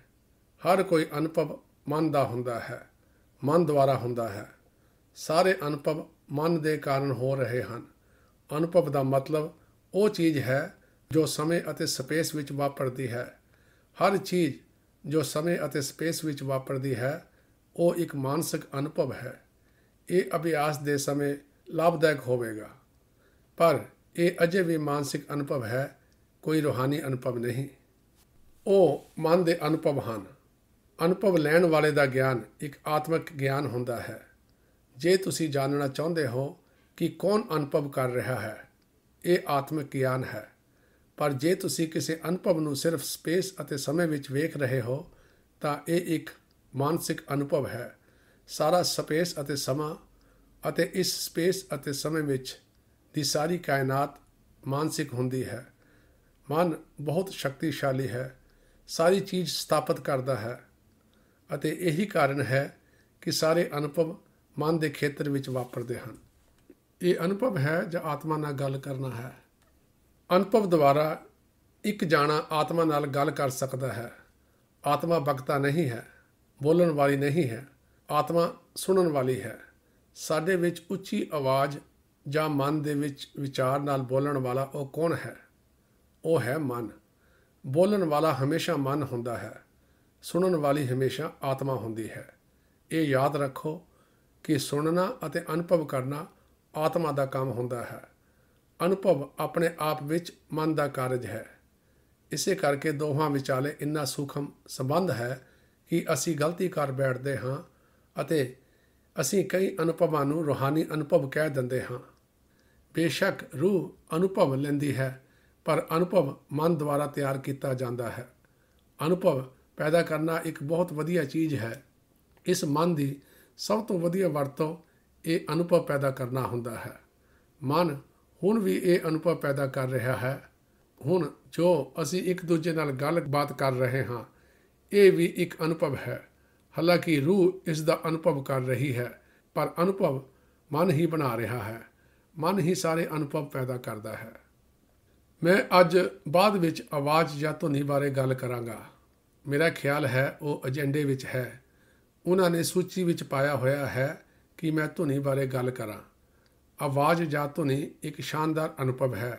ਹਰ ਕੋਈ ਅਨੁਭਵ ਮਨ ਦਾ ਹੁੰਦਾ ਹੈ ਮਨ ਦੁਆਰਾ ਹੁੰਦਾ ਹੈ ਸਾਰੇ ਅਨੁਭਵ ਮਨ ਦੇ ਕਾਰਨ ਹੋ ਰਹੇ ਹਨ ਅਨੁਭਵ ਦਾ ਮਤਲਬ ਉਹ ਚੀਜ਼ ਹੈ ਜੋ ਸਮੇਂ ਅਤੇ ਸਪੇਸ ਵਿੱਚ ਵਾਪਰਦੀ ਹੈ ਹਰ ਚੀਜ਼ ਜੋ ਸਮੇਂ ਅਤੇ ਸਪੇਸ ਵਿੱਚ ਵਾਪਰਦੀ ਹੈ ਉਹ ਇੱਕ ਮਾਨਸਿਕ ਅਨੁਭਵ ਹੈ ਇਹ ਅਭਿਆਸ ਦੇ ਸਮੇਂ ਲਾਭਦਾਇਕ ਹੋਵੇਗਾ ਪਰ ਇਹ ਅਜੇ ਵੀ ਮਾਨਸਿਕ ਅਨੁਭਵ ਹੈ ਕੋਈ ਰੋਹਾਨੀ ਅਨੁਭਵ ਨਹੀਂ ਉਹ ਮਨ ਦੇ ਅਨੁਭਵ ਹਨ ਅਨੁਭਵ ਲੈਣ ਵਾਲੇ ਦਾ ਗਿਆਨ ਇੱਕ ਆਤਮਿਕ ਗਿਆਨ ਹੁੰਦਾ ਹੈ ਜੇ ਤੁਸੀਂ ਜਾਣਨਾ ਚਾਹੁੰਦੇ ਹੋ ਕਿ ਕੌਣ ਅਨੁਭਵ ਕਰ ਰਿਹਾ ਹੈ ਇਹ ਆਤਮਿਕ ਗਿਆਨ ਹੈ ਪਰ ਜੇ ਤੁਸੀਂ ਕਿਸੇ ਅਨੁਭਵ ਨੂੰ ਸਿਰਫ ਸਪੇਸ ਅਤੇ ਸਮੇਂ ਵਿੱਚ ਵੇਖ ਰਹੇ ਹੋ ਤਾਂ ਇਹ ਇੱਕ ਮਾਨਸਿਕ ਅਨੁਭਵ ਹੈ ਸਾਰਾ ਸਪੇਸ ਅਤੇ ਸਮਾਂ ਅਤੇ ਇਸ ਸਪੇਸ ਅਤੇ ਸਮੇਂ ਵਿੱਚ ਦੀ ਸਾਰੀ ਕਾਇਨਾਤ ਮਾਨਸਿਕ ਹੁੰਦੀ ਹੈ ਮਨ ਬਹੁਤ ਸ਼ਕਤੀਸ਼ਾਲੀ ਹੈ ਸਾਰੀ ਚੀਜ਼ ਸਥਾਪਿਤ ਕਰਦਾ ਹੈ ਅਤੇ ਇਹੀ ਕਾਰਨ ਹੈ ਕਿ ਸਾਰੇ ਅਨੁਭਵ ਮਨ ਦੇ ਖੇਤਰ ਵਿੱਚ ਵਾਪਰਦੇ ਹਨ ਇਹ ਅਨੁਭਵ ਹੈ ਜਾਂ ਆਤਮਾ ਨਾਲ ਗੱਲ ਕਰਨਾ ਹੈ ਅਨੁਭਵ ਦੁਆਰਾ ਇੱਕ ਜਾਣਾ ਆਤਮਾ ਨਾਲ ਗੱਲ ਕਰ ਸਕਦਾ ਹੈ ਆਤਮਾ ਬਕਤਾ ਨਹੀਂ ਹੈ ਬੋਲਣ ਵਾਲੀ ਨਹੀਂ ਹੈ ਆਤਮਾ ਸੁਣਨ ਵਾਲੀ ਹੈ ਸਾਡੇ ਵਿੱਚ ਉੱਚੀ ਆਵਾਜ਼ ਜਾਂ ਮਨ ਦੇ ਵਿੱਚ ਵਿਚਾਰ ਨਾਲ ਬੋਲਣ ਵਾਲਾ ਉਹ ਕੌਣ ਹੈ ਉਹ ਹੈ ਮਨ ਬੋਲਣ ਵਾਲਾ ਹਮੇਸ਼ਾ ਮਨ ਹੁੰਦਾ ਹੈ ਸੁਣਨ ਵਾਲੀ ਹਮੇਸ਼ਾ ਆਤਮਾ ਹੁੰਦੀ ਹੈ ਇਹ ਯਾਦ ਰੱਖੋ ਕਿ ਸੁਣਨਾ ਅਤੇ ਅਨੁਭਵ ਕਰਨਾ ਆਤਮਾ ਦਾ ਕੰਮ ਹੁੰਦਾ ਹੈ ਅਨੁਭਵ ਆਪਣੇ ਆਪ ਵਿੱਚ ਮਨ ਦਾ ਕਾਰਜ ਹੈ ਇਸੇ ਕਰਕੇ ਦੋਹਾਂ ਵਿਚਾਲੇ ਇੰਨਾ ਸੂਖਮ ਸੰਬੰਧ ਹੈ ਕਿ ਅਸੀਂ ਗਲਤੀ ਕਰ ਬੈਠਦੇ ਹਾਂ ਅਤੇ ਅਸੀਂ ਕਈ ਅਨੁਭਵਾਂ ਨੂੰ ਰੋਹਾਨੀ ਅਨੁਭਵ ਕਹਿ ਦਿੰਦੇ ਹਾਂ ਬੇਸ਼ੱਕ ਰੂਹ ਅਨੁਭਵ ਲੈਂਦੀ ਹੈ ਪਰ ਅਨੁਭਵ ਮਨ ਦੁਆਰਾ ਤਿਆਰ ਕੀਤਾ ਜਾਂਦਾ ਹੈ ਅਨੁਭਵ ਪੈਦਾ ਕਰਨਾ ਇੱਕ ਬਹੁਤ ਵਧੀਆ ਚੀਜ਼ ਹੈ ਇਸ ਮਨ ਦੀ ਸਭ ਤੋਂ ਵਧੀਆ ਵਰਤੋਂ ਇਹ ਅਨੁਭਵ ਪੈਦਾ ਕਰਨਾ ਹੁੰਦਾ ਹੈ ਮਨ ਹੁਣ ਵੀ ਇਹ ਅਨੁਭਵ ਪੈਦਾ ਕਰ ਰਿਹਾ ਹੈ ਹੁਣ ਜੋ ਅਸੀਂ ਇੱਕ ਦੂਜੇ ਨਾਲ ਗੱਲਬਾਤ ਕਰ ਰਹੇ ਹਾਂ ਇਹ ਵੀ ਇੱਕ ਅਨੁਭਵ ਹੈ ਹਾਲਾਂਕਿ ਰੂਹ ਇਸ ਦਾ ਅਨੁਭਵ ਕਰ ਰਹੀ ਹੈ ਪਰ ਅਨੁਭਵ ਮਨ ਹੀ ਬਣਾ ਰਿਹਾ ਹੈ ਮਨ ਹੀ ਸਾਰੇ ਅਨੁਭਵ ਪੈਦਾ ਕਰਦਾ ਹੈ ਮੈਂ ਅੱਜ ਬਾਅਦ ਵਿੱਚ ਆਵਾਜ਼ ਜਾਂ ਧੁਨੀ ਬਾਰੇ ਗੱਲ ਕਰਾਂਗਾ ਮੇਰਾ ਖਿਆਲ ਹੈ ਉਹ ਏਜੰਡੇ ਵਿੱਚ ਹੈ ਉਹਨਾਂ ਨੇ ਸੂਚੀ ਵਿੱਚ ਪਾਇਆ ਹੋਇਆ ਹੈ ਕਿ ਮੈਂ ਧੁਨੀ ਬਾਰੇ ਗੱਲ ਕਰਾਂ ਆਵਾਜ਼ ਜਾਂ ਧੁਨੀ ਇੱਕ ਸ਼ਾਨਦਾਰ ਅਨੁਭਵ ਹੈ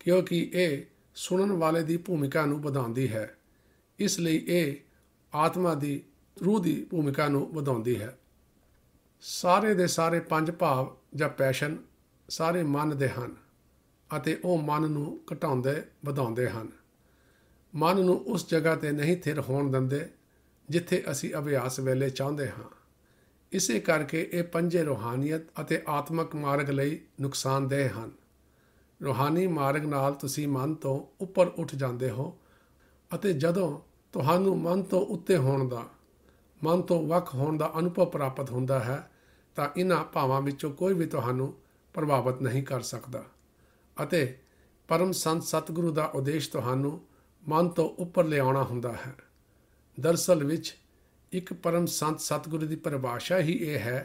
ਕਿਉਂਕਿ ਇਹ ਸੁਣਨ ਵਾਲੇ ਦੀ ਭੂਮਿਕਾ ਨੂੰ ਵਧਾਉਂਦੀ ਹੈ ਇਸ ਲਈ ਇਹ ਆਤਮਾ ਦੀ ਰੂਹ ਦੀ ਭੂਮਿਕਾ ਨੂੰ ਵਧਾਉਂਦੀ ਹੈ ਸਾਰੇ ਦੇ ਸਾਰੇ ਪੰਜ ਭਾਵ ਜਾਂ ਪੈਸ਼ਨ ਸਾਰੇ ਮੰਨਦੇ ਹਨ ਅਤੇ ਉਹ ਮਨ ਨੂੰ ਘਟਾਉਂਦੇ ਵਧਾਉਂਦੇ ਹਨ ਮਨ ਨੂੰ ਉਸ ਜਗ੍ਹਾ ਤੇ ਨਹੀਂ ਥਿਰ ਹੋਣ ਦਿੰਦੇ ਜਿੱਥੇ ਅਸੀਂ ਅਭਿਆਸ ਵੇਲੇ ਚਾਹੁੰਦੇ ਹਾਂ ਇਸੇ ਕਰਕੇ ਇਹ ਪੰਜੇ ਰੋਹਾਨੀਅਤ ਅਤੇ ਆਤਮਕ ਮਾਰਗ ਲਈ ਨੁਕਸਾਨਦੇਹ ਹਨ ਰੋਹਾਨੀ ਮਾਰਗ ਨਾਲ ਤੁਸੀਂ ਮਨ ਤੋਂ ਉੱਪਰ ਉੱਠ ਜਾਂਦੇ ਹੋ ਅਤੇ ਜਦੋਂ ਤੁਹਾਨੂੰ ਮਨ ਤੋਂ ਉੱਤੇ ਹੋਣ ਦਾ ਮਨ ਤੋਂ ਵੱਖ ਹੋਣ ਦਾ ਅਨੁਭਵ ਪ੍ਰਾਪਤ ਹੁੰਦਾ ਹੈ ਤਾਂ ਇਹਨਾਂ ਭਾਵਾਂ ਵਿੱਚੋਂ ਕੋਈ ਵੀ ਤੁਹਾਨੂੰ ਪ੍ਰਭਾਵਿਤ ਨਹੀਂ ਕਰ ਸਕਦਾ ਅਤੇ ਪਰਮ ਸੰਤ ਸਤਿਗੁਰੂ ਦਾ ਉਦੇਸ਼ ਤੁਹਾਨੂੰ ਮਨ ਤੋਂ ਉੱਪਰ ਲਿਆਉਣਾ ਹੁੰਦਾ ਹੈ ਦਰਸਲ ਵਿੱਚ ਇੱਕ ਪਰਮ ਸੰਤ ਸਤਿਗੁਰੂ ਦੀ ਪਰਿਭਾਸ਼ਾ ਹੀ ਇਹ ਹੈ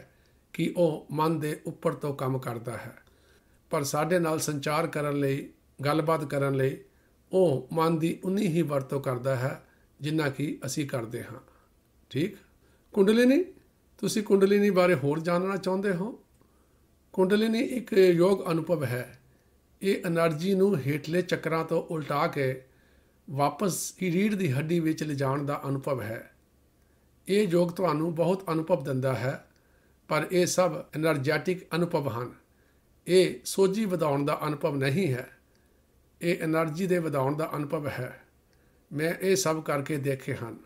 ਕਿ ਉਹ ਮਨ ਦੇ ਉੱਪਰ ਤੋਂ ਕੰਮ ਕਰਦਾ ਹੈ ਪਰ ਸਾਡੇ ਨਾਲ ਸੰਚਾਰ ਕਰਨ ਲਈ ਗੱਲਬਾਤ ਕਰਨ ਲਈ ਉਹ ਮਨ ਦੀ ਉਨੀ ਹੀ ਵਰਤੋਂ ਕਰਦਾ ਹੈ ਜਿੰਨਾ ਕਿ ਅਸੀਂ ਕਰਦੇ ਹਾਂ ਠੀਕ ਕੁੰਡਲਿਨੀ ਤੁਸੀਂ ਕੁੰਡਲਿਨੀ ਬਾਰੇ ਹੋਰ ਜਾਣਨਾ ਚਾਹੁੰਦੇ ਹੋ ਕੁੰਡਲਿਨੀ ਇੱਕ ਯੋਗ ਅਨੁਭਵ ਹੈ ਇਹ એનર્ਜੀ ਨੂੰ ਹੇਠਲੇ ਚੱਕਰਾਂ ਤੋਂ ਉਲਟਾ ਕੇ ਵਾਪਸ ਹੀ ਰੀੜ ਦੀ ਹੱਡੀ ਵਿੱਚ ਲਿਜਾਣ ਦਾ ਅਨੁਭਵ ਹੈ ਇਹ ਯੋਗ ਤੁਹਾਨੂੰ ਬਹੁਤ ਅਨੁਭਵ ਦਿੰਦਾ ਹੈ ਪਰ ਇਹ ਸਭ એનર્ਜੈਟਿਕ ਅਨੁਭਵ ਹਨ ਇਹ ਸੋਝੀ ਵਧਾਉਣ ਦਾ ਅਨੁਭਵ ਨਹੀਂ ਹੈ ਇਹ એનર્ਜੀ ਦੇ ਵਧਾਉਣ ਦਾ ਅਨੁਭਵ ਹੈ ਮੈਂ ਇਹ ਸਭ ਕਰਕੇ ਦੇਖੇ ਹਨ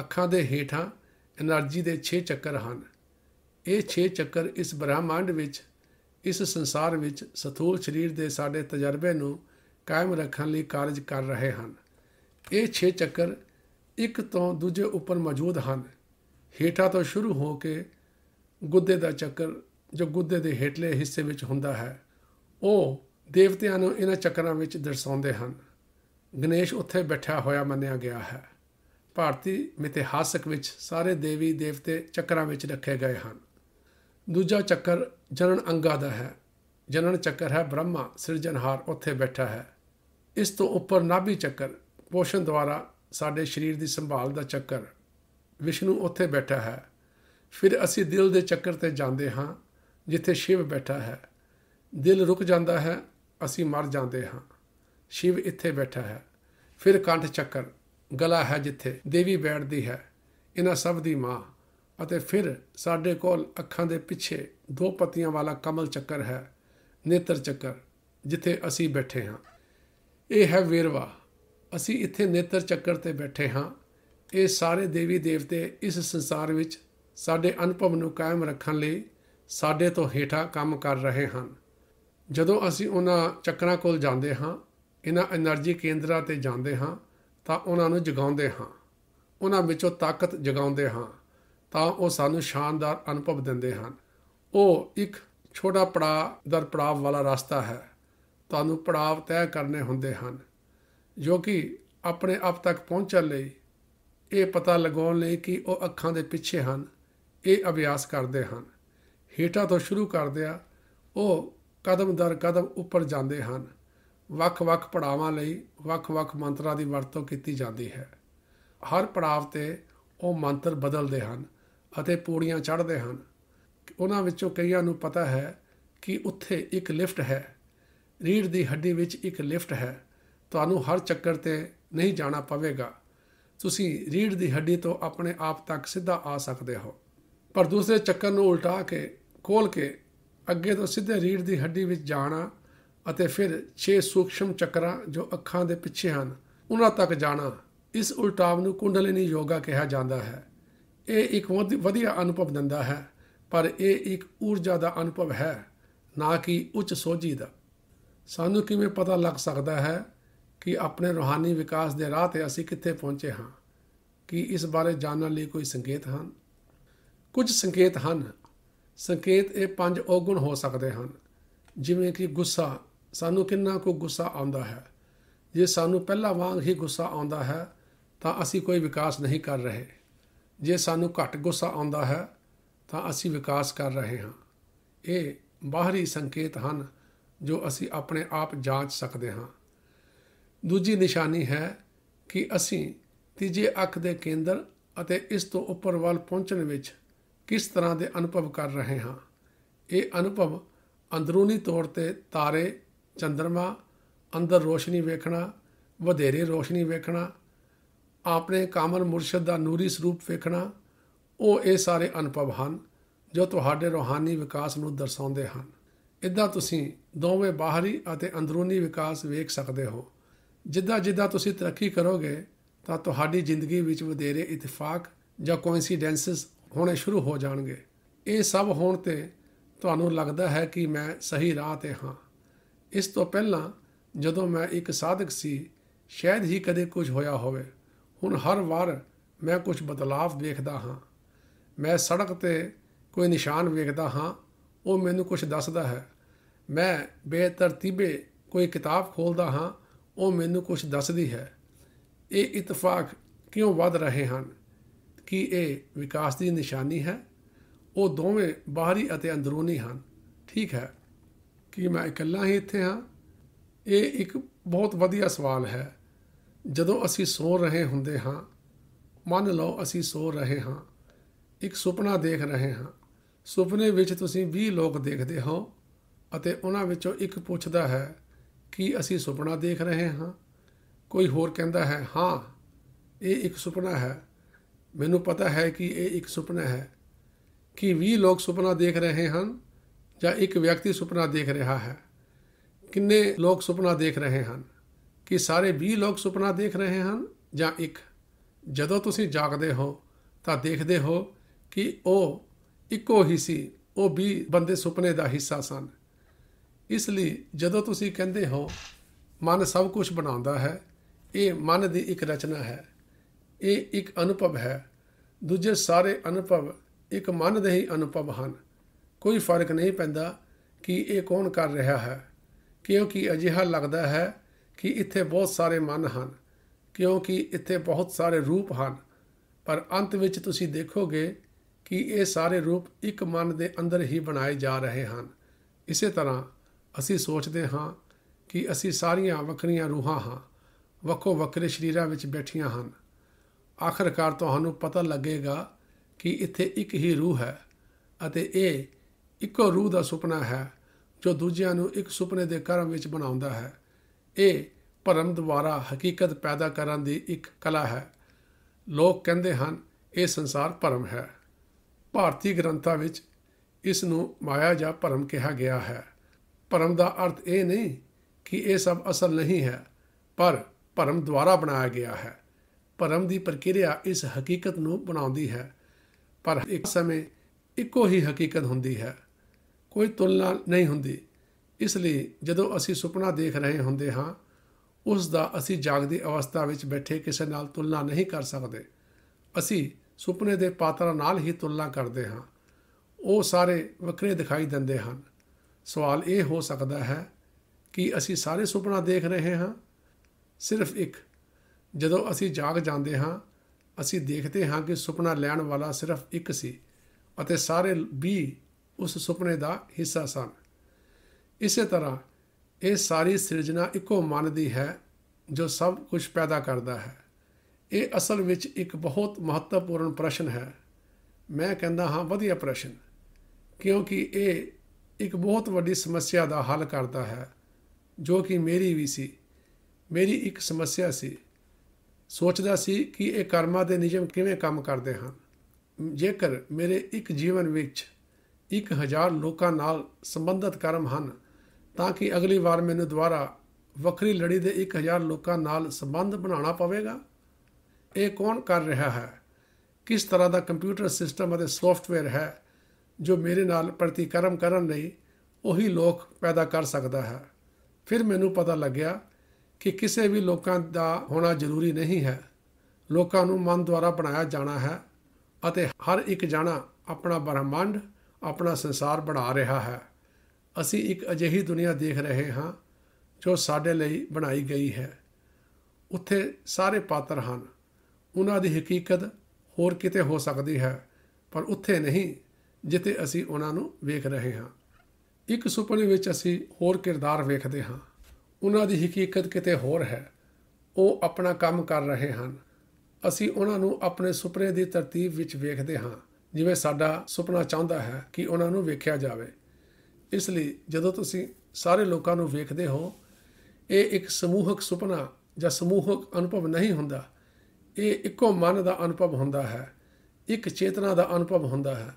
ਅੱਖਾਂ ਦੇ ਹੇਠਾਂ એનર્ਜੀ ਦੇ 6 ਚੱਕਰ ਹਨ ਇਹ 6 ਚੱਕਰ ਇਸ ਬ੍ਰਹਿਮੰਡ ਵਿੱਚ ਇਸ ਸੰਸਾਰ ਵਿੱਚ ਸਥੂਲ ਸਰੀਰ ਦੇ ਸਾਡੇ ਤਜਰਬੇ ਨੂੰ ਕਾਇਮ ਰੱਖਣ ਲਈ ਕਾਰਜ ਕਰ ਰਹੇ ਹਨ ਇਹ 6 ਚੱਕਰ ਇੱਕ ਤੋਂ ਦੂਜੇ ਉੱਪਰ ਮੌਜੂਦ ਹਨ ਹੇਠਾਂ ਤੋਂ ਸ਼ੁਰੂ ਹੋ ਕੇ ਗੁੱਦੇ ਦਾ ਚੱਕਰ ਜੋ ਗੁੱਦੇ ਦੇ ਹੇਠਲੇ ਹਿੱਸੇ ਵਿੱਚ ਹੁੰਦਾ ਹੈ ਉਹ ਦੇਵਤਿਆਂ ਨੂੰ ਇਹਨਾਂ ਚੱਕਰਾਂ ਵਿੱਚ ਦਰਸਾਉਂਦੇ ਹਨ ਗਣੇਸ਼ ਉੱਥੇ ਬੈਠਾ ਹੋਇਆ ਮੰਨਿਆ ਗਿਆ ਹੈ ਭਾਰਤੀ ਮਿਥਿਹਾਸਕ ਵਿੱਚ ਸਾਰੇ ਦੇਵੀ ਦੇਵਤੇ ਚੱਕਰਾਂ ਵਿੱਚ ਰੱਖੇ ਗਏ ਹਨ ਦੂਜਾ ਚੱਕਰ ਜਨਨ ਅੰਗਾ ਦਾ ਹੈ ਜਨਨ ਚੱਕਰ ਹੈ ਬ੍ਰਹਮਾ ਸਿਰਜਨਹਾਰ ਉੱਥੇ ਬੈਠਾ ਹੈ ਇਸ ਤੋਂ ਉੱਪਰ ਨਾਭੀ ਚੱਕਰ ਪੋਸ਼ਣ ਦੁਆਰਾ ਸਾਡੇ ਸਰੀਰ ਦੀ ਸੰਭਾਲ ਦਾ ਚੱਕਰ ਵਿਸ਼ਨੂੰ ਉੱਥੇ ਬੈਠਾ ਹੈ ਫਿਰ ਅਸੀਂ ਦਿਲ ਦੇ ਚੱਕਰ ਤੇ ਜਾਂਦੇ ਹਾਂ ਜਿੱਥੇ ਸ਼ਿਵ ਬੈਠਾ ਹੈ ਦਿਲ ਰੁਕ ਜਾਂਦਾ ਹੈ ਅਸੀਂ ਮਰ ਜਾਂਦੇ ਹਾਂ ਸ਼ਿਵ ਇੱਥੇ ਬੈਠਾ ਹੈ ਫਿਰ ਕੰਠ ਚੱਕਰ ਗਲਾ ਹੈ ਜਿੱਥੇ ਦੇਵੀ ਬੈਠਦੀ ਹੈ ਇਹਨਾਂ ਸਭ ਦੀ ਮਾਂ ਅਤੇ ਫਿਰ ਸਾਡੇ ਕੋਲ ਅੱਖਾਂ ਦੇ ਪਿੱਛੇ ਦੋ ਪੱਤੀਆਂ ਵਾਲਾ ਕਮਲ ਚੱਕਰ ਹੈ ਨੇਤਰ ਚੱਕਰ ਜਿੱਥੇ ਅਸੀਂ ਬੈਠੇ ਹਾਂ ਇਹ ਹੈ ਵੇਰਵਾ ਅਸੀਂ ਇੱਥੇ ਨੇਤਰ ਚੱਕਰ ਤੇ ਬੈਠੇ ਹਾਂ ਇਹ ਸਾਰੇ ਦੇਵੀ ਦੇਵਤੇ ਇਸ ਸੰਸਾਰ ਵਿੱਚ ਸਾਡੇ ਅਨੁਭਵ ਨੂੰ ਕਾਇਮ ਰੱਖਣ ਲਈ ਸਾਡੇ ਤੋਂ ਹੇਠਾਂ ਕੰਮ ਕਰ ਰਹੇ ਹਨ ਜਦੋਂ ਅਸੀਂ ਉਹਨਾਂ ਚੱਕਰਾਂ ਕੋਲ ਜਾਂਦੇ ਹਾਂ ਇਹਨਾਂ એનર્ਜੀ ਕੇਂਦਰਾਂ ਤੇ ਜਾਂਦੇ ਹਾਂ ਤਾਂ ਉਹਨਾਂ ਨੂੰ ਜਗਾਉਂਦੇ ਹਾਂ ਉਹਨਾਂ ਵਿੱਚੋਂ ਤਾਕਤ ਜਗਾਉਂਦੇ ਹਾਂ ਤਾਂ ਉਹ ਸਾਨੂੰ ਸ਼ਾਨਦਾਰ ਅਨੁਭਵ ਦਿੰਦੇ ਹਨ ਉਹ ਇੱਕ ਛੋਟਾ ਪੜਾਅ ਦਰ ਪੜਾਅ ਵਾਲਾ ਰਸਤਾ ਹੈ ਤੁਹਾਨੂੰ ਪੜਾਅ ਤੈਅ ਕਰਨੇ ਹੁੰਦੇ ਹਨ ਜੋ ਕਿ ਆਪਣੇ ਆਪ ਤੱਕ ਪਹੁੰਚਣ ਲਈ ਇਹ ਪਤਾ ਲਗਾਉਣ ਲਈ ਕਿ ਉਹ ਅੱਖਾਂ ਦੇ ਪਿੱਛੇ ਹਨ ਇਹ ਅਭਿਆਸ ਕਰਦੇ ਹਨ ਹੇਠਾਂ ਤੋਂ ਸ਼ੁਰੂ ਕਰਦੇ ਆ ਉਹ ਕਦਮ ਦਰ ਕਦਮ ਉੱਪਰ ਜਾਂਦੇ ਹਨ ਵੱਖ-ਵੱਖ ਪੜਾਵਾਂ ਲਈ ਵੱਖ-ਵੱਖ ਮੰਤਰਾਂ ਦੀ ਵਰਤੋਂ ਕੀਤੀ ਜਾਂਦੀ ਹੈ ਹਰ ਪੜਾਵ ਤੇ ਉਹ ਮੰਤਰ ਬਦਲਦੇ ਹਨ ਅਤੇ ਪੌੜੀਆਂ ਚੜ੍ਹਦੇ ਹਨ ਉਹਨਾਂ ਵਿੱਚੋਂ ਕਈਆਂ ਨੂੰ ਪਤਾ ਹੈ ਕਿ ਉੱਥੇ ਇੱਕ ਲਿਫਟ ਹੈ ਰੀੜ ਦੀ ਹੱਡੀ ਵਿੱਚ ਇੱਕ ਲਿਫਟ ਹੈ ਤੁਹਾਨੂੰ ਹਰ ਚੱਕਰ ਤੇ ਨਹੀਂ ਜਾਣਾ ਪਵੇਗਾ ਤੁਸੀਂ ਰੀੜ ਦੀ ਹੱਡੀ ਤੋਂ ਆਪਣੇ ਆਪ ਤੱਕ ਸਿੱਧਾ ਆ ਸਕਦੇ ਹੋ ਪਰ ਦੂਸਰੇ ਚੱਕਰ ਨੂੰ ਉਲਟਾ ਕੇ ਖੋਲ ਕੇ ਅੱਗੇ ਤੋਂ ਸਿੱਧੇ ਰੀੜ ਦੀ ਹੱਡੀ ਵਿੱਚ ਜਾਣਾ ਅਤੇ ਫਿਰ 6 ਸੂਖਸ਼ਮ ਚੱਕਰਾਂ ਜੋ ਅੱਖਾਂ ਦੇ ਪਿੱਛੇ ਹਨ ਉਹਨਾਂ ਤੱਕ ਜਾਣਾ ਇਸ ਉਲਟਾਵ ਨੂੰ ਕੁੰਡਲਿਨੀ ਯੋਗਾ ਕਿਹਾ ਜਾਂਦਾ ਹੈ ਇਹ ਇੱਕ ਵਧੀਆ ਅਨੁਭਵ ਦਿੰਦਾ ਹੈ ਪਰ ਇਹ ਇੱਕ ਊਰਜਾ ਦਾ ਅਨੁਭਵ ਹੈ ਨਾ ਕਿ ਉੱਚ ਸੋਝੀ ਦਾ ਸਾਨੂੰ ਕਿਵੇਂ ਪਤਾ ਲੱਗ ਸਕਦਾ ਹੈ ਕਿ ਆਪਣੇ ਰੋਹਾਨੀ ਵਿਕਾਸ ਦੇ ਰਾਹ ਤੇ ਅਸੀਂ ਕਿੱਥੇ ਪਹੁੰਚੇ ਹਾਂ ਕੀ ਇਸ ਬਾਰੇ ਜਾਣਨ ਲਈ ਕੋਈ ਸੰਕੇਤ ਹਨ ਕੁਝ ਸੰਕੇਤ ਹਨ ਸੰਕੇਤ ਇਹ ਪੰਜ ਔਗਣ ਹੋ ਸਕਦੇ ਹਨ ਜਿਵੇਂ ਕਿ ਗੁੱਸਾ ਸਾਨੂੰ ਕਿੰਨਾ ਕੋ ਗੁੱਸਾ ਆਉਂਦਾ ਹੈ ਜੇ ਸਾਨੂੰ ਪਹਿਲਾਂ ਵਾਂਗ ਹੀ ਗੁੱਸਾ ਆਉਂਦਾ ਹੈ ਤਾਂ ਅਸੀਂ ਕੋਈ ਵਿਕਾਸ ਨਹੀਂ ਕਰ ਰਹੇ ਜੇ ਸਾਨੂੰ ਘੱਟ ਗੁੱਸਾ ਆਉਂਦਾ ਹੈ ਤਾਂ ਅਸੀਂ ਵਿਕਾਸ ਕਰ ਰਹੇ ਹਾਂ ਇਹ ਬਾਹਰੀ ਸੰਕੇਤ ਹਨ ਜੋ ਅਸੀਂ ਆਪਣੇ ਆਪ ਜਾਂਚ ਸਕਦੇ ਹਾਂ ਦੂਜੀ ਨਿਸ਼ਾਨੀ ਹੈ ਕਿ ਅਸੀਂ ਤੀਜੇ ਅੱਖ ਦੇ ਕੇਂਦਰ ਅਤੇ ਇਸ ਤੋਂ ਉੱਪਰ ਵੱਲ ਪਹੁੰਚਣ ਵਿੱਚ ਕਿਸ ਤਰ੍ਹਾਂ ਦੇ ਅਨੁਭਵ ਕਰ ਰਹੇ ਹਾਂ ਇਹ ਅਨੁਭਵ ਅੰਦਰੂਨੀ ਤੌਰ ਤੇ ਤਾਰੇ ਚੰ드ਰਮਾ ਅੰਦਰ ਰੋਸ਼ਨੀ ਵੇਖਣਾ ਵਧੇਰੇ ਰੋਸ਼ਨੀ ਵੇਖਣਾ ਆਪਣੇ ਕਾਮਲ ਮੁਰਸ਼ਿਦ ਦਾ ਨੂਰੀ ਸਰੂਪ ਵੇਖਣਾ ਉਹ ਇਹ ਸਾਰੇ ਅਨੁਭਵ ਹਨ ਜੋ ਤੁਹਾਡੇ ਰੋਹਾਨੀ ਵਿਕਾਸ ਨੂੰ ਦਰਸਾਉਂਦੇ ਹਨ ਇਦਾਂ ਤੁਸੀਂ ਦੋਵੇਂ ਬਾਹਰੀ ਅਤੇ ਅੰਦਰੂਨੀ ਵਿਕਾਸ ਵੇਖ ਸਕਦੇ ਹੋ ਜਿੱਦਾਂ ਜਿੱਦਾਂ ਤੁਸੀਂ ਤਰੱਕੀ ਕਰੋਗੇ ਤਾਂ ਤੁਹਾਡੀ ਜ਼ਿੰਦਗੀ ਵਿੱਚ ਵਧੇਰੇ ਇਤਫਾਕ ਜਾਂ ਕੋਇਨਸੀਡੈਂਸਸ ਹੋਣੇ ਸ਼ੁਰੂ ਹੋ ਜਾਣਗੇ ਇਹ ਸਭ ਹੋਣ ਤੇ ਤੁਹਾਨੂੰ ਲੱਗਦਾ ਹੈ ਕਿ ਮੈਂ ਸਹੀ ਰਾਹ ਤੇ ਹਾਂ ਇਸ ਤੋਂ ਪਹਿਲਾਂ ਜਦੋਂ ਮੈਂ ਇੱਕ ਸਾਧਕ ਸੀ ਸ਼ਾਇਦ ਹੀ ਕਦੇ ਕੁਝ ਹੋਇਆ ਹੋਵੇ ਹੁਣ ਹਰ ਵਾਰ ਮੈਂ ਕੁਝ ਬਦਲਾਅ ਦੇਖਦਾ ਹਾਂ ਮੈਂ ਸੜਕ ਤੇ ਕੋਈ ਨਿਸ਼ਾਨ ਵੇਖਦਾ ਹਾਂ ਉਹ ਮੈਨੂੰ ਕੁਝ ਦੱਸਦਾ ਹੈ ਮੈਂ ਬੇਤਰਤੀਬੇ ਕੋਈ ਕਿਤਾਬ ਖੋਲਦਾ ਹਾਂ ਉਹ ਮੈਨੂੰ ਕੁਝ ਦੱਸਦੀ ਹੈ ਇਹ ਇਤਫਾਕ ਕਿਉਂ ਵੱਧ ਰਹੇ ਹਨ ਕਿ ਇਹ ਵਿਕਾਸ ਦੀ ਨਿਸ਼ਾਨੀ ਹੈ ਉਹ ਦੋਵੇਂ ਬਾਹਰੀ ਅਤੇ ਅੰਦਰੂਨੀ ਹਨ ਠੀਕ ਹੈ ਕਿ ਮੈਂ ਇਕੱਲਾ ਹੀ ਇੱਥੇ ਹਾਂ ਇਹ ਇੱਕ ਬਹੁਤ ਵਧੀਆ ਸਵਾਲ ਹੈ ਜਦੋਂ ਅਸੀਂ ਸੌ ਰਹੇ ਹੁੰਦੇ ਹਾਂ ਮੰਨ ਲਓ ਅਸੀਂ ਸੌ ਰਹੇ ਹਾਂ ਇੱਕ ਸੁਪਨਾ ਦੇਖ ਰਹੇ ਹਾਂ ਸੁਪਨੇ ਵਿੱਚ ਤੁਸੀਂ 20 ਲੋਕ ਦੇਖਦੇ ਹੋ ਅਤੇ ਉਹਨਾਂ ਵਿੱਚੋਂ ਇੱਕ ਪੁੱਛਦਾ ਹੈ ਕਿ ਅਸੀਂ ਸੁਪਨਾ ਦੇਖ ਰਹੇ ਹਾਂ ਕੋਈ ਹੋਰ ਕਹਿੰਦਾ ਹੈ ਹਾਂ ਇਹ ਇੱਕ ਸੁਪਨਾ ਹੈ ਮੈਨੂੰ ਪਤਾ ਹੈ ਕਿ ਇਹ ਇੱਕ ਸੁਪਨਾ ਹੈ ਕਿ 20 ਲੋਕ ਸੁਪਨਾ ਦੇਖ ਰਹੇ ਹਨ ਜਾਂ ਇੱਕ ਵਿਅਕਤੀ ਸੁਪਨਾ ਦੇਖ ਰਿਹਾ ਹੈ ਕਿੰਨੇ ਲੋਕ ਸੁਪਨਾ ਦੇਖ ਰਹੇ ਹਨ ਕਿ ਸਾਰੇ 20 ਲੋਕ ਸੁਪਨਾ ਦੇਖ ਰਹੇ ਹਨ ਜਾਂ ਇੱਕ ਜਦੋਂ ਤੁਸੀਂ ਜਾਗਦੇ ਹੋ ਤਾਂ ਦੇਖਦੇ ਹੋ ਕਿ ਉਹ ਇੱਕੋ ਹੀ ਸੀ ਉਹ ਵੀ ਬੰਦੇ ਸੁਪਨੇ ਦਾ ਹਿੱਸਾ ਸਨ ਇਸ ਲਈ ਜਦੋਂ ਤੁਸੀਂ ਕਹਿੰਦੇ ਹੋ ਮਨ ਸਭ ਕੁਝ ਬਣਾਉਂਦਾ ਹੈ ਇਹ ਮਨ ਦੀ ਇੱਕ ਰਚਨਾ ਹੈ ਇਹ ਇੱਕ ਅਨੁਭਵ ਹੈ ਦੂਜੇ ਸਾਰੇ ਅਨੁਭਵ ਇੱਕ ਮਨ ਦੇ ਹੀ ਅਨੁਭਵ ਹਨ ਕੋਈ ਫਰਕ ਨਹੀਂ ਪੈਂਦਾ ਕਿ ਇਹ ਕੌਣ ਕਰ ਰਿਹਾ ਹੈ ਕਿਉਂਕਿ ਅਜਿਹਾ ਲੱਗਦਾ ਹੈ ਕਿ ਇੱਥੇ ਬਹੁਤ ਸਾਰੇ ਮਨ ਹਨ ਕਿਉਂਕਿ ਇੱਥੇ ਬਹੁਤ ਸਾਰੇ ਰੂਪ ਹਨ ਪਰ ਅੰਤ ਵਿੱਚ ਤੁਸੀਂ ਦੇਖੋਗੇ ਕਿ ਇਹ ਸਾਰੇ ਰੂਪ ਇੱਕ ਮਨ ਦੇ ਅੰਦਰ ਹੀ ਬਣਾਏ ਜਾ ਰਹੇ ਹਨ ਇਸੇ ਤਰ੍ਹਾਂ ਅਸੀਂ ਸੋਚਦੇ ਹਾਂ ਕਿ ਅਸੀਂ ਸਾਰੀਆਂ ਵੱਖਰੀਆਂ ਰੂਹਾਂ ਹਾਂ ਵੱਖੋ ਵੱਖਰੇ ਸ਼ਰੀਰਾਂ ਵਿੱਚ ਬੈਠੀਆਂ ਹਨ ਆਖਰਕਾਰ ਤੁਹਾਨੂੰ ਪਤਾ ਲੱਗੇਗਾ ਕਿ ਇੱਥੇ ਇੱਕ ਹੀ ਰੂਹ ਹੈ ਅਤੇ ਇਹ ਇੱਕੋ ਰੂਹ ਦਾ ਸੁਪਨਾ ਹੈ ਜੋ ਦੂਜਿਆਂ ਨੂੰ ਇੱਕ ਸੁਪਨੇ ਦੇ ਕਰਮ ਵਿੱਚ ਬਣਾਉਂਦਾ ਹੈ ਇਹ ਭਰਮ ਦੁਆਰਾ ਹਕੀਕਤ ਪੈਦਾ ਕਰਨ ਦੀ ਇੱਕ ਕਲਾ ਹੈ ਲੋਕ ਕਹਿੰਦੇ ਹਨ ਇਹ ਸੰਸਾਰ ਭਰਮ ਹੈ ਭਾਰਤੀ ਗ੍ਰੰਥਾਂ ਵਿੱਚ ਇਸ ਨੂੰ ਮਾਇਆ ਜਾਂ ਭਰਮ ਕਿਹਾ ਗਿਆ ਹੈ ਭਰਮ ਦਾ ਅਰਥ ਇਹ ਨਹੀਂ ਕਿ ਇਹ ਸਭ ਅਸਲ ਨਹੀਂ ਹੈ ਪਰ ਭਰਮ ਦੁਆਰਾ ਬਣਾਇਆ ਗਿਆ ਹੈ ਭਰਮ ਦੀ ਪ੍ਰਕਿਰਿਆ ਇਸ ਹਕੀਕਤ ਨੂੰ ਬਣਾਉਂਦੀ ਹੈ ਪਰ ਇੱਕ ਸਮੇਂ ਇੱਕੋ ਹੀ ਹਕੀਕਤ ਹੁੰਦੀ ਹੈ ਕੋਈ ਤੁਲਨਾ ਨਹੀਂ ਹੁੰਦੀ ਇਸ ਲਈ ਜਦੋਂ ਅਸੀਂ ਸੁਪਨਾ ਦੇਖ ਰਹੇ ਹੁੰਦੇ ਹਾਂ ਉਸ ਦਾ ਅਸੀਂ ਜਾਗਦੀ ਅਵਸਥਾ ਵਿੱਚ ਬੈਠੇ ਕਿਸੇ ਨਾਲ ਤੁਲਨਾ ਨਹੀਂ ਕਰ ਸਕਦੇ ਅਸੀਂ ਸੁਪਨੇ ਦੇ ਪਾਤਰਾਂ ਨਾਲ ਹੀ ਤੁਲਨਾ ਕਰਦੇ ਹਾਂ ਉਹ ਸਾਰੇ ਵੱਖਰੇ ਦਿਖਾਈ ਦਿੰਦੇ ਹਨ ਸਵਾਲ ਇਹ ਹੋ ਸਕਦਾ ਹੈ ਕਿ ਅਸੀਂ ਸਾਰੇ ਸੁਪਨਾ ਦੇਖ ਰਹੇ ਹਾਂ ਸਿਰਫ ਇੱਕ ਜਦੋਂ ਅਸੀਂ ਜਾਗ ਜਾਂਦੇ ਹਾਂ ਅਸੀਂ ਦੇਖਦੇ ਹਾਂ ਕਿ ਸੁਪਨਾ ਲੈਣ ਵਾਲਾ ਸਿਰਫ ਇੱਕ ਸੀ ਅਤੇ ਸਾਰੇ 20 ਉਸ ਸੁਪਨੇ ਦਾ ਹਿੱਸਾ ਸਨ ਇਸੇ ਤਰ੍ਹਾਂ ਇਹ ਸਾਰੀ ਸਿਰਜਣਾ ਇੱਕੋ ਮਨ ਦੀ ਹੈ ਜੋ ਸਭ ਕੁਝ ਪੈਦਾ ਕਰਦਾ ਹੈ ਇਹ ਅਸਲ ਵਿੱਚ ਇੱਕ ਬਹੁਤ ਮਹੱਤਵਪੂਰਨ ਪ੍ਰਸ਼ਨ ਹੈ ਮੈਂ ਕਹਿੰਦਾ ਹਾਂ ਵਧੀਆ ਪ੍ਰਸ਼ਨ ਕਿਉਂਕਿ ਇਹ ਇੱਕ ਬਹੁਤ ਵੱਡੀ ਸਮੱਸਿਆ ਦਾ ਹੱਲ ਕਰਦਾ ਹੈ ਜੋ ਕਿ ਮੇਰੀ ਵੀ ਸੀ ਮੇਰੀ ਇੱਕ ਸਮੱਸਿਆ ਸੀ ਸੋਚਦਾ ਸੀ ਕਿ ਇਹ ਕਰਮਾਂ ਦੇ ਨਿਯਮ ਕਿਵੇਂ ਕੰਮ ਕਰਦੇ ਹਨ ਜੇਕਰ ਮੇਰੇ ਇੱਕ ਜੀਵਨ ਵਿੱਚ 1000 ਲੋਕਾਂ ਨਾਲ ਸੰਬੰਧਿਤ ਕਰਮ ਹਨ ਤਾਂ ਕਿ ਅਗਲੀ ਵਾਰ ਮੈਨੂੰ ਦੁਬਾਰਾ ਵੱਖਰੀ ਲੜੀ ਦੇ 1000 ਲੋਕਾਂ ਨਾਲ ਸੰਬੰਧ ਬਣਾਉਣਾ ਪਵੇਗਾ ਇਹ ਕੌਣ ਕਰ ਰਿਹਾ ਹੈ ਕਿਸ ਤਰ੍ਹਾਂ ਦਾ ਕੰਪਿਊਟਰ ਸਿਸਟਮ ਅਤੇ ਸੌਫਟਵੇਅਰ ਹੈ ਜੋ ਮੇਰੇ ਨਾਲ ਪ੍ਰਤੀਕਰਮ ਕਰਨ ਲਈ ਉਹੀ ਲੋਕ ਪੈਦਾ ਕਰ ਸਕਦਾ ਹੈ ਫਿਰ ਮੈਨੂੰ ਪਤਾ ਲੱਗਿਆ ਕਿ ਕਿਸੇ ਵੀ ਲੋਕਾਂ ਦਾ ਹੋਣਾ ਜ਼ਰੂਰੀ ਨਹੀਂ ਹੈ ਲੋਕਾਂ ਨੂੰ ਮਨ ਦੁਆਰਾ ਬਣਾਇਆ ਜਾਣਾ ਹੈ ਅਤੇ ਹਰ ਇੱਕ ਜਾਣਾ ਆਪਣਾ ਬ੍ਰਹਿਮੰਡ ਆਪਣਾ ਸੰਸਾਰ ਬਣਾ ਰਿਹਾ ਹੈ ਅਸੀਂ ਇੱਕ ਅਜਿਹੀ ਦੁਨੀਆ ਦੇਖ ਰਹੇ ਹਾਂ ਜੋ ਸਾਡੇ ਲਈ ਬਣਾਈ ਗਈ ਹੈ ਉੱਥੇ ਸਾਰੇ ਪਾਤਰ ਹਨ ਉਹਨਾਂ ਦੀ ਹਕੀਕਤ ਹੋਰ ਕਿਤੇ ਹੋ ਸਕਦੀ ਹੈ ਪਰ ਉੱਥੇ ਨਹੀਂ ਜਿੱਥੇ ਅਸੀਂ ਉਹਨਾਂ ਨੂੰ ਵੇਖ ਰਹੇ ਹਾਂ ਇੱਕ ਸੁਪਨੇ ਵਿੱਚ ਅਸੀਂ ਹੋਰ ਕਿਰਦਾਰ ਵੇਖਦੇ ਹਾਂ ਉਹਨਾਂ ਦੀ ਹਕੀਕਤ ਕਿਤੇ ਹੋਰ ਹੈ ਉਹ ਆਪਣਾ ਕੰਮ ਕਰ ਰਹੇ ਹਨ ਅਸੀਂ ਉਹਨਾਂ ਨੂੰ ਆਪਣੇ ਸੁਪਨੇ ਦੀ ਤਰਤੀਬ ਵਿੱਚ ਵੇਖਦੇ ਹਾਂ ਜਿਵੇਂ ਸਾਡਾ ਸੁਪਨਾ ਚਾਹੁੰਦਾ ਹੈ ਕਿ ਉਹਨਾਂ ਨੂੰ ਵੇਖਿਆ ਜਾਵੇ ਇਸ ਲਈ ਜਦੋਂ ਤੁਸੀਂ ਸਾਰੇ ਲੋਕਾਂ ਨੂੰ ਵੇਖਦੇ ਹੋ ਇਹ ਇੱਕ ਸਮੂਹਕ ਸੁਪਨਾ ਜਾਂ ਸਮੂਹਕ ਅਨੁਭਵ ਨਹੀਂ ਹੁੰਦਾ ਇਹ ਇੱਕੋ ਮਨ ਦਾ ਅਨੁਭਵ ਹੁੰਦਾ ਹੈ ਇੱਕ ਚੇਤਨਾ ਦਾ ਅਨੁਭਵ ਹੁੰਦਾ ਹੈ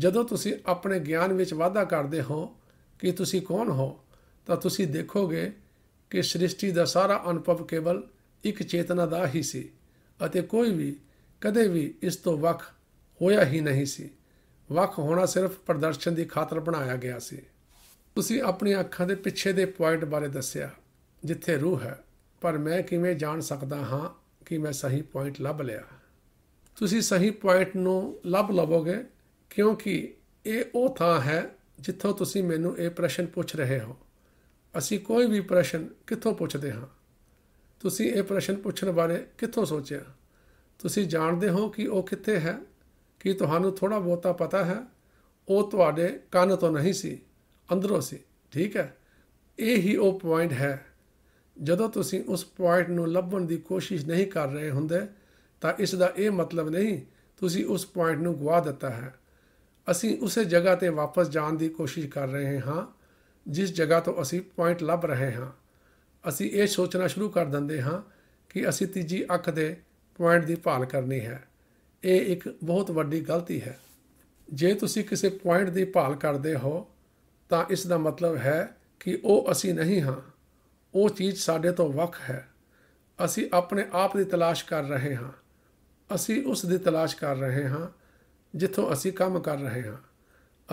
ਜਦੋਂ ਤੁਸੀਂ ਆਪਣੇ ਗਿਆਨ ਵਿੱਚ ਵਾਧਾ ਕਰਦੇ ਹੋ ਕਿ ਤੁਸੀਂ ਕੌਣ ਹੋ ਤਾਂ ਤੁਸੀਂ ਦੇਖੋਗੇ ਕਿ ਸ੍ਰਿਸ਼ਟੀ ਦਾ ਸਾਰਾ ਅਨੁਭਵ ਕੇਵਲ ਇੱਕ ਚੇਤਨਾ ਦਾ ਹੀ ਸੀ ਅਤੇ ਕੋਈ ਵੀ ਕਦੇ ਵੀ ਇਸ ਤੋਂ ਵੱਖ ਹੋਇਆ ਹੀ ਨਹੀਂ ਸੀ ਵੱਖ ਹੋਣਾ ਸਿਰਫ ਪ੍ਰਦਰਸ਼ਨ ਦੀ ਖਾਤਰ ਬਣਾਇਆ ਗਿਆ ਸੀ ਤੁਸੀਂ ਆਪਣੀਆਂ ਅੱਖਾਂ ਦੇ ਪਿੱਛੇ ਦੇ ਪੁਆਇੰਟ ਬਾਰੇ ਦੱਸਿਆ ਜਿੱਥੇ ਰੂਹ ਹੈ ਪਰ ਮੈਂ ਕਿਵੇਂ ਜਾਣ ਸਕਦਾ ਹਾਂ ਕਿ ਮੈਂ ਸਹੀ ਪੁਆਇੰਟ ਲੱਭ ਲਿਆ ਤੁਸੀਂ ਸਹੀ ਪੁਆਇੰਟ ਨੂੰ ਲੱਭ ਲਵੋਗੇ ਕਿਉਂਕਿ ਇਹ ਉਹ ਥਾਂ ਹੈ ਜਿੱਥੋਂ ਤੁਸੀਂ ਮੈਨੂੰ ਇਹ ਪ੍ਰਸ਼ਨ ਪੁੱਛ ਰਹੇ ਹੋ ਅਸੀਂ ਕੋਈ ਵੀ ਪ੍ਰਸ਼ਨ ਕਿੱਥੋਂ ਪੁੱਛਦੇ ਹਾਂ ਤੁਸੀਂ ਇਹ ਪ੍ਰਸ਼ਨ ਪੁੱਛਣ ਬਾਰੇ ਕਿੱਥੋਂ ਸੋਚਿਆ ਤੁਸੀਂ ਜਾਣਦੇ ਹੋ ਕਿ ਉਹ ਕਿੱਥੇ ਹੈ ਕਿ ਤੁਹਾਨੂੰ ਥੋੜਾ ਬਹੁਤਾ ਪਤਾ ਹੈ ਉਹ ਤੁਹਾਡੇ ਕੰਨ ਤੋਂ ਨਹੀਂ ਸੀ ਅੰਦਰੋਂ ਸੀ ਠੀਕ ਹੈ ਇਹ ਹੀ ਉਹ ਪੁਆਇੰਟ ਹੈ ਜਦੋਂ ਤੁਸੀਂ ਉਸ ਪੁਆਇੰਟ ਨੂੰ ਲੱਭਣ ਦੀ ਕੋਸ਼ਿਸ਼ ਨਹੀਂ ਕਰ ਰਹੇ ਹੁੰਦੇ ਤਾਂ ਇਸ ਦਾ ਇਹ ਮਤਲਬ ਨਹੀਂ ਤੁਸੀਂ ਉਸ ਪੁਆਇੰਟ ਨੂੰ ਗਵਾ ਦਿੱਤਾ ਹੈ ਅਸੀਂ ਉਸੇ ਜਗ੍ਹਾ ਤੇ ਵਾਪਸ ਜਾਣ ਦੀ ਕੋਸ਼ਿਸ਼ ਕਰ ਰਹੇ ਹਾਂ ਜਿਸ ਜਗ੍ਹਾ ਤੋਂ ਅਸੀਂ ਪੁਆਇੰਟ ਲੱਭ ਰਹੇ ਹਾਂ ਅਸੀਂ ਇਹ ਸੋਚਣਾ ਸ਼ੁਰੂ ਕਰ ਦਿੰਦੇ ਹਾਂ ਕਿ ਅਸੀਂ ਤੀਜੀ ਅੱਖ ਦੇ ਪੁਆਇੰਟ ਦੀ ਭਾਲ ਕਰਨੀ ਹੈ ਇਹ ਇੱਕ ਬਹੁਤ ਵੱਡੀ ਗਲਤੀ ਹੈ ਜੇ ਤੁਸੀਂ ਕਿਸੇ ਪੁਆਇੰਟ ਦੀ ਭਾਲ ਕਰਦੇ ਹੋ ਤਾਂ ਇਸ ਦਾ ਮਤਲਬ ਹੈ ਕਿ ਉਹ ਅਸੀਂ ਨਹੀਂ ਹਾਂ ਉਹ ਚੀਜ਼ ਸਾਡੇ ਤੋਂ ਵੱਖ ਹੈ ਅਸੀਂ ਆਪਣੇ ਆਪ ਦੀ ਤਲਾਸ਼ ਕਰ ਰਹੇ ਹਾਂ ਅਸੀਂ ਉਸ ਦੀ ਤਲਾਸ਼ ਕਰ ਰਹੇ ਹਾਂ ਜਿੱਥੋਂ ਅਸੀਂ ਕੰਮ ਕਰ ਰਹੇ ਹਾਂ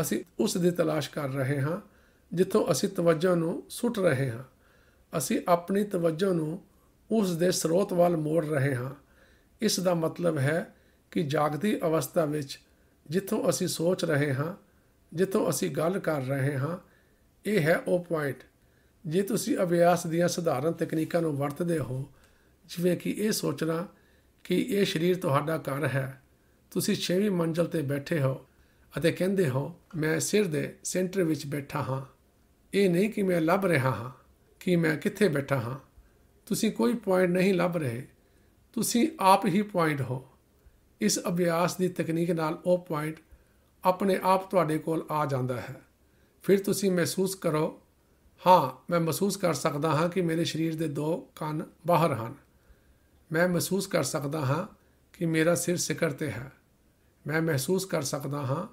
ਅਸੀਂ ਉਸ ਦੀ ਤਲਾਸ਼ ਕਰ ਰਹੇ ਹਾਂ ਜਿੱਥੋਂ ਅਸੀਂ ਤਵੱਜਾ ਨੂੰ ਸੁੱਟ ਰਹੇ ਹਾਂ ਅਸੀਂ ਆਪਣੀ ਤਵੱਜਾ ਨੂੰ ਉਸ ਦੇ ਸਰੋਤ ਵੱਲ ਮੋੜ ਰਹੇ ਹਾਂ ਇਸ ਦਾ ਮਤਲਬ ਹੈ ਕਿ ਜਾਗਦੀ ਅਵਸਥਾ ਵਿੱਚ ਜਿੱਥੋਂ ਅਸੀਂ ਸੋਚ ਰਹੇ ਹਾਂ ਜਿੱਥੋਂ ਅਸੀਂ ਗੱਲ ਕਰ ਰਹੇ ਹਾਂ ਇਹ ਹੈ ਉਹ ਪੁਆਇੰਟ ਜੇ ਤੁਸੀਂ ਅਭਿਆਸ ਦੀਆਂ ਸਧਾਰਨ ਤਕਨੀਕਾਂ ਨੂੰ ਵਰਤਦੇ ਹੋ ਜਿਵੇਂ ਕਿ ਇਹ ਸੋਚਣਾ ਕਿ ਇਹ ਸਰੀਰ ਤੁਹਾਡਾ ਘਰ ਹੈ ਤੁਸੀਂ 6ਵੀਂ ਮੰਜ਼ਲ ਤੇ ਬੈਠੇ ਹੋ ਅਤੇ ਕਹਿੰਦੇ ਹੋ ਮੈਂ ਸਿਰ ਦੇ ਸੈਂਟਰ ਵਿੱਚ ਬੈਠਾ ਹਾਂ ਇਹ ਨਹੀਂ ਕਿ ਮੈਂ ਲੱਭ ਰਿਹਾ ਹਾਂ ਕਿ ਮੈਂ ਕਿੱਥੇ ਬੈਠਾ ਹਾਂ ਤੁਸੀਂ ਕੋਈ ਪੁਆਇੰਟ ਨਹੀਂ ਲੱਭ ਰਹੇ ਤੁਸੀਂ ਆਪ ਹੀ ਪੁਆਇੰਟ ਹੋ ਇਸ ਅਭਿਆਸ ਦੀ ਤਕਨੀਕ ਨਾਲ ਉਹ ਪੁਆਇੰਟ ਆਪਣੇ ਆਪ ਤੁਹਾਡੇ ਕੋਲ ਆ ਜਾਂਦਾ ਹੈ ਫਿਰ ਤੁਸੀਂ ਮਹਿਸੂਸ ਕਰੋ ਹਾਂ ਮੈਂ ਮਹਿਸੂਸ ਕਰ ਸਕਦਾ ਹਾਂ ਕਿ ਮੇਰੇ ਸਰੀਰ ਦੇ ਦੋ ਕੰਨ ਬਾਹਰ ਹਨ ਮੈਂ ਮਹਿਸੂਸ ਕਰ ਸਕਦਾ ਹਾਂ ਕਿ ਮੇਰਾ ਸਿਰ ਸਿਖਰ ਤੇ ਹੈ ਮੈਂ ਮਹਿਸੂਸ ਕਰ ਸਕਦਾ ਹਾਂ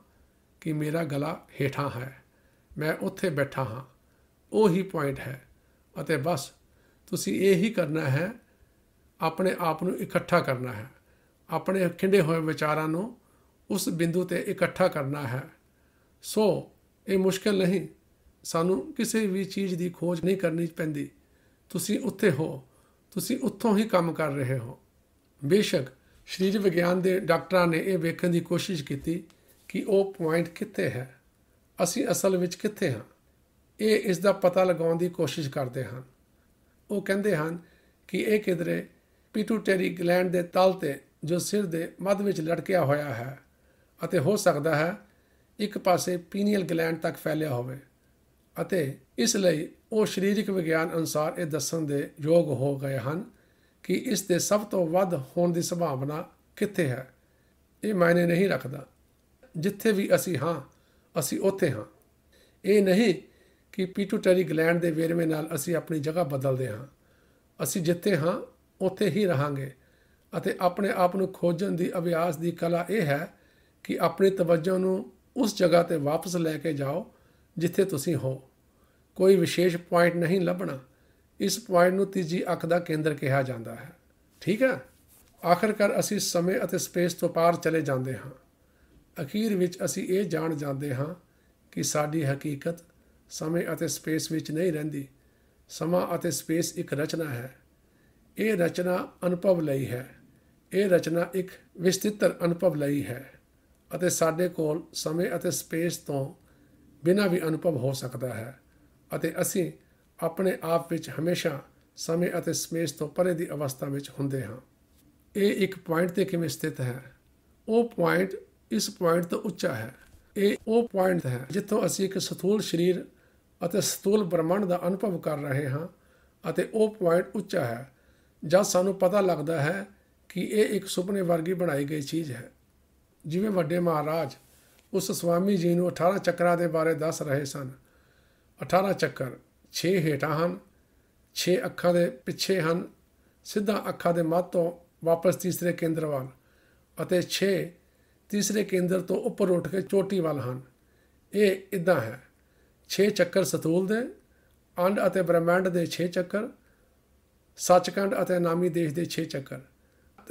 ਕਿ ਮੇਰਾ ਗਲਾ ਹੇਠਾਂ ਹੈ ਮੈਂ ਉੱਥੇ ਬੈਠਾ ਹਾਂ ਉਹੀ ਪੁਆਇੰਟ ਹੈ ਅਤੇ ਬਸ ਤੁਸੀਂ ਇਹ ਹੀ ਕਰਨਾ ਹੈ ਆਪਣੇ ਆਪ ਨੂੰ ਇਕੱਠਾ ਕਰਨਾ ਹੈ ਆਪਣੇ ਖਿੰਡੇ ਹੋਏ ਵਿਚਾਰਾਂ ਨੂੰ ਉਸ ਬਿੰਦੂ ਤੇ ਇਕੱਠਾ ਕਰਨਾ ਹੈ ਸੋ ਇਹ ਮੁਸ਼ਕਲ ਨਹੀਂ ਸਾਨੂੰ ਕਿਸੇ ਵੀ ਚੀਜ਼ ਦੀ ਖੋਜ ਨਹੀਂ ਕਰਨੀ ਪੈਂਦੀ ਤੁਸੀਂ ਉੱਥੇ ਹੋ ਤੁਸੀਂ ਉੱਥੋਂ ਹੀ ਕੰਮ ਕਰ ਰਹੇ ਹੋ ਬੇਸ਼ੱਕ ਸਰੀਰ ਵਿਗਿਆਨ ਦੇ ਡਾਕਟਰਾਂ ਨੇ ਇਹ ਵੇਖਣ ਦੀ ਕੋਸ਼ਿਸ਼ ਕੀਤੀ ਕਿ ਉਹ ਪੁਆਇੰਟ ਕਿੱਥੇ ਹੈ ਅਸੀਂ ਅਸਲ ਵਿੱਚ ਕਿੱਥੇ ਹਾਂ ਇਹ ਇਸ ਦਾ ਪਤਾ ਲਗਾਉਣ ਦੀ ਕੋਸ਼ਿਸ਼ ਕਰਦੇ ਹਨ ਉਹ ਕਹਿੰਦੇ ਹਨ ਕਿ ਇਹ ਕਿਧਰੇ ਪਿਟੂਟਰੀ ਗਲੈਂਡ ਦੇ ਤਲ ਤੇ ਜੋ ਸਿਰ ਦੇ ਮੱਧ ਵਿੱਚ ਲਟਕਿਆ ਹੋਇਆ ਹੈ ਅਤੇ ਹੋ ਸਕਦਾ ਹੈ ਇੱਕ ਪਾਸੇ ਪੀਨੀਅਲ ਗਲੈਂਡ ਤੱਕ ਫੈਲਿਆ ਹੋਵੇ ਅਤੇ ਇਸ ਲਈ ਉਹ ਸਰੀਰਕ ਵਿਗਿਆਨ ਅਨੁਸਾਰ ਇਹ ਦੱਸਣ ਦੇ ਯੋਗ ਹੋ ਗਏ ਹਨ ਕਿ ਇਸ ਦੇ ਸਭ ਤੋਂ ਵੱਧ ਹੋਣ ਦੀ ਸੰਭਾਵਨਾ ਕਿੱਥੇ ਹੈ ਇਹ ਮਾਇਨੇ ਨਹੀਂ ਰੱਖਦਾ ਜਿੱਥੇ ਵੀ ਅਸੀਂ ਹਾਂ ਅਸੀਂ ਉੱਥੇ ਹਾਂ ਇਹ ਨਹੀਂ ਕਿ ਪੀਟੂਟਰੀ ਗਲੈਂਡ ਦੇ ਵੇਰਵੇ ਨਾਲ ਅਸੀਂ ਆਪਣੀ ਜਗ੍ਹਾ ਬਦਲਦੇ ਹਾਂ ਅਸੀਂ ਜਿੱਥੇ ਹਾਂ ਉੱਥੇ ਹੀ ਰਹਾਂਗੇ ਅਤੇ ਆਪਣੇ ਆਪ ਨੂੰ ਖੋਜਣ ਦੀ ਅਭਿਆਸ ਦੀ ਕਲਾ ਇਹ ਹੈ ਕਿ ਆਪਣੀ ਤਵੱਜੋ ਨੂੰ ਉਸ ਜਗ੍ਹਾ ਤੇ ਵਾਪਸ ਲੈ ਕੇ ਜਾਓ ਜਿੱਥੇ ਤੁਸੀਂ ਹੋ ਕੋਈ ਵਿਸ਼ੇਸ਼ ਪੁਆਇੰਟ ਨਹੀਂ ਲੱਭਣਾ ਇਸ ਪੁਆਇੰਟ ਨੂੰ ਤੀਜੀ ਅੱਖ ਦਾ ਕੇਂਦਰ ਕਿਹਾ ਜਾਂਦਾ ਹੈ ਠੀਕ ਹੈ ਆਖਰਕਾਰ ਅਸੀਂ ਸਮੇਂ ਅਤੇ ਸਪੇਸ ਤੋਂ ਪਾਰ ਚਲੇ ਜਾਂਦੇ ਹਾਂ ਅਖੀਰ ਵਿੱਚ ਅਸੀਂ ਇਹ ਜਾਣ ਜਾਂਦੇ ਹਾਂ ਕਿ ਸਾਡੀ ਹਕੀਕਤ ਸਮੇਂ ਅਤੇ ਸਪੇਸ ਵਿੱਚ ਨਹੀਂ ਰਹਿੰਦੀ ਸਮਾਂ ਅਤੇ ਸਪੇਸ ਇੱਕ ਰਚਨਾ ਹੈ ਇਹ ਰਚਨਾ ਅਨੁਭਵ ਲਈ ਹੈ ਇਹ ਰਚਨਾ ਇੱਕ ਵਿਸਤਿਤਰ ਅਨੁਭਵ ਲਈ ਹੈ ਅਤੇ ਸਾਡੇ ਕੋਲ ਸਮੇਂ ਅਤੇ ਸਪੇਸ ਤੋਂ ਬਿਨਾਂ ਵੀ ਅਨੁਭਵ ਹੋ ਸਕਦਾ ਹੈ ਅਤੇ ਅਸੀਂ ਆਪਣੇ ਆਪ ਵਿੱਚ ਹਮੇਸ਼ਾ ਸਮੇਂ ਅਤੇ ਸਪੇਸ ਤੋਂ ਪਰੇ ਦੀ ਅਵਸਥਾ ਵਿੱਚ ਹੁੰਦੇ ਹਾਂ ਇਹ ਇੱਕ ਪੁਆਇੰਟ ਤੇ ਕਿਵੇਂ ਸਥਿਤ ਹੈ ਉਹ ਪੁਆਇੰਟ ਇਸ ਪੁਆਇੰਟ ਤੋਂ ਉੱਚਾ ਹੈ ਇਹ ਉਹ ਪੁਆਇੰਟ ਹੈ ਜਿੱਥੋਂ ਅਸੀਂ ਇੱਕ ਸਥੂਲ ਸਰੀਰ ਅਤੇ ਸਥੂਲ ਬ੍ਰਹਮੰਡ ਦਾ ਅਨੁਭਵ ਕਰ ਰਹੇ ਹਾਂ ਅਤੇ ਉਹ ਪੁਆਇੰਟ ਉੱਚਾ ਹੈ ਜਦ ਸਾਨੂੰ ਪਤਾ ਲੱਗਦਾ ਹੈ ਕਿ ਇਹ ਇੱਕ ਸੁਪਨੇ ਵਰਗੀ ਬਣਾਈ ਗਈ ਚੀਜ਼ ਹੈ ਜਿਵੇਂ ਵੱਡੇ ਮਹਾਰਾਜ ਉਸ ਸੁਆਮੀ ਜੀ ਨੂੰ 18 ਚੱਕਰਾਂ ਦੇ ਬਾਰੇ ਦੱਸ ਰਹੇ ਸਨ 18 ਚੱਕਰ 6 ਹੇਠਾਂ ਹਨ 6 ਅੱਖਾਂ ਦੇ ਪਿੱਛੇ ਹਨ ਸਿੱਧਾ ਅੱਖਾਂ ਦੇ ਮੱਧ ਤੋਂ ਵਾਪਸ ਤੀਸਰੇ ਕੇਂਦਰ ਵੱਲ ਅਤੇ 6 ਤੀਸਰੇ ਕੇਂਦਰ ਤੋਂ ਉੱਪਰ ਉੱਠ ਕੇ ਚੋਟੀ ਵੱਲ ਹਨ ਇਹ ਇਦਾਂ ਹੈ 6 ਚੱਕਰ ਸਤੂਲ ਦੇ ਅੰਡ ਅਤੇ ਬ੍ਰਹਮੰਡ ਦੇ 6 ਚੱਕਰ ਸੱਚਖੰਡ ਅਤੇ ਨਾਮੀ ਦੇਸ਼ ਦੇ 6 ਚੱਕਰ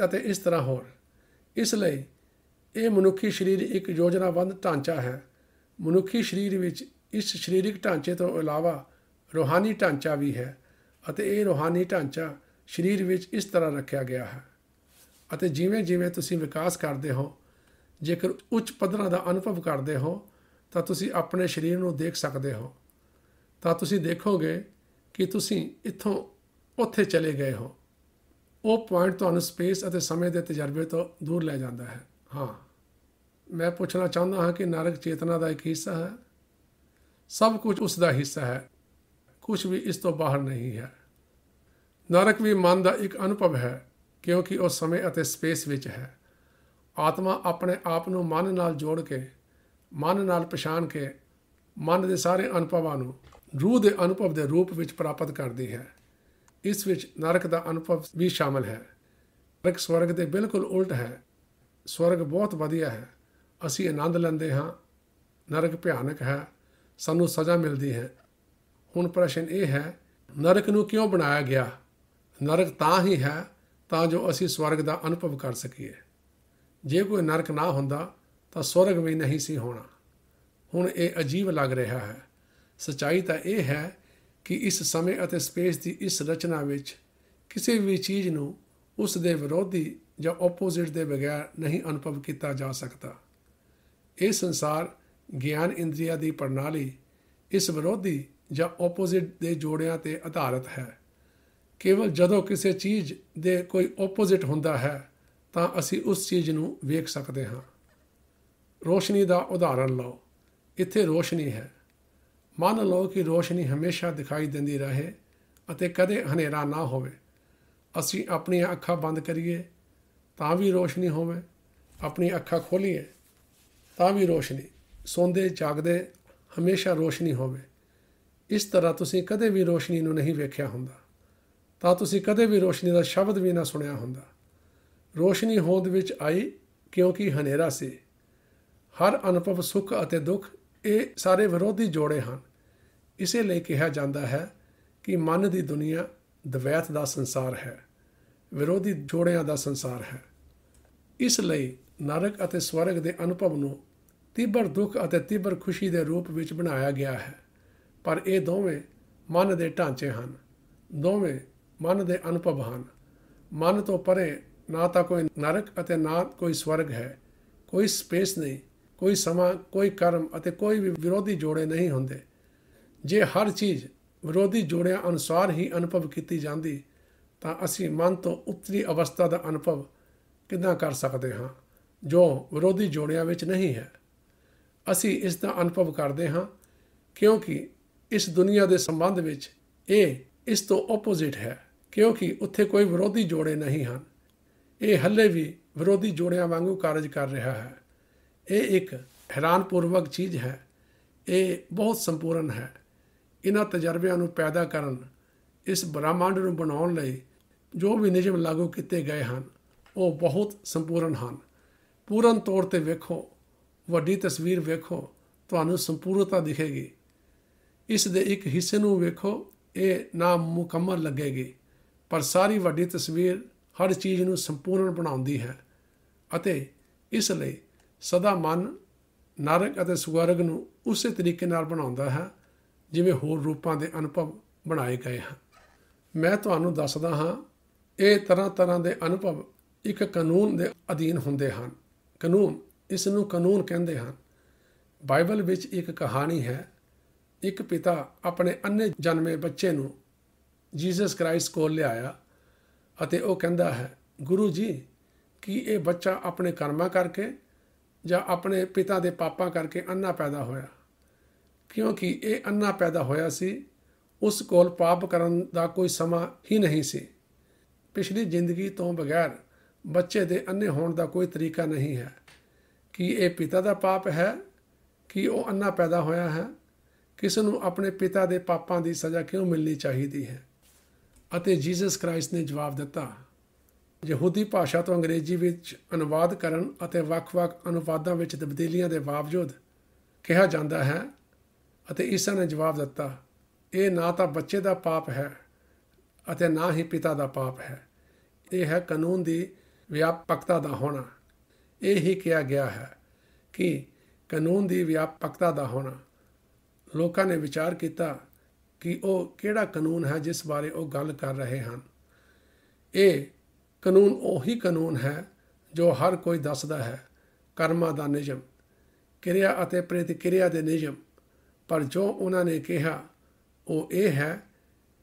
ਅਤੇ ਇਸ ਤਰ੍ਹਾਂ ਹੋਰ ਇਸ ਲਈ ਇਹ ਮਨੁੱਖੀ ਸਰੀਰ ਇੱਕ ਯੋਜਨਾਬੰਦ ਢਾਂਚਾ ਹੈ ਮਨੁੱਖੀ ਸਰੀਰ ਵਿੱਚ ਇਸ ਸਰੀਰਕ ਢਾਂਚੇ ਤੋਂ ਇਲਾਵਾ ਰੋਹਾਨੀ ਢਾਂਚਾ ਵੀ ਹੈ ਅਤੇ ਇਹ ਰੋਹਾਨੀ ਢਾਂਚਾ ਸਰੀਰ ਵਿੱਚ ਇਸ ਤਰ੍ਹਾਂ ਰੱਖਿਆ ਗਿਆ ਹੈ ਅਤੇ ਜਿਵੇਂ-ਜਿਵੇਂ ਤੁਸੀਂ ਵਿਕਾਸ ਕਰਦੇ ਹੋ ਜੇਕਰ ਉੱਚ ਪੱਧਰਾਂ ਦਾ ਅਨੁਭਵ ਕਰਦੇ ਹੋ ਤਾਂ ਤੁਸੀਂ ਆਪਣੇ ਸਰੀਰ ਨੂੰ ਦੇਖ ਸਕਦੇ ਹੋ ਤਾਂ ਤੁਸੀਂ ਦੇਖੋਗੇ ਕਿ ਤੁਸੀਂ ਇੱਥੋਂ ਉੱਥੇ ਚਲੇ ਗਏ ਹੋ ਉਹ ਪੁਆਇੰਟ ਤੁਹਾਨੂੰ ਸਪੇਸ ਅਤੇ ਸਮੇਂ ਦੇ ਤਜਰਬੇ ਤੋਂ ਦੂਰ ਲੈ ਜਾਂਦਾ ਹੈ ਹਾਂ ਮੈਂ ਪੁੱਛਣਾ ਚਾਹੁੰਦਾ ਹਾਂ ਕਿ ਨਾਰਕ ਚੇਤਨਾ ਦਾ ਇੱਕ ਹਿੱਸਾ ਹੈ ਸਭ ਕੁਝ ਉਸ ਦਾ ਹਿੱਸਾ ਹੈ ਕੁਝ ਵੀ ਇਸ ਤੋਂ ਬਾਹਰ ਨਹੀਂ ਹੈ ਨਾਰਕ ਵੀ ਮਨ ਦਾ ਇੱਕ ਅਨੁਭਵ ਹੈ ਕਿਉਂਕਿ ਉਹ ਸਮੇਂ ਅਤੇ ਸਪੇਸ ਵਿੱਚ ਹੈ ਆਤਮਾ ਆਪਣੇ ਆਪ ਨੂੰ ਮਨ ਨਾਲ ਜੋੜ ਕੇ ਮਨ ਨਾਲ ਪਛਾਣ ਕੇ ਮਨ ਦੇ ਸਾਰੇ ਅਨੁਭਵਾਂ ਨੂੰ ਰੂਹ ਦੇ ਅਨੁਭਵ ਦੇ ਰੂਪ ਵਿੱਚ ਪ੍ਰਾਪਤ ਕਰਦੀ ਹੈ ਇਸ ਵਿੱਚ ਨਰਕ ਦਾ ਅਨੁਭਵ ਵੀ ਸ਼ਾਮਲ ਹੈ ਨਰਕ ਸਵਰਗ ਦੇ ਬਿਲਕੁਲ ਉਲਟ ਹੈ ਸਵਰਗ ਬਹੁਤ ਵਧੀਆ ਹੈ ਅਸੀਂ ਆਨੰਦ ਲੈਂਦੇ ਹਾਂ ਨਰਕ ਭਿਆਨਕ ਹੈ ਸਾਨੂੰ ਸਜ਼ਾ ਮਿਲਦੀ ਹੈ ਹੁਣ ਪ੍ਰਸ਼ਨ ਇਹ ਹੈ ਨਰਕ ਨੂੰ ਕਿਉਂ ਬਣਾਇਆ ਗਿਆ ਨਰਕ ਤਾਂ ਹੀ ਹੈ ਤਾਂ ਜੋ ਅਸੀਂ ਸਵਰਗ ਦਾ ਅਨੁਭਵ ਕਰ ਸਕੀਏ ਜੇ ਕੋਈ ਨਰਕ ਨਾ ਹੁੰਦਾ ਤਾਂ ਸਵਰਗ ਵੀ ਨਹੀਂ ਸੀ ਹੋਣਾ ਹੁਣ ਇਹ ਅਜੀਬ ਲੱਗ ਰਿਹਾ ਹੈ ਸਚਾਈ ਤਾਂ ਇਹ ਹੈ ਕਿ ਇਸ ਸਮੇਂ ਅਤੇ ਸਪੇਸ ਦੀ ਇਸ ਰਚਨਾ ਵਿੱਚ ਕਿਸੇ ਵੀ ਚੀਜ਼ ਨੂੰ ਉਸ ਦੇ ਵਿਰੋਧੀ ਜਾਂ ਆਪੋਜ਼ਿਟ ਦੇ ਬਗੈਰ ਨਹੀਂ ਅਨੁਭਵ ਕੀਤਾ ਜਾ ਸਕਦਾ ਇਹ ਸੰਸਾਰ ਗਿਆਨ ਇੰਦਰੀਆ ਦੀ ਪ੍ਰਣਾਲੀ ਇਸ ਵਿਰੋਧੀ ਜਾਂ ਆਪੋਜ਼ਿਟ ਦੇ ਜੋੜਿਆਂ ਤੇ ਆਧਾਰਿਤ ਹੈ ਕੇਵਲ ਜਦੋਂ ਕਿਸੇ ਚੀਜ਼ ਦੇ ਕੋਈ ਆਪੋਜ਼ਿਟ ਹੁੰਦਾ ਹੈ ਤਾਂ ਅਸੀਂ ਉਸ ਚੀਜ਼ ਨੂੰ ਵੇਖ ਸਕਦੇ ਹਾਂ ਰੋਸ਼ਨੀ ਦਾ ਉਦਾਹਰਣ ਲਓ ਇੱਥੇ ਰੋਸ਼ਨੀ ਹੈ ਮੰਨ ਲਓ ਕਿ ਰੋਸ਼ਨੀ ਹਮੇਸ਼ਾ ਦਿਖਾਈ ਦਿੰਦੀ ਰਹੇ ਅਤੇ ਕਦੇ ਹਨੇਰਾ ਨਾ ਹੋਵੇ ਅਸੀਂ ਆਪਣੀਆਂ ਅੱਖਾਂ ਬੰਦ ਕਰੀਏ ਤਾਂ ਵੀ ਰੋਸ਼ਨੀ ਹੋਵੇ ਆਪਣੀ ਅੱਖਾਂ ਖੋਲੀਏ ਤਾਂ ਵੀ ਰੋਸ਼ਨੀ ਸੌਂਦੇ ਜਾਗਦੇ ਹਮੇਸ਼ਾ ਰੋਸ਼ਨੀ ਹੋਵੇ ਇਸ ਤਰ੍ਹਾਂ ਤੁਸੀਂ ਕਦੇ ਵੀ ਰੋਸ਼ਨੀ ਨੂੰ ਨਹੀਂ ਵੇਖਿਆ ਹੁੰਦਾ ਤਾਂ ਤੁਸੀਂ ਕਦੇ ਵੀ ਰੋਸ਼ਨੀ ਦਾ ਸ਼ਬਦ ਵੀ ਨਾ ਸੁਣਿਆ ਹੁੰਦਾ ਰੋਸ਼ਨੀ ਹੋਂਦ ਵਿੱਚ ਆਈ ਕਿਉਂਕਿ ਹਨੇਰਾ ਸੀ ਹਰ ਅਨੁਭਵ ਸੁੱਖ ਅਤੇ ਦੁੱਖ ਇਹ ਸਾਰੇ ਵਿਰੋਧੀ ਜੋੜੇ ਹਨ ਇਸੇ ਲਈ ਕਿਹਾ ਜਾਂਦਾ ਹੈ ਕਿ ਮਨ ਦੀ ਦੁਨੀਆ ਦਵੈਤ ਦਾ ਸੰਸਾਰ ਹੈ ਵਿਰੋਧੀ ਜੋੜਿਆਂ ਦਾ ਸੰਸਾਰ ਹੈ ਇਸ ਲਈ ਨਰਕ ਅਤੇ ਸਵਰਗ ਦੇ ਅਨੁਭਵ ਨੂੰ ਤੀਬਰ ਦੁੱਖ ਅਤੇ ਤੀਬਰ ਖੁਸ਼ੀ ਦੇ ਰੂਪ ਵਿੱਚ ਬਣਾਇਆ ਗਿਆ ਹੈ ਪਰ ਇਹ ਦੋਵੇਂ ਮਨ ਦੇ ਢਾਂਚੇ ਹਨ ਦੋਵੇਂ ਮਨ ਦੇ ਅਨੁਭਵ ਹਨ ਮਨ ਤੋਂ ਪਰੇ ਨਾ ਤਾਂ ਕੋਈ ਨਰਕ ਅਤੇ ਨਾ ਕੋਈ ਸਵਰਗ ਹੈ ਕੋਈ ਸਪੇਸ ਨਹੀਂ ਕੋਈ ਸਮਾਂ ਕੋਈ ਕਰਮ ਅਤੇ ਕੋਈ ਵੀ ਵਿਰੋਧੀ ਜੋੜੇ ਨਹੀਂ ਹੁੰਦੇ ਜੇ ਹਰ ਚੀਜ਼ ਵਿਰੋਧੀ ਜੋੜਿਆਂ ਅਨੁਸਾਰ ਹੀ ਅਨੁਭਵ ਕੀਤੀ ਜਾਂਦੀ ਤਾਂ ਅਸੀਂ ਮਨ ਤੋਂ ਉੱਤਰੀ ਅਵਸਥਾ ਦਾ ਅਨੁਭਵ ਕਿਦਾਂ ਕਰ ਸਕਦੇ ਹਾਂ ਜੋ ਵਿਰੋਧੀ ਜੋੜਿਆਂ ਵਿੱਚ ਨਹੀਂ ਹੈ ਅਸੀਂ ਇਸ ਦਾ ਅਨੁਭਵ ਕਰਦੇ ਹਾਂ ਕਿਉਂਕਿ ਇਸ ਦੁਨੀਆ ਦੇ ਸੰਬੰਧ ਵਿੱਚ ਇਹ ਇਸ ਤੋਂ ਆਪੋਜ਼ਿਟ ਹੈ ਕਿਉਂਕਿ ਉੱਥੇ ਕੋਈ ਵਿਰੋਧੀ ਜੋੜੇ ਨਹੀਂ ਹਨ ਇਹ ਹੱਲੇ ਵੀ ਵਿਰੋਧੀ ਜੋੜਿਆਂ ਵਾਂਗੂ ਕਾਰਜ ਕਰ ਰਿਹਾ ਹੈ ਇਹ ਇੱਕ ਹੈਰਾਨਪੂਰਵਕ ਚੀਜ਼ ਹੈ ਇਹ ਬਹੁਤ ਸੰਪੂਰਨ ਹੈ ਇਹਨਾਂ ਤਜਰਬਿਆਂ ਨੂੰ ਪੈਦਾ ਕਰਨ ਇਸ ਬ੍ਰਹਮੰਡ ਨੂੰ ਬਣਾਉਣ ਲਈ ਜੋ ਵੀ ਨਿਯਮ ਲਾਗੂ ਕੀਤੇ ਗਏ ਹਨ ਉਹ ਬਹੁਤ ਸੰਪੂਰਨ ਹਨ ਪੂਰਨ ਤੌਰ ਤੇ ਵੇਖੋ ਵੱਡੀ ਤਸਵੀਰ ਵੇਖੋ ਤੁਹਾਨੂੰ ਸੰਪੂਰਨਤਾ ਦਿਖੇਗੀ ਇਸ ਦੇ ਇੱਕ ਹਿੱਸੇ ਨੂੰ ਵੇਖੋ ਇਹ ਨਾ ਮੁਕੰਮਲ ਲੱਗੇਗੀ ਪਰ ਸਾਰੀ ਵੱਡੀ ਤਸਵੀਰ ਹਰ ਚੀਜ਼ ਨੂੰ ਸੰਪੂਰਨ ਬਣਾਉਂਦੀ ਹੈ ਅਤੇ ਇਸ ਲਈ ਸਦਾ ਮਨ ਨਰਕ ਅਤੇ ਸੁਗਰਗ ਨੂੰ ਉਸੇ ਤਰੀਕੇ ਨਾਲ ਬਣਾਉਂਦਾ ਹੈ ਜਿਵੇਂ ਹੋਰ ਰੂਪਾਂ ਦੇ ਅਨੁਭਵ ਬਣਾਏ ਗਏ ਹਨ ਮੈਂ ਤੁਹਾਨੂੰ ਦੱਸਦਾ ਹਾਂ ਇਹ ਤਰ੍ਹਾਂ ਤਰ੍ਹਾਂ ਦੇ ਅਨੁਭਵ ਇੱਕ ਕਾਨੂੰਨ ਦੇ ਅਧੀਨ ਹੁੰਦੇ ਹਨ ਕਾਨੂੰਨ ਇਸ ਨੂੰ ਕਾਨੂੰਨ ਕਹਿੰਦੇ ਹਨ ਬਾਈਬਲ ਵਿੱਚ ਇੱਕ ਕਹਾਣੀ ਹੈ ਇੱਕ ਪਿਤਾ ਆਪਣੇ ਅੰਨੇ ਜਨਮੇ ਬੱਚੇ ਨੂੰ ਜੀਸਸ ਕ੍ਰਾਈਸਟ ਕੋਲ ਲਿਆਇਆ ਅਤੇ ਉਹ ਕਹਿੰਦਾ ਹੈ ਗੁਰੂ ਜੀ ਕੀ ਇਹ ਬੱਚਾ ਆਪਣੇ ਕਰਮਾਂ ਕਰਕੇ ਜਾਂ ਆਪਣੇ ਪਿਤਾ ਦੇ ਪਾਪਾਂ ਕਰਕੇ ਅੰਨਾ ਪੈਦਾ ਹੋਇਆ ਕਿਉਂਕਿ ਇਹ ਅੰਨਾ ਪੈਦਾ ਹੋਇਆ ਸੀ ਉਸ ਕੋਲ ਪਾਪ ਕਰਨ ਦਾ ਕੋਈ ਸਮਾਂ ਹੀ ਨਹੀਂ ਸੀ ਪਿਛਲੀ ਜ਼ਿੰਦਗੀ ਤੋਂ ਬਗੈਰ ਬੱਚੇ ਦੇ ਅੰਨੇ ਹੋਣ ਦਾ ਕੋਈ ਤਰੀਕਾ ਨਹੀਂ ਹੈ ਕਿ ਇਹ ਪਿਤਾ ਦਾ ਪਾਪ ਹੈ ਕਿ ਉਹ ਅੰਨਾ ਪੈਦਾ ਹੋਇਆ ਹੈ ਕਿਸ ਨੂੰ ਆਪਣੇ ਪਿਤਾ ਦੇ ਪਾਪਾਂ ਦੀ ਸਜ਼ਾ ਕਿਉਂ ਮਿਲਣੀ ਚਾਹੀਦੀ ਹੈ ਅਤੇ ਜੀਸਸ ਕ੍ਰਾਈਸਟ ਨੇ ਜਵਾਬ ਦਿੱਤਾ ਯਹੂਦੀ ਭਾਸ਼ਾ ਤੋਂ ਅੰਗਰੇਜ਼ੀ ਵਿੱਚ ਅਨੁਵਾਦ ਕਰਨ ਅਤੇ ਵੱਖ-ਵੱਖ ਅਨੁਵਾਦਾਂ ਵਿੱਚ ਤਬਦੀਲੀਆਂ ਦੇ ਬਾਵਜੂਦ ਕਿਹਾ ਜਾਂਦਾ ਹੈ ਅਤੇ ਈਸਾ ਨੇ ਜਵਾਬ ਦਿੱਤਾ ਇਹ ਨਾ ਤਾਂ ਬੱਚੇ ਦਾ ਪਾਪ ਹੈ ਅਤੇ ਨਾ ਹੀ ਪਿਤਾ ਦਾ ਪਾਪ ਹੈ ਇਹ ਹੈ ਕਾਨੂੰਨ ਦੀ ਵਿਆਪਕਤਾ ਦਾ ਹੋਣਾ ਇਹ ਹੀ ਕਿਹਾ ਗਿਆ ਹੈ ਕਿ ਕਾਨੂੰਨ ਦੀ ਵਿਆਪਕਤਾ ਦਾ ਹੋਣਾ ਲੋਕਾਂ ਨੇ ਵਿਚਾਰ ਕੀਤਾ ਕਿ ਉਹ ਕਿਹੜਾ ਕਾਨੂੰਨ ਹੈ ਜਿਸ ਬਾਰੇ ਉਹ ਗੱਲ ਕਰ ਰਹੇ ਹਨ ਇਹ ਕਾਨੂੰਨ ਉਹੀ ਕਾਨੂੰਨ ਹੈ ਜੋ ਹਰ ਕੋਈ ਦੱਸਦਾ ਹੈ ਕਰਮਾਂ ਦਾ ਨਿਯਮ ਕਿਰਿਆ ਅਤੇ ਪ੍ਰਤੀਕਿਰਿਆ ਦੇ ਨਿਯਮ ਪਰ ਜੋ ਉਹਨਾਂ ਨੇ ਕਿਹਾ ਉਹ ਇਹ ਹੈ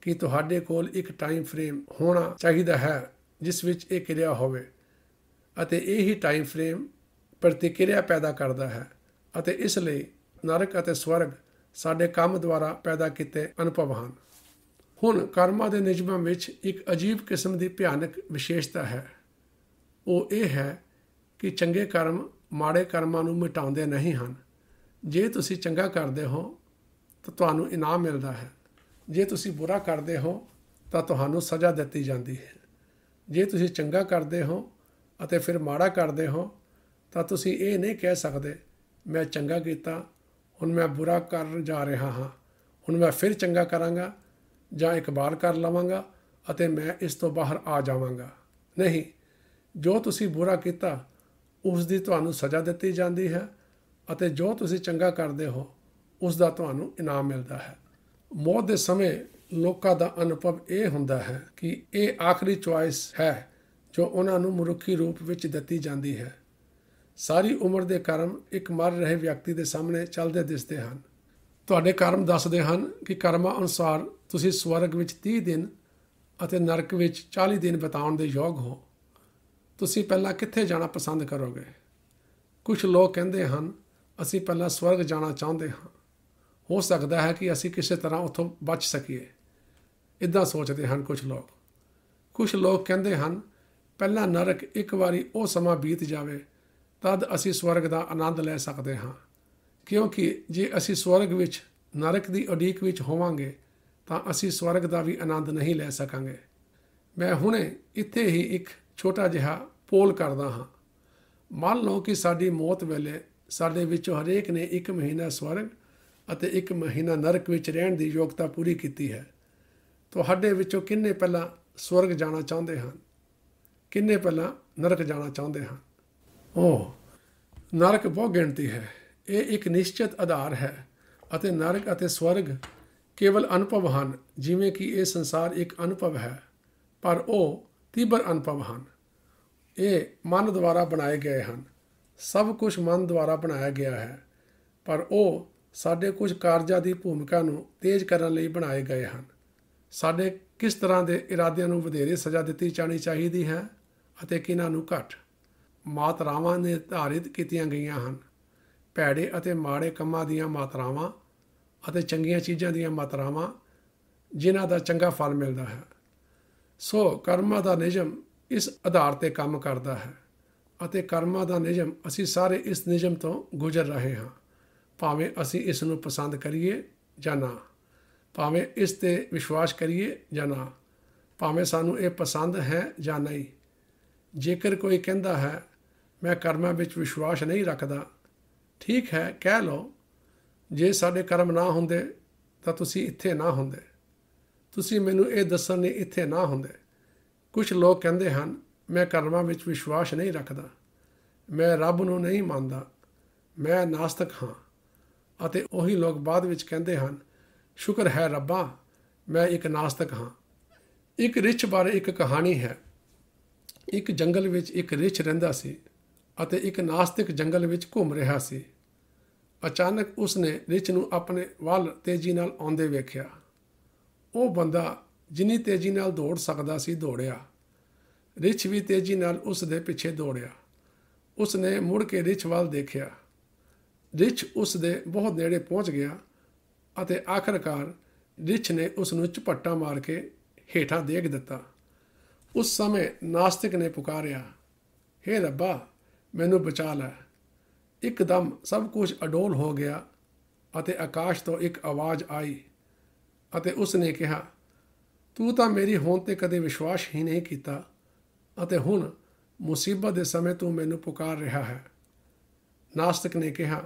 ਕਿ ਤੁਹਾਡੇ ਕੋਲ ਇੱਕ ਟਾਈਮ ਫਰੇਮ ਹੋਣਾ ਚਾਹੀਦਾ ਹੈ ਜਿਸ ਵਿੱਚ ਇਹ ਕਿਰਿਆ ਹੋਵੇ ਅਤੇ ਇਹ ਹੀ ਟਾਈਮ ਫਰੇਮ ਪ੍ਰਤੀਕਿਰਿਆ ਪੈਦਾ ਕਰਦਾ ਹੈ ਅਤੇ ਇਸ ਲਈ ਨਰਕ ਅਤੇ ਸਵਰਗ ਸਾਡੇ ਕੰਮ ਦੁਆਰਾ ਪੈਦਾ ਕੀਤੇ ਅਨੁਭਵ ਹਨ ਹੁਣ ਕਰਮਾਂ ਦੇ ਨਿਯਮਾਂ ਵਿੱਚ ਇੱਕ ਅਜੀਬ ਕਿਸਮ ਦੀ ਭਿਆਨਕ ਵਿਸ਼ੇਸ਼ਤਾ ਹੈ ਉਹ ਇਹ ਹੈ ਕਿ ਚੰਗੇ ਕਰਮ ਮਾੜੇ ਕਰਮਾਂ ਨੂੰ ਮਿਟਾਉਂਦੇ ਨਹੀਂ ਹਨ ਜੇ ਤੁਸੀਂ ਚੰਗਾ ਕਰਦੇ ਹੋ ਤਾਂ ਤੁਹਾਨੂੰ ਇਨਾਮ ਮਿਲਦਾ ਹੈ ਜੇ ਤੁਸੀਂ ਬੁਰਾ ਕਰਦੇ ਹੋ ਤਾਂ ਤੁਹਾਨੂੰ ਸਜ਼ਾ ਦਿੱਤੀ ਜਾਂਦੀ ਹੈ ਜੇ ਤੁਸੀਂ ਚੰਗਾ ਕਰਦੇ ਹੋ ਅਤੇ ਫਿਰ ਮਾੜਾ ਕਰਦੇ ਹੋ ਤਾਂ ਤੁਸੀਂ ਇਹ ਨਹੀਂ ਕਹਿ ਸਕਦੇ ਮੈਂ ਚੰਗਾ ਕੀਤਾ ਹੁਣ ਮੈਂ ਬੁਰਾ ਕਰ ਜਾ ਰਿਹਾ ਹਾਂ ਹੁਣ ਮੈਂ ਫਿਰ ਚੰਗਾ ਕਰਾਂਗਾ ਜਾਂ ਇਕਬਾਲ ਕਰ ਲਵਾਂਗਾ ਅਤੇ ਮੈਂ ਇਸ ਤੋਂ ਬਾਹਰ ਆ ਜਾਵਾਂਗਾ ਨਹੀਂ ਜੋ ਤੁਸੀਂ ਬੁਰਾ ਕੀਤਾ ਉਸ ਦੀ ਤੁਹਾਨੂੰ ਸਜ਼ਾ ਦਿੱਤੀ ਜਾਂਦੀ ਹੈ ਅਤੇ ਜੋ ਤੁਸੀਂ ਚੰਗਾ ਕਰਦੇ ਹੋ ਉਸ ਦਾ ਤੁਹਾਨੂੰ ਇਨਾਮ ਮਿਲਦਾ ਹੈ ਮੌਤ ਦੇ ਸਮੇਂ ਲੋਕਾਂ ਦਾ ਅਨੁਭਵ ਇਹ ਹੁੰਦਾ ਹੈ ਕਿ ਇਹ ਆਖਰੀ ਚੁਆਇਸ ਹੈ ਜੋ ਉਹਨਾਂ ਨੂੰ ਮਨੁੱਖੀ ਰੂਪ ਵਿੱਚ ਦਿੱਤੀ ਜਾਂਦੀ ਹੈ ਸਾਰੀ ਉਮਰ ਦੇ ਕਰਮ ਇੱਕ ਮਰ ਰਹੇ ਵਿਅਕਤੀ ਦੇ ਸਾਹਮਣੇ ਚੱਲਦੇ ਦਿਸਦੇ ਹਨ ਤੁਹਾਡੇ ਕਰਮ ਦੱਸਦੇ ਹਨ ਕਿ ਕਰਮਾ ਅਨੁਸਾਰ ਤੁਸੀਂ ਸਵਰਗ ਵਿੱਚ 30 ਦਿਨ ਅਤੇ ਨਰਕ ਵਿੱਚ 40 ਦਿਨ ਬਿਤਾਉਣ ਦੇ ਯੋਗ ਹੋ ਤੁਸੀਂ ਪਹਿਲਾਂ ਕਿੱਥੇ ਜਾਣਾ ਪਸੰਦ ਕਰੋਗੇ ਕੁਝ ਲੋਕ ਕਹਿੰਦੇ ਹਨ ਅਸੀਂ ਪਹਿਲਾਂ ਸਵਰਗ ਜਾਣਾ ਚਾਹੁੰਦੇ ਹਾਂ ਹੋ ਸਕਦਾ ਹੈ ਕਿ ਅਸੀਂ ਕਿਸੇ ਤਰ੍ਹਾਂ ਉੱਥੋਂ ਬਚ ਸਕੀਏ ਇਦਾਂ ਸੋਚਦੇ ਹਨ ਕੁਝ ਲੋਕ ਕੁਝ ਲੋਕ ਕਹਿੰਦੇ ਹਨ ਪਹਿਲਾਂ ਨਰਕ ਇੱਕ ਵਾਰੀ ਉਹ ਸਮਾਂ ਬੀਤ ਜਾਵੇ ਤਦ ਅਸੀਂ ਸਵਰਗ ਦਾ ਆਨੰਦ ਲੈ ਸਕਦੇ ਹਾਂ ਕਿਉਂਕਿ ਜੇ ਅਸੀਂ ਸਵਰਗ ਵਿੱਚ ਨਰਕ ਦੀ ਉਡੀਕ ਵਿੱਚ ਹੋਵਾਂਗੇ ਤਾਂ ਅਸੀਂ ਸਵਰਗ ਦਾ ਵੀ ਆਨੰਦ ਨਹੀਂ ਲੈ ਸਕਾਂਗੇ ਮੈਂ ਹੁਣੇ ਇੱਥੇ ਹੀ ਇੱਕ ਛੋਟਾ ਜਿਹਾ ਪੋਲ ਕਰਦਾ ਹਾਂ ਮੰਨ ਲਓ ਕਿ ਸਾਡੀ ਮੌਤ ਵੇਲੇ ਸਾਡੇ ਵਿੱਚੋਂ ਹਰੇਕ ਨੇ ਇੱਕ ਮਹੀਨਾ ਸਵਰਗ ਅਤੇ ਇੱਕ ਮਹੀਨਾ ਨਰਕ ਵਿੱਚ ਰਹਿਣ ਦੀ ਯੋਗਤਾ ਪੂਰੀ ਕੀਤੀ ਹੈ ਤੁਹਾਡੇ ਵਿੱਚੋਂ ਕਿੰਨੇ ਪਹਿਲਾਂ ਸਵਰਗ ਜਾਣਾ ਚਾਹੁੰਦੇ ਹਨ ਕਿੰਨੇ ਪਹਿਲਾਂ ਨਰਕ ਜਾਣਾ ਚਾਹੁੰਦੇ ਹਨ ਉਹ ਨਰਕ ਬਹੁ ਗਿਣਤੀ ਹੈ ਇਹ ਇੱਕ ਨਿਸ਼ਚਿਤ ਆਧਾਰ ਹੈ ਅਤੇ ਨਰਕ ਅਤੇ ਸਵਰਗ ਕੇਵਲ ਅਨੁਭਵ ਹਨ ਜਿਵੇਂ ਕਿ ਇਹ ਸੰਸਾਰ ਇੱਕ ਅਨੁਭਵ ਹੈ ਪਰ ਉਹ ਤੀਬਰ ਅਨੁਭਵ ਹਨ ਇਹ ਮਨ ਦੁਆਰਾ ਬਣਾਏ ਗਏ ਹਨ ਸਭ ਕੁਝ ਮਨ ਦੁਆਰਾ ਬਣਾਇਆ ਗਿਆ ਹੈ ਪਰ ਉਹ ਸਾਡੇ ਕੁਝ ਕਾਰਜਾਂ ਦੀ ਭੂਮਿਕਾ ਨੂੰ ਤੇਜ਼ ਕਰਨ ਲਈ ਬਣਾਏ ਗਏ ਹਨ ਸਾਡੇ ਕਿਸ ਤਰ੍ਹਾਂ ਦੇ ਇਰਾਦਿਆਂ ਨੂੰ ਵਧੇਰੇ ਸਜ਼ਾ ਦਿੱਤੀ ਜਾਣੀ ਚਾਹੀਦੀ ਹੈ ਅਤੇ ਕਿਨਾਂ ਨੂੰ ਘੱਟ ਮਾਤਰਾਵਾਂ ਨੇ ਧਾਰਿਤ ਕੀਤੀਆਂ ਗਈਆਂ ਹਨ ਭੈੜੇ ਅਤੇ ਮਾੜੇ ਕੰਮਾਂ ਦੀਆਂ ਮਾਤਰਾਵਾਂ ਅਤੇ ਚੰਗੀਆਂ ਚੀਜ਼ਾਂ ਦੀਆਂ ਮਾਤਰਾਵਾਂ ਜਿਨ੍ਹਾਂ ਦਾ ਚੰਗਾ ਫਲ ਮਿਲਦਾ ਹੈ ਸੋ ਕਰਮਾਂ ਦਾ ਨਿਯਮ ਇਸ ਆਧਾਰ ਤੇ ਕੰਮ ਕਰਦਾ ਹੈ ਅਤੇ ਕਰਮਾਂ ਦਾ ਨਿਯਮ ਅਸੀਂ ਸਾਰੇ ਇਸ ਨਿਯਮ ਤੋਂ ਗੁਜ਼ਰ ਰਹੇ ਹਾਂ ਭਾਵੇਂ ਅਸੀਂ ਇਸ ਨੂੰ ਪਸੰਦ ਕਰੀਏ ਜਾਂ ਨਾ ਭਾਵੇਂ ਇਸ ਤੇ ਵਿਸ਼ਵਾਸ ਕਰੀਏ ਜਾਂ ਨਾ ਭਾਵੇਂ ਸਾਨੂੰ ਇਹ ਪਸੰਦ ਹੈ ਜਾਂ ਨਹੀਂ ਜੇਕਰ ਕੋਈ ਕਹਿੰਦਾ ਹੈ ਮੈਂ ਕਰਮਾਂ ਵਿੱਚ ਵਿਸ਼ਵਾਸ ਨਹੀਂ ਰੱਖਦਾ ਠੀਕ ਹੈ ਕਹਿ ਲਓ ਜੇ ਸਾਡੇ ਕਰਮ ਨਾ ਹੁੰਦੇ ਤਾਂ ਤੁਸੀਂ ਇੱਥੇ ਨਾ ਹੁੰਦੇ ਤੁਸੀਂ ਮੈਨੂੰ ਇਹ ਦੱਸਣ ਲਈ ਇੱਥੇ ਨਾ ਹੁੰਦੇ ਕੁਝ ਲੋਕ ਕਹਿੰਦੇ ਹਨ ਮੈਂ ਕਰਮਾਂ ਵਿੱਚ ਵਿਸ਼ਵਾਸ ਨਹੀਂ ਰੱਖਦਾ ਮੈਂ ਰੱਬ ਨੂੰ ਨਹੀਂ ਮੰਨਦਾ ਮੈਂ ਨਾਸਤਕ ਹਾਂ ਅਤੇ ਉਹੀ ਲੋਕ ਬਾਅਦ ਵਿੱਚ ਕਹਿੰਦੇ ਹਨ ਸ਼ੁਕਰ ਹੈ ਰੱਬਾ ਮੈਂ ਇੱਕ ਨਾਸਤਕ ਹਾਂ ਇੱਕ ਰਿਚ ਬਾਰੇ ਇੱਕ ਕਹਾਣੀ ਹੈ ਇੱਕ ਜੰਗਲ ਵਿੱਚ ਇੱਕ ਰਿਚ ਰਹਿੰਦਾ ਸੀ ਅਤੇ ਇੱਕ ਨਾਸਤਿਕ ਜੰਗਲ ਵਿੱਚ ਘੁੰਮ ਰਿਹਾ ਸੀ ਅਚਾਨਕ ਉਸਨੇ ਰਿਚ ਨੂੰ ਆਪਣੇ ਵੱਲ ਤੇਜ਼ੀ ਨਾਲ ਆਉਂਦੇ ਵੇਖਿਆ ਉਹ ਬੰਦਾ ਜਿੰਨੀ ਤੇਜ਼ੀ ਨਾਲ ਦੌੜ ਸਕਦਾ ਸੀ ਦੌੜਿਆ ਰਿਛ ਵੀ ਤੇਜ਼ੀ ਨਾਲ ਉਸ ਦੇ ਪਿੱਛੇ ਦੌੜਿਆ ਉਸ ਨੇ ਮੁੜ ਕੇ ਰਿਛ ਵੱਲ ਦੇਖਿਆ ਰਿਛ ਉਸ ਦੇ ਬਹੁਤ ਨੇੜੇ ਪਹੁੰਚ ਗਿਆ ਅਤੇ ਆਖਰਕਾਰ ਰਿਛ ਨੇ ਉਸ ਨੂੰ ਝਪਟਾ ਮਾਰ ਕੇ ਹੇਠਾਂ ਦੇਖ ਦਿੱਤਾ ਉਸ ਸਮੇਂ ਨਾਸਤਿਕ ਨੇ ਪੁਕਾਰਿਆ हे ਰੱਬਾ ਮੈਨੂੰ ਬਚਾ ਲੈ ਇੱਕਦਮ ਸਭ ਕੁਝ ਅਡੋਲ ਹੋ ਗਿਆ ਅਤੇ ਆਕਾਸ਼ ਤੋਂ ਇੱਕ ਆਵਾਜ਼ ਆਈ ਅਤੇ ਉਸ ਨੇ ਕਿਹਾ ਤੂੰ ਤਾਂ ਮੇਰੀ ਹੋਂਦ ਤੇ ਕਦੇ ਵਿਸ਼ਵਾਸ ਹੀ ਨਹੀਂ ਕੀਤਾ ਅਤੇ ਹੁਣ ਮੁਸੀਬਤ ਦੇ ਸਮੇਂ ਤੂੰ ਮੈਨੂੰ ਪੁਕਾਰ ਰਿਹਾ ਹੈ ਨਾਸਤਿਕ ਨੇ ਕਿਹਾ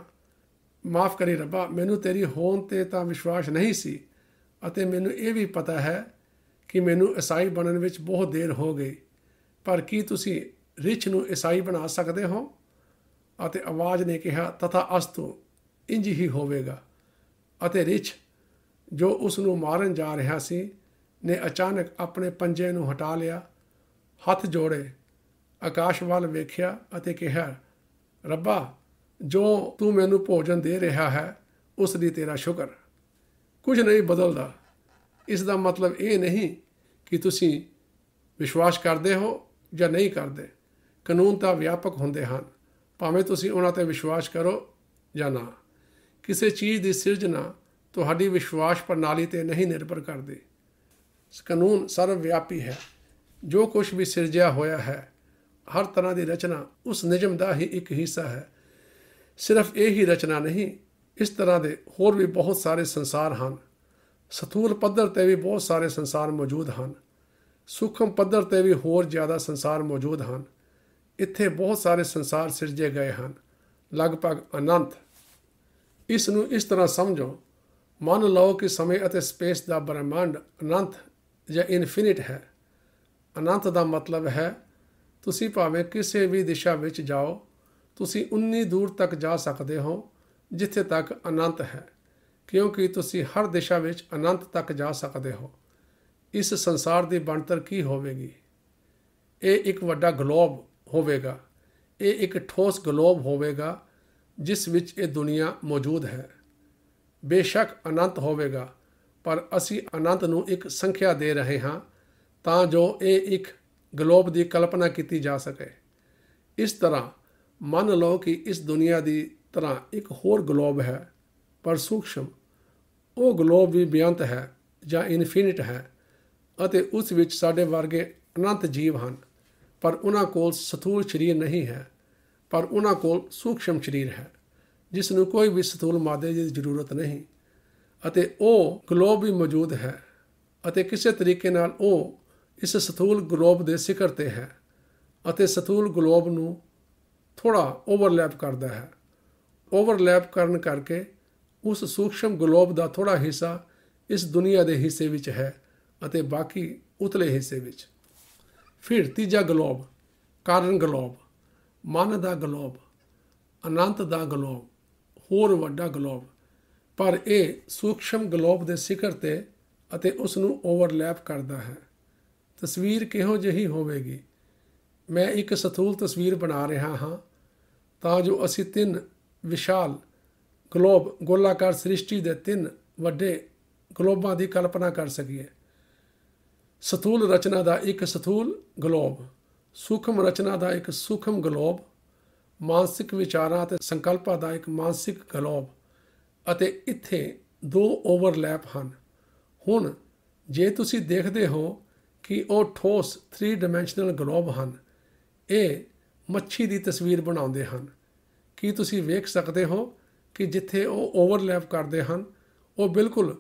ਮਾਫ ਕਰੀ ਰੱਬਾ ਮੈਨੂੰ ਤੇਰੀ ਹੋਣ ਤੇ ਤਾਂ ਵਿਸ਼ਵਾਸ ਨਹੀਂ ਸੀ ਅਤੇ ਮੈਨੂੰ ਇਹ ਵੀ ਪਤਾ ਹੈ ਕਿ ਮੈਨੂੰ ਈਸਾਈ ਬਣਨ ਵਿੱਚ ਬਹੁਤ ਦੇਰ ਹੋ ਗਈ ਪਰ ਕੀ ਤੁਸੀਂ ਰਿਚ ਨੂੰ ਈਸਾਈ ਬਣਾ ਸਕਦੇ ਹੋ ਅਤੇ ਆਵਾਜ਼ ਨੇ ਕਿਹਾ ਤਥਾ ਅਸਤੂ ਇੰਜ ਹੀ ਹੋਵੇਗਾ ਅਤੇ ਰਿਚ ਜੋ ਉਸ ਨੂੰ ਮਾਰਨ ਜਾ ਰਿਹਾ ਸੀ ਨੇ ਅਚਾਨਕ ਆਪਣੇ ਪੰਜੇ ਨੂੰ ਹਟਾ ਲਿਆ ਹੱਥ ਜੋੜੇ ਆਕਾਸ਼ ਵੱਲ ਵੇਖਿਆ ਅਤੇ ਕਿਹਾ ਰੱਬਾ ਜੋ ਤੂੰ ਮੈਨੂੰ ਭੋਜਨ ਦੇ ਰਿਹਾ ਹੈ ਉਸ ਲਈ ਤੇਰਾ ਸ਼ੁਕਰ ਕੁਝ ਨਹੀਂ ਬਦਲਦਾ ਇਸ ਦਾ ਮਤਲਬ ਇਹ ਨਹੀਂ ਕਿ ਤੁਸੀਂ ਵਿਸ਼ਵਾਸ ਕਰਦੇ ਹੋ ਜਾਂ ਨਹੀਂ ਕਰਦੇ ਕਾਨੂੰਨ ਤਾਂ ਵਿਆਪਕ ਹੁੰਦੇ ਹਨ ਭਾਵੇਂ ਤੁਸੀਂ ਉਹਨਾਂ ਤੇ ਵਿਸ਼ਵਾਸ ਕਰੋ ਜਾਂ ਨਾ ਕਿਸੇ ਚੀਜ਼ ਦੀ ਸਿਰਜਣਾ ਤੁਹਾਡੀ ਵਿਸ਼ਵਾਸ ਪ੍ਰਣਾਲੀ ਤੇ ਨਹੀਂ ਨਿਰਭਰ ਕਰਦੀ ਇਸ ਕਾਨੂੰਨ ਸਰਵ ਵਿਆਪੀ ਹੈ ਜੋ ਕੁਝ ਵੀ ਸਿਰਜਿਆ ਹੋਇਆ ਹੈ ਹਰ ਤਰ੍ਹਾਂ ਦੀ ਰਚਨਾ ਉਸ ਨਿਜਮ ਦਾ ਹੀ ਇੱਕ ਹਿੱਸਾ ਹੈ ਸਿਰਫ ਇਹ ਹੀ ਰਚਨਾ ਨਹੀਂ ਇਸ ਤਰ੍ਹਾਂ ਦੇ ਹੋਰ ਵੀ ਬਹੁਤ ਸਾਰੇ ਸੰਸਾਰ ਹਨ ਸਥੂਲ ਪੱਧਰ ਤੇ ਵੀ ਬਹੁਤ ਸਾਰੇ ਸੰਸਾਰ ਮੌਜੂਦ ਹਨ ਸੂਖਮ ਪੱਧਰ ਤੇ ਵੀ ਹੋਰ ਜ਼ਿਆਦਾ ਸੰਸਾਰ ਮੌਜੂਦ ਹਨ ਇੱਥੇ ਬਹੁਤ ਸਾਰੇ ਸੰਸਾਰ ਸਿਰਜੇ ਗਏ ਹਨ ਲਗਭਗ ਅਨੰਤ ਇਸ ਨੂੰ ਇਸ ਤਰ੍ਹਾਂ ਸਮਝੋ ਮੰਨ ਲਓ ਕਿ ਸਮੇਂ ਅਤੇ ਸਪੇਸ ਦਾ ਬ੍ਰਹਿਮੰਡ ਅਨੰਤ ਜਾਂ ਇਨਫਿਨਿਟ ਹੈ ਅਨੰਤ ਦਾ ਮਤਲਬ ਹੈ ਤੁਸੀਂ ਭਾਵੇਂ ਕਿਸੇ ਵੀ ਦਿਸ਼ਾ ਵਿੱਚ ਜਾਓ ਤੁਸੀਂ ਉਨੀ ਦੂਰ ਤੱਕ ਜਾ ਸਕਦੇ ਹੋ ਜਿੱਥੇ ਤੱਕ ਅਨੰਤ ਹੈ ਕਿਉਂਕਿ ਤੁਸੀਂ ਹਰ ਦਿਸ਼ਾ ਵਿੱਚ ਅਨੰਤ ਤੱਕ ਜਾ ਸਕਦੇ ਹੋ ਇਸ ਸੰਸਾਰ ਦੀ ਬਣਤਰ ਕੀ ਹੋਵੇਗੀ ਇਹ ਇੱਕ ਵੱਡਾ ਗਲੋਬ ਹੋਵੇਗਾ ਇਹ ਇੱਕ ਠੋਸ ਗਲੋਬ ਹੋਵੇਗਾ ਜਿਸ ਵਿੱਚ ਇਹ ਦੁਨੀਆ ਮੌਜੂਦ ਹੈ ਬੇਸ਼ੱਕ ਅਨੰਤ ਹੋਵੇਗਾ ਪਰ ਅਸੀਂ ਅਨੰਤ ਨੂੰ ਇੱਕ ਸੰਖਿਆ ਦੇ ਰਹੇ ਹਾਂ ਤਾਂ ਜੋ ਇਹ ਇੱਕ ਗਲੋਬ ਦੀ ਕਲਪਨਾ ਕੀਤੀ ਜਾ ਸਕੇ ਇਸ ਤਰ੍ਹਾਂ ਮੰਨ ਲਓ ਕਿ ਇਸ ਦੁਨੀਆ ਦੀ ਤਰ੍ਹਾਂ ਇੱਕ ਹੋਰ ਗਲੋਬ ਹੈ ਪਰ ਸੂਖਸ਼ਮ ਉਹ ਗਲੋਬ ਵੀ ਬਿਆੰਤ ਹੈ ਜਾਂ ਇਨਫਿਨਿਟ ਹੈ ਅਤੇ ਉਸ ਵਿੱਚ ਸਾਡੇ ਵਰਗੇ ਅਨੰਤ ਜੀਵ ਹਨ ਪਰ ਉਹਨਾਂ ਕੋਲ ਸਥੂਲ ਸਰੀਰ ਨਹੀਂ ਹੈ ਪਰ ਉਹਨਾਂ ਕੋਲ ਸੂਖਸ਼ਮ ਸਰੀਰ ਹੈ ਜਿਸ ਨੂੰ ਕੋਈ ਵੀ ਸਥੂਲ ਮਾਦੇ ਦੀ ਜ਼ਰੂਰਤ ਨਹੀਂ ਅਤੇ ਉਹ ਗਲੋਬ ਵੀ ਮੌਜੂਦ ਹੈ ਅਤੇ ਕਿਸੇ ਤਰੀਕੇ ਨਾਲ ਉਹ ਇਸ ਸਥੂਲ ਗਲੋਬ ਦੇ ਸਿਖਰ ਤੇ ਹੈ ਅਤੇ ਸਥੂਲ ਗਲੋਬ ਨੂੰ ਥੋੜਾ ਓਵਰਲੈਪ ਕਰਦਾ ਹੈ ਓਵਰਲੈਪ ਕਰਨ ਕਰਕੇ ਉਸ ਸੂਖਸ਼ਮ ਗਲੋਬ ਦਾ ਥੋੜਾ ਹਿੱਸਾ ਇਸ ਦੁਨੀਆ ਦੇ ਹਿੱਸੇ ਵਿੱਚ ਹੈ ਅਤੇ ਬਾਕੀ ਉਤਲੇ ਹਿੱਸੇ ਵਿੱਚ ਫਿਰ ਤੀਜਾ ਗਲੋਬ ਕਾਰਨ ਗਲੋਬ ਮਨ ਦਾ ਗਲੋਬ ਅਨੰਤ ਦਾ ਗਲੋਬ ਹੋਰ ਵੱਡਾ ਗਲੋਬ ਪਰ ਇਹ ਸੂਖਸ਼ਮ ਗਲੋਬ ਦੇ ਸਿਖਰ ਤੇ ਅਤੇ ਉਸ ਨੂੰ ਓਵਰਲੈਪ ਕਰਦਾ ਹੈ ਤਸਵੀਰ ਕਿਹੋ ਜਿਹੀ ਹੋਵੇਗੀ ਮੈਂ ਇੱਕ ਸਥੂਲ ਤਸਵੀਰ ਬਣਾ ਰਿਹਾ ਹਾਂ ਤਾਂ ਜੋ ਅਸੀਂ ਤਿੰਨ ਵਿਸ਼ਾਲ ਗਲੋਬ ਗੋਲਾਕਾਰ ਸ੍ਰਿਸ਼ਟੀ ਦੇ ਤਿੰਨ ਵੱਡੇ ਗਲੋਬਾਂ ਦੀ ਕਲਪਨਾ ਕਰ ਸਕੀਏ ਸਥੂਲ ਰਚਨਾ ਦਾ ਇੱਕ ਸਥੂਲ ਗਲੋਬ ਸੂਖਮ ਰਚਨਾ ਦਾ ਇੱਕ ਸੂਖਮ ਗਲੋਬ ਮਾਨਸਿਕ ਵਿਚਾਰਾਂ ਅਤੇ ਸੰਕਲਪਾਂ ਦਾ ਇੱਕ ਮਾਨਸਿਕ ਗਲੋਬ ਅਤੇ ਇੱਥੇ ਦੋ ਓਵਰਲੈਪ ਹਨ ਹੁਣ ਜੇ ਤੁਸੀਂ ਦੇਖਦੇ ਹੋ ਕਿ ਉਹ ਠੋਸ 3 ਡਾਈਮੈਂਸ਼ਨਲ ਗਲੋਬ ਹਨ ਇਹ ਮੱਛੀ ਦੀ ਤਸਵੀਰ ਬਣਾਉਂਦੇ ਹਨ ਕੀ ਤੁਸੀਂ ਵੇਖ ਸਕਦੇ ਹੋ ਕਿ ਜਿੱਥੇ ਉਹ ਓਵਰਲੈਪ ਕਰਦੇ ਹਨ ਉਹ ਬਿਲਕੁਲ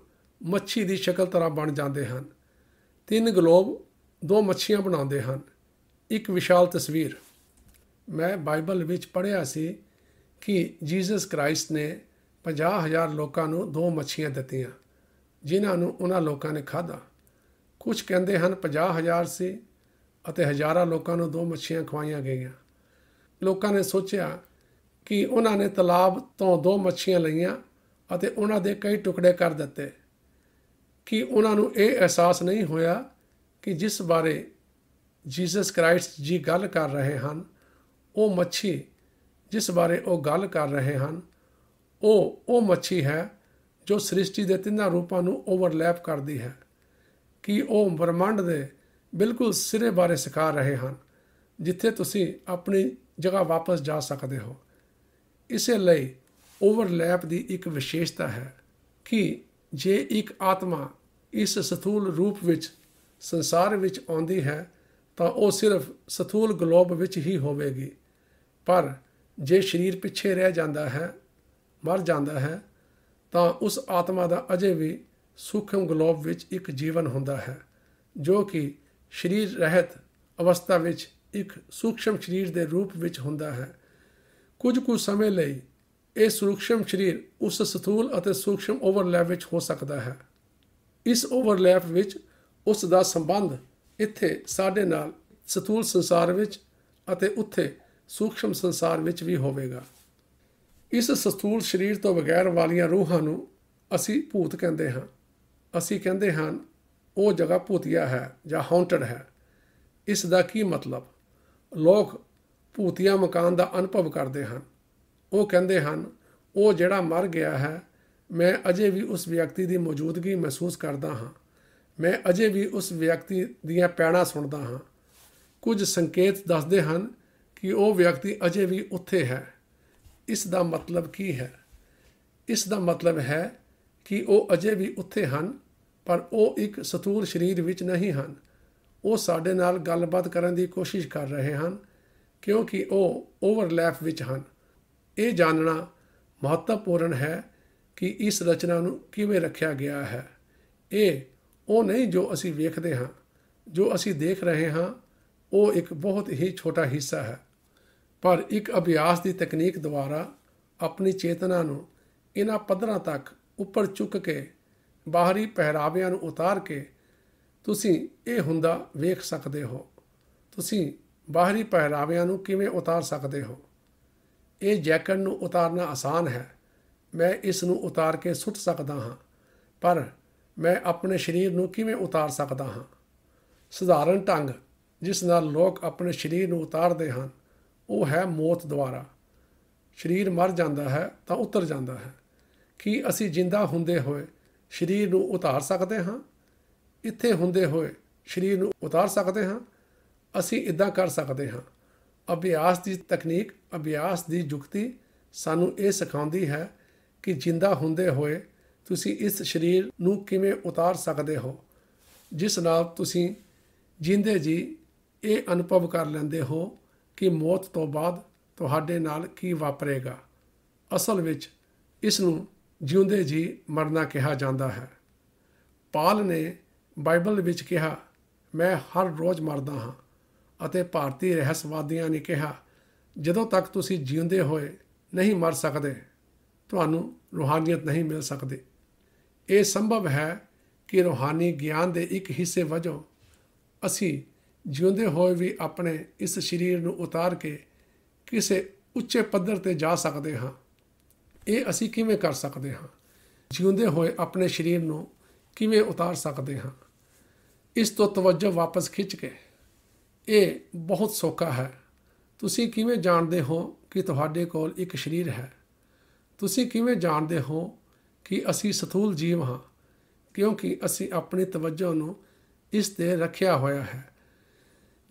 ਮੱਛੀ ਦੀ ਸ਼ਕਲ ਤਰ੍ਹਾਂ ਬਣ ਜਾਂਦੇ ਹਨ ਤਿੰਨ ਗਲੋਬ ਦੋ ਮੱਛੀਆਂ ਬਣਾਉਂਦੇ ਹਨ ਇੱਕ ਵਿਸ਼ਾਲ ਤਸਵੀਰ ਮੈਂ ਬਾਈਬਲ ਵਿੱਚ ਪੜ੍ਹਿਆ ਸੀ ਕਿ ਜੀਸਸ ਕ੍ਰਾਈਸਟ ਨੇ 50000 ਲੋਕਾਂ ਨੂੰ ਦੋ ਮੱਛੀਆਂ ਦਿੱਤੀਆਂ ਜਿਨ੍ਹਾਂ ਨੂੰ ਉਹਨਾਂ ਲੋਕਾਂ ਨੇ ਖਾਧਾ ਕੁਝ ਕਹਿੰਦੇ ਹਨ 50000 ਸੀ ਅਤੇ ਹਜ਼ਾਰਾਂ ਲੋਕਾਂ ਨੂੰ ਦੋ ਮੱਛੀਆਂ ਖਵਾਈਆਂ ਗਈਆਂ ਲੋਕਾਂ ਨੇ ਸੋਚਿਆ ਕਿ ਉਹਨਾਂ ਨੇ ਤਲਾਬ ਤੋਂ ਦੋ ਮੱਛੀਆਂ ਲਈਆਂ ਅਤੇ ਉਹਨਾਂ ਦੇ ਕਈ ਟੁਕੜੇ ਕਰ ਦਿੱਤੇ ਕਿ ਉਹਨਾਂ ਨੂੰ ਇਹ ਅਹਿਸਾਸ ਨਹੀਂ ਹੋਇਆ ਕਿ ਜਿਸ ਬਾਰੇ ਜੀਸਸ ਕ੍ਰਾਈਸਟ ਜੀ ਗੱਲ ਕਰ ਰਹੇ ਹਨ ਉਹ ਮੱਛੀ ਜਿਸ ਬਾਰੇ ਉਹ ਗੱਲ ਕਰ ਰਹੇ ਹਨ ਉਹ ਉਹ ਮੱਛੀ ਹੈ ਜੋ ਸ੍ਰਿਸ਼ਟੀ ਦੇ ਤਿੰਨਾਂ ਰੂਪਾਂ ਨੂੰ ਓਵਰਲੈਪ ਕਰਦੀ ਹੈ ਕਿ ਉਹ ਬ੍ਰਹਮੰਡ ਦੇ ਬਿਲਕੁਲ ਸਿਰੇ ਬਾਰੇ ਸਿਖਾ ਰਹੇ ਹਨ ਜਿੱਥੇ ਤੁਸੀਂ ਆਪਣੀ ਜਗ੍ਹਾ ਵਾਪਸ ਜਾ ਸਕਦੇ ਹੋ ਇਸੇ ਲਈ ਓਵਰਲੈਪ ਦੀ ਇੱਕ ਵਿਸ਼ੇਸ਼ਤਾ ਹੈ ਕਿ ਜੇ ਇੱਕ ਆਤਮਾ ਇਸ ਸਥੂਲ ਰੂਪ ਵਿੱਚ ਸੰਸਾਰ ਵਿੱਚ ਆਉਂਦੀ ਹੈ ਤਾਂ ਉਹ ਸਿਰਫ ਸਥੂਲ ਗਲੋਬ ਵਿੱਚ ਹੀ ਹੋਵੇਗੀ ਪਰ ਜੇ ਸਰੀਰ ਪਿੱਛੇ ਰਹਿ ਜਾਂਦਾ ਹੈ ਮਰ ਜਾਂਦਾ ਹੈ ਤਾਂ ਉਸ ਆਤਮਾ ਦਾ ਅਜੇ ਵੀ ਸੂਖਮ ਗਲੋਬ ਵਿੱਚ ਇੱਕ ਜੀਵਨ ਹੁੰਦਾ ਹੈ ਜੋ ਕਿ ਸਰੀਰ ਰਹਿਤ ਅਵਸਥਾ ਵਿੱਚ ਇੱਕ ਸੂਖਮ ਸਰੀਰ ਦੇ ਰੂਪ ਵਿੱਚ ਹੁੰਦਾ ਹੈ ਕੁਝ ਕੁ ਸਮੇਂ ਲਈ ਇਹ ਸੂਖਮ ਸਰੀਰ ਉਸ ਸਥੂਲ ਅਤੇ ਸੂਖਮ ਓਵਰਲੈਪ ਵਿੱਚ ਹੋ ਸਕਦਾ ਹੈ ਇਸ ਓਵਰਲੈਪ ਵਿੱਚ ਉਸ ਦਾ ਸੰਬੰਧ ਇੱਥੇ ਸਾਡੇ ਨਾਲ ਸਥੂਲ ਸੰਸਾਰ ਵਿੱਚ ਅਤੇ ਉੱਥੇ ਸੂਖਮ ਸੰਸਾਰ ਵਿੱਚ ਵੀ ਹੋਵੇਗਾ ਇਸ ਸਥੂਲ ਸਰੀਰ ਤੋਂ ਬਗੈਰ ਵਾਲੀਆਂ ਰੂਹਾਂ ਨੂੰ ਅਸੀਂ ਭੂਤ ਕਹਿੰਦੇ ਹਾਂ ਅਸੀਂ ਕਹਿੰਦੇ ਹਾਂ ਉਹ ਜਗ੍ਹਾ ਭੂਤੀਆ ਹੈ ਜਾਂ ਹੌਂਟਡ ਹੈ ਇਸ ਦਾ ਕੀ ਮਤਲਬ ਲੋਕ ਭੂਤੀਆ ਮਕਾਨ ਦਾ ਅਨੁਭਵ ਕਰਦੇ ਹਨ ਉਹ ਕਹਿੰਦੇ ਹਨ ਉਹ ਜਿਹੜਾ ਮਰ ਗਿਆ ਹੈ ਮੈਂ ਅਜੇ ਵੀ ਉਸ ਵਿਅਕਤੀ ਦੀ ਮੌਜੂਦਗੀ ਮਹਿਸੂਸ ਕਰਦਾ ਹਾਂ ਮੈਂ ਅਜੇ ਵੀ ਉਸ ਵਿਅਕਤੀ ਦੀਆਂ ਪੈਣਾ ਸੁਣਦਾ ਹਾਂ ਕੁਝ ਸੰਕੇਤ ਦੱਸਦੇ ਹਨ ਕਿ ਉਹ ਵਿਅਕਤੀ ਅਜੇ ਵੀ ਉੱਥੇ ਹੈ ਇਸ ਦਾ ਮਤਲਬ ਕੀ ਹੈ ਇਸ ਦਾ ਮਤਲਬ ਹੈ ਕਿ ਉਹ ਅਜੇ ਵੀ ਉੱਥੇ ਹਨ ਪਰ ਉਹ ਇੱਕ ਸਤੂਰ ਸਰੀਰ ਵਿੱਚ ਨਹੀਂ ਹਨ ਉਹ ਸਾਡੇ ਨਾਲ ਗੱਲਬਾਤ ਕਰਨ ਦੀ ਕੋਸ਼ਿਸ਼ ਕਰ ਰਹੇ ਹਨ ਕਿਉਂਕਿ ਉਹ ਓਵਰਲੈਪ ਵਿੱਚ ਹਨ ਇਹ ਜਾਣਨਾ ਮਹੱਤਵਪੂਰਨ ਹੈ ਕਿ ਇਸ ਰਚਨਾ ਨੂੰ ਕਿਵੇਂ ਰੱਖਿਆ ਗਿਆ ਹੈ ਇਹ ਉਹ ਨਹੀਂ ਜੋ ਅਸੀਂ ਵੇਖਦੇ ਹਾਂ ਜੋ ਅਸੀਂ ਦੇਖ ਰਹੇ ਹਾਂ ਉਹ ਇੱਕ ਬਹੁਤ ਹੀ ਛੋਟਾ ਹਿੱਸਾ ਹੈ ਪਰ ਇੱਕ ਅਭਿਆਸ ਦੀ ਤਕਨੀਕ ਦੁਆਰਾ ਆਪਣੀ ਚੇਤਨਾ ਨੂੰ ਇਹਨਾਂ ਪੱਧਰਾਂ ਤੱਕ ਉੱਪਰ ਚੁੱਕ ਕੇ ਬਾਹਰੀ ਪਹਿਰਾਵਿਆਂ ਨੂੰ ਉਤਾਰ ਕੇ ਤੁਸੀਂ ਇਹ ਹੁੰਦਾ ਵੇਖ ਸਕਦੇ ਹੋ ਤੁਸੀਂ ਬਾਹਰੀ ਪਹਿਰਾਵਿਆਂ ਨੂੰ ਕਿਵੇਂ ਉਤਾਰ ਸਕਦੇ ਹੋ ਇਹ ਜੈਕਟ ਨੂੰ ਉਤਾਰਨਾ ਆਸਾਨ ਹੈ ਮੈਂ ਇਸ ਨੂੰ ਉਤਾਰ ਕੇ ਸੁੱਟ ਸਕਦਾ ਹਾਂ ਪਰ ਮੈਂ ਆਪਣੇ ਸਰੀਰ ਨੂੰ ਕਿਵੇਂ ਉਤਾਰ ਸਕਦਾ ਹਾਂ ਸਧਾਰਨ ਢੰਗ ਜਿਸ ਨਾਲ ਲੋਕ ਆਪਣੇ ਸਰੀਰ ਨੂੰ ਉਤਾਰਦੇ ਹਨ ਉਹ ਹੈ ਮੌਤ ਦੁਆਰਾ ਸਰੀਰ ਮਰ ਜਾਂਦਾ ਹੈ ਤਾਂ ਉਤਰ ਜਾਂਦਾ ਹੈ ਕੀ ਅਸੀਂ ਜਿੰਦਾ ਹੁੰਦੇ ਹੋਏ ਸਰੀਰ ਨੂੰ ਉਤਾਰ ਸਕਦੇ ਹਾਂ ਇੱਥੇ ਹੁੰਦੇ ਹੋਏ ਸਰੀਰ ਨੂੰ ਉਤਾਰ ਸਕਦੇ ਹਾਂ ਅਸੀਂ ਇਦਾਂ ਕਰ ਸਕਦੇ ਹਾਂ ਅਭਿਆਸ ਦੀ ਤਕਨੀਕ ਅਭਿਆਸ ਦੀ ਜੁਗਤੀ ਸਾਨੂੰ ਇਹ ਸਿਖਾਉਂਦੀ ਹੈ ਕਿ ਜਿੰਦਾ ਹੁੰਦੇ ਹੋਏ ਤੁਸੀਂ ਇਸ ਸਰੀਰ ਨੂੰ ਕਿਵੇਂ ਉਤਾਰ ਸਕਦੇ ਹੋ ਜਿਸ ਨਾਲ ਤੁਸੀਂ ਜਿੰਦੇ ਜੀ ਇਹ ਅਨੁਭਵ ਕਰ ਲੈਂਦੇ ਹੋ ਕਿ ਮੌਤ ਤੋਂ ਬਾਅਦ ਤੁਹਾਡੇ ਨਾਲ ਕੀ ਵਾਪਰੇਗਾ ਅਸਲ ਵਿੱਚ ਇਸ ਨੂੰ ਜਿਉਂਦੇ ਜੀ ਮਰਨਾ ਕਿਹਾ ਜਾਂਦਾ ਹੈ ਪਾਲ ਨੇ ਬਾਈਬਲ ਵਿੱਚ ਕਿਹਾ ਮੈਂ ਹਰ ਰੋਜ਼ ਮਰਦਾ ਹਾਂ ਅਤੇ ਭਾਰਤੀ ਰਹਿਸਵਾਦੀਆਂ ਨੇ ਕਿਹਾ ਜਦੋਂ ਤੱਕ ਤੁਸੀਂ ਜਿਉਂਦੇ ਹੋਏ ਨਹੀਂ ਮਰ ਸਕਦੇ ਤੁਹਾਨੂੰ ਰੋਹਾਨੀਅਤ ਨਹੀਂ ਮਿਲ ਸਕਦੀ ਇਹ ਸੰਭਵ ਹੈ ਕਿ ਰੋਹਾਨੀ ਗਿਆਨ ਦੇ ਇੱਕ ਹਿੱਸੇ ਵਜੋਂ ਅਸੀਂ ਜਿਉਂਦੇ ਹੋਏ ਵੀ ਆਪਣੇ ਇਸ ਸਰੀਰ ਨੂੰ ਉਤਾਰ ਕੇ ਕਿਸੇ ਉੱਚੇ ਪੱਧਰ ਤੇ ਜਾ ਸਕਦੇ ਹਾਂ ਇਹ ਅਸੀਂ ਕਿਵੇਂ ਕਰ ਸਕਦੇ ਹਾਂ ਜਿਉਂਦੇ ਹੋਏ ਆਪਣੇ ਸਰੀਰ ਨੂੰ ਕਿਵੇਂ ਉਤਾਰ ਸਕਦੇ ਹਾਂ ਇਸ ਤੋਂ ਤਵੱਜਾ ਵਾਪਸ ਖਿੱਚ ਕੇ ਇਹ ਬਹੁਤ ਸੌਖਾ ਹੈ ਤੁਸੀਂ ਕਿਵੇਂ ਜਾਣਦੇ ਹੋ ਕਿ ਤੁਹਾਡੇ ਕੋਲ ਇੱਕ ਸਰੀਰ ਹੈ ਤੁਸੀਂ ਕਿਵੇਂ ਜਾਣਦੇ ਹੋ ਕਿ ਅਸੀਂ ਸਥੂਲ ਜੀਵ ਹਾਂ ਕਿਉਂਕਿ ਅਸੀਂ ਆਪਣੀ ਤਵੱਜਾ ਨੂੰ ਇਸ ਤੇ ਰੱਖਿਆ ਹੋਇਆ ਹੈ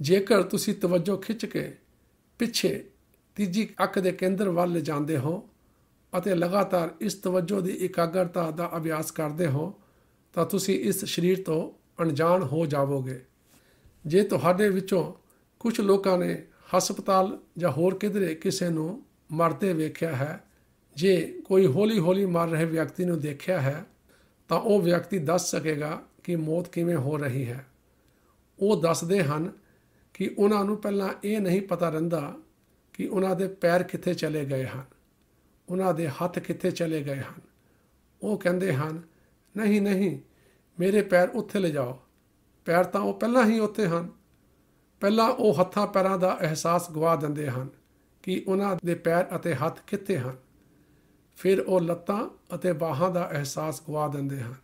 ਜੇਕਰ ਤੁਸੀਂ ਤਵੱਜਾ ਖਿੱਚ ਕੇ ਪਿੱਛੇ ਤੀਜੀ ਅੱਖ ਦੇ ਕੇਂਦਰ ਵੱਲ ਜਾਂਦੇ ਹੋ ਅਤੇ ਲਗਾਤਾਰ ਇਸ ਤਵੱਜੋ ਦੀ ਇਕਾਗਰਤਾ ਦਾ ਅਭਿਆਸ ਕਰਦੇ ਹੋ ਤਾਂ ਤੁਸੀਂ ਇਸ ਸਰੀਰ ਤੋਂ ਅਣਜਾਣ ਹੋ ਜਾਵੋਗੇ ਜੇ ਤੁਹਾਡੇ ਵਿੱਚੋਂ ਕੁਝ ਲੋਕਾਂ ਨੇ ਹਸਪਤਾਲ ਜਾਂ ਹੋਰ ਕਿਧਰੇ ਕਿਸੇ ਨੂੰ ਮਰਦੇ ਵੇਖਿਆ ਹੈ ਜੇ ਕੋਈ ਹੌਲੀ-ਹੌਲੀ ਮਰ ਰਹੇ ਵਿਅਕਤੀ ਨੂੰ ਦੇਖਿਆ ਹੈ ਤਾਂ ਉਹ ਵਿਅਕਤੀ ਦੱਸ ਸਕੇਗਾ ਕਿ ਮੌਤ ਕਿਵੇਂ ਹੋ ਰਹੀ ਹੈ ਉਹ ਦੱਸਦੇ ਹਨ ਕਿ ਉਹਨਾਂ ਨੂੰ ਪਹਿਲਾਂ ਇਹ ਨਹੀਂ ਪਤਾ ਰਹਿੰਦਾ ਕਿ ਉਹਨਾਂ ਦੇ ਪੈਰ ਕਿੱਥੇ ਚਲੇ ਗਏ ਹਨ ਉਹਨਾਂ ਦੇ ਹੱਥ ਕਿੱਥੇ ਚਲੇ ਗਏ ਹਨ ਉਹ ਕਹਿੰਦੇ ਹਨ ਨਹੀਂ ਨਹੀਂ ਮੇਰੇ ਪੈਰ ਉੱਥੇ ਲੈ ਜਾਓ ਪੈਰ ਤਾਂ ਉਹ ਪਹਿਲਾਂ ਹੀ ਉੱਥੇ ਹਨ ਪਹਿਲਾਂ ਉਹ ਹੱਥਾਂ ਪੈਰਾਂ ਦਾ ਅਹਿਸਾਸ ਗਵਾ ਦਿੰਦੇ ਹਨ ਕਿ ਉਹਨਾਂ ਦੇ ਪੈਰ ਅਤੇ ਹੱਥ ਕਿੱਥੇ ਹਨ ਫਿਰ ਉਹ ਲੱਤਾਂ ਅਤੇ ਬਾਹਾਂ ਦਾ ਅਹਿਸਾਸ ਗਵਾ ਦਿੰਦੇ ਹਨ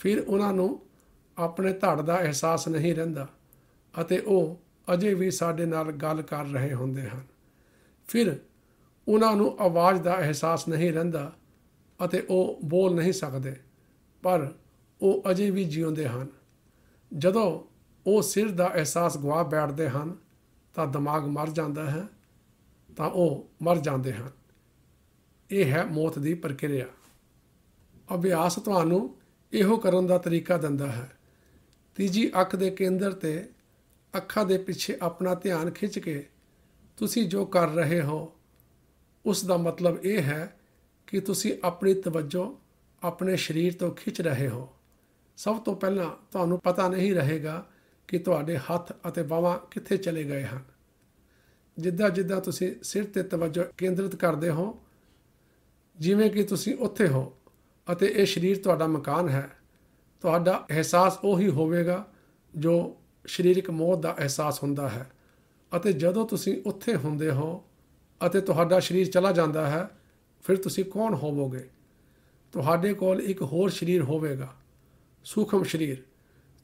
ਫਿਰ ਉਹਨਾਂ ਨੂੰ ਆਪਣੇ ਧੜ ਦਾ ਅਹਿਸਾਸ ਨਹੀਂ ਰਹਿੰਦਾ ਅਤੇ ਉਹ ਅਜੇ ਵੀ ਸਾਡੇ ਨਾਲ ਗੱਲ ਕਰ ਰਹੇ ਹੁੰਦੇ ਹਨ ਫਿਰ ਉਹਨਾਂ ਨੂੰ ਆਵਾਜ਼ ਦਾ ਅਹਿਸਾਸ ਨਹੀਂ ਰਹਿੰਦਾ ਅਤੇ ਉਹ ਬੋਲ ਨਹੀਂ ਸਕਦੇ ਪਰ ਉਹ ਅਜੇ ਵੀ ਜਿਉਂਦੇ ਹਨ ਜਦੋਂ ਉਹ ਸਿਰ ਦਾ ਅਹਿਸਾਸ ਗਵਾ ਬੈਠਦੇ ਹਨ ਤਾਂ ਦਿਮਾਗ ਮਰ ਜਾਂਦਾ ਹੈ ਤਾਂ ਉਹ ਮਰ ਜਾਂਦੇ ਹਨ ਇਹ ਹੈ ਮੌਤ ਦੀ ਪ੍ਰਕਿਰਿਆ ਅਭਿਆਸ ਤੁਹਾਨੂੰ ਇਹੋ ਕਰਨ ਦਾ ਤਰੀਕਾ ਦਿੰਦਾ ਹੈ ਤੀਜੀ ਅੱਖ ਦੇ ਕੇਂਦਰ ਤੇ ਅੱਖਾਂ ਦੇ ਪਿੱਛੇ ਆਪਣਾ ਧਿਆਨ ਖਿੱਚ ਕੇ ਤੁਸੀਂ ਜੋ ਕਰ ਰਹੇ ਹੋ ਉਸ ਦਾ ਮਤਲਬ ਇਹ ਹੈ ਕਿ ਤੁਸੀਂ ਆਪਣੀ ਤਵੱਜੋ ਆਪਣੇ ਸਰੀਰ ਤੋਂ ਖਿੱਚ ਰਹੇ ਹੋ ਸਭ ਤੋਂ ਪਹਿਲਾਂ ਤੁਹਾਨੂੰ ਪਤਾ ਨਹੀਂ ਰਹੇਗਾ ਕਿ ਤੁਹਾਡੇ ਹੱਥ ਅਤੇ ਬਾਹਾਂ ਕਿੱਥੇ ਚਲੇ ਗਏ ਹਨ ਜਿੱਦਾਂ ਜਿੱਦਾਂ ਤੁਸੀਂ ਸਿਰ ਤੇ ਤਵੱਜੋ ਕੇਂਦਰਿਤ ਕਰਦੇ ਹੋ ਜਿਵੇਂ ਕਿ ਤੁਸੀਂ ਉੱਥੇ ਹੋ ਅਤੇ ਇਹ ਸਰੀਰ ਤੁਹਾਡਾ ਮਕਾਨ ਹੈ ਤੁਹਾਡਾ ਅਹਿਸਾਸ ਉਹੀ ਹੋਵੇਗਾ ਜੋ ਸਰੀਰਕ ਮੌਤ ਦਾ ਅਹਿਸਾਸ ਹੁੰਦਾ ਹੈ ਅਤੇ ਜਦੋਂ ਤੁਸੀਂ ਉੱਥੇ ਹੁੰਦੇ ਹੋ ਅਤੇ ਤੁਹਾਡਾ ਸਰੀਰ ਚਲਾ ਜਾਂਦਾ ਹੈ ਫਿਰ ਤੁਸੀਂ ਕੌਣ ਹੋਵੋਗੇ ਤੁਹਾਡੇ ਕੋਲ ਇੱਕ ਹੋਰ ਸਰੀਰ ਹੋਵੇਗਾ ਸੂਖਮ ਸਰੀਰ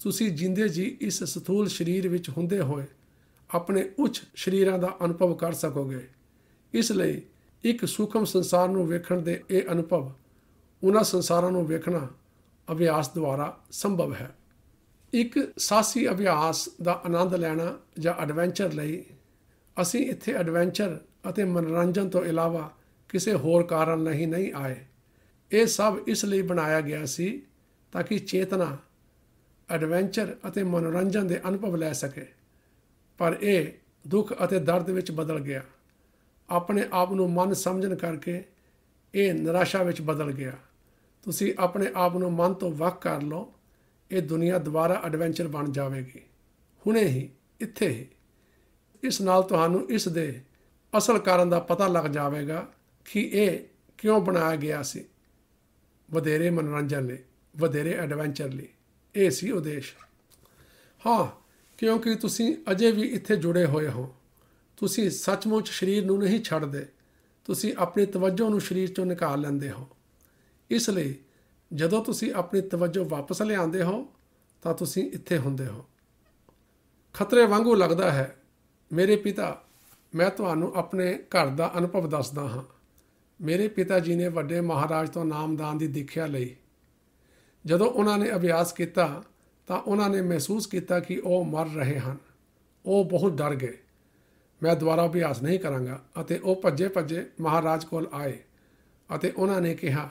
ਤੁਸੀਂ ਜਿੰਦੇ ਜੀ ਇਸ ਸਥੂਲ ਸਰੀਰ ਵਿੱਚ ਹੁੰਦੇ ਹੋਏ ਆਪਣੇ ਉੱਚ ਸਰੀਰਾਂ ਦਾ ਅਨੁਭਵ ਕਰ ਸਕੋਗੇ ਇਸ ਲਈ ਇੱਕ ਸੂਖਮ ਸੰਸਾਰ ਨੂੰ ਵੇਖਣ ਦੇ ਇਹ ਅਨੁਭਵ ਉਹਨਾਂ ਸੰਸਾਰਾਂ ਨੂੰ ਵੇਖਣਾ ਅਭਿਆਸ ਦੁਆਰਾ ਸੰਭਵ ਹੈ ਇੱਕ ਸਾਹਸੀ ਅਭਿਆਸ ਦਾ ਆਨੰਦ ਲੈਣਾ ਜਾਂ ਐਡਵੈਂਚਰ ਲਈ ਅਸੀਂ ਇੱਥੇ ਐਡਵੈਂਚਰ ਅਤੇ ਮਨੋਰੰਜਨ ਤੋਂ ਇਲਾਵਾ ਕਿਸੇ ਹੋਰ ਕਾਰਨ ਨਹੀਂ ਨਹੀਂ ਆਏ ਇਹ ਸਭ ਇਸ ਲਈ ਬਣਾਇਆ ਗਿਆ ਸੀ ਤਾਂ ਕਿ ਚੇਤਨਾ ਐਡਵੈਂਚਰ ਅਤੇ ਮਨੋਰੰਜਨ ਦੇ ਅਨੁਭਵ ਲੈ ਸਕੇ ਪਰ ਇਹ ਦੁੱਖ ਅਤੇ ਦਰਦ ਵਿੱਚ ਬਦਲ ਗਿਆ ਆਪਣੇ ਆਪ ਨੂੰ ਮਨ ਸਮਝਣ ਕਰਕੇ ਇਹ ਨਿਰਾਸ਼ਾ ਵਿੱਚ ਬਦਲ ਗਿਆ ਤੁਸੀਂ ਆਪਣੇ ਆਪ ਨੂੰ ਮਨ ਤੋਂ ਵੱਖ ਕਰ ਲਓ ਇਹ ਦੁਨੀਆ ਦੁਬਾਰਾ ਐਡਵੈਂਚਰ ਬਣ ਜਾਵੇਗੀ ਹੁਣੇ ਹੀ ਇੱਥੇ ਹੀ ਇਸ ਨਾਲ ਤੁਹਾਨੂੰ ਇਸ ਦੇ ਅਸਲ ਕਾਰਨ ਦਾ ਪਤਾ ਲੱਗ ਜਾਵੇਗਾ ਕਿ ਇਹ ਕਿਉਂ ਬਣਾਇਆ ਗਿਆ ਸੀ ਵਧੇਰੇ ਮਨੋਰੰਜਨ ਲਈ ਵਧੇਰੇ ਐਡਵੈਂਚਰ ਲਈ ਇਹ ਸੀ ਉਦੇਸ਼ ਹਾਂ ਕਿਉਂਕਿ ਤੁਸੀਂ ਅਜੇ ਵੀ ਇੱਥੇ ਜੁੜੇ ਹੋਏ ਹੋ ਤੁਸੀਂ ਸੱਚਮੁੱਚ ਸਰੀਰ ਨੂੰ ਨਹੀਂ ਛੱਡਦੇ ਤੁਸੀਂ ਆਪਣੀ ਤਵੱਜੋ ਨੂੰ ਸਰੀਰ ਤੋਂ ਨਿਕਾਲ ਲੈਂਦੇ ਹੋ ਇਸ ਲਈ ਜਦੋਂ ਤੁਸੀਂ ਆਪਣੀ ਤਵੱਜੋ ਵਾਪਸ ਲਿਆਉਂਦੇ ਹੋ ਤਾਂ ਤੁਸੀਂ ਇੱਥੇ ਹੁੰਦੇ ਹੋ ਖਤਰੇ ਵਾਂਗੂ ਲੱਗਦਾ ਹੈ ਮੇਰੇ ਪਿਤਾ ਮੈਂ ਤੁਹਾਨੂੰ ਆਪਣੇ ਘਰ ਦਾ ਅਨੁਭਵ ਦੱਸਦਾ ਹਾਂ ਮੇਰੇ ਪਿਤਾ ਜੀ ਨੇ ਵੱਡੇ ਮਹਾਰਾਜ ਤੋਂ ਨਾਮਦਾਨ ਦੀ ਦੀਖਿਆ ਲਈ ਜਦੋਂ ਉਹਨਾਂ ਨੇ ਅਭਿਆਸ ਕੀਤਾ ਤਾਂ ਉਹਨਾਂ ਨੇ ਮਹਿਸੂਸ ਕੀਤਾ ਕਿ ਉਹ ਮਰ ਰਹੇ ਹਨ ਉਹ ਬਹੁਤ ਡਰ ਗਏ ਮੈਂ ਦੁਬਾਰਾ ਅਭਿਆਸ ਨਹੀਂ ਕਰਾਂਗਾ ਅਤੇ ਉਹ ਭੱਜੇ ਭੱਜੇ ਮਹਾਰਾਜ ਕੋਲ ਆਏ ਅਤੇ ਉਹਨਾਂ ਨੇ ਕਿਹਾ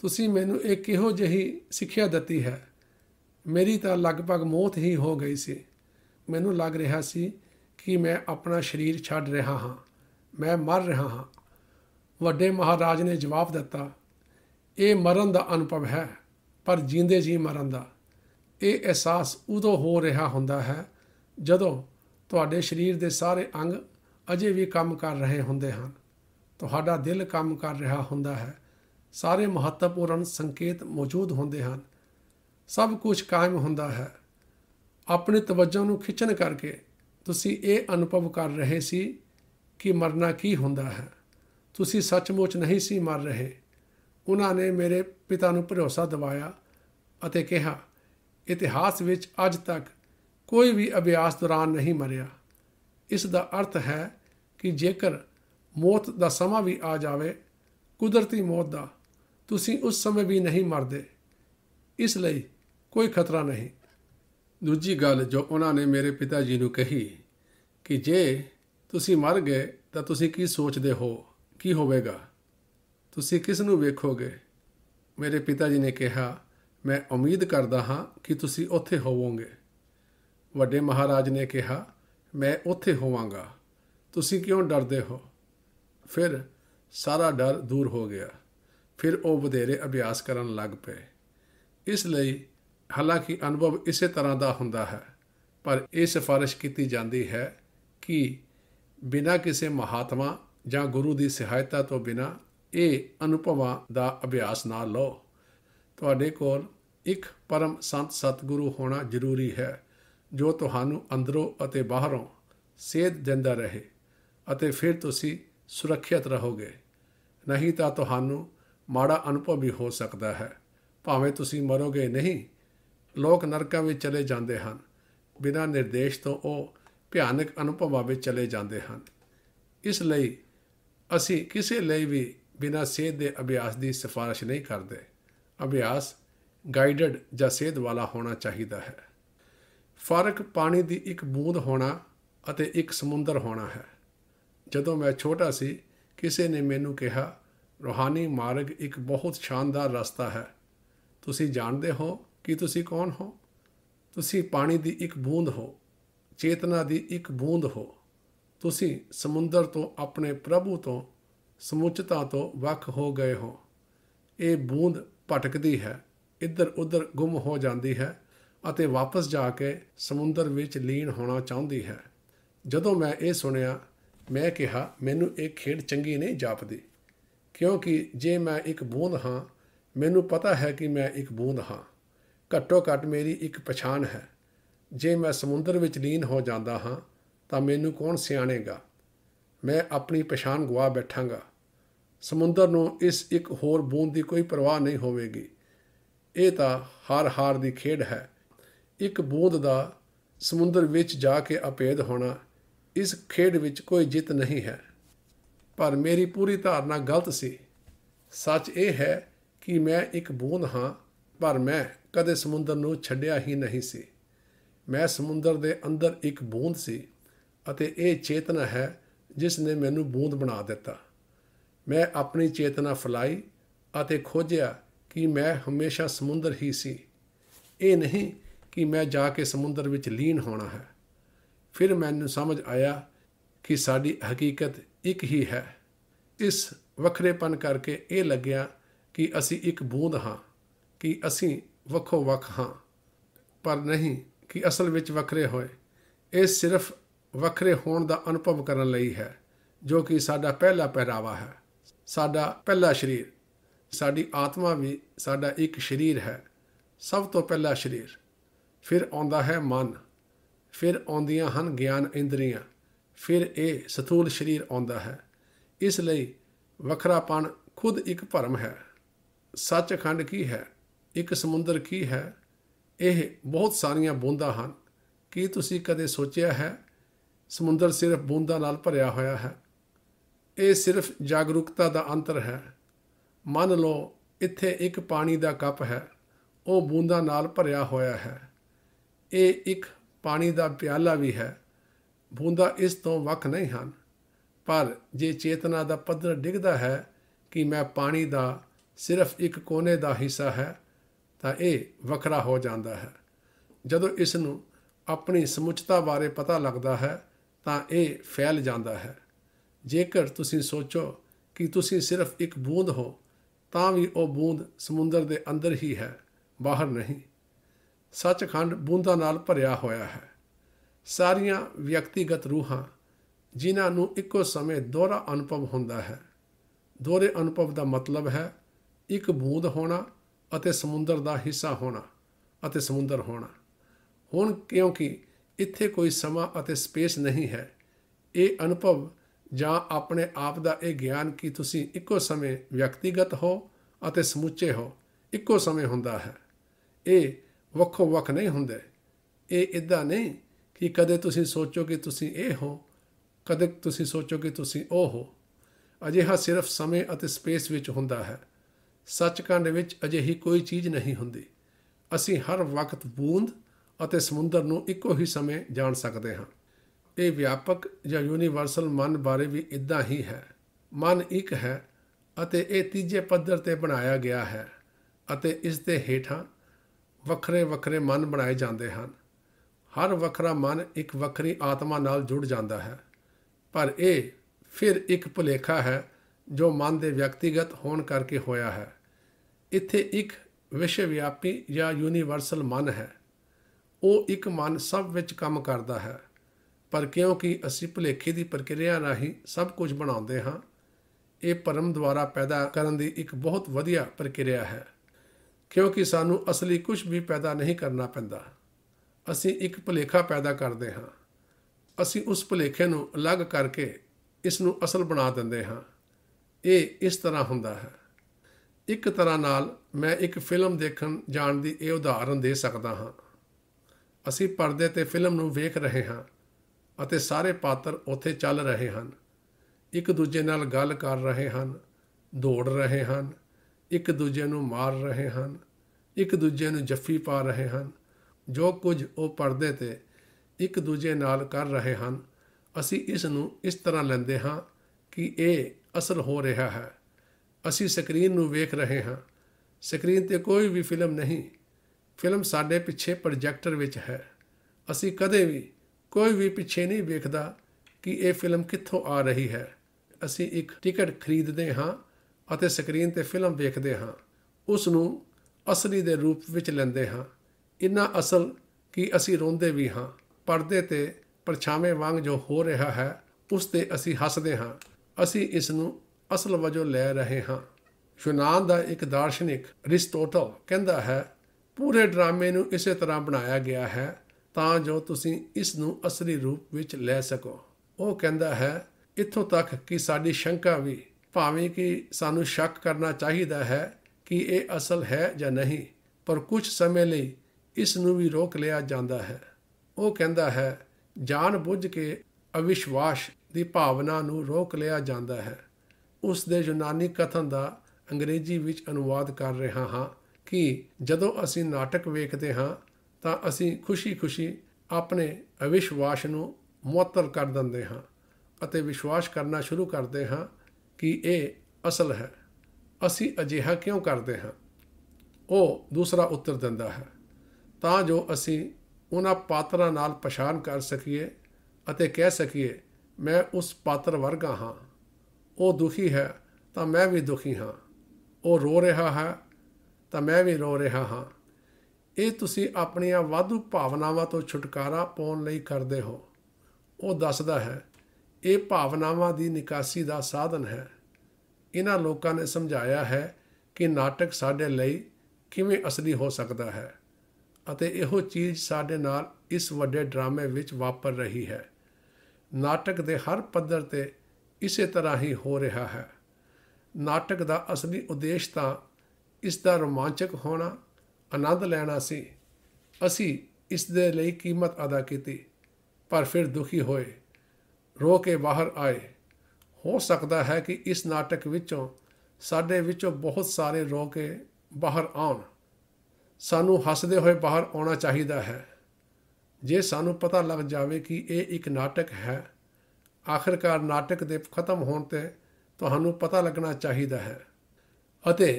ਤੁਸੀਂ ਮੈਨੂੰ ਇੱਕ ਇਹੋ ਜਿਹੀ ਸਿੱਖਿਆ ਦਿੱਤੀ ਹੈ ਮੇਰੀ ਤਾਂ ਲਗਭਗ ਮੌਤ ਹੀ ਹੋ ਗਈ ਸੀ ਮੈਨੂੰ ਲੱਗ ਰਿਹਾ ਸੀ ਕਿ ਮੈਂ ਆਪਣਾ ਸਰੀਰ ਛੱਡ ਰਿਹਾ ਹਾਂ ਮੈਂ ਮਰ ਰਿਹਾ ਹਾਂ ਵੱਡੇ ਮਹਾਰਾਜ ਨੇ ਜਵਾਬ ਦਿੱਤਾ ਇਹ ਮਰਨ ਦਾ ਅਨੁਭਵ ਹੈ ਪਰ ਜਿੰਦੇ ਜੀ ਮਰਨ ਦਾ ਇਹ ਅਹਿਸਾਸ ਉਦੋਂ ਹੋ ਰਿਹਾ ਹੁੰਦਾ ਹੈ ਜਦੋਂ ਤੁਹਾਡੇ ਸਰੀਰ ਦੇ ਸਾਰੇ ਅੰਗ ਅਜੇ ਵੀ ਕੰਮ ਕਰ ਰਹੇ ਹੁੰਦੇ ਹਨ ਤੁਹਾਡਾ ਦਿਲ ਕੰਮ ਕਰ ਰਿਹਾ ਹੁੰਦਾ ਹੈ ਸਾਰੇ ਮਹੱਤਵਪੂਰਨ ਸੰਕੇਤ ਮੌਜੂਦ ਹੁੰਦੇ ਹਨ ਸਭ ਕੁਝ ਕਾਇਮ ਹੁੰਦਾ ਹੈ ਆਪਣੀ ਤਵੱਜਾ ਨੂੰ ਖਿੱਚਣ ਕਰਕੇ ਤੁਸੀਂ ਇਹ ਅਨੁਭਵ ਕਰ ਰਹੇ ਸੀ ਕਿ ਮਰਨਾ ਕੀ ਹੁੰਦਾ ਹੈ ਤੁਸੀਂ ਸੱਚਮੁੱਚ ਨਹੀਂ ਸੀ ਮਰ ਰਹੇ ਉਹਨਾਂ ਨੇ ਮੇਰੇ ਪਿਤਾ ਨੂੰ ਭਰੋਸਾ ਦਿਵਾਇਆ ਅਤੇ ਕਿਹਾ ਇਤਿਹਾਸ ਵਿੱਚ ਅੱਜ ਤੱਕ ਕੋਈ ਵੀ ਅਭਿਆਸ ਦੌਰਾਨ ਨਹੀਂ ਮਰਿਆ ਇਸ ਦਾ ਅਰਥ ਹੈ ਕਿ ਜੇਕਰ ਮੌਤ ਦਾ ਸਮਾਂ ਵੀ ਆ ਜਾਵੇ ਕੁਦਰਤੀ ਮੌਤ ਦਾ ਤੁਸੀਂ ਉਸ ਸਮੇਂ ਵੀ ਨਹੀਂ ਮਰਦੇ ਇਸ ਲਈ ਕੋਈ ਖਤਰਾ ਨਹੀਂ ਦੂਜੀ ਗੱਲ ਜੋ ਉਹਨਾਂ ਨੇ ਮੇਰੇ ਪਿਤਾ ਜੀ ਨੂੰ ਕਹੀ ਕਿ ਜੇ ਤੁਸੀਂ ਮਰ ਗਏ ਤਾਂ ਤੁਸੀਂ ਕੀ ਸੋਚਦੇ ਹੋ ਕੀ ਹੋਵੇਗਾ ਤੁਸੀਂ ਕਿਸ ਨੂੰ ਵੇਖੋਗੇ ਮੇਰੇ ਪਿਤਾ ਜੀ ਨੇ ਕਿਹਾ ਮੈਂ ਉਮੀਦ ਕਰਦਾ ਹਾਂ ਕਿ ਤੁਸੀਂ ਉੱਥੇ ਹੋਵੋਗੇ ਵੱਡੇ ਮਹਾਰਾਜ ਨੇ ਕਿਹਾ ਮੈਂ ਉੱਥੇ ਹੋਵਾਂਗਾ ਤੁਸੀਂ ਕਿਉਂ ਡਰਦੇ ਹੋ ਫਿਰ ਸਾਰਾ ਡਰ ਦੂਰ ਹੋ ਗਿਆ ਫਿਰ ਉਹ ਵਧੇਰੇ ਅਭਿਆਸ ਕਰਨ ਲੱਗ ਪਏ ਇਸ ਲਈ ਹਾਲਾਂਕਿ ਅਨੁਭਵ ਇਸੇ ਤਰ੍ਹਾਂ ਦਾ ਹੁੰਦਾ ਹੈ ਪਰ ਇਹ ਸਿਫਾਰਿਸ਼ ਕੀਤੀ ਜਾਂਦੀ ਹੈ ਕਿ ਬਿਨਾਂ ਕਿਸੇ ਮਹਾਤਮਾ ਜਾਂ ਗੁਰੂ ਦੀ ਸਹਾਇਤਾ ਤੋਂ ਬਿਨਾਂ ਇਹ ਅਨੁਭਵਾਂ ਦਾ ਅਭਿਆਸ ਨਾ ਲਓ ਤੁਹਾਡੇ ਕੋਲ ਇੱਕ ਪਰਮ ਸੰਤ ਸਤਿਗੁਰੂ ਹੋਣਾ ਜ਼ਰੂਰੀ ਹੈ ਜੋ ਤੁਹਾਨੂੰ ਅੰਦਰੋਂ ਅਤੇ ਬਾਹਰੋਂ ਸੇਧ ਦਿੰਦਾ ਰਹੇ ਅਤੇ ਫਿਰ ਤੁਸੀਂ ਸੁਰੱਖਿਅਤ ਰਹੋਗੇ ਨਹੀਂ ਤਾਂ ਤੁਹਾਨੂੰ ਮਾੜਾ ਅਨੁਭਵ ਵੀ ਹੋ ਸਕਦਾ ਹੈ ਭਾਵੇਂ ਤੁਸੀਂ ਮਰੋਗੇ ਨਹੀਂ ਲੋਕ ਨਰਕਾਂ ਵਿੱਚ ਚਲੇ ਜਾਂਦੇ ਹਨ ਬਿਨਾਂ ਨਿਰਦੇਸ਼ ਤੋਂ ਉਹ ਭਿਆਨਕ ਅਨੁਭਵਾਂ ਵਿੱਚ ਚਲੇ ਜਾਂਦੇ ਹਨ ਇਸ ਲਈ ਅਸੀਂ ਕਿਸੇ ਲਈ ਵੀ ਬਿਨਾਂ ਸੇਧ ਦੇ ਅਭਿਆਸ ਦੀ ਸਿਫਾਰਿਸ਼ ਨਹੀਂ ਕਰਦੇ ਅਭਿਆਸ ਗਾਈਡਡ ਜਾਂ ਸੇਧ ਵਾਲਾ ਹੋਣਾ ਚਾਹੀਦਾ ਹੈ ਫਰਕ ਪਾਣੀ ਦੀ ਇੱਕ ਬੂੰਦ ਹੋਣਾ ਅਤੇ ਇੱਕ ਸਮੁੰਦਰ ਹੋਣਾ ਹੈ ਜਦੋਂ ਮੈਂ ਛੋਟਾ ਸੀ ਕਿਸੇ ਨੇ ਮੈਨੂੰ ਕਿਹਾ ਰੋਹਾਨੀ ਮਾਰਗ ਇੱਕ ਬਹੁਤ ਸ਼ਾਨਦਾਰ ਰਸਤਾ ਹੈ ਤੁਸੀਂ ਜਾਣਦੇ ਹੋ ਕਿ ਤੁਸੀਂ ਕੌਣ ਹੋ ਤੁਸੀਂ ਪਾਣੀ ਦੀ ਇੱਕ ਬੂੰਦ ਹੋ ਚੇਤਨਾ ਦੀ ਇੱਕ ਬੂੰਦ ਹੋ ਤੁਸੀਂ ਸਮੁੰਦਰ ਤੋਂ ਆਪਣੇ ਪ੍ਰਭੂ ਤੋਂ ਸਮੁੱਚਤਾ ਤੋਂ ਵੱਖ ਹੋ ਗਏ ਹੋ ਇਹ ਬੂੰਦ ਭਟਕਦੀ ਹੈ ਇੱਧਰ ਉੱਧਰ ਗੁੰਮ ਹੋ ਜਾਂਦੀ ਹੈ ਅਤੇ ਵਾਪਸ ਜਾ ਕੇ ਸਮੁੰਦਰ ਵਿੱਚ ਲੀਨ ਹੋਣਾ ਚਾਹੁੰਦੀ ਹੈ ਜਦੋਂ ਮੈਂ ਇਹ ਸੁਣਿਆ ਮੈਂ ਕਿਹਾ ਮੈਨੂੰ ਇਹ ਖੇਡ ਚੰਗੀ ਨਹੀਂ ਜਾਪਦੀ ਕਿਉਂਕਿ ਜੇ ਮੈਂ ਇੱਕ ਬੂੰਦ ਹਾਂ ਮੈਨੂੰ ਪਤਾ ਹੈ ਕਿ ਮੈਂ ਇੱਕ ਬੂੰਦ ਹਾਂ ਘੱਟੋ ਘੱਟ ਮੇਰੀ ਇੱਕ ਪਛਾਣ ਹੈ ਜੇ ਮੈਂ ਸਮੁੰਦਰ ਵਿੱਚ ਲੀਨ ਹੋ ਜਾਂਦਾ ਹਾਂ ਤਾਂ ਮੈਨੂੰ ਕੌਣ ਸਿਆਣੇਗਾ ਮੈਂ ਆਪਣੀ ਪਛਾਣ ਗਵਾ ਬੈਠਾਂਗਾ ਸਮੁੰਦਰ ਨੂੰ ਇਸ ਇੱਕ ਹੋਰ ਬੂੰਦ ਦੀ ਕੋਈ ਪਰਵਾਹ ਨਹੀਂ ਹੋਵੇਗੀ ਇਹ ਤਾਂ ਹਾਰ-ਹਾਰ ਦੀ ਖੇਡ ਹੈ ਇੱਕ ਬੂੰਦ ਦਾ ਸਮੁੰਦਰ ਵਿੱਚ ਜਾ ਕੇ ਅਪੇਦ ਹੋਣਾ ਇਸ ਖੇਡ ਵਿੱਚ ਕੋਈ ਜਿੱਤ ਨਹੀਂ ਹੈ ਪਰ ਮੇਰੀ ਪੂਰੀ ਧਾਰਨਾ ਗਲਤ ਸੀ ਸੱਚ ਇਹ ਹੈ ਕਿ ਮੈਂ ਇੱਕ ਬੂੰਦ ਹਾਂ ਪਰ ਮੈਂ ਕਦੇ ਸਮੁੰਦਰ ਨੂੰ ਛੱਡਿਆ ਹੀ ਨਹੀਂ ਸੀ ਮੈਂ ਸਮੁੰਦਰ ਦੇ ਅੰਦਰ ਇੱਕ ਬੂੰਦ ਸੀ ਅਤੇ ਇਹ ਚੇਤਨਾ ਹੈ ਜਿਸ ਨੇ ਮੈਨੂੰ ਬੂੰਦ ਬਣਾ ਦਿੱਤਾ ਮੈਂ ਆਪਣੀ ਚੇਤਨਾ ਫਲਾਈ ਅਤੇ ਖੋਜਿਆ ਕਿ ਮੈਂ ਹਮੇਸ਼ਾ ਸਮੁੰਦਰ ਹੀ ਸੀ ਇਹ ਨਹੀਂ ਕਿ ਮੈਂ ਜਾ ਕੇ ਸਮੁੰਦਰ ਵਿੱਚ ਲੀਨ ਹੋਣਾ ਹੈ ਫਿਰ ਮੈਨੂੰ ਸਮਝ ਆਇਆ ਕਿ ਸਾਡੀ ਹਕੀਕਤ ਇੱਕ ਹੀ ਹੈ ਇਸ ਵੱਖਰੇਪਨ ਕਰਕੇ ਇਹ ਲੱਗਿਆ ਕਿ ਅਸੀਂ ਇੱਕ ਬੂੰਦ ਹਾਂ ਕਿ ਅਸੀਂ ਵੱਖੋ ਵੱਖ ਹਾਂ ਪਰ ਨਹੀਂ ਕਿ ਅਸਲ ਵਿੱਚ ਵੱਖਰੇ ਹੋਏ ਇਹ ਸਿਰਫ ਵੱਖਰੇ ਹੋਣ ਦਾ ਅਨੁਭਵ ਕਰਨ ਲਈ ਹੈ ਜੋ ਕਿ ਸਾਡਾ ਪਹਿਲਾ ਪਹਿਰਾਵਾ ਹੈ ਸਾਡਾ ਪਹਿਲਾ ਸਰੀਰ ਸਾਡੀ ਆਤਮਾ ਵੀ ਸਾਡਾ ਇੱਕ ਸਰੀਰ ਹੈ ਸਭ ਤੋਂ ਪਹਿਲਾ ਸਰੀਰ ਫਿਰ ਆਉਂਦਾ ਹੈ ਮਨ ਫਿਰ ਆਉਂਦੀਆਂ ਹਨ ਗਿਆਨ ਇੰਦਰੀਆਂ ਫਿਰ ਇਹ ਸਥੂਲ ਸਰੀਰ ਆਉਂਦਾ ਹੈ ਇਸ ਲਈ ਵੱਖਰਾਪਣ ਖੁਦ ਇੱਕ ਭਰਮ ਹੈ ਸੱਚਖੰਡ ਕੀ ਹੈ ਇੱਕ ਸਮੁੰਦਰ ਕੀ ਹੈ ਇਹ ਬਹੁਤ ਸਾਰੀਆਂ ਬੂੰਦਾਂ ਹਨ ਕੀ ਤੁਸੀਂ ਕਦੇ ਸੋਚਿਆ ਹੈ ਸਮੁੰਦਰ ਸਿਰਫ ਬੂੰਦਾਂ ਨਾਲ ਭਰਿਆ ਹੋਇਆ ਹੈ ਇਹ ਸਿਰਫ ਜਾਗਰੂਕਤਾ ਦਾ ਅੰਤਰ ਹੈ ਮੰਨ ਲਓ ਇੱਥੇ ਇੱਕ ਪਾਣੀ ਦਾ ਕੱਪ ਹੈ ਉਹ ਬੂੰਦਾਂ ਨਾਲ ਭਰਿਆ ਹੋਇਆ ਹੈ ਇਹ ਇੱਕ ਪਾਣੀ ਦਾ ਪਿਆਲਾ ਵੀ ਹੈ ਬੂੰਦਾਂ ਇਸ ਤੋਂ ਵੱਖ ਨਹੀਂ ਹਨ ਪਰ ਜੇ ਚੇਤਨਾ ਦਾ ਪੱਧਰ ਡਿੱਗਦਾ ਹੈ ਕਿ ਮੈਂ ਪਾਣੀ ਦਾ ਸਿਰਫ ਇੱਕ ਕੋਨੇ ਦਾ ਹਿੱਸਾ ਹੈ ਤਾਂ ਇਹ ਵੱਖਰਾ ਹੋ ਜਾਂਦਾ ਹੈ ਜਦੋਂ ਇਸ ਨੂੰ ਆਪਣੀ ਸਮੁੱਚਤਾ ਬਾਰੇ ਪਤਾ ਲੱਗਦਾ ਹੈ ਤਾਂ ਇਹ ਫੈਲ ਜਾਂਦਾ ਹੈ ਜੇਕਰ ਤੁਸੀਂ ਸੋਚੋ ਕਿ ਤੁਸੀਂ ਸਿਰਫ ਇੱਕ ਬੂੰਦ ਹੋ ਤਾਂ ਵੀ ਉਹ ਬੂੰਦ ਸਮੁੰਦਰ ਦੇ ਅੰਦਰ ਹੀ ਹੈ ਬਾਹਰ ਨਹੀਂ ਸੱਚਖੰਡ ਬੂੰਦਾਂ ਨਾਲ ਭਰਿਆ ਹੋਇਆ ਹੈ ਸਾਰੀਆਂ ਵਿਅਕਤੀਗਤ ਰੂਹਾਂ ਜਿਨ੍ਹਾਂ ਨੂੰ ਇੱਕੋ ਸਮੇਂ ਦੋਹਰਾ ਅਨੁਭਵ ਹੁੰਦਾ ਹੈ ਦੋਹਰੇ ਅਨੁਭਵ ਦਾ ਮਤਲਬ ਹੈ ਇੱਕ ਬੂੰਦ ਹੋਣਾ ਅਤੇ ਸਮੁੰਦਰ ਦਾ ਹਿੱਸਾ ਹੋਣਾ ਅਤੇ ਸਮੁੰਦਰ ਹੋਣਾ ਹੁਣ ਕਿਉਂਕਿ ਇੱਥੇ ਕੋਈ ਸਮਾਂ ਅਤੇ ਸਪੇਸ ਨਹੀਂ ਹੈ ਇਹ ਅਨੁਭਵ ਜਾਂ ਆਪਣੇ ਆਪ ਦਾ ਇਹ ਗਿਆਨ ਕਿ ਤੁਸੀਂ ਇੱਕੋ ਸਮੇਂ ਵਿਅਕਤੀਗਤ ਹੋ ਅਤੇ ਸਮੁੱਚੇ ਹੋ ਇੱਕੋ ਸਮੇਂ ਹੁੰਦਾ ਹੈ ਇਹ ਵੱਖੋ ਵੱਖ ਨਹੀਂ ਹੁੰਦੇ ਇਹ ਇਦਾਂ ਨਹੀਂ ਕਿ ਕਦੇ ਤੁਸੀਂ ਸੋਚੋ ਕਿ ਤੁਸੀਂ ਇਹ ਹੋ ਕਦੇ ਤੁਸੀਂ ਸੋਚੋ ਕਿ ਤੁਸੀਂ ਉਹ ਹੋ ਅਜਿਹਾ ਸਿਰਫ ਸਮੇਂ ਅਤੇ ਸਪੇਸ ਵਿੱਚ ਹੁੰਦਾ ਹੈ ਸੱਚਖੰਡ ਵਿੱਚ ਅਜਿਹੀ ਕੋਈ ਚੀਜ਼ ਨਹੀਂ ਹੁੰਦੀ ਅਸੀਂ ਹਰ ਵਕਤ ਬੂੰਦ ਅਤੇ ਸਮੁੰਦਰ ਨੂੰ ਇੱਕੋ ਹੀ ਸਮੇਂ ਜਾਣ ਸਕਦੇ ਹਾਂ ਇਹ ਵਿਆਪਕ ਜਾਂ ਯੂਨੀਵਰਸਲ ਮਨ ਬਾਰੇ ਵੀ ਇਦਾਂ ਹੀ ਹੈ ਮਨ ਇੱਕ ਹੈ ਅਤੇ ਇਹ ਤੀਜੇ ਪੱਧਰ ਤੇ ਬਣਾਇਆ ਗਿਆ ਹੈ ਅਤੇ ਇਸ ਦੇ ਹੇਠਾਂ ਵੱਖਰੇ ਵੱਖਰੇ ਮਨ ਬਣਾਏ ਜਾਂਦੇ ਹਨ ਹਰ ਵੱਖਰਾ ਮਨ ਇੱਕ ਵੱਖਰੀ ਆਤਮਾ ਨਾਲ ਜੁੜ ਜਾਂਦਾ ਹੈ ਪਰ ਇਹ ਫਿਰ ਇੱਕ ਭੁਲੇਖਾ ਹੈ ਜੋ ਮਨ ਦੇ ਵਿਅਕਤੀਗਤ ਹੋਣ ਕਰਕੇ ਹੋਇਆ ਹੈ ਇੱਥੇ ਇੱਕ ਵਿਸ਼ਵ ਵਿਆਪੀ ਜਾਂ ਯੂਨੀਵਰਸਲ ਮਨ ਹੈ ਉਹ ਇੱਕ ਮਨ ਸਭ ਵਿੱਚ ਕੰਮ ਕਰਦਾ ਹੈ ਪਰ ਕਿਉਂਕਿ ਅਸੀਂ ਭੁਲੇਖੇ ਦੀ ਪ੍ਰਕਿਰਿਆ ਰਾਹੀਂ ਸਭ ਕੁਝ ਬਣਾਉਂਦੇ ਹਾਂ ਇਹ ਪਰਮ ਦੁਆਰਾ ਪੈਦਾ ਕਰਨ ਦੀ ਇੱਕ ਬਹੁਤ ਵਧੀਆ ਪ੍ਰਕਿਰਿਆ ਹੈ ਕਿਉਂਕਿ ਸਾਨੂੰ ਅਸਲੀ ਕੁਝ ਵੀ ਪੈਦਾ ਨਹੀਂ ਕਰਨਾ ਪੈਂਦਾ ਅਸੀਂ ਇੱਕ ਭੁਲੇਖਾ ਪੈਦਾ ਕਰਦੇ ਹਾਂ ਅਸੀਂ ਉਸ ਭੁਲੇਖੇ ਨੂੰ ਅਲੱਗ ਕਰਕੇ ਇਸ ਨੂੰ ਅਸਲ ਬਣਾ ਦਿੰਦੇ ਹਾਂ ਇਹ ਇਸ ਤਰ੍ਹਾਂ ਹੁੰਦਾ ਹੈ ਇੱਕ ਤਰ੍ਹਾਂ ਨਾਲ ਮੈਂ ਇੱਕ ਫਿਲਮ ਦੇਖਣ ਜਾਣ ਦੀ ਇਹ ਉਦਾਹਰਨ ਦੇ ਸਕਦਾ ਹਾਂ ਅਸੀਂ ਪਰਦੇ ਤੇ ਫਿਲਮ ਨੂੰ ਵੇਖ ਰਹੇ ਹਾਂ ਅਤੇ ਸਾਰੇ ਪਾਤਰ ਉੱਥੇ ਚੱਲ ਰਹੇ ਹਨ ਇੱਕ ਦੂਜੇ ਨਾਲ ਗੱਲ ਕਰ ਰਹੇ ਹਨ ਦੌੜ ਰਹੇ ਹਨ ਇੱਕ ਦੂਜੇ ਨੂੰ ਮਾਰ ਰਹੇ ਹਨ ਇੱਕ ਦੂਜੇ ਨੂੰ ਜੱਫੀ ਪਾ ਰਹੇ ਹਨ ਜੋ ਕੁਝ ਉਹ ਪਰਦੇ ਤੇ ਇੱਕ ਦੂਜੇ ਨਾਲ ਕਰ ਰਹੇ ਹਨ ਅਸੀਂ ਇਸ ਨੂੰ ਇਸ ਤਰ੍ਹਾਂ ਲੈਂਦੇ ਹਾਂ ਕਿ ਇਹ ਅਸਲ ਹੋ ਰਿਹਾ ਹੈ ਅਸੀਂ ਸਕਰੀਨ ਨੂੰ ਵੇਖ ਰਹੇ ਹਾਂ ਸਕਰੀਨ ਤੇ ਕੋਈ ਵੀ ਫਿਲਮ ਨਹੀਂ ਫਿਲਮ ਸਾਡੇ ਪਿੱਛੇ ਪ੍ਰੋਜੈਕਟਰ ਵਿੱਚ ਹੈ ਅਸੀਂ ਕਦੇ ਵੀ ਕੋਈ ਵੀ ਪਿੱਛੇ ਨਹੀਂ ਵੇਖਦਾ ਕਿ ਇਹ ਫਿਲਮ ਕਿੱਥੋਂ ਆ ਰਹੀ ਹੈ ਅਸੀਂ ਇੱਕ ਟਿਕਟ ਖਰੀਦਦੇ ਹਾਂ ਅਤੇ ਸਕਰੀਨ ਤੇ ਫਿਲਮ ਵੇਖਦੇ ਹਾਂ ਉਸ ਨੂੰ ਅਸਲੀ ਦੇ ਰੂਪ ਵਿੱਚ ਲੈਂਦੇ ਹਾਂ ਇੰਨਾ ਅਸਲ ਕਿ ਅਸੀਂ ਰੋਂਦੇ ਵੀ ਹਾਂ ਪਰਦੇ ਤੇ ਪਰਛਾਵੇਂ ਵਾਂਗ ਜੋ ਹੋ ਰਿਹਾ ਹੈ ਉਸ ਤੇ ਅਸੀਂ ਹੱਸਦੇ ਹਾਂ ਅਸੀਂ ਇਸ ਨੂੰ ਅਸਲ ਵਜੋਂ ਲੈ ਰਹੇ ਹਾਂ ਯੂਨਾਨ ਦਾ ਇੱਕ ਦਾਰਸ਼ਨਿਕ ਅਰਿਸਟੋਟਲ ਕਹਿੰਦਾ ਹੈ ਪੂਰੇ ਡਰਾਮੇ ਨੂੰ ਇਸੇ ਤਰ੍ਹਾਂ ਬਣਾਇਆ ਗਿਆ ਹੈ ਤਾਂ ਜੋ ਤੁਸੀਂ ਇਸ ਨੂੰ ਅਸਲੀ ਰੂਪ ਵਿੱਚ ਲੈ ਸਕੋ ਉਹ ਕਹਿੰਦਾ ਹੈ ਇੱਥੋਂ ਤੱਕ ਕਿ ਸਾਡੀ ਸ਼ੰਕਾ ਵੀ ਭਾਵੇਂ ਕਿ ਸਾਨੂੰ ਸ਼ੱਕ ਕਰਨਾ ਚਾਹੀਦਾ ਹੈ ਕਿ ਇਹ ਅਸਲ ਹੈ ਜਾਂ ਨਹੀਂ ਪਰ ਕੁਝ ਸਮੇਂ ਲਈ ਇਸ ਨੂੰ ਵੀ ਰੋਕ ਲਿਆ ਜਾਂਦਾ ਹੈ ਉਹ ਕਹਿੰਦਾ ਹੈ ਜਾਣ ਬੁੱਝ ਕੇ ਅਵਿਸ਼ਵਾਸ ਦੀ ਭਾਵਨਾ ਨੂੰ ਰੋਕ ਲਿਆ ਜਾਂਦਾ ਹੈ ਉਸ ਦੇ ਯੂਨਾਨੀ ਕਥਨ ਦਾ ਅੰਗਰੇਜ਼ੀ ਵਿੱਚ ਅਨੁਵਾਦ ਕਰ ਰਿਹਾ ਹਾਂ ਕਿ ਜਦੋਂ ਅਸੀਂ ਨਾਟਕ ਵੇਖਦੇ ਹਾਂ ਤਾਂ ਅਸੀਂ ਖੁਸ਼ੀ-ਖੁਸ਼ੀ ਆਪਣੇ ਅਵਿਸ਼ਵਾਸ ਨੂੰ ਮੁਅੱਤਲ ਕਰ ਦਿੰਦੇ ਹਾਂ ਅਤੇ ਵਿਸ਼ਵਾਸ ਕਰਨਾ ਸ਼ੁਰੂ ਕਰਦੇ ਹਾਂ ਕਿ ਇਹ ਅਸਲ ਹੈ ਅਸੀਂ ਅਜਿਹਾ ਕਿਉਂ ਕਰਦੇ ਹਾਂ ਉਹ ਦੂਸਰਾ ਉੱਤਰ ਦਿੰਦਾ ਹੈ ਤਾਂ ਜੋ ਅਸੀਂ ਉਹਨਾਂ ਪਾਤਰਾਂ ਨਾਲ ਪਛਾਣ ਕਰ ਸਕੀਏ ਅਤੇ ਕਹਿ ਸਕੀਏ ਮੈਂ ਉਸ ਪਾਤਰ ਵਰਗਾ ਹਾਂ ਉਹ ਦੁਖੀ ਹੈ ਤਾਂ ਮੈਂ ਵੀ ਦੁਖੀ ਹਾਂ ਉਹ ਰੋ ਰਿਹਾ ਹੈ ਤਾਂ ਮੈਂ ਵੀ ਰੋ ਰਿਹਾ ਹਾਂ ਇਹ ਤੁਸੀਂ ਆਪਣੀਆਂ ਵਾਧੂ ਭਾਵਨਾਵਾਂ ਤੋਂ ਛੁਟਕਾਰਾ ਪਾਉਣ ਲਈ ਕਰਦੇ ਹੋ ਉਹ ਦੱਸਦਾ ਹੈ ਇਹ ਭਾਵਨਾਵਾਂ ਦੀ ਨਿਕਾਸੀ ਦਾ ਸਾਧਨ ਹੈ ਇਹਨਾਂ ਲੋਕਾਂ ਨੇ ਸਮਝਾਇਆ ਹੈ ਕਿ ਨਾਟਕ ਸਾਡੇ ਲਈ ਕਿਵੇਂ ਅਸਲੀ ਹੋ ਸਕਦਾ ਹੈ ਅਤੇ ਇਹੋ ਚੀਜ਼ ਸਾਡੇ ਨਾਲ ਇਸ ਵੱਡੇ ਡਰਾਮੇ ਵਿੱਚ ਵਾਪਰ ਰਹੀ ਹੈ ਨਾਟਕ ਦੇ ਹਰ ਪੱਧਰ ਤੇ ਇਸੇ ਤਰ੍ਹਾਂ ਹੀ ਹੋ ਰਿਹਾ ਹੈ ਨਾਟਕ ਦਾ ਅਸਲੀ ਉਦੇਸ਼ ਤਾਂ ਇਸ ਦਾ ਰੋਮਾਂਚਕ ਹੋਣਾ ਆਨੰਦ ਲੈਣਾ ਸੀ ਅਸੀਂ ਇਸ ਦੇ ਲਈ ਕੀਮਤ ਅਦਾ ਕੀਤੀ ਪਰ ਫਿਰ ਦੁਖੀ ਹੋਏ ਰੋ ਕੇ ਬਾਹਰ ਆਏ ਹੋ ਸਕਦਾ ਹੈ ਕਿ ਇਸ ਨਾਟਕ ਵਿੱਚੋਂ ਸਾਡੇ ਵਿੱਚੋਂ ਬਹੁਤ ਸਾਰੇ ਰੋ ਕੇ ਬਾਹਰ ਆਉਣ ਸਾਨੂੰ ਹੱਸਦੇ ਹੋਏ ਬਾਹਰ ਆਉਣਾ ਚਾਹੀਦਾ ਹੈ ਜੇ ਸਾਨੂੰ ਪਤਾ ਲੱਗ ਜਾਵੇ ਕਿ ਇਹ ਇੱਕ ਨਾਟਕ ਹੈ ਆਖਰਕਾਰ ਨਾਟਕ ਦੇ ਖਤਮ ਹੋਣ ਤੇ ਤੁਹਾਨੂੰ ਪਤਾ ਲੱਗਣਾ ਚਾਹੀਦਾ ਹੈ ਅਤੇ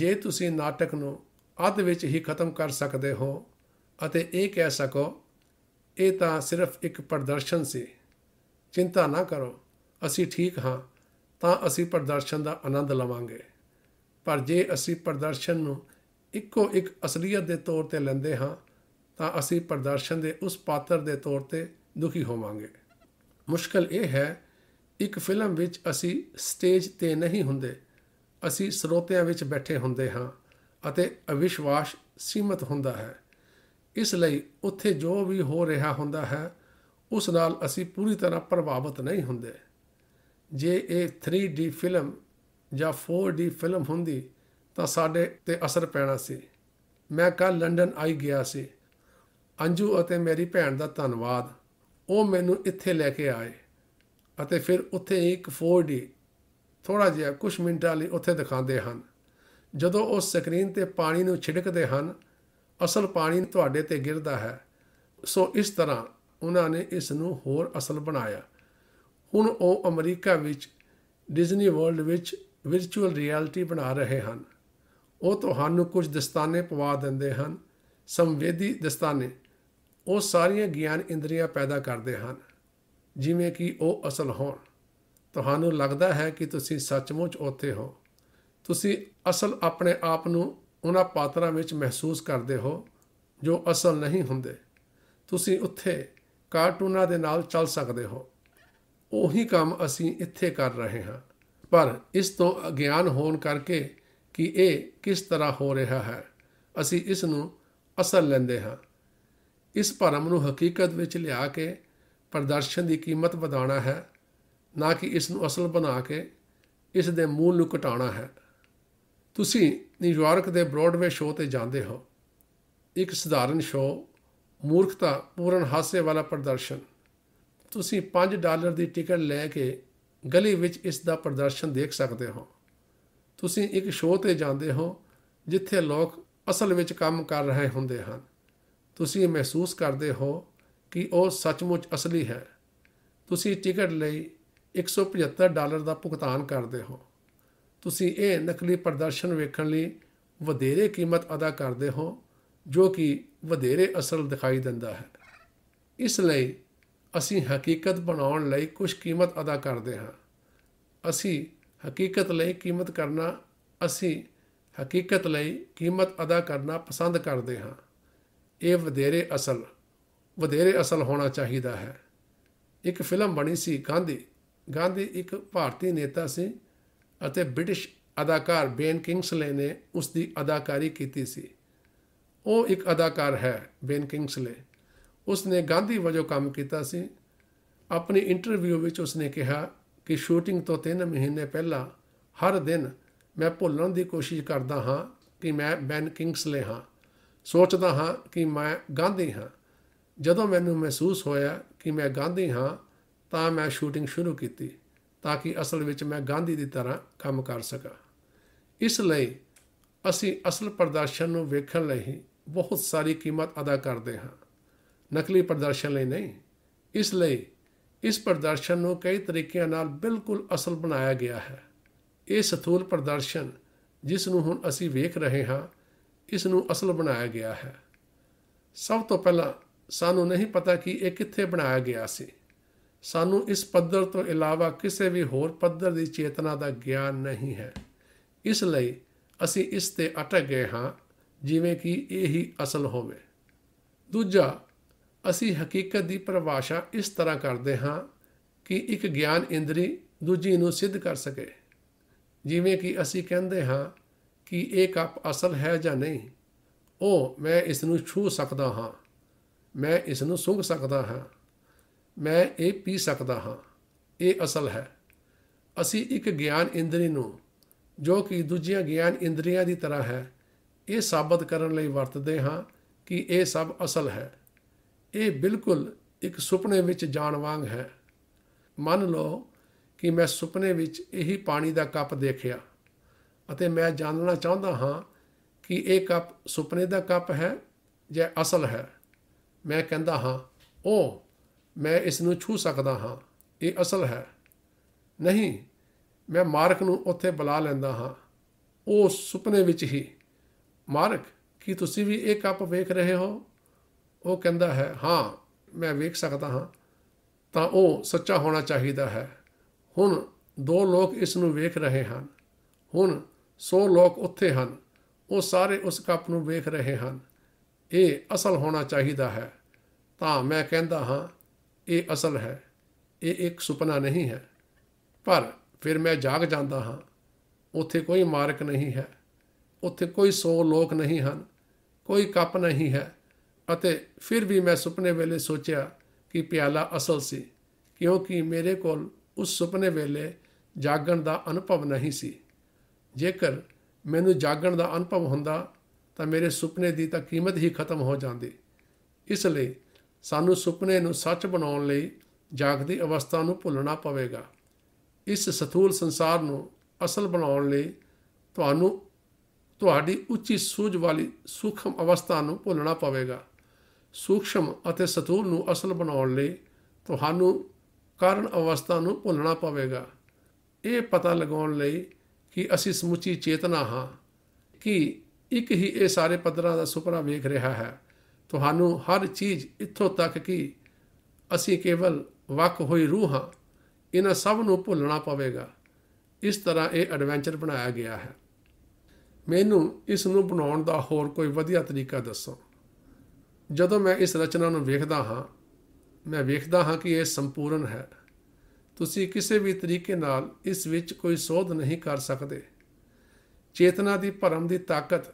ਜੇ ਤੁਸੀਂ ਨਾਟਕ ਨੂੰ ਅੱਧ ਵਿੱਚ ਹੀ ਖਤਮ ਕਰ ਸਕਦੇ ਹੋ ਅਤੇ ਇਹ ਕਹਿ ਸਕੋ ਇਹ ਤਾਂ ਸਿਰਫ ਇੱਕ ਪ੍ਰਦਰਸ਼ਨ ਸੀ ਚਿੰਤਾ ਨਾ ਕਰੋ ਅਸੀਂ ਠੀਕ ਹਾਂ ਤਾਂ ਅਸੀਂ ਪ੍ਰਦਰਸ਼ਨ ਦਾ ਆਨੰਦ ਲਵਾਂਗੇ ਪਰ ਜੇ ਅਸੀਂ ਪ੍ਰਦਰਸ਼ਨ ਨੂੰ ਇੱਕੋ ਇੱਕ ਅਸਲੀਅਤ ਦੇ ਤੌਰ ਤੇ ਲੈਂਦੇ ਹਾਂ ਤਾਂ ਅਸੀਂ ਪ੍ਰਦਰਸ਼ਨ ਦੇ ਉਸ ਪਾਤਰ ਦੇ ਤੌਰ ਤੇ ਦੁਖੀ ਹੋਵਾਂਗੇ ਮੁਸ਼ਕਲ ਇਹ ਹੈ ਇੱਕ ਫਿਲਮ ਵਿੱਚ ਅਸੀਂ ਸਟੇਜ ਤੇ ਨਹੀਂ ਹੁੰਦੇ ਅਸੀਂ ਸਰੋਤਿਆਂ ਵਿੱਚ ਬੈਠੇ ਹੁੰਦੇ ਹਾਂ ਅਤੇ ਅਵਿਸ਼ਵਾਸ ਸੀਮਤ ਹੁੰਦਾ ਹੈ ਇਸ ਲਈ ਉੱਥੇ ਜੋ ਵੀ ਹੋ ਰਿਹਾ ਹੁੰਦਾ ਹੈ ਉਸ ਨਾਲ ਅਸੀਂ ਪੂਰੀ ਤਰ੍ਹਾਂ ਪ੍ਰਭਾਵਿਤ ਨਹੀਂ ਹੁੰਦੇ ਜੇ ਇਹ 3D ਫਿਲਮ ਜਾਂ 4D ਫਿਲਮ ਹੁੰਦੀ ਤਾਂ ਸਾਡੇ ਤੇ ਅਸਰ ਪੈਣਾ ਸੀ ਮੈਂ ਕੱਲ ਲੰਡਨ ਆਈ ਗਿਆ ਸੀ ਅੰਜੂ ਅਤੇ ਮੇਰੀ ਭੈਣ ਦਾ ਧੰਨਵਾਦ ਉਹ ਮੈਨੂੰ ਇੱਥੇ ਲੈ ਕੇ ਆਏ ਅਤੇ ਫਿਰ ਉੱਥੇ ਇੱਕ 4D ਥੋੜਾ ਜਿਹਾ ਕੁਝ ਮਿੰਟਾਂ ਲਈ ਉੱਥੇ ਦਿਖਾਉਂਦੇ ਹਨ ਜਦੋਂ ਉਹ ਸਕਰੀਨ ਤੇ ਪਾਣੀ ਨੂੰ ਛਿੜਕਦੇ ਹਨ ਅਸਲ ਪਾਣੀ ਤੁਹਾਡੇ ਤੇ ਗਿਰਦਾ ਹੈ ਸੋ ਇਸ ਤਰ੍ਹਾਂ ਉਹਨਾਂ ਨੇ ਇਸ ਨੂੰ ਹੋਰ ਅਸਲ ਬਣਾਇਆ ਹੁਣ ਉਹ ਅਮਰੀਕਾ ਵਿੱਚ ਡਿਜ਼ਨੀ ਵਰਲਡ ਵਿੱਚ ਵਰਚੁਅਲ ਰਿਐਲਿਟੀ ਬਣਾ ਰਹੇ ਹਨ ਉਹ ਤੁਹਾਨੂੰ ਕੁਝ ਦਸਤਾਨੇ ਪਵਾ ਦਿੰਦੇ ਹਨ ਸੰਵੇਦੀ ਦਸਤਾਨੇ ਉਹ ਸਾਰੀਆਂ ਗਿਆਨ ਇੰਦਰੀਆਂ ਪੈਦਾ ਕਰਦੇ ਹਨ ਜਿਵੇਂ ਕਿ ਉਹ ਅਸਲ ਹੋਣ ਤੁਹਾਨੂੰ ਲੱਗਦਾ ਹੈ ਕਿ ਤੁਸੀਂ ਸੱਚਮੁੱਚ ਉੱਥੇ ਹੋ ਤੁਸੀਂ ਅਸਲ ਆਪਣੇ ਆਪ ਨੂੰ ਉਹਨਾਂ ਪਾਤਰਾਂ ਵਿੱਚ ਮਹਿਸੂਸ ਕਰਦੇ ਹੋ ਜੋ ਅਸਲ ਨਹੀਂ ਹੁੰਦੇ ਤੁਸੀਂ ਉੱਥੇ ਕਾਰਟੂਨਾਂ ਦੇ ਨਾਲ ਚੱਲ ਸਕਦੇ ਹੋ ਉਹੀ ਕੰਮ ਅਸੀਂ ਇੱਥੇ ਕਰ ਰਹੇ ਹਾਂ ਪਰ ਇਸ ਤੋਂ ਅਗਿਆਨ ਹੋਣ ਕਰਕੇ ਕਿ ਇਹ ਕਿਸ ਤਰ੍ਹਾਂ ਹੋ ਰਿਹਾ ਹੈ ਅਸੀਂ ਇਸ ਨੂੰ ਅਸਲ ਲੈਂਦੇ ਹਾਂ ਇਸ ਭਰਮ ਨੂੰ ਹਕੀਕਤ ਵਿੱਚ ਲਿਆ ਕੇ ਪ੍ਰਦਰਸ਼ਨ ਦੀ ਕੀਮਤ ਵਧਾਉਣਾ ਹੈ ਨਾ ਕਿ ਇਸ ਨੂੰ ਅਸਲ ਬਣਾ ਕੇ ਇਸ ਦੇ ਮੂਲ ਨੂੰ ਘਟਾਉਣਾ ਹੈ ਤੁਸੀਂ ਨਿਊਯਾਰਕ ਦੇ ਬ੍ਰੌਡਵੇ ਸ਼ੋਅ ਤੇ ਜਾਂਦੇ ਹੋ ਇੱਕ ਸਧਾਰਨ ਸ਼ੋਅ ਮੂਰਖਤਾ ਪੂਰਨ ਹਾਸੇ ਵਾਲਾ ਪ੍ਰਦਰਸ਼ਨ ਤੁਸੀਂ 5 ਡਾਲਰ ਦੀ ਟਿਕਟ ਲੈ ਕੇ ਗਲੀ ਵਿੱਚ ਇਸ ਦਾ ਪ੍ਰਦਰਸ਼ਨ ਦੇਖ ਸਕਦੇ ਹੋ ਤੁਸੀਂ ਇੱਕ ਸ਼ੋਅ ਤੇ ਜਾਂਦੇ ਹੋ ਜਿੱਥੇ ਲੋਕ ਅਸਲ ਵਿੱਚ ਕੰਮ ਕਰ ਰਹੇ ਹੁੰਦੇ ਹਨ ਤੁਸੀਂ ਇਹ ਮਹਿਸੂਸ ਕਰਦੇ ਹੋ ਕਿ ਉਹ ਸੱਚਮੁੱਚ ਅਸਲੀ ਹੈ ਤੁਸੀਂ ਟਿਕਟ ਲਈ 175 ਡਾਲਰ ਦਾ ਭੁਗਤਾਨ ਕਰਦੇ ਹੋ ਤੁਸੀਂ ਇਹ ਨਕਲੀ ਪ੍ਰਦਰਸ਼ਨ ਵੇਖਣ ਲਈ ਵਧੇਰੇ ਕੀਮਤ ਅਦਾ ਕਰਦੇ ਹੋ ਜੋ ਕਿ ਵਧੇਰੇ ਅਸਲ ਦਿਖਾਈ ਦਿੰਦਾ ਹੈ ਇਸ ਲਈ ਅਸੀਂ ਹਕੀਕਤ ਬਣਾਉਣ ਲਈ ਕੁਝ ਕੀਮਤ ਅਦਾ ਕਰਦੇ ਹਾਂ ਅਸੀਂ ਹਕੀਕਤ ਲਈ ਕੀਮਤ ਕਰਨਾ ਅਸੀਂ ਹਕੀਕਤ ਲਈ ਕੀਮਤ ਅਦਾ ਕਰਨਾ ਪਸੰਦ ਕਰਦੇ ਹਾਂ ਇਹ ਵਧੇਰੇ ਅਸਲ ਵਧੇਰੇ ਅਸਲ ਹੋਣਾ ਚਾਹੀਦਾ ਹੈ ਇੱਕ ਫਿਲਮ ਬਣੀ ਸੀ ਗਾਂਧੀ ਗਾਂਧੀ ਇੱਕ ਭਾਰਤੀ ਨੇਤਾ ਸੀ ਅਤੇ ਬ੍ਰਿਟਿਸ਼ ਅਦਾਕਾਰ ਬੇਨ ਕਿੰਗਸਲੇ ਨੇ ਉਸ ਦੀ ਅਦਾਕਾਰੀ ਕੀਤੀ ਸੀ ਉਹ ਇੱਕ ਅਦਾਕਾਰ ਹੈ ਬੇਨ ਕਿੰਗਸਲੇ ਉਸ ਨੇ ਗਾਂਧੀ ਵਜੋਂ ਕੰਮ ਕੀਤਾ ਸੀ ਆਪਣੀ ਇੰਟਰਵਿਊ ਵਿੱਚ ਉਸ ਨੇ ਕਿਹਾ ਕਿ ਸ਼ੂਟਿੰਗ ਤੋਂ 3 ਮਹੀਨੇ ਪਹਿਲਾਂ ਹਰ ਦਿਨ ਮੈਂ ਭੁੱਲਣ ਦੀ ਕੋਸ਼ਿਸ਼ ਕਰਦਾ ਹਾਂ ਕਿ ਮੈਂ ਬੈਨ ਕਿੰਗਸਲੇ ਹਾਂ ਸੋਚਦਾ ਹਾਂ ਕਿ ਮੈਂ ਗਾਂਧੀ ਹਾਂ ਜਦੋਂ ਮੈਨੂੰ ਮਹਿਸੂਸ ਹੋਇਆ ਕਿ ਮੈਂ ਗਾਂਧੀ ਹਾਂ ਤਾਂ ਮੈਂ ਸ਼ੂਟਿੰਗ ਸ਼ੁਰੂ ਕੀਤੀ ਤਾਂ ਕਿ ਅਸਲ ਵਿੱਚ ਮੈਂ ਗਾਂਧੀ ਦੀ ਤਰ੍ਹਾਂ ਕੰਮ ਕਰ ਸਕਾਂ ਇਸ ਲਈ ਅਸੀਂ ਅਸਲ ਪ੍ਰਦਰਸ਼ਨ ਨੂੰ ਵੇਖਣ ਲਈ ਬਹੁਤ ਸਾਰੀ ਕੀਮਤ ਅਦਾ ਕਰਦੇ ਹਾਂ ਨਕਲੀ ਪ੍ਰਦਰਸ਼ਨ ਲਈ ਨਹੀਂ ਇਸ ਲਈ ਇਸ ਪ੍ਰਦਰਸ਼ਨ ਨੂੰ ਕਈ ਤਰੀਕਿਆਂ ਨਾਲ ਬਿਲਕੁਲ ਅਸਲ ਬਣਾਇਆ ਗਿਆ ਹੈ ਇਹ ਸਥੂਲ ਪ੍ਰਦਰਸ਼ਨ ਜਿਸ ਨੂੰ ਹੁਣ ਅਸੀਂ ਵੇਖ ਰਹੇ ਹਾਂ ਇਸ ਨੂੰ ਅਸਲ ਬਣਾਇਆ ਗਿਆ ਹੈ ਸਭ ਤੋਂ ਪਹਿਲਾਂ ਸਾਨੂੰ ਨਹੀਂ ਪਤਾ ਕਿ ਇਹ ਕਿੱਥੇ ਬਣਾਇਆ ਗਿਆ ਸੀ ਸਾਨੂੰ ਇਸ ਪੱਧਰ ਤੋਂ ਇਲਾਵਾ ਕਿਸੇ ਵੀ ਹੋਰ ਪੱਧਰ ਦੀ ਚੇਤਨਾ ਦਾ ਗਿਆਨ ਨਹੀਂ ਹੈ ਇਸ ਲਈ ਅਸੀਂ ਇਸ ਤੇ ਅਟਕ ਗਏ ਹਾਂ ਜਿਵੇਂ ਕਿ ਇਹ ਹੀ ਅਸਲ ਹੋਵੇ ਦੂਜਾ ਅਸੀਂ ਹਕੀਕਤ ਦੀ ਪਰਿਭਾਸ਼ਾ ਇਸ ਤਰ੍ਹਾਂ ਕਰਦੇ ਹਾਂ ਕਿ ਇੱਕ ਗਿਆਨ ਇੰਦਰੀ ਦੂਜੀ ਨੂੰ ਸਿੱਧ ਕਰ ਸਕੇ ਜਿਵੇਂ ਕਿ ਅਸੀਂ ਕਹਿੰਦੇ ਹਾਂ ਕਿ ਇਹ ਕੱਪ ਅਸਲ ਹੈ ਜਾਂ ਨਹੀਂ ਉਹ ਮੈਂ ਇਸ ਨੂੰ ਛੂ ਸਕਦਾ ਹਾਂ ਮੈਂ ਇਸ ਨੂੰ ਸੁੰਘ ਸਕਦਾ ਹਾਂ ਮੈਂ ਇਹ ਪੀ ਸਕਦਾ ਹਾਂ ਇਹ ਅਸਲ ਹੈ ਅਸੀਂ ਇੱਕ ਗਿਆਨ ਇੰਦਰੀ ਨੂੰ ਜੋ ਕਿ ਦੂਜੀਆਂ ਗਿਆਨ ਇੰਦਰੀਆਂ ਦੀ ਤਰ੍ਹਾਂ ਹੈ ਇਹ ਸਾਬਤ ਕਰਨ ਲਈ ਵਰਤਦੇ ਹਾਂ ਕਿ ਇਹ ਸਭ ਅਸਲ ਹੈ ਇਹ ਬਿਲਕੁਲ ਇੱਕ ਸੁਪਨੇ ਵਿੱਚ ਜਾਣ ਵਾਂਗ ਹੈ ਮੰਨ ਲਓ ਕਿ ਮੈਂ ਸੁਪਨੇ ਵਿੱਚ ਇਹੀ ਪਾਣੀ ਦਾ ਕੱਪ ਦੇਖਿਆ ਅਤੇ ਮੈਂ ਜਾਣਨਾ ਚਾਹੁੰਦਾ ਹਾਂ ਕਿ ਇਹ ਕੱਪ ਸੁਪਨੇ ਦਾ ਕੱਪ ਹੈ ਜਾਂ ਅਸਲ ਹੈ ਮੈਂ ਕਹਿੰਦਾ ਹਾਂ ਉਹ ਮੈਂ ਇਸ ਨੂੰ ਛੂ ਸਕਦਾ ਹਾਂ ਇਹ ਅਸਲ ਹੈ ਨਹੀਂ ਮੈਂ ਮਾਰਕ ਨੂੰ ਉੱਥੇ ਬੁਲਾ ਲੈਂਦਾ ਹਾਂ ਉਹ ਸੁਪਨੇ ਵਿੱਚ ਹੀ ਮਾਰਕ ਕੀ ਤੁਸੀਂ ਵੀ ਇਹ ਕੱਪ ਵੇਖ ਰਹੇ ਹੋ ਉਹ ਕਹਿੰਦਾ ਹੈ ਹਾਂ ਮੈਂ ਵੇਖ ਸਕਦਾ ਹਾਂ ਤਾਂ ਉਹ ਸੱਚਾ ਹੋਣਾ ਚਾਹੀਦਾ ਹੈ ਹੁਣ ਦੋ ਲੋਕ ਇਸ ਨੂੰ ਵੇਖ ਰਹੇ ਹਨ ਹੁਣ ਸੋ ਲੋਕ ਉੱਥੇ ਹਨ ਉਹ ਸਾਰੇ ਉਸ ਕੱਪ ਨੂੰ ਵੇਖ ਰਹੇ ਹਨ ਇਹ ਅਸਲ ਹੋਣਾ ਚਾਹੀਦਾ ਹੈ ਤਾਂ ਮੈਂ ਕਹਿੰਦਾ ਹਾਂ ਇਹ ਅਸਲ ਹੈ ਇਹ ਇੱਕ ਸੁਪਨਾ ਨਹੀਂ ਹੈ ਪਰ ਫਿਰ ਮੈਂ ਜਾਗ ਜਾਂਦਾ ਹਾਂ ਉੱਥੇ ਕੋਈ ਮਾਰਕ ਨਹੀਂ ਹੈ ਉੱਥੇ ਕੋਈ 100 ਲੋਕ ਨਹੀਂ ਹਨ ਕੋਈ ਕੱਪ ਨਹੀਂ ਹੈ ਅਤੇ ਫਿਰ ਵੀ ਮੈਂ ਸੁਪਨੇ ਵੇਲੇ ਸੋਚਿਆ ਕਿ ਪਿਆਲਾ ਅਸਲ ਸੀ ਕਿਉਂਕਿ ਮੇਰੇ ਕੋਲ ਉਸ ਸੁਪਨੇ ਵੇਲੇ ਜਾਗਣ ਦਾ ਅਨੁਭਵ ਨਹੀਂ ਸੀ ਜੇਕਰ ਮੈਨੂੰ ਜਾਗਣ ਦਾ ਅਨੁਭਵ ਹੁੰਦਾ ਤਾਂ ਮੇਰੇ ਸੁਪਨੇ ਦੀ ਤਾਂ ਕੀਮਤ ਹੀ ਖਤਮ ਹੋ ਜਾਂਦੀ ਇਸ ਲਈ ਸਾਨੂੰ ਸੁਪਨੇ ਨੂੰ ਸੱਚ ਬਣਾਉਣ ਲਈ ਜਾਗਦੀ ਅਵਸਥਾ ਨੂੰ ਭੁੱਲਣਾ ਪਵੇਗਾ ਇਸ ਸਥੂਲ ਸੰਸਾਰ ਨੂੰ ਅਸਲ ਬਣਾਉਣ ਲਈ ਤੁਹਾਨੂੰ ਤੁਹਾਡੀ ਉੱਚੀ ਸੂਝ ਵਾਲੀ ਸੂਖਮ ਅਵਸਥਾ ਨੂੰ ਭੁੱਲਣਾ ਪਵੇਗਾ ਸੂਖਮ ਅਤੇ ਸਥੂਲ ਨੂੰ ਅਸਲ ਬਣਾਉਣ ਲਈ ਤੁਹਾਨੂੰ ਕਾਰਨ ਅਵਸਥਾ ਨੂੰ ਭੁੱਲਣਾ ਪਵੇਗਾ ਇਹ ਪਤਾ ਲਗਾਉਣ ਲਈ ਕਿ ਅਸੀਂ ਸਮੁੱਚੀ ਚੇਤਨਾ ਹਾਂ ਕਿ ਇੱਕ ਹੀ ਇਹ ਸਾਰੇ ਪੱਧਰਾਂ ਦਾ ਸੁਪਨਾ ਵੇਖ ਰਿਹਾ ਹੈ ਤੁਹਾਨੂੰ ਹਰ ਚੀਜ਼ ਇੱਥੋਂ ਤੱਕ ਕਿ ਅਸੀਂ ਕੇਵਲ ਵਕ ਹੋਈ ਰੂਹ ਹਾਂ ਇਹਨਾਂ ਸਭ ਨੂੰ ਭੁੱਲਣਾ ਪਵੇਗਾ ਇਸ ਤਰ੍ਹਾਂ ਇਹ ਐਡਵੈਂਚਰ ਬਣਾਇਆ ਗਿਆ ਹੈ ਮੈਨੂੰ ਇਸ ਨੂੰ ਬਣਾਉਣ ਦਾ ਹੋਰ ਕੋਈ ਵਧੀਆ ਤਰੀਕਾ ਦੱਸੋ ਜਦੋਂ ਮੈਂ ਇਸ ਰਚਨਾ ਨੂੰ ਵੇਖਦਾ ਹਾਂ ਮੈਂ ਵੇਖਦਾ ਹਾਂ ਕਿ ਇਹ ਸੰਪੂਰਨ ਹੈ ਤੁਸੀਂ ਕਿਸੇ ਵੀ ਤਰੀਕੇ ਨਾਲ ਇਸ ਵਿੱਚ ਕੋਈ ਸੋਧ ਨਹੀਂ ਕਰ ਸਕਦੇ ਚੇਤਨਾ ਦੀ ਭਰਮ ਦੀ ਤਾਕਤ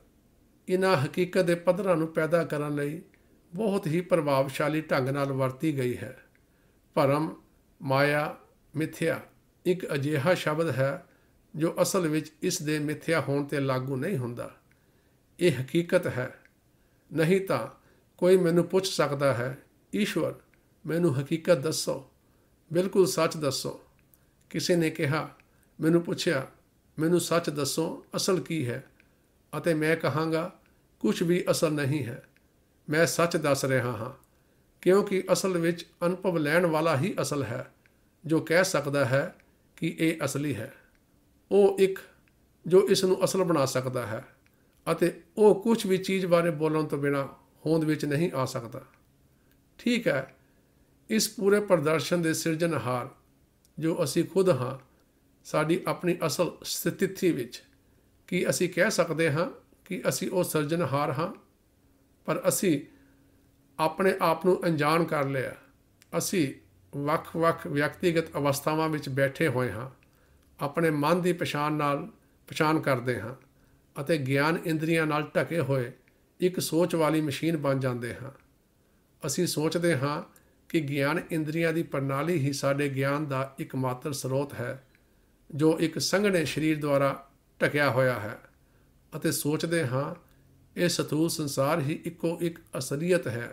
ਇਹਨਾਂ ਹਕੀਕਤ ਦੇ ਪੱਧਰਾਂ ਨੂੰ ਪੈਦਾ ਕਰਨ ਲਈ ਬਹੁਤ ਹੀ ਪ੍ਰਭਾਵਸ਼ਾਲੀ ਢੰਗ ਨਾਲ ਵਰਤੀ ਗਈ ਹੈ ਭਰਮ ਮਾਇਆ ਮਿਥਿਆ ਇੱਕ ਅਜੀਹਾ ਸ਼ਬਦ ਹੈ ਜੋ ਅਸਲ ਵਿੱਚ ਇਸ ਦੇ ਮਿਥਿਆ ਹੋਣ ਤੇ ਲਾਗੂ ਨਹੀਂ ਹੁੰਦਾ ਇਹ ਹਕੀਕਤ ਹੈ ਨਹੀਂ ਤਾਂ ਕੋਈ ਮੈਨੂੰ ਪੁੱਛ ਸਕਦਾ ਹੈ ਈਸ਼ਵਰ ਮੈਨੂੰ ਹਕੀਕਤ ਦੱਸੋ ਬਿਲਕੁਲ ਸੱਚ ਦੱਸੋ ਕਿਸੇ ਨੇ ਕਿਹਾ ਮੈਨੂੰ ਪੁੱਛਿਆ ਮੈਨੂੰ ਸੱਚ ਦੱਸੋ ਅਸਲ ਕੀ ਹੈ ਅਤੇ ਮੈਂ ਕਹਾਂਗਾ ਕੁਝ ਵੀ ਅਸਲ ਨਹੀਂ ਹੈ ਮੈਂ ਸੱਚ ਦੱਸ ਰਿਹਾ ਹਾਂ ਕਿਉਂਕਿ ਅਸਲ ਵਿੱਚ ਅਨੁਭਵ ਲੈਣ ਵਾਲਾ ਹੀ ਅਸਲ ਹੈ ਜੋ ਕਹਿ ਸਕਦਾ ਹੈ ਕਿ ਇਹ ਅਸਲੀ ਹੈ ਉਹ ਇੱਕ ਜੋ ਇਸ ਨੂੰ ਅਸਲ ਬਣਾ ਸਕਦਾ ਹੈ ਅਤੇ ਉਹ ਕੁਝ ਵੀ ਚੀਜ਼ ਬਾਰੇ ਬੋਲਣ ਤੋਂ ਬਿਨਾ ਹੋਂਦ ਵਿੱਚ ਨਹੀਂ ਆ ਸਕਦਾ ਠੀਕ ਹੈ ਇਸ ਪੂਰੇ ਪ੍ਰਦਰਸ਼ਨ ਦੇ ਸਿਰਜਣਹਾਰ ਜੋ ਅਸੀਂ ਖੁਦ ਹਾਂ ਸਾਡੀ ਆਪਣੀ ਅਸਲ ਸਥਿਤੀ ਵਿੱਚ ਕੀ ਅਸੀਂ ਕਹਿ ਸਕਦੇ ਹਾਂ ਕਿ ਅਸੀਂ ਉਹ ਸਿਰਜਣਹਾਰ ਹਾਂ ਪਰ ਅਸੀਂ ਆਪਣੇ ਆਪ ਨੂੰ ਅਣਜਾਣ ਕਰ ਲਿਆ ਅਸੀਂ ਵੱਖ-ਵੱਖ ਵਿਅਕਤੀਗਤ ਅਵਸਥਾਵਾਂ ਵਿੱਚ ਬੈਠੇ ਹੋਏ ਹਾਂ ਆਪਣੇ ਮਨ ਦੀ ਪਛਾਣ ਨਾਲ ਪਛਾਣ ਕਰਦੇ ਹਾਂ ਅਤੇ ਗਿਆਨ ਇੰਦਰੀਆਂ ਨਾਲ ਢਕੇ ਹੋਏ ਇੱਕ ਸੋਚ ਵਾਲੀ ਮਸ਼ੀਨ ਬਣ ਜਾਂਦੇ ਹਾਂ ਅਸੀਂ ਸੋਚਦੇ ਹਾਂ ਕਿ ਗਿਆਨ ਇੰਦਰੀਆਂ ਦੀ ਪ੍ਰਣਾਲੀ ਹੀ ਸਾਡੇ ਗਿਆਨ ਦਾ ਇੱਕਮਾਤਰ ਸਰੋਤ ਹੈ ਜੋ ਇੱਕ ਸੰਘਣੇ ਸਰੀਰ ਦੁਆਰਾ ਟਕਿਆ ਹੋਇਆ ਹੈ ਅਤੇ ਸੋਚਦੇ ਹਾਂ ਇਹ ਸਤੂਲ ਸੰਸਾਰ ਹੀ ਇੱਕੋ ਇੱਕ ਅਸਲੀਅਤ ਹੈ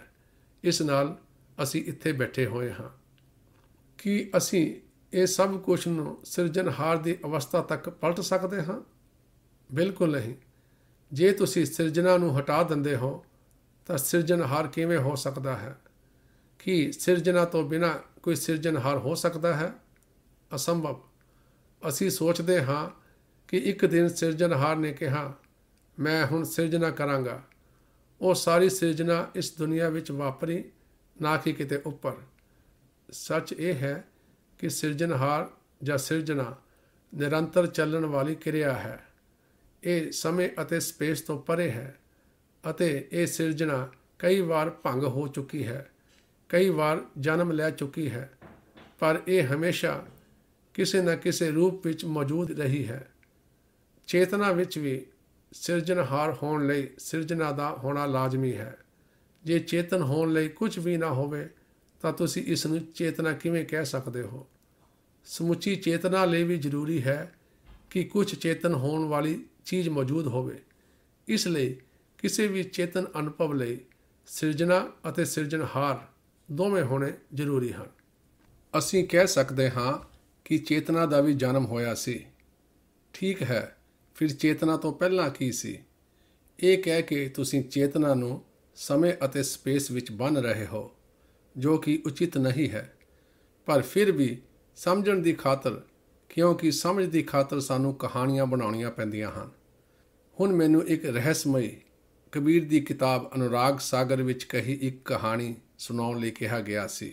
ਇਸ ਨਾਲ ਅਸੀਂ ਇੱਥੇ ਬੈਠੇ ਹੋਏ ਹਾਂ ਕਿ ਅਸੀਂ ਇਹ ਸਭ ਕੁਝ ਨੂੰ ਸਿਰਜਣਹਾਰ ਦੀ ਅਵਸਥਾ ਤੱਕ ਪਲਟ ਸਕਦੇ ਹਾਂ ਬਿਲਕੁਲ ਨਹੀਂ ਜੇ ਤੁਸੀਂ ਸਿਰਜਣਾ ਨੂੰ ਹਟਾ ਦਿੰਦੇ ਹੋ ਤਾਂ ਸਿਰਜਣਹਾਰ ਕਿਵੇਂ ਹੋ ਸਕਦਾ ਹੈ ਕਿ ਸਿਰਜਣਾ ਤੋਂ ਬਿਨਾ ਕੋਈ ਸਿਰਜਣਹਾਰ ਹੋ ਸਕਦਾ ਹੈ ਅਸੰਭਵ ਅਸੀਂ ਸੋਚਦੇ ਹਾਂ ਕਿ ਇੱਕ ਦਿਨ ਸਿਰਜਣਹਾਰ ਨੇ ਕਿਹਾ ਮੈਂ ਹੁਣ ਸਿਰਜਣਾ ਕਰਾਂਗਾ ਉਹ ਸਾਰੀ ਸਿਰਜਣਾ ਇਸ ਦੁਨੀਆ ਵਿੱਚ ਵਾਪਰੀ ਨਾ ਕਿ ਕਿਤੇ ਉੱਪਰ ਸੱਚ ਇਹ ਹੈ ਕਿ ਸਿਰਜਣਹਾਰ ਜਾਂ ਸਿਰਜਣਾ ਨਿਰੰਤਰ ਚੱਲਣ ਵਾਲੀ ਕਿਰਿਆ ਹੈ ਇਹ ਸਮੇਂ ਅਤੇ ਸਪੇਸ ਤੋਂ ਪਰੇ ਹੈ ਅਤੇ ਇਹ ਸਿਰਜਣਾ ਕਈ ਵਾਰ ਭੰਗ ਹੋ ਚੁੱਕੀ ਹੈ ਕਈ ਵਾਰ ਜਨਮ ਲੈ ਚੁੱਕੀ ਹੈ ਪਰ ਇਹ ਹਮੇਸ਼ਾ ਕਿਸੇ ਨਾ ਕਿਸੇ ਰੂਪ ਵਿੱਚ ਮੌਜੂਦ ਰਹੀ ਹੈ ਚੇਤਨਾ ਵਿੱਚ ਵੀ ਸਿਰਜਣਹਾਰ ਹੋਣ ਲਈ ਸਿਰਜਣਾ ਦਾ ਹੋਣਾ ਲਾਜ਼ਮੀ ਹੈ ਜੇ ਚੇਤਨ ਹੋਣ ਲਈ ਕੁਝ ਵੀ ਨਾ ਹੋਵੇ ਤਾਂ ਤੁਸੀਂ ਇਸ ਨੂੰ ਚੇਤਨਾ ਕਿਵੇਂ ਕਹਿ ਸਕਦੇ ਹੋ ਸਮੁੱਚੀ ਚੇਤਨਾ ਲਈ ਵੀ ਜ਼ਰੂਰੀ ਹੈ ਕਿ ਕੁਝ ਚੇਤਨ ਹੋਣ ਵਾਲੀ ਚੀਜ਼ ਮੌਜੂਦ ਹੋਵੇ ਇਸ ਲਈ ਕਿਸੇ ਵੀ ਚੇਤਨ ਅਨੁਭਵ ਲਈ ਸਿਰਜਣਾ ਅਤੇ ਸਿਰਜਣਹਾਰ ਦੋਵੇਂ ਹੋਣੇ ਜ਼ਰੂਰੀ ਹਨ ਅਸੀਂ ਕਹਿ ਸਕਦੇ ਹਾਂ ਕਿ ਚੇਤਨਾ ਦਾ ਵੀ ਜਨਮ ਹੋਇਆ ਸੀ ਠੀਕ ਹੈ ਫਿਰ ਚੇਤਨਾ ਤੋਂ ਪਹਿਲਾਂ ਕੀ ਸੀ ਇਹ ਕਹਿ ਕੇ ਤੁਸੀਂ ਚੇਤਨਾ ਨੂੰ ਸਮੇਂ ਅਤੇ ਸਪੇਸ ਵਿੱਚ ਬੰਨ ਰਹੇ ਹੋ ਜੋ ਕਿ ਉਚਿਤ ਨਹੀਂ ਹੈ ਪਰ ਫਿਰ ਵੀ ਸਮਝਣ ਦੀ ਖਾਤਰ ਕਿਉਂਕਿ ਸਮਝ ਦੀ ਖਾਤਰ ਸਾਨੂੰ ਕਹਾਣੀਆਂ ਬਣਾਉਣੀਆਂ ਪੈਂਦੀਆਂ ਹਨ ਹੁਣ ਮੈਨੂੰ ਇੱਕ ਰਹੱਸਮਈ ਕਬੀਰ ਦੀ ਕਿਤਾਬ ਅਨੁਰਾਗ ਸਾਗਰ ਵਿੱਚ ਕਹੀ ਇੱਕ ਕਹਾਣੀ ਸੁਣਾਉਣ ਲਈ ਕਿਹਾ ਗਿਆ ਸੀ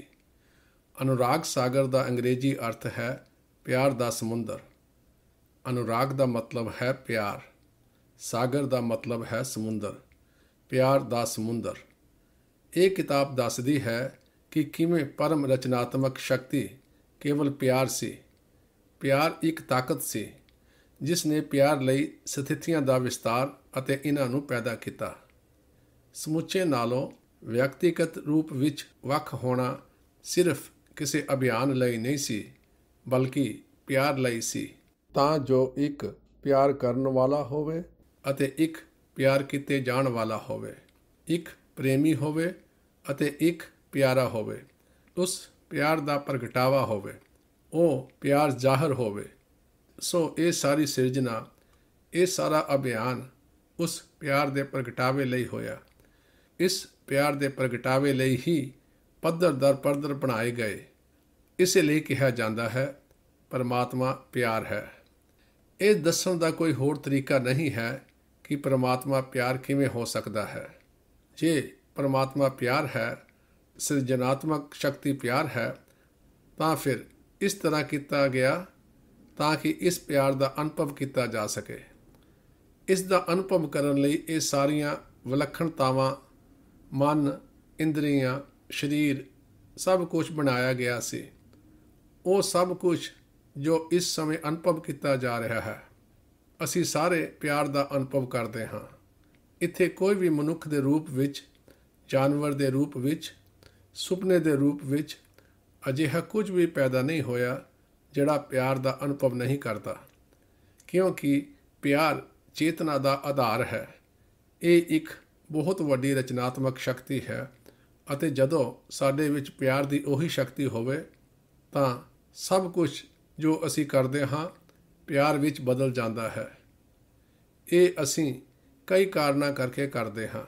ਅਨੁਰਾਗ ਸਾਗਰ ਦਾ ਅੰਗਰੇਜ਼ੀ ਅਰਥ ਹੈ ਪਿਆਰ ਦਾ ਸਮੁੰਦਰ ਅਨੁਰਾਗ ਦਾ ਮਤਲਬ ਹੈ ਪਿਆਰ ਸਾਗਰ ਦਾ ਮਤਲਬ ਹੈ ਸਮੁੰਦਰ ਪਿਆਰ ਦਾ ਸਮੁੰਦਰ ਇਹ ਕਿਤਾਬ ਦੱਸਦੀ ਹੈ ਕਿ ਕਿਵੇਂ ਪਰਮ ਰਚਨਾਤਮਕ ਸ਼ਕਤੀ ਕੇਵਲ ਪਿਆਰ ਸੀ ਪਿਆਰ ਇੱਕ ਤਾਕਤ ਸੀ ਜਿਸ ਨੇ ਪਿਆਰ ਲਈ ਸਥਿਤੀਆਂ ਦਾ ਵਿਸਤਾਰ ਅਤੇ ਇਹਨਾਂ ਨੂੰ ਪੈਦਾ ਕੀਤਾ ਸਮੁੱਚੇ ਨਾਲੋਂ ਵਿਅਕਤੀਗਤ ਰੂਪ ਵਿੱਚ ਵੱਖ ਹੋਣਾ ਸਿਰਫ ਕਿਸੇ ਅਭਿਆਨ ਲਈ ਨਹੀਂ ਸੀ ਬਲਕਿ ਪਿਆਰ ਲਈ ਸੀ ਤਾਂ ਜੋ ਇੱਕ ਪਿਆਰ ਕਰਨ ਵਾਲਾ ਹੋਵੇ ਅਤੇ ਇੱਕ ਪਿਆਰ ਕੀਤੇ ਜਾਣ ਵਾਲਾ ਹੋਵੇ ਇੱਕ ਪ੍ਰੇਮੀ ਹੋਵੇ ਅਤੇ ਇੱਕ ਪਿਆਰਾ ਹੋਵੇ ਉਸ ਪਿਆਰ ਦਾ ਪ੍ਰਗਟਾਵਾ ਹੋਵੇ ਉਹ ਪਿਆਰ ਜ਼ਾਹਰ ਹੋਵੇ ਸੋ ਇਹ ਸਾਰੀ ਸਿਰਜਣਾ ਇਹ ਸਾਰਾ ਅਭਿਆਨ ਉਸ ਪਿਆਰ ਦੇ ਪ੍ਰਗਟਾਵੇ ਲਈ ਹੋਇਆ ਇਸ ਪਿਆਰ ਦੇ ਪ੍ਰਗਟਾਵੇ ਲਈ ਹੀ ਪੱਧਰ ਦਰ ਪੱਧਰ ਬਣਾਏ ਗਏ ਇਸੇ ਲਈ ਕਿਹਾ ਜਾਂਦਾ ਹੈ ਪਰਮਾਤਮਾ ਪਿਆਰ ਹੈ ਇਹ ਦੱਸਣ ਦਾ ਕੋਈ ਹੋਰ ਤਰੀਕਾ ਨਹੀਂ ਹੈ ਕਿ ਪਰਮਾਤਮਾ ਪਿਆਰ ਕਿਵੇਂ ਹੋ ਸਕਦਾ ਹੈ ਜੇ ਪਰਮਾਤਮਾ ਪਿਆਰ ਹੈ ਸਿਰਜਣਾਤਮਕ ਸ਼ਕਤੀ ਪਿਆਰ ਹੈ ਤਾਂ ਫਿਰ ਇਸ ਤਰ੍ਹਾਂ ਕੀਤਾ ਗਿਆ ਤਾਂ ਕਿ ਇਸ ਪਿਆਰ ਦਾ ਅਨੁਭਵ ਕੀਤਾ ਜਾ ਸਕੇ ਇਸ ਦਾ ਅਨੁਭਵ ਕਰਨ ਲਈ ਇਹ ਸਾਰੀਆਂ ਵਿਲੱਖਣਤਾਵਾਂ ਮਨ ਇੰਦਰੀਆਂ ਸਰੀਰ ਸਭ ਕੁਝ ਬਣਾਇਆ ਗਿਆ ਸੀ ਉਹ ਸਭ ਕੁਝ ਜੋ ਇਸ ਸਮੇਂ ਅਨੁਭਵ ਕੀਤਾ ਜਾ ਰਿਹਾ ਹੈ ਅਸੀਂ ਸਾਰੇ ਪਿਆਰ ਦਾ ਅਨੁਭਵ ਕਰਦੇ ਹਾਂ ਇੱਥੇ ਕੋਈ ਵੀ ਮਨੁੱਖ ਦੇ ਰੂਪ ਵਿੱਚ ਜਾਨਵਰ ਦੇ ਰੂਪ ਵਿੱਚ ਸੁਪਨੇ ਦੇ ਰੂਪ ਵਿੱਚ ਅਜਿਹਾ ਕੁਝ ਵੀ ਪੈਦਾ ਨਹੀਂ ਹੋਇਆ ਜਿਹੜਾ ਪਿਆਰ ਦਾ ਅਨੁਭਵ ਨਹੀਂ ਕਰਦਾ ਕਿਉਂਕਿ ਪਿਆਰ ਚੇਤਨਾ ਦਾ ਆਧਾਰ ਹੈ ਇਹ ਇੱਕ ਬਹੁਤ ਵੱਡੀ ਰਚਨਾਤਮਕ ਸ਼ਕਤੀ ਹੈ ਅਤੇ ਜਦੋਂ ਸਾਡੇ ਵਿੱਚ ਪਿਆਰ ਦੀ ਉਹੀ ਸ਼ਕਤੀ ਹੋਵੇ ਤਾਂ ਸਭ ਕੁਝ ਜੋ ਅਸੀਂ ਕਰਦੇ ਹਾਂ ਪਿਆਰ ਵਿੱਚ ਬਦਲ ਜਾਂਦਾ ਹੈ ਇਹ ਅਸੀਂ ਕਈ ਕਾਰਨਾਂ ਕਰਕੇ ਕਰਦੇ ਹਾਂ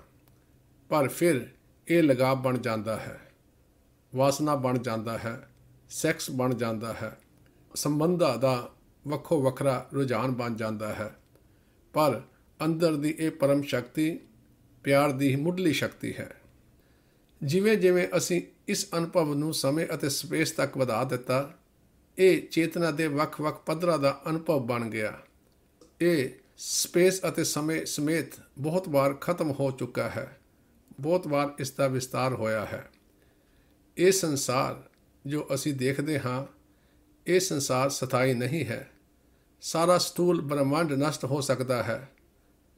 ਪਰ ਫਿਰ ਇਹ ਲਗਾਵ ਬਣ ਜਾਂਦਾ ਹੈ ਵਾਸਨਾ ਬਣ ਜਾਂਦਾ ਹੈ ਸੈਕਸ ਬਣ ਜਾਂਦਾ ਹੈ ਸੰਬੰਧਾਂ ਦਾ ਵੱਖੋ ਵੱਖਰਾ ਰੁਝਾਨ ਬਣ ਜਾਂਦਾ ਹੈ ਪਰ ਅੰਦਰ ਦੀ ਇਹ ਪਰਮ ਸ਼ਕਤੀ ਪਿਆਰ ਦੀ ਮੁੱਢਲੀ ਸ਼ਕਤੀ ਹੈ ਜਿਵੇਂ-ਜਿਵੇਂ ਅਸੀਂ ਇਸ ਅਨੁਭਵ ਨੂੰ ਸਮੇਂ ਅਤੇ ਸਪੇਸ ਤੱਕ ਵਧਾ ਦਿੱਤਾ ਇਹ ਚੇਤਨਾ ਦੇ ਵੱਖ-ਵੱਖ ਪੱਧਰਾਂ ਦਾ ਅਨੁਭਵ ਬਣ ਗਿਆ ਇਹ ਸਪੇਸ ਅਤੇ ਸਮੇਂ ਸਮੇਤ ਬਹੁਤ ਵਾਰ ਖਤਮ ਹੋ ਚੁੱਕਾ ਹੈ ਬਹੁਤ ਵਾਰ ਇਸ ਦਾ ਵਿਸਤਾਰ ਹੋਇਆ ਹੈ ਇਹ ਸੰਸਾਰ ਜੋ ਅਸੀਂ ਦੇਖਦੇ ਹਾਂ ਇਹ ਸੰਸਾਰ ਸਥਾਈ ਨਹੀਂ ਹੈ ਸਾਰਾ ਸਤੂਲ ਬ੍ਰਹਿਮੰਡ ਨਸ਼ਟ ਹੋ ਸਕਦਾ ਹੈ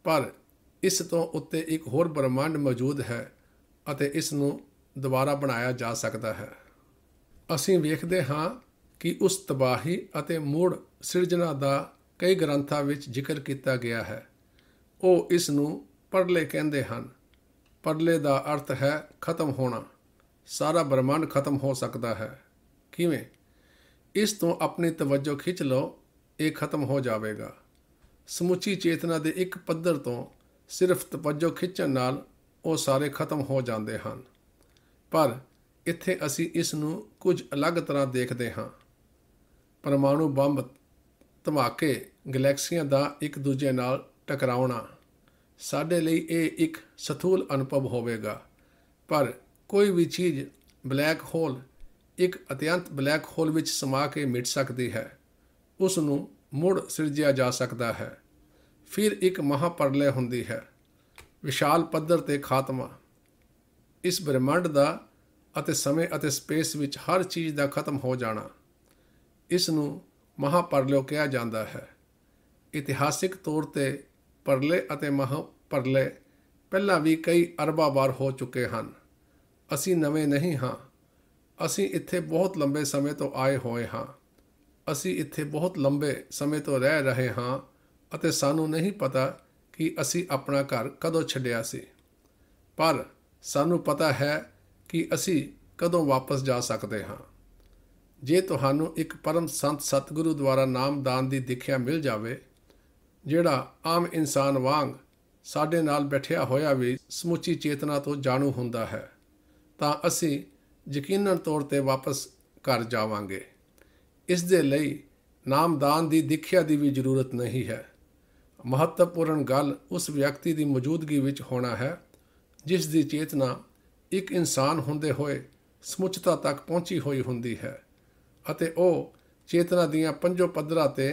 ਪਰ ਇਸ ਤੋਂ ਉੱਤੇ ਇੱਕ ਹੋਰ ਬ੍ਰਹਿਮੰਡ ਮੌਜੂਦ ਹੈ ਅਤੇ ਇਸ ਨੂੰ ਦੁਬਾਰਾ ਬਣਾਇਆ ਜਾ ਸਕਦਾ ਹੈ ਅਸੀਂ ਵੇਖਦੇ ਹਾਂ ਕਿ ਉਸ ਤਬਾਹੀ ਅਤੇ ਮੋੜ ਸਿਰਜਣਾ ਦਾ ਕਈ ਗ੍ਰੰਥਾਂ ਵਿੱਚ ਜ਼ਿਕਰ ਕੀਤਾ ਗਿਆ ਹੈ ਉਹ ਇਸ ਨੂੰ ਪਰਲੇ ਕਹਿੰਦੇ ਹਨ ਪਰਲੇ ਦਾ ਅਰਥ ਹੈ ਖਤਮ ਹੋਣਾ ਸਾਰਾ ਬ੍ਰਹਿਮੰਡ ਖਤਮ ਹੋ ਸਕਦਾ ਹੈ ਕਿਵੇਂ ਇਸ ਤੋਂ ਆਪਣੀ ਤਵੱਜੋ ਖਿੱਚ ਲਓ ਇਹ ਖਤਮ ਹੋ ਜਾਵੇਗਾ ਸਮੁੱਚੀ ਚੇਤਨਾ ਦੇ ਇੱਕ ਪੱਧਰ ਤੋਂ ਸਿਰਫ ਤਵੱਜੋ ਖਿੱਚਣ ਨਾਲ ਉਹ ਸਾਰੇ ਖਤਮ ਹੋ ਜਾਂਦੇ ਹਨ ਪਰ ਇੱਥੇ ਅਸੀਂ ਇਸ ਨੂੰ ਕੁਝ ਅਲੱਗ ਤਰ੍ਹਾਂ ਦੇਖਦੇ ਹਾਂ ਪਰਮਾਣੂ ਬੰਬ ਧਮਾਕੇ ਗੈਲੈਕਸੀਆਂ ਦਾ ਇੱਕ ਦੂਜੇ ਨਾਲ ਟਕਰਾਉਣਾ ਸਾਡੇ ਲਈ ਇਹ ਇੱਕ ਸਥੂਲ ਅਨੁਭਵ ਹੋਵੇਗਾ ਪਰ ਕੋਈ ਵੀ ਚੀਜ਼ ਬਲੈਕ ਹੋਲ ਇੱਕ ਅਤਿਅੰਤ ਬਲੈਕ ਹੋਲ ਵਿੱਚ ਸਮਾ ਕੇ ਮਿਟ ਸਕਦੀ ਹੈ ਉਸ ਨੂੰ ਮੁੜ ਸਿਰਜਿਆ ਜਾ ਸਕਦਾ ਹੈ ਫਿਰ ਇੱਕ ਮਹਾਪਰਲੇ ਹੁੰਦੀ ਹੈ ਵਿਸ਼ਾਲ ਪੱਧਰ ਤੇ ਖਾਤਮਾ ਇਸ ਬ੍ਰਹਿਮੰਡ ਦਾ ਅਤੇ ਸਮੇਂ ਅਤੇ ਸਪੇਸ ਵਿੱਚ ਹਰ ਚੀਜ਼ ਦਾ ਖਤਮ ਹੋ ਜਾਣਾ ਇਸ ਨੂੰ ਮਹਾਪਰਲੋ ਕਿਹਾ ਜਾਂਦਾ ਹੈ ਇਤਿਹਾਸਿਕ ਤੌਰ ਤੇ ਪਰਲੇ ਅਤੇ ਮਹਾਪਰਲੇ ਪਹਿਲਾਂ ਵੀ ਕਈ ਅਰਬਾਂ ਵਾਰ ਹੋ ਚੁੱਕੇ ਹਨ ਅਸੀਂ ਨਵੇਂ ਨਹੀਂ ਹਾਂ ਅਸੀਂ ਇੱਥੇ ਬਹੁਤ ਲੰਬੇ ਸਮੇਂ ਤੋਂ ਆਏ ਹੋਏ ਹਾਂ ਅਸੀਂ ਇੱਥੇ ਬਹੁਤ ਲੰਬੇ ਸਮੇਂ ਤੋਂ ਰਹਿ ਰਹੇ ਹਾਂ ਅਤੇ ਸਾਨੂੰ ਨਹੀਂ ਪਤਾ ਕਿ ਅਸੀਂ ਆਪਣਾ ਘਰ ਕਦੋਂ ਛੱਡਿਆ ਸੀ ਪਰ ਸਾਨੂੰ ਪਤਾ ਹੈ ਕਿ ਅਸੀਂ ਕਦੋਂ ਵਾਪਸ ਜਾ ਸਕਦੇ ਹਾਂ ਜੇ ਤੁਹਾਨੂੰ ਇੱਕ ਪਰਮ ਸੰਤ ਸਤਿਗੁਰੂ ਦੁਆਰਾ ਨਾਮਦਾਨ ਦੀ ਦਿਖਿਆ ਮਿਲ ਜਾਵੇ ਜਿਹੜਾ ਆਮ ਇਨਸਾਨ ਵਾਂਗ ਸਾਡੇ ਨਾਲ ਬੈਠਿਆ ਹੋਇਆ ਵੀ ਸਮੁੱਚੀ ਚੇਤਨਾ ਤੋਂ ਜਾਣੂ ਹੁੰਦਾ ਹੈ ਤਾਂ ਅਸੀਂ ਯਕੀਨਨ ਤੌਰ ਤੇ ਵਾਪਸ ਘਰ ਜਾਵਾਂਗੇ ਇਸ ਦੇ ਲਈ ਨਾਮਦਾਨ ਦੀ ਦਿਖਿਆ ਦੀ ਵੀ ਜ਼ਰੂਰਤ ਨਹੀਂ ਹੈ ਮਹੱਤਵਪੂਰਨ ਗੱਲ ਉਸ ਵਿਅਕਤੀ ਦੀ ਮੌਜੂਦਗੀ ਵਿੱਚ ਹੋਣਾ ਹੈ ਜਿਸ ਦੀ ਚੇਤਨਾ ਇੱਕ ਇਨਸਾਨ ਹੁੰਦੇ ਹੋਏ ਸਮੁੱਚਤਾ ਤੱਕ ਪਹੁੰਚੀ ਹੋਈ ਹੁੰਦੀ ਹੈ ਅਤੇ ਉਹ ਚੇਤਨਾ ਦੀਆਂ ਪੰਜੋ ਪੱਧਰਾਂ ਤੇ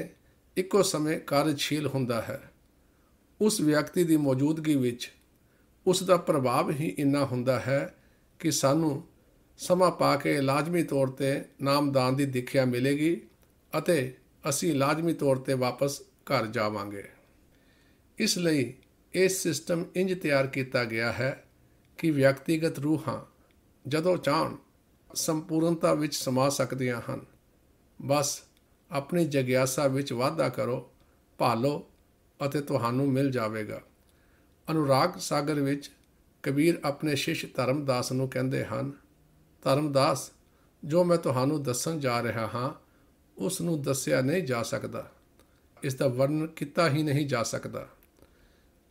ਇੱਕੋ ਸਮੇਂ ਕਾਰਜਸ਼ੀਲ ਹੁੰਦਾ ਹੈ ਉਸ ਵਿਅਕਤੀ ਦੀ ਮੌਜੂਦਗੀ ਵਿੱਚ ਉਸ ਦਾ ਪ੍ਰਭਾਵ ਹੀ ਇੰਨਾ ਹੁੰਦਾ ਹੈ ਕਿ ਸਾਨੂੰ ਸਮਾਂ ਪਾ ਕੇ ਲਾਜ਼ਮੀ ਤੌਰ ਤੇ ਨਾਮਦਾਨ ਦੀ ਦਿਖਿਆ ਮਿਲੇਗੀ ਅਤੇ ਅਸੀਂ ਲਾਜ਼ਮੀ ਤੌਰ ਤੇ ਵਾਪਸ ਘਰ ਜਾਵਾਂਗੇ ਇਸ ਲਈ ਇਹ ਸਿਸਟਮ ਇੰਜ ਤਿਆਰ ਕੀਤਾ ਗਿਆ ਹੈ ਕਿ ਵਿਅਕਤੀਗਤ ਰੂਹਾਂ ਜਦੋਂ ਚਾਹਣ ਸੰਪੂਰਨਤਾ ਵਿੱਚ ਸਮਾ ਸਕਦੀਆਂ ਹਨ ਬਸ ਆਪਣੀ ਜਗਿਆਸਾ ਵਿੱਚ ਵਾਧਾ ਕਰੋ ਭਾਲੋ ਅਤੇ ਤੁਹਾਨੂੰ ਮਿਲ ਜਾਵੇਗਾ ਅਨੁਰਾਗ ਸਾਗਰ ਵਿੱਚ ਕਬੀਰ ਆਪਣੇ ਸ਼ਿਸ਼ ਧਰਮਦਾਸ ਨੂੰ ਕਹਿੰਦੇ ਹਨ ਧਰਮਦਾਸ ਜੋ ਮੈਂ ਤੁਹਾਨੂੰ ਦੱਸਣ ਜਾ ਰਿਹਾ ਹਾਂ ਉਸ ਨੂੰ ਦੱਸਿਆ ਨਹੀਂ ਜਾ ਸਕਦਾ ਇਸ ਦਾ ਵਰਣਨ ਕੀਤਾ ਹੀ ਨਹੀਂ ਜਾ ਸਕਦਾ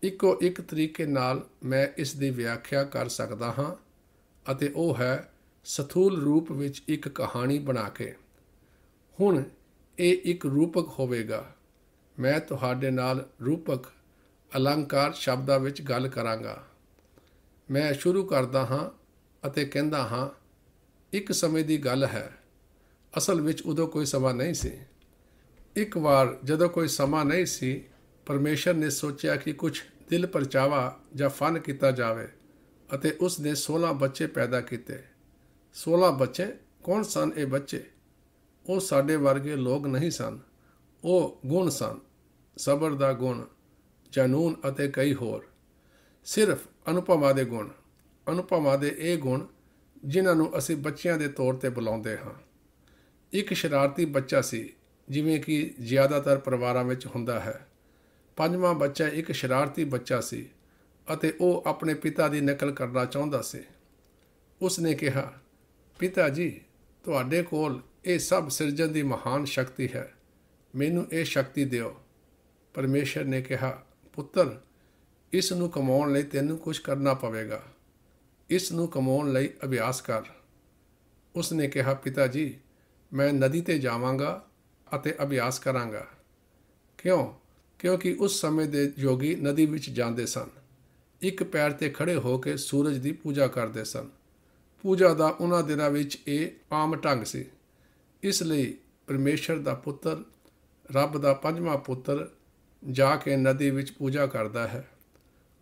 ਇੱਕੋ ਇੱਕ ਤਰੀਕੇ ਨਾਲ ਮੈਂ ਇਸ ਦੀ ਵਿਆਖਿਆ ਕਰ ਸਕਦਾ ਹਾਂ ਅਤੇ ਉਹ ਹੈ ਸਥੂਲ ਰੂਪ ਵਿੱਚ ਇੱਕ ਕਹਾਣੀ ਬਣਾ ਕੇ ਹੁਣ ਇਹ ਇੱਕ ਰੂਪਕ ਹੋਵੇਗਾ ਮੈਂ ਤੁਹਾਡੇ ਨਾਲ ਰੂਪਕ ਅਲੰਕਾਰ ਸ਼ਬਦਾਂ ਵਿੱਚ ਗੱਲ ਕਰਾਂਗਾ ਮੈਂ ਸ਼ੁਰੂ ਕਰਦਾ ਹਾਂ ਅਤੇ ਕਹਿੰਦਾ ਹਾਂ ਇੱਕ ਸਮੇਂ ਦੀ ਗੱਲ ਹੈ ਅਸਲ ਵਿੱਚ ਉਦੋਂ ਕੋਈ ਸਮਾਂ ਨਹੀਂ ਸੀ ਇੱਕ ਵਾਰ ਜਦੋਂ ਕੋਈ ਸਮਾਂ ਨਹੀਂ ਸੀ ਪਰਮੇਸ਼ਰ ਨੇ ਸੋਚਿਆ ਕਿ ਕੁਝ ਦਿਲ ਪਰਚਾਵਾ ਜਾਂ ਫਨ ਕੀਤਾ ਜਾਵੇ ਅਤੇ ਉਸ ਨੇ 16 ਬੱਚੇ ਪੈਦਾ ਕੀਤੇ 16 ਬੱਚੇ ਕੌਣ ਸਨ ਇਹ ਬੱਚੇ ਉਹ ਸਾਡੇ ਵਰਗੇ ਲੋਕ ਨਹੀਂ ਸਨ ਉਹ ਗੁਣ ਸਨ ਸਬਰ ਦਾ ਗੁਣ ਜਨੂਨ ਅਤੇ ਕਈ ਹੋਰ ਸਿਰਫ ਅਨੁਪਮਾ ਦੇ ਗੁਣ ਅਨੁਪਮਾ ਦੇ ਇਹ ਗੁਣ ਜਿਨ੍ਹਾਂ ਨੂੰ ਅਸੀਂ ਬੱਚਿਆਂ ਦੇ ਤੌਰ ਤੇ ਬੁਲਾਉਂਦੇ ਹਾਂ ਇੱਕ ਸ਼ਰਾਰਤੀ ਬੱਚਾ ਸੀ ਜਿਵੇਂ ਕਿ ਜ਼ਿਆਦਾਤਰ ਪਰਿਵਾਰਾਂ ਵਿੱਚ ਹੁੰਦਾ ਹੈ ਪੰਜਵਾਂ ਬੱਚਾ ਇੱਕ ਸ਼ਰਾਰਤੀ ਬੱਚਾ ਸੀ ਅਤੇ ਉਹ ਆਪਣੇ ਪਿਤਾ ਦੀ ਨਕਲ ਕਰਨਾ ਚਾਹੁੰਦਾ ਸੀ ਉਸ ਨੇ ਕਿਹਾ ਪਿਤਾ ਜੀ ਤੁਹਾਡੇ ਕੋਲ ਇਹ ਸਭ ਸਿਰਜਣ ਦੀ ਮਹਾਨ ਸ਼ਕਤੀ ਹੈ ਮੈਨੂੰ ਇਹ ਸ਼ਕਤੀ ਦਿਓ ਪਰਮੇਸ਼ਰ ਨੇ ਕਿਹਾ ਪੁੱਤਰ ਇਸ ਨੂੰ ਕਮਾਉਣ ਲਈ ਤੈਨੂੰ ਕੁਝ ਕਰਨਾ ਪਵੇਗਾ ਇਸ ਨੂੰ ਕਮਾਉਣ ਲਈ ਅਭਿਆਸ ਕਰ ਉਸ ਨੇ ਕਿਹਾ ਪਿਤਾ ਜੀ ਮੈਂ ਨਦੀ ਤੇ ਜਾਵਾਂਗਾ ਅਤੇ ਅਭਿਆਸ ਕਰਾਂਗਾ ਕਿਉਂ ਕਿਉਂਕਿ ਉਸ ਸਮੇਂ ਦੇ ਯੋਗੀ ਨਦੀ ਵਿੱਚ ਜਾਂਦੇ ਸਨ ਇੱਕ ਪੈਰ ਤੇ ਖੜੇ ਹੋ ਕੇ ਸੂਰਜ ਦੀ ਪੂਜਾ ਕਰਦੇ ਸਨ ਪੂਜਾ ਦਾ ਉਹਨਾਂ ਦਿਨਾਂ ਵਿੱਚ ਇਹ ਆਮ ਢੰਗ ਸੀ ਇਸ ਲਈ ਪਰਮੇਸ਼ਰ ਦਾ ਪੁੱਤਰ ਰੱਬ ਦਾ ਪੰਜਵਾਂ ਪੁੱਤਰ ਜਾ ਕੇ ਨਦੀ ਵਿੱਚ ਪੂਜਾ ਕਰਦਾ ਹੈ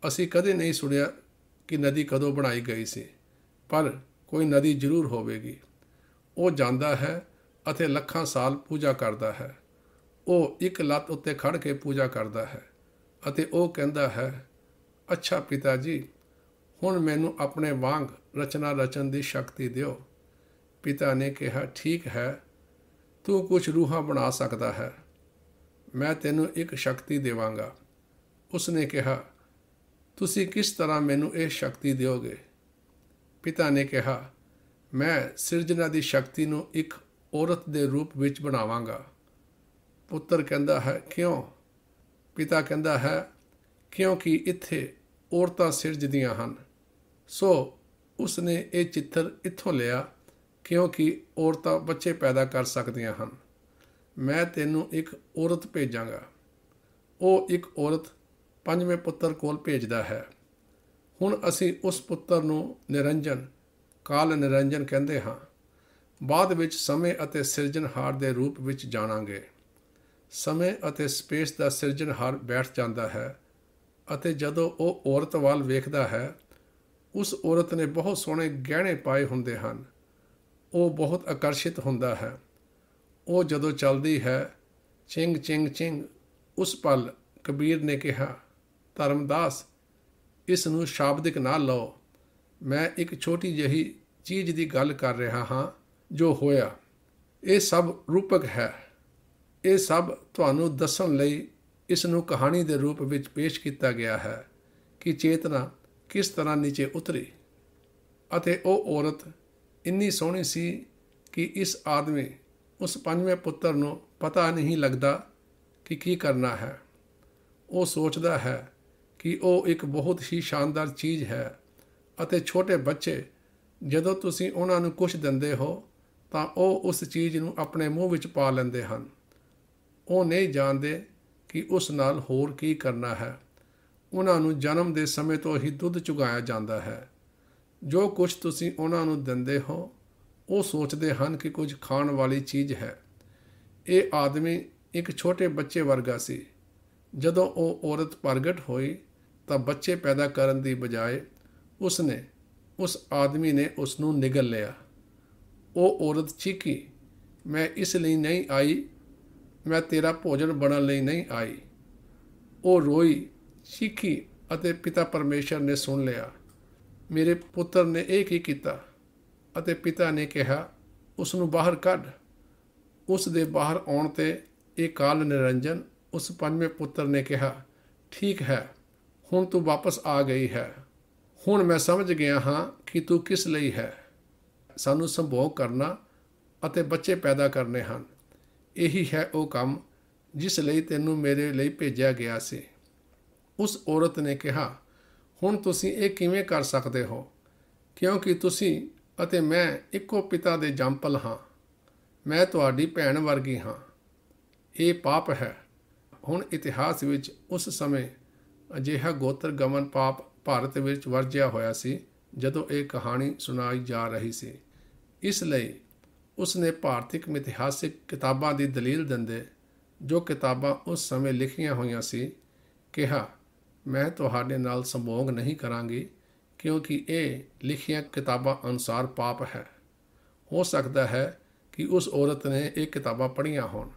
ਅਸੀਂ ਕਦੇ ਨਹੀਂ ਸੁਣਿਆ ਕਿ ਨਦੀ ਕਦੋਂ ਬਣਾਈ ਗਈ ਸੀ ਪਰ ਕੋਈ ਨਦੀ ਜ਼ਰੂਰ ਹੋਵੇਗੀ ਉਹ ਜਾਂਦਾ ਹੈ ਅਤੇ ਲੱਖਾਂ ਸਾਲ ਪੂਜਾ ਕਰਦਾ ਹੈ ਉਹ ਇੱਕ ਲੱਤ ਉੱਤੇ ਖੜ ਕੇ ਪੂਜਾ ਕਰਦਾ ਹੈ ਅਤੇ ਉਹ ਕਹਿੰਦਾ ਹੈ ਅੱਛਾ ਪਿਤਾ ਜੀ ਹੁਣ ਮੈਨੂੰ ਆਪਣੇ ਵਾਂਗ ਰਚਨਾ ਰਚਨ ਦੀ ਸ਼ਕਤੀ ਦਿਓ ਪਿਤਾ ਨੇ ਕਿਹਾ ਠੀਕ ਹੈ ਤੂੰ ਕੁਝ ਰੂਹਾਂ ਬਣਾ ਸਕਦਾ ਹੈ ਮੈਂ ਤੈਨੂੰ ਇੱਕ ਸ਼ਕਤੀ ਦੇਵਾਂਗਾ ਉਸਨੇ ਕਿਹਾ ਤੁਸੀਂ ਕਿਸ ਤਰ੍ਹਾਂ ਮੈਨੂੰ ਇਹ ਸ਼ਕਤੀ ਦਿਓਗੇ ਪਿਤਾ ਨੇ ਕਿਹਾ ਮੈਂ ਸਿਰਜਣਾ ਦੀ ਸ਼ਕਤੀ ਨੂੰ ਇੱਕ ਔਰਤ ਦੇ ਰੂਪ ਵਿੱਚ ਬਣਾਵਾਂਗਾ ਪੁੱਤਰ ਕਹਿੰਦਾ ਹੈ ਕਿਉਂ ਪਿਤਾ ਕਹਿੰਦਾ ਹੈ ਕਿਉਂਕਿ ਇੱਥੇ ਔਰਤਾਂ ਸਿਰਜਦੀਆਂ ਹਨ ਸੋ ਉਸਨੇ ਇਹ ਚਿੱਤਰ ਇੱਥੋਂ ਲਿਆ ਕਿਉਂਕਿ ਔਰਤਾਂ ਬੱਚੇ ਪੈਦਾ ਕਰ ਸਕਦੀਆਂ ਹਨ ਮੈਂ ਤੈਨੂੰ ਇੱਕ ਔਰਤ ਭੇਜਾਂਗਾ ਉਹ ਇੱਕ ਔਰਤ ਪੰਜਵੇਂ ਪੁੱਤਰ ਕੋਲ ਭੇਜਦਾ ਹੈ ਹੁਣ ਅਸੀਂ ਉਸ ਪੁੱਤਰ ਨੂੰ ਨਿਰੰਜਨ ਕਾਲ ਨਿਰੰਜਨ ਕਹਿੰਦੇ ਹਾਂ ਬਾਅਦ ਵਿੱਚ ਸਮੇਂ ਅਤੇ ਸਿਰਜਣਹਾਰ ਦੇ ਰੂਪ ਵਿੱਚ ਜਾਣਾਂਗੇ ਸਮੇਂ ਅਤੇ ਸਪੇਸ ਦਾ ਸਿਰਜਣਹਾਰ ਬੈਠ ਜਾਂਦਾ ਹੈ ਅਤੇ ਜਦੋਂ ਉਹ ਔਰਤ ਵੱਲ ਵੇਖਦਾ ਹੈ ਉਸ ਔਰਤ ਨੇ ਬਹੁਤ ਸੋਹਣੇ ਗਹਿਣੇ ਪਾਏ ਹੁੰਦੇ ਹਨ ਉਹ ਬਹੁਤ ਆਕਰਸ਼ਿਤ ਹੁੰਦਾ ਹੈ ਉਹ ਜਦੋਂ ਚੱਲਦੀ ਹੈ ਚਿੰਗ ਚਿੰਗ ਚਿੰਗ ਉਸ ਪਲ ਕਬੀਰ ਨੇ ਕਿਹਾ ਧਰਮਦਾਸ ਇਸ ਨੂੰ ਸ਼ਾਬਦਿਕ ਨਾ ਲਓ ਮੈਂ ਇੱਕ ਛੋਟੀ ਜਹੀ ਚੀਜ਼ ਦੀ ਗੱਲ ਕਰ ਰਿਹਾ ਹਾਂ ਜੋ ਹੋਇਆ ਇਹ ਸਭ ਰੂਪਕ ਹੈ ਇਹ ਸਭ ਤੁਹਾਨੂੰ ਦੱਸਣ ਲਈ ਇਸ ਨੂੰ ਕਹਾਣੀ ਦੇ ਰੂਪ ਵਿੱਚ ਪੇਸ਼ ਕੀਤਾ ਗਿਆ ਹੈ ਕਿ ਚੇਤਨਾ ਕਿਸ ਤਰ੍ਹਾਂ ਨੀਚੇ ਉਤਰੀ ਅਤੇ ਉਹ ਔਰਤ ਇੰਨੀ ਸੋਹਣੀ ਸੀ ਕਿ ਇਸ ਆਦਮੀ ਉਸ ਪੰਜਵੇਂ ਪੁੱਤਰ ਨੂੰ ਪਤਾ ਨਹੀਂ ਲੱਗਦਾ ਕਿ ਕੀ ਕਰਨਾ ਹੈ ਉਹ ਸੋਚਦਾ ਹੈ ਕਿ ਉਹ ਇੱਕ ਬਹੁਤ ਹੀ ਸ਼ਾਨਦਾਰ ਚੀਜ਼ ਹੈ ਅਤੇ ਛੋਟੇ ਬੱਚੇ ਜਦੋਂ ਤੁਸੀਂ ਉਹਨਾਂ ਨੂੰ ਕੁਝ ਦਿੰਦੇ ਹੋ ਤਾਂ ਉਹ ਉਸ ਚੀਜ਼ ਨੂੰ ਆਪਣੇ ਮੂੰਹ ਵਿੱਚ ਪਾ ਲੈਂਦੇ ਹਨ ਉਹ ਨਹੀਂ ਜਾਣਦੇ ਕਿ ਉਸ ਨਾਲ ਹੋਰ ਕੀ ਕਰਨਾ ਹੈ ਉਹਨਾਂ ਨੂੰ ਜਨਮ ਦੇ ਸਮੇਂ ਤੋਂ ਹੀ ਦੁੱਧ ਚੁਗਾਇਆ ਜਾਂਦਾ ਹੈ ਜੋ ਕੁਝ ਤੁਸੀਂ ਉਹਨਾਂ ਨੂੰ ਦਿੰਦੇ ਹੋ ਉਹ ਸੋਚਦੇ ਹਨ ਕਿ ਕੁਝ ਖਾਣ ਵਾਲੀ ਚੀਜ਼ ਹੈ ਇਹ ਆਦਮੀ ਇੱਕ ਛੋਟੇ ਬੱਚੇ ਵਰਗਾ ਸੀ ਜਦੋਂ ਉਹ ਔਰਤ ਪ੍ਰਗਟ ਹੋਈ ਤਾਂ ਬੱਚੇ ਪੈਦਾ ਕਰਨ ਦੀ ਬਜਾਏ ਉਸਨੇ ਉਸ ਆਦਮੀ ਨੇ ਉਸ ਨੂੰ ਨਿਗਲ ਲਿਆ ਉਹ ਔਰਤ ਚੀਕੀ ਮੈਂ ਇਸ ਲਈ ਨਹੀਂ ਆਈ ਮੈਂ ਤੇਰਾ ਭੋਜਨ ਬਣਨ ਲਈ ਨਹੀਂ ਆਈ ਉਹ ਰੋਈ ਸਿੱਖੀ ਅਤੇ ਪਿਤਾ ਪਰਮੇਸ਼ਰ ਨੇ ਸੁਣ ਲਿਆ ਮੇਰੇ ਪੁੱਤਰ ਨੇ ਇਹ ਕੀ ਕੀਤਾ ਅਤੇ ਪਿਤਾ ਨੇ ਕਿਹਾ ਉਸ ਨੂੰ ਬਾਹਰ ਕੱਢ ਉਸ ਦੇ ਬਾਹਰ ਆਉਣ ਤੇ ਇਹ ਕਾਲ ਨਿਰੰਜਨ ਉਸ ਪੰਜਵੇਂ ਪੁੱਤਰ ਨੇ ਕਿਹਾ ਠੀਕ ਹੈ ਹੁਣ ਤੂੰ ਵਾਪਸ ਆ ਗਈ ਹੈ ਹੁਣ ਮੈਂ ਸਮਝ ਗਿਆ ਹਾਂ ਕਿ ਤੂੰ ਕਿਸ ਲਈ ਹੈ ਸਾਨੂੰ ਸੰਭੋਗ ਕਰਨਾ ਅਤੇ ਬੱਚੇ ਪੈਦਾ ਕਰਨੇ ਹਨ ਇਹੀ ਹੈ ਉਹ ਕੰਮ ਜਿਸ ਲਈ ਤੈਨੂੰ ਮੇਰੇ ਲਈ ਭੇਜਿਆ ਗਿਆ ਸੀ ਉਸ ਔਰਤ ਨੇ ਕਿਹਾ ਹੁਣ ਤੁਸੀਂ ਇਹ ਕਿਵੇਂ ਕਰ ਸਕਦੇ ਹੋ ਕਿਉਂਕਿ ਤੁਸੀਂ ਅਤੇ ਮੈਂ ਇੱਕੋ ਪਿਤਾ ਦੇ ਜੰਪਲ ਹਾਂ ਮੈਂ ਤੁਹਾਡੀ ਭੈਣ ਵਰਗੀ ਹਾਂ ਇਹ ਪਾਪ ਹੈ ਹੁਣ ਇਤਿਹਾਸ ਵਿੱਚ ਉਸ ਸਮੇਂ ਅਜਿਹਾ ਗੋਤਰ ਗਮਨ ਪਾਪ ਭਾਰਤ ਵਿੱਚ ਵਰਜਿਆ ਹੋਇਆ ਸੀ ਜਦੋਂ ਇਹ ਕਹਾਣੀ ਸੁਣਾਈ ਜਾ ਰਹੀ ਸੀ ਇਸ ਲਈ ਉਸ ਨੇ ਭਾਰਤਿਕ ਇਤਿਹਾਸਿਕ ਕਿਤਾਬਾਂ ਦੀ ਦਲੀਲ ਦਿੰਦੇ ਜੋ ਕਿਤਾਬਾਂ ਉਸ ਸਮੇਂ ਲਿਖੀਆਂ ਹੋਈਆਂ ਸੀ ਕਿਹਾ ਮੈਂ ਤੁਹਾਡੇ ਨਾਲ ਸੰਭੋਗ ਨਹੀਂ ਕਰਾਂਗੀ ਕਿਉਂਕਿ ਇਹ ਲਿਖੀਆਂ ਕਿਤਾਬਾਂ ਅਨੁਸਾਰ ਪਾਪ ਹੈ ਹੋ ਸਕਦਾ ਹੈ ਕਿ ਉਸ ਔਰਤ ਨੇ ਇਹ ਕਿਤਾਬਾਂ ਪੜ੍ਹੀਆਂ ਹੋਣ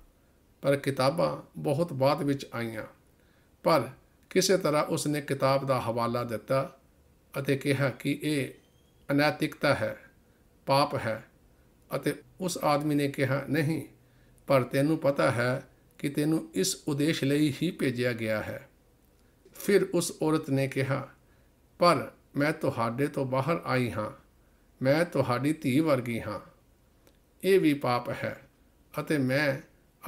ਪਰ ਕਿਤਾਬਾਂ ਬਹੁਤ ਬਾਅਦ ਵਿੱਚ ਆਈਆਂ ਪਰ ਕਿਸੇ ਤਰ੍ਹਾਂ ਉਸ ਨੇ ਕਿਤਾਬ ਦਾ ਹਵਾਲਾ ਦਿੱਤਾ ਅਤੇ ਕਿਹਾ ਕਿ ਇਹ ਅਨੈਤਿਕਤਾ ਹੈ ਪਾਪ ਹੈ ਅਤੇ ਉਸ ਆਦਮੀ ਨੇ ਕਿਹਾ ਨਹੀਂ ਪਰ ਤੈਨੂੰ ਪਤਾ ਹੈ ਕਿ ਤੈਨੂੰ ਇਸ ਉਦੇਸ਼ ਲਈ ਹੀ ਭੇਜਿਆ ਗਿਆ ਹੈ ਫਿਰ ਉਸ ਔਰਤ ਨੇ ਕਿਹਾ ਪਰ ਮੈਂ ਤੁਹਾਡੇ ਤੋਂ ਬਾਹਰ ਆਈ ਹਾਂ ਮੈਂ ਤੁਹਾਡੀ ਧੀ ਵਰਗੀ ਹਾਂ ਇਹ ਵੀ ਪਾਪ ਹੈ ਅਤੇ ਮੈਂ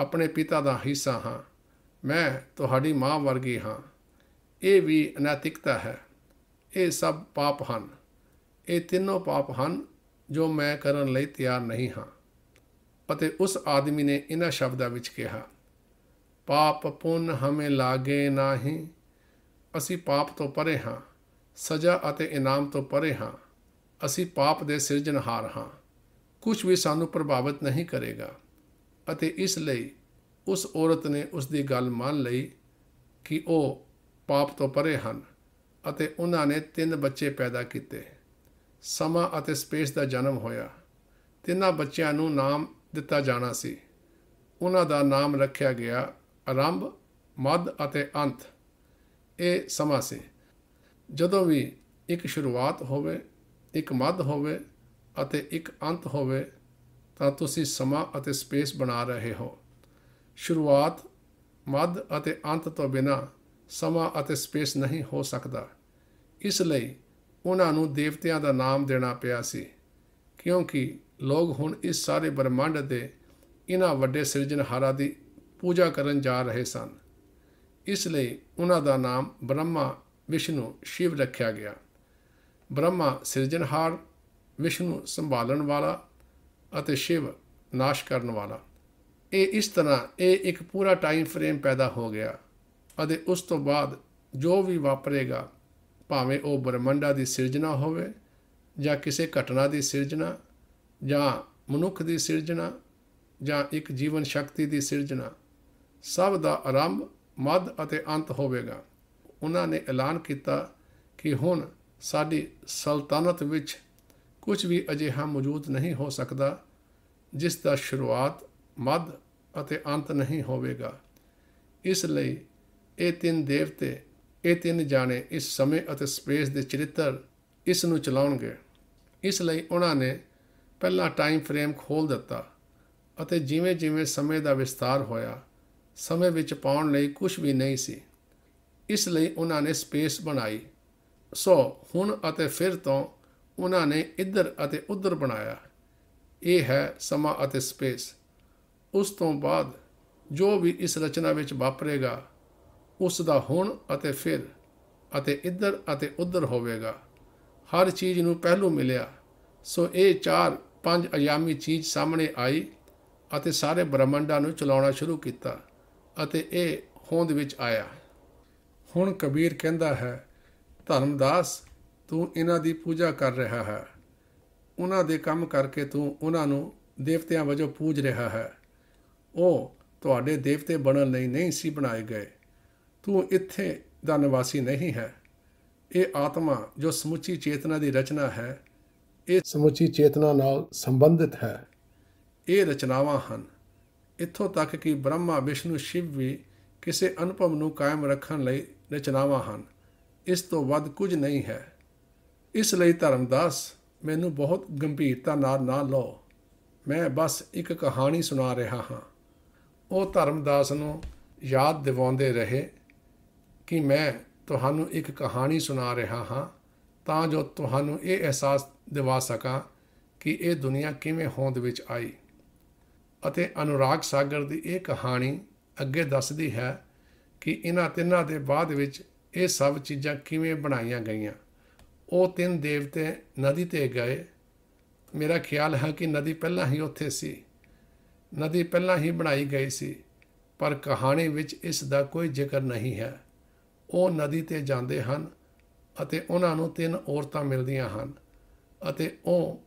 ਆਪਣੇ ਪਿਤਾ ਦਾ ਹਿੱਸਾ ਹਾਂ ਮੈਂ ਤੁਹਾਡੀ ਮਾਂ ਵਰਗੀ ਹਾਂ ਇਹ ਵੀ ਅਨੈਤਿਕਤਾ ਹੈ ਇਹ ਸਭ ਪਾਪ ਹਨ ਇਹ ਤਿੰਨੋਂ ਪਾਪ ਹਨ ਜੋ ਮੈਂ ਕਰਨ ਲਈ ਤਿਆਰ ਨਹੀਂ ਹਾਂ ਅਤੇ ਉਸ ਆਦਮੀ ਨੇ ਇਹਨਾਂ ਸ਼ਬਦਾਂ ਵਿੱਚ ਕਿਹਾ ਪਾਪ ਪੁੰਨ ਹਮੇ ਲਾਗੇ ਨਹੀਂ ਅਸੀਂ ਪਾਪ ਤੋਂ ਪਰੇ ਹਾਂ ਸਜ਼ਾ ਅਤੇ ਇਨਾਮ ਤੋਂ ਪਰੇ ਹਾਂ ਅਸੀਂ ਪਾਪ ਦੇ ਸਿਰਜਣਹਾਰ ਹਾਂ ਕੁਝ ਵੀ ਸਾਨੂੰ ਪ੍ਰਭਾਵਿਤ ਨਹੀਂ ਕਰੇਗਾ ਅਤੇ ਇਸ ਲਈ ਉਸ ਔਰਤ ਨੇ ਉਸ ਦੀ ਗੱਲ ਮੰਨ ਲਈ ਕਿ ਉਹ ਪਾਪ ਤੋਂ ਪਰੇ ਹਨ ਅਤੇ ਉਹਨਾਂ ਨੇ ਤਿੰਨ ਬੱਚੇ ਪੈਦਾ ਕੀਤੇ ਸਮਾਂ ਅਤੇ ਸਪੇਸ ਦਾ ਜਨਮ ਹੋਇਆ ਤਿੰਨਾਂ ਬੱਚਿਆਂ ਨੂੰ ਨਾਮ ਦਿੱਤਾ ਜਾਣਾ ਸੀ ਉਹਨਾਂ ਦਾ ਨਾਮ ਰੱਖਿਆ ਗਿਆ ਆਰੰਭ ਮੱਧ ਅਤੇ ਅੰਤ ਇਹ ਸਮਾਂ ਸੀ ਜਦੋਂ ਵੀ ਇੱਕ ਸ਼ੁਰੂਆਤ ਹੋਵੇ ਇੱਕ ਮੱਧ ਹੋਵੇ ਅਤੇ ਇੱਕ ਅੰਤ ਹੋਵੇ ਤਾਂ ਤੁਸੀਂ ਸਮਾਂ ਅਤੇ ਸਪੇਸ ਬਣਾ ਰਹੇ ਹੋ ਸ਼ੁਰੂਆਤ ਮੱਧ ਅਤੇ ਅੰਤ ਤੋਂ ਬਿਨਾ ਸਮਾਂ ਅਤੇ ਸਪੇਸ ਨਹੀਂ ਹੋ ਸਕਦਾ ਇਸ ਲਈ ਉਹਨਾਂ ਨੂੰ ਦੇਵਤਿਆਂ ਦਾ ਨਾਮ ਦੇਣਾ ਪਿਆ ਸੀ ਕਿਉਂਕਿ ਲੋਕ ਹੁਣ ਇਸ ਸਾਰੇ ਬ੍ਰਹਮੰਡ ਦੇ ਇਹਨਾਂ ਵੱਡੇ ਸਿਰਜਣਹਾਰਾਂ ਦੀ ਪੂਜਾ ਕਰਨ ਜਾ ਰਹੇ ਸਨ ਇਸ ਲਈ ਉਹਨਾਂ ਦਾ ਨਾਮ ਬ੍ਰਹਮਾ ਵਿਸ਼ਨੂੰ ਸ਼ਿਵ ਰੱਖਿਆ ਗਿਆ ਬ੍ਰਹਮਾ ਸਿਰਜਣਹਾਰ ਵਿਸ਼ਨੂੰ ਸੰਭਾਲਣ ਵਾਲਾ ਅਤੇ ਸ਼ਿਵ ਨਾਸ਼ ਕਰਨ ਵਾਲਾ ਇਹ ਇਸ ਤਰ੍ਹਾਂ ਇਹ ਇੱਕ ਪੂਰਾ ਟਾਈਮ ਫਰੇਮ ਪੈਦਾ ਹੋ ਗਿਆ ਅਤੇ ਉਸ ਤੋਂ ਬਾਅਦ ਜੋ ਵੀ ਵਾਪਰੇਗਾ ਭਾਵੇਂ ਉਹ ਬ੍ਰਹਮੰਡਾ ਦੀ ਸਿਰਜਣਾ ਹੋਵੇ ਜਾਂ ਕਿਸੇ ਘਟਨਾ ਦੀ ਸਿਰਜਣਾ ਜਾਂ ਮਨੁੱਖ ਦੀ ਸਿਰਜਣਾ ਜਾਂ ਇੱਕ ਜੀਵਨ ਸ਼ਕਤੀ ਦੀ ਸਿਰਜਣਾ ਸਭ ਦਾ ਆਰੰਭ ਮੱਧ ਅਤੇ ਅੰਤ ਹੋਵੇਗਾ ਉਹਨਾਂ ਨੇ ਐਲਾਨ ਕੀਤਾ ਕਿ ਹੁਣ ਸਾਡੀ ਸਲਤਨਤ ਵਿੱਚ ਕੁਝ ਵੀ ਅਜਿਹਾ ਮੌਜੂਦ ਨਹੀਂ ਹੋ ਸਕਦਾ ਜਿਸ ਦਾ ਸ਼ੁਰੂਆਤ ਮੱਧ ਅਤੇ ਅੰਤ ਨਹੀਂ ਹੋਵੇਗਾ ਇਸ ਲਈ ਇਹ ਤਿੰਨ ਦੇਵਤੇ ਇਹ ਤਿੰਨ ਜਾਣੇ ਇਸ ਸਮੇਂ ਅਤੇ ਸਪੇਸ ਦੇ ਚਰਿੱਤਰ ਇਸ ਨੂੰ ਚਲਾਉਣਗੇ ਇਸ ਲਈ ਉਹਨਾਂ ਨੇ ਪਹਿਲਾ ਟਾਈਮ ਫਰੇਮ ਖੋਲ ਦਿੱਤਾ ਅਤੇ ਜਿਵੇਂ-ਜਿਵੇਂ ਸਮੇਂ ਦਾ ਵਿਸਤਾਰ ਹੋਇਆ ਸਮੇਂ ਵਿੱਚ ਪਾਉਣ ਲਈ ਕੁਝ ਵੀ ਨਹੀਂ ਸੀ ਇਸ ਲਈ ਉਹਨਾਂ ਨੇ ਸਪੇਸ ਬਣਾਈ ਸੋ ਹੁਣ ਅਤੇ ਫਿਰ ਤੋਂ ਉਹਨਾਂ ਨੇ ਇੱਧਰ ਅਤੇ ਉੱਧਰ ਬਣਾਇਆ ਇਹ ਹੈ ਸਮਾਂ ਅਤੇ ਸਪੇਸ ਉਸ ਤੋਂ ਬਾਅਦ ਜੋ ਵੀ ਇਸ ਰਚਨਾ ਵਿੱਚ ਵਾਪਰੇਗਾ ਉਸ ਦਾ ਹੁਣ ਅਤੇ ਫਿਰ ਅਤੇ ਇੱਧਰ ਅਤੇ ਉੱਧਰ ਹੋਵੇਗਾ ਹਰ ਚੀਜ਼ ਨੂੰ ਪਹਿਲੂ ਮਿਲਿਆ ਸੋ ਇਹ ਚਾਰ ਪੰਜ ਅਯਾਮੀ ਚੀਜ਼ ਸਾਹਮਣੇ ਆਈ ਅਤੇ ਸਾਰੇ ਬ੍ਰਹਮੰਡਾਂ ਨੂੰ ਚਲਾਉਣਾ ਸ਼ੁਰੂ ਕੀਤਾ ਅਤੇ ਇਹ ਹੋਂਦ ਵਿੱਚ ਆਇਆ ਹੁਣ ਕਬੀਰ ਕਹਿੰਦਾ ਹੈ ਧਰਮਦਾਸ ਤੂੰ ਇਹਨਾਂ ਦੀ ਪੂਜਾ ਕਰ ਰਿਹਾ ਹੈ ਉਹਨਾਂ ਦੇ ਕੰਮ ਕਰਕੇ ਤੂੰ ਉਹਨਾਂ ਨੂੰ ਦੇਵਤਿਆਂ ਵਜੋਂ ਪੂਜ ਰਿਹਾ ਹੈ ਉਹ ਤੁਹਾਡੇ ਦੇਵਤੇ ਬਣਨ ਲਈ ਨਹੀਂ ਸੀ ਬਣਾਏ ਗਏ ਤੂੰ ਇੱਥੇ ਦਾ ਨਿਵਾਸੀ ਨਹੀਂ ਹੈ ਇਹ ਆਤਮਾ ਜੋ ਸਮੁੱਚੀ ਚੇਤਨਾ ਦੀ ਰਚਨਾ ਹੈ ਇਹ ਸਮੁੱਚੀ ਚੇਤਨਾ ਨਾਲ ਸੰਬੰਧਿਤ ਹੈ ਇਹ ਰਚਨਾਵਾਂ ਹਨ ਇੱਥੋਂ ਤੱਕ ਕਿ ਬ੍ਰਹਮਾ ਵਿਸ਼ਨੂੰ ਸ਼ਿਵ ਵੀ ਕਿਸੇ ਅਨੁਭਵ ਨੂੰ ਕਾਇਮ ਰੱਖਣ ਲਈ ਰਚਨਾਵਾਂ ਹਨ ਇਸ ਤੋਂ ਵੱਧ ਕੁਝ ਨਹੀਂ ਹੈ ਇਸ ਲਈ ਧਰਮਦਾਸ ਮੈਨੂੰ ਬਹੁਤ ਗੰਭੀਰਤਾ ਨਾਲ ਨਾ ਲਓ ਮੈਂ ਬਸ ਇੱਕ ਕਹਾਣੀ ਸੁਣਾ ਰਿਹਾ ਹਾਂ ਉਹ ਧਰਮਦਾਸ ਨੂੰ ਯਾਦ ਦਿਵਾਉਂਦੇ ਰਹੇ ਕਿ ਮੈਂ ਤੁਹਾਨੂੰ ਇੱਕ ਕਹਾਣੀ ਸੁਣਾ ਰਿਹਾ ਹਾਂ ਤਾਂ ਜੋ ਤੁਹਾਨੂੰ ਇਹ ਅਹਿਸਾਸ ਦਿਵਾ ਸਕਾਂ ਕਿ ਇਹ ਦੁਨੀਆ ਕਿਵੇਂ ਹੋਂਦ ਵਿੱਚ ਆਈ ਅਤੇ ਅਨੁਰਾਗ ਸਾਗਰ ਦੀ ਇਹ ਕਹਾਣੀ ਅੱਗੇ ਦੱਸਦੀ ਹੈ ਕਿ ਇਹਨਾਂ ਤਿੰਨਾਂ ਦੇ ਬਾਅਦ ਵਿੱਚ ਇਹ ਸਭ ਚੀਜ਼ਾਂ ਕਿਵੇਂ ਬਣਾਈਆਂ ਗਈਆਂ ਉਹ ਤਿੰਨ ਦੇਵਤੇ ਨਦੀ ਤੇ ਗਏ ਮੇਰਾ ਖਿਆਲ ਹੈ ਕਿ ਨਦੀ ਪਹਿਲਾਂ ਹੀ ਉੱਥੇ ਸੀ ਨਦੀ ਪਹਿਲਾਂ ਹੀ ਬਣਾਈ ਗਈ ਸੀ ਪਰ ਕਹਾਣੀ ਵਿੱਚ ਇਸ ਦਾ ਕੋਈ ਜ਼ਿਕਰ ਨਹੀਂ ਹੈ ਉਹ ਨਦੀ ਤੇ ਜਾਂਦੇ ਹਨ ਅਤੇ ਉਹਨਾਂ ਨੂੰ ਤਿੰਨ ਔਰਤਾਂ ਮਿਲਦੀਆਂ ਹਨ ਅਤੇ ਉਹ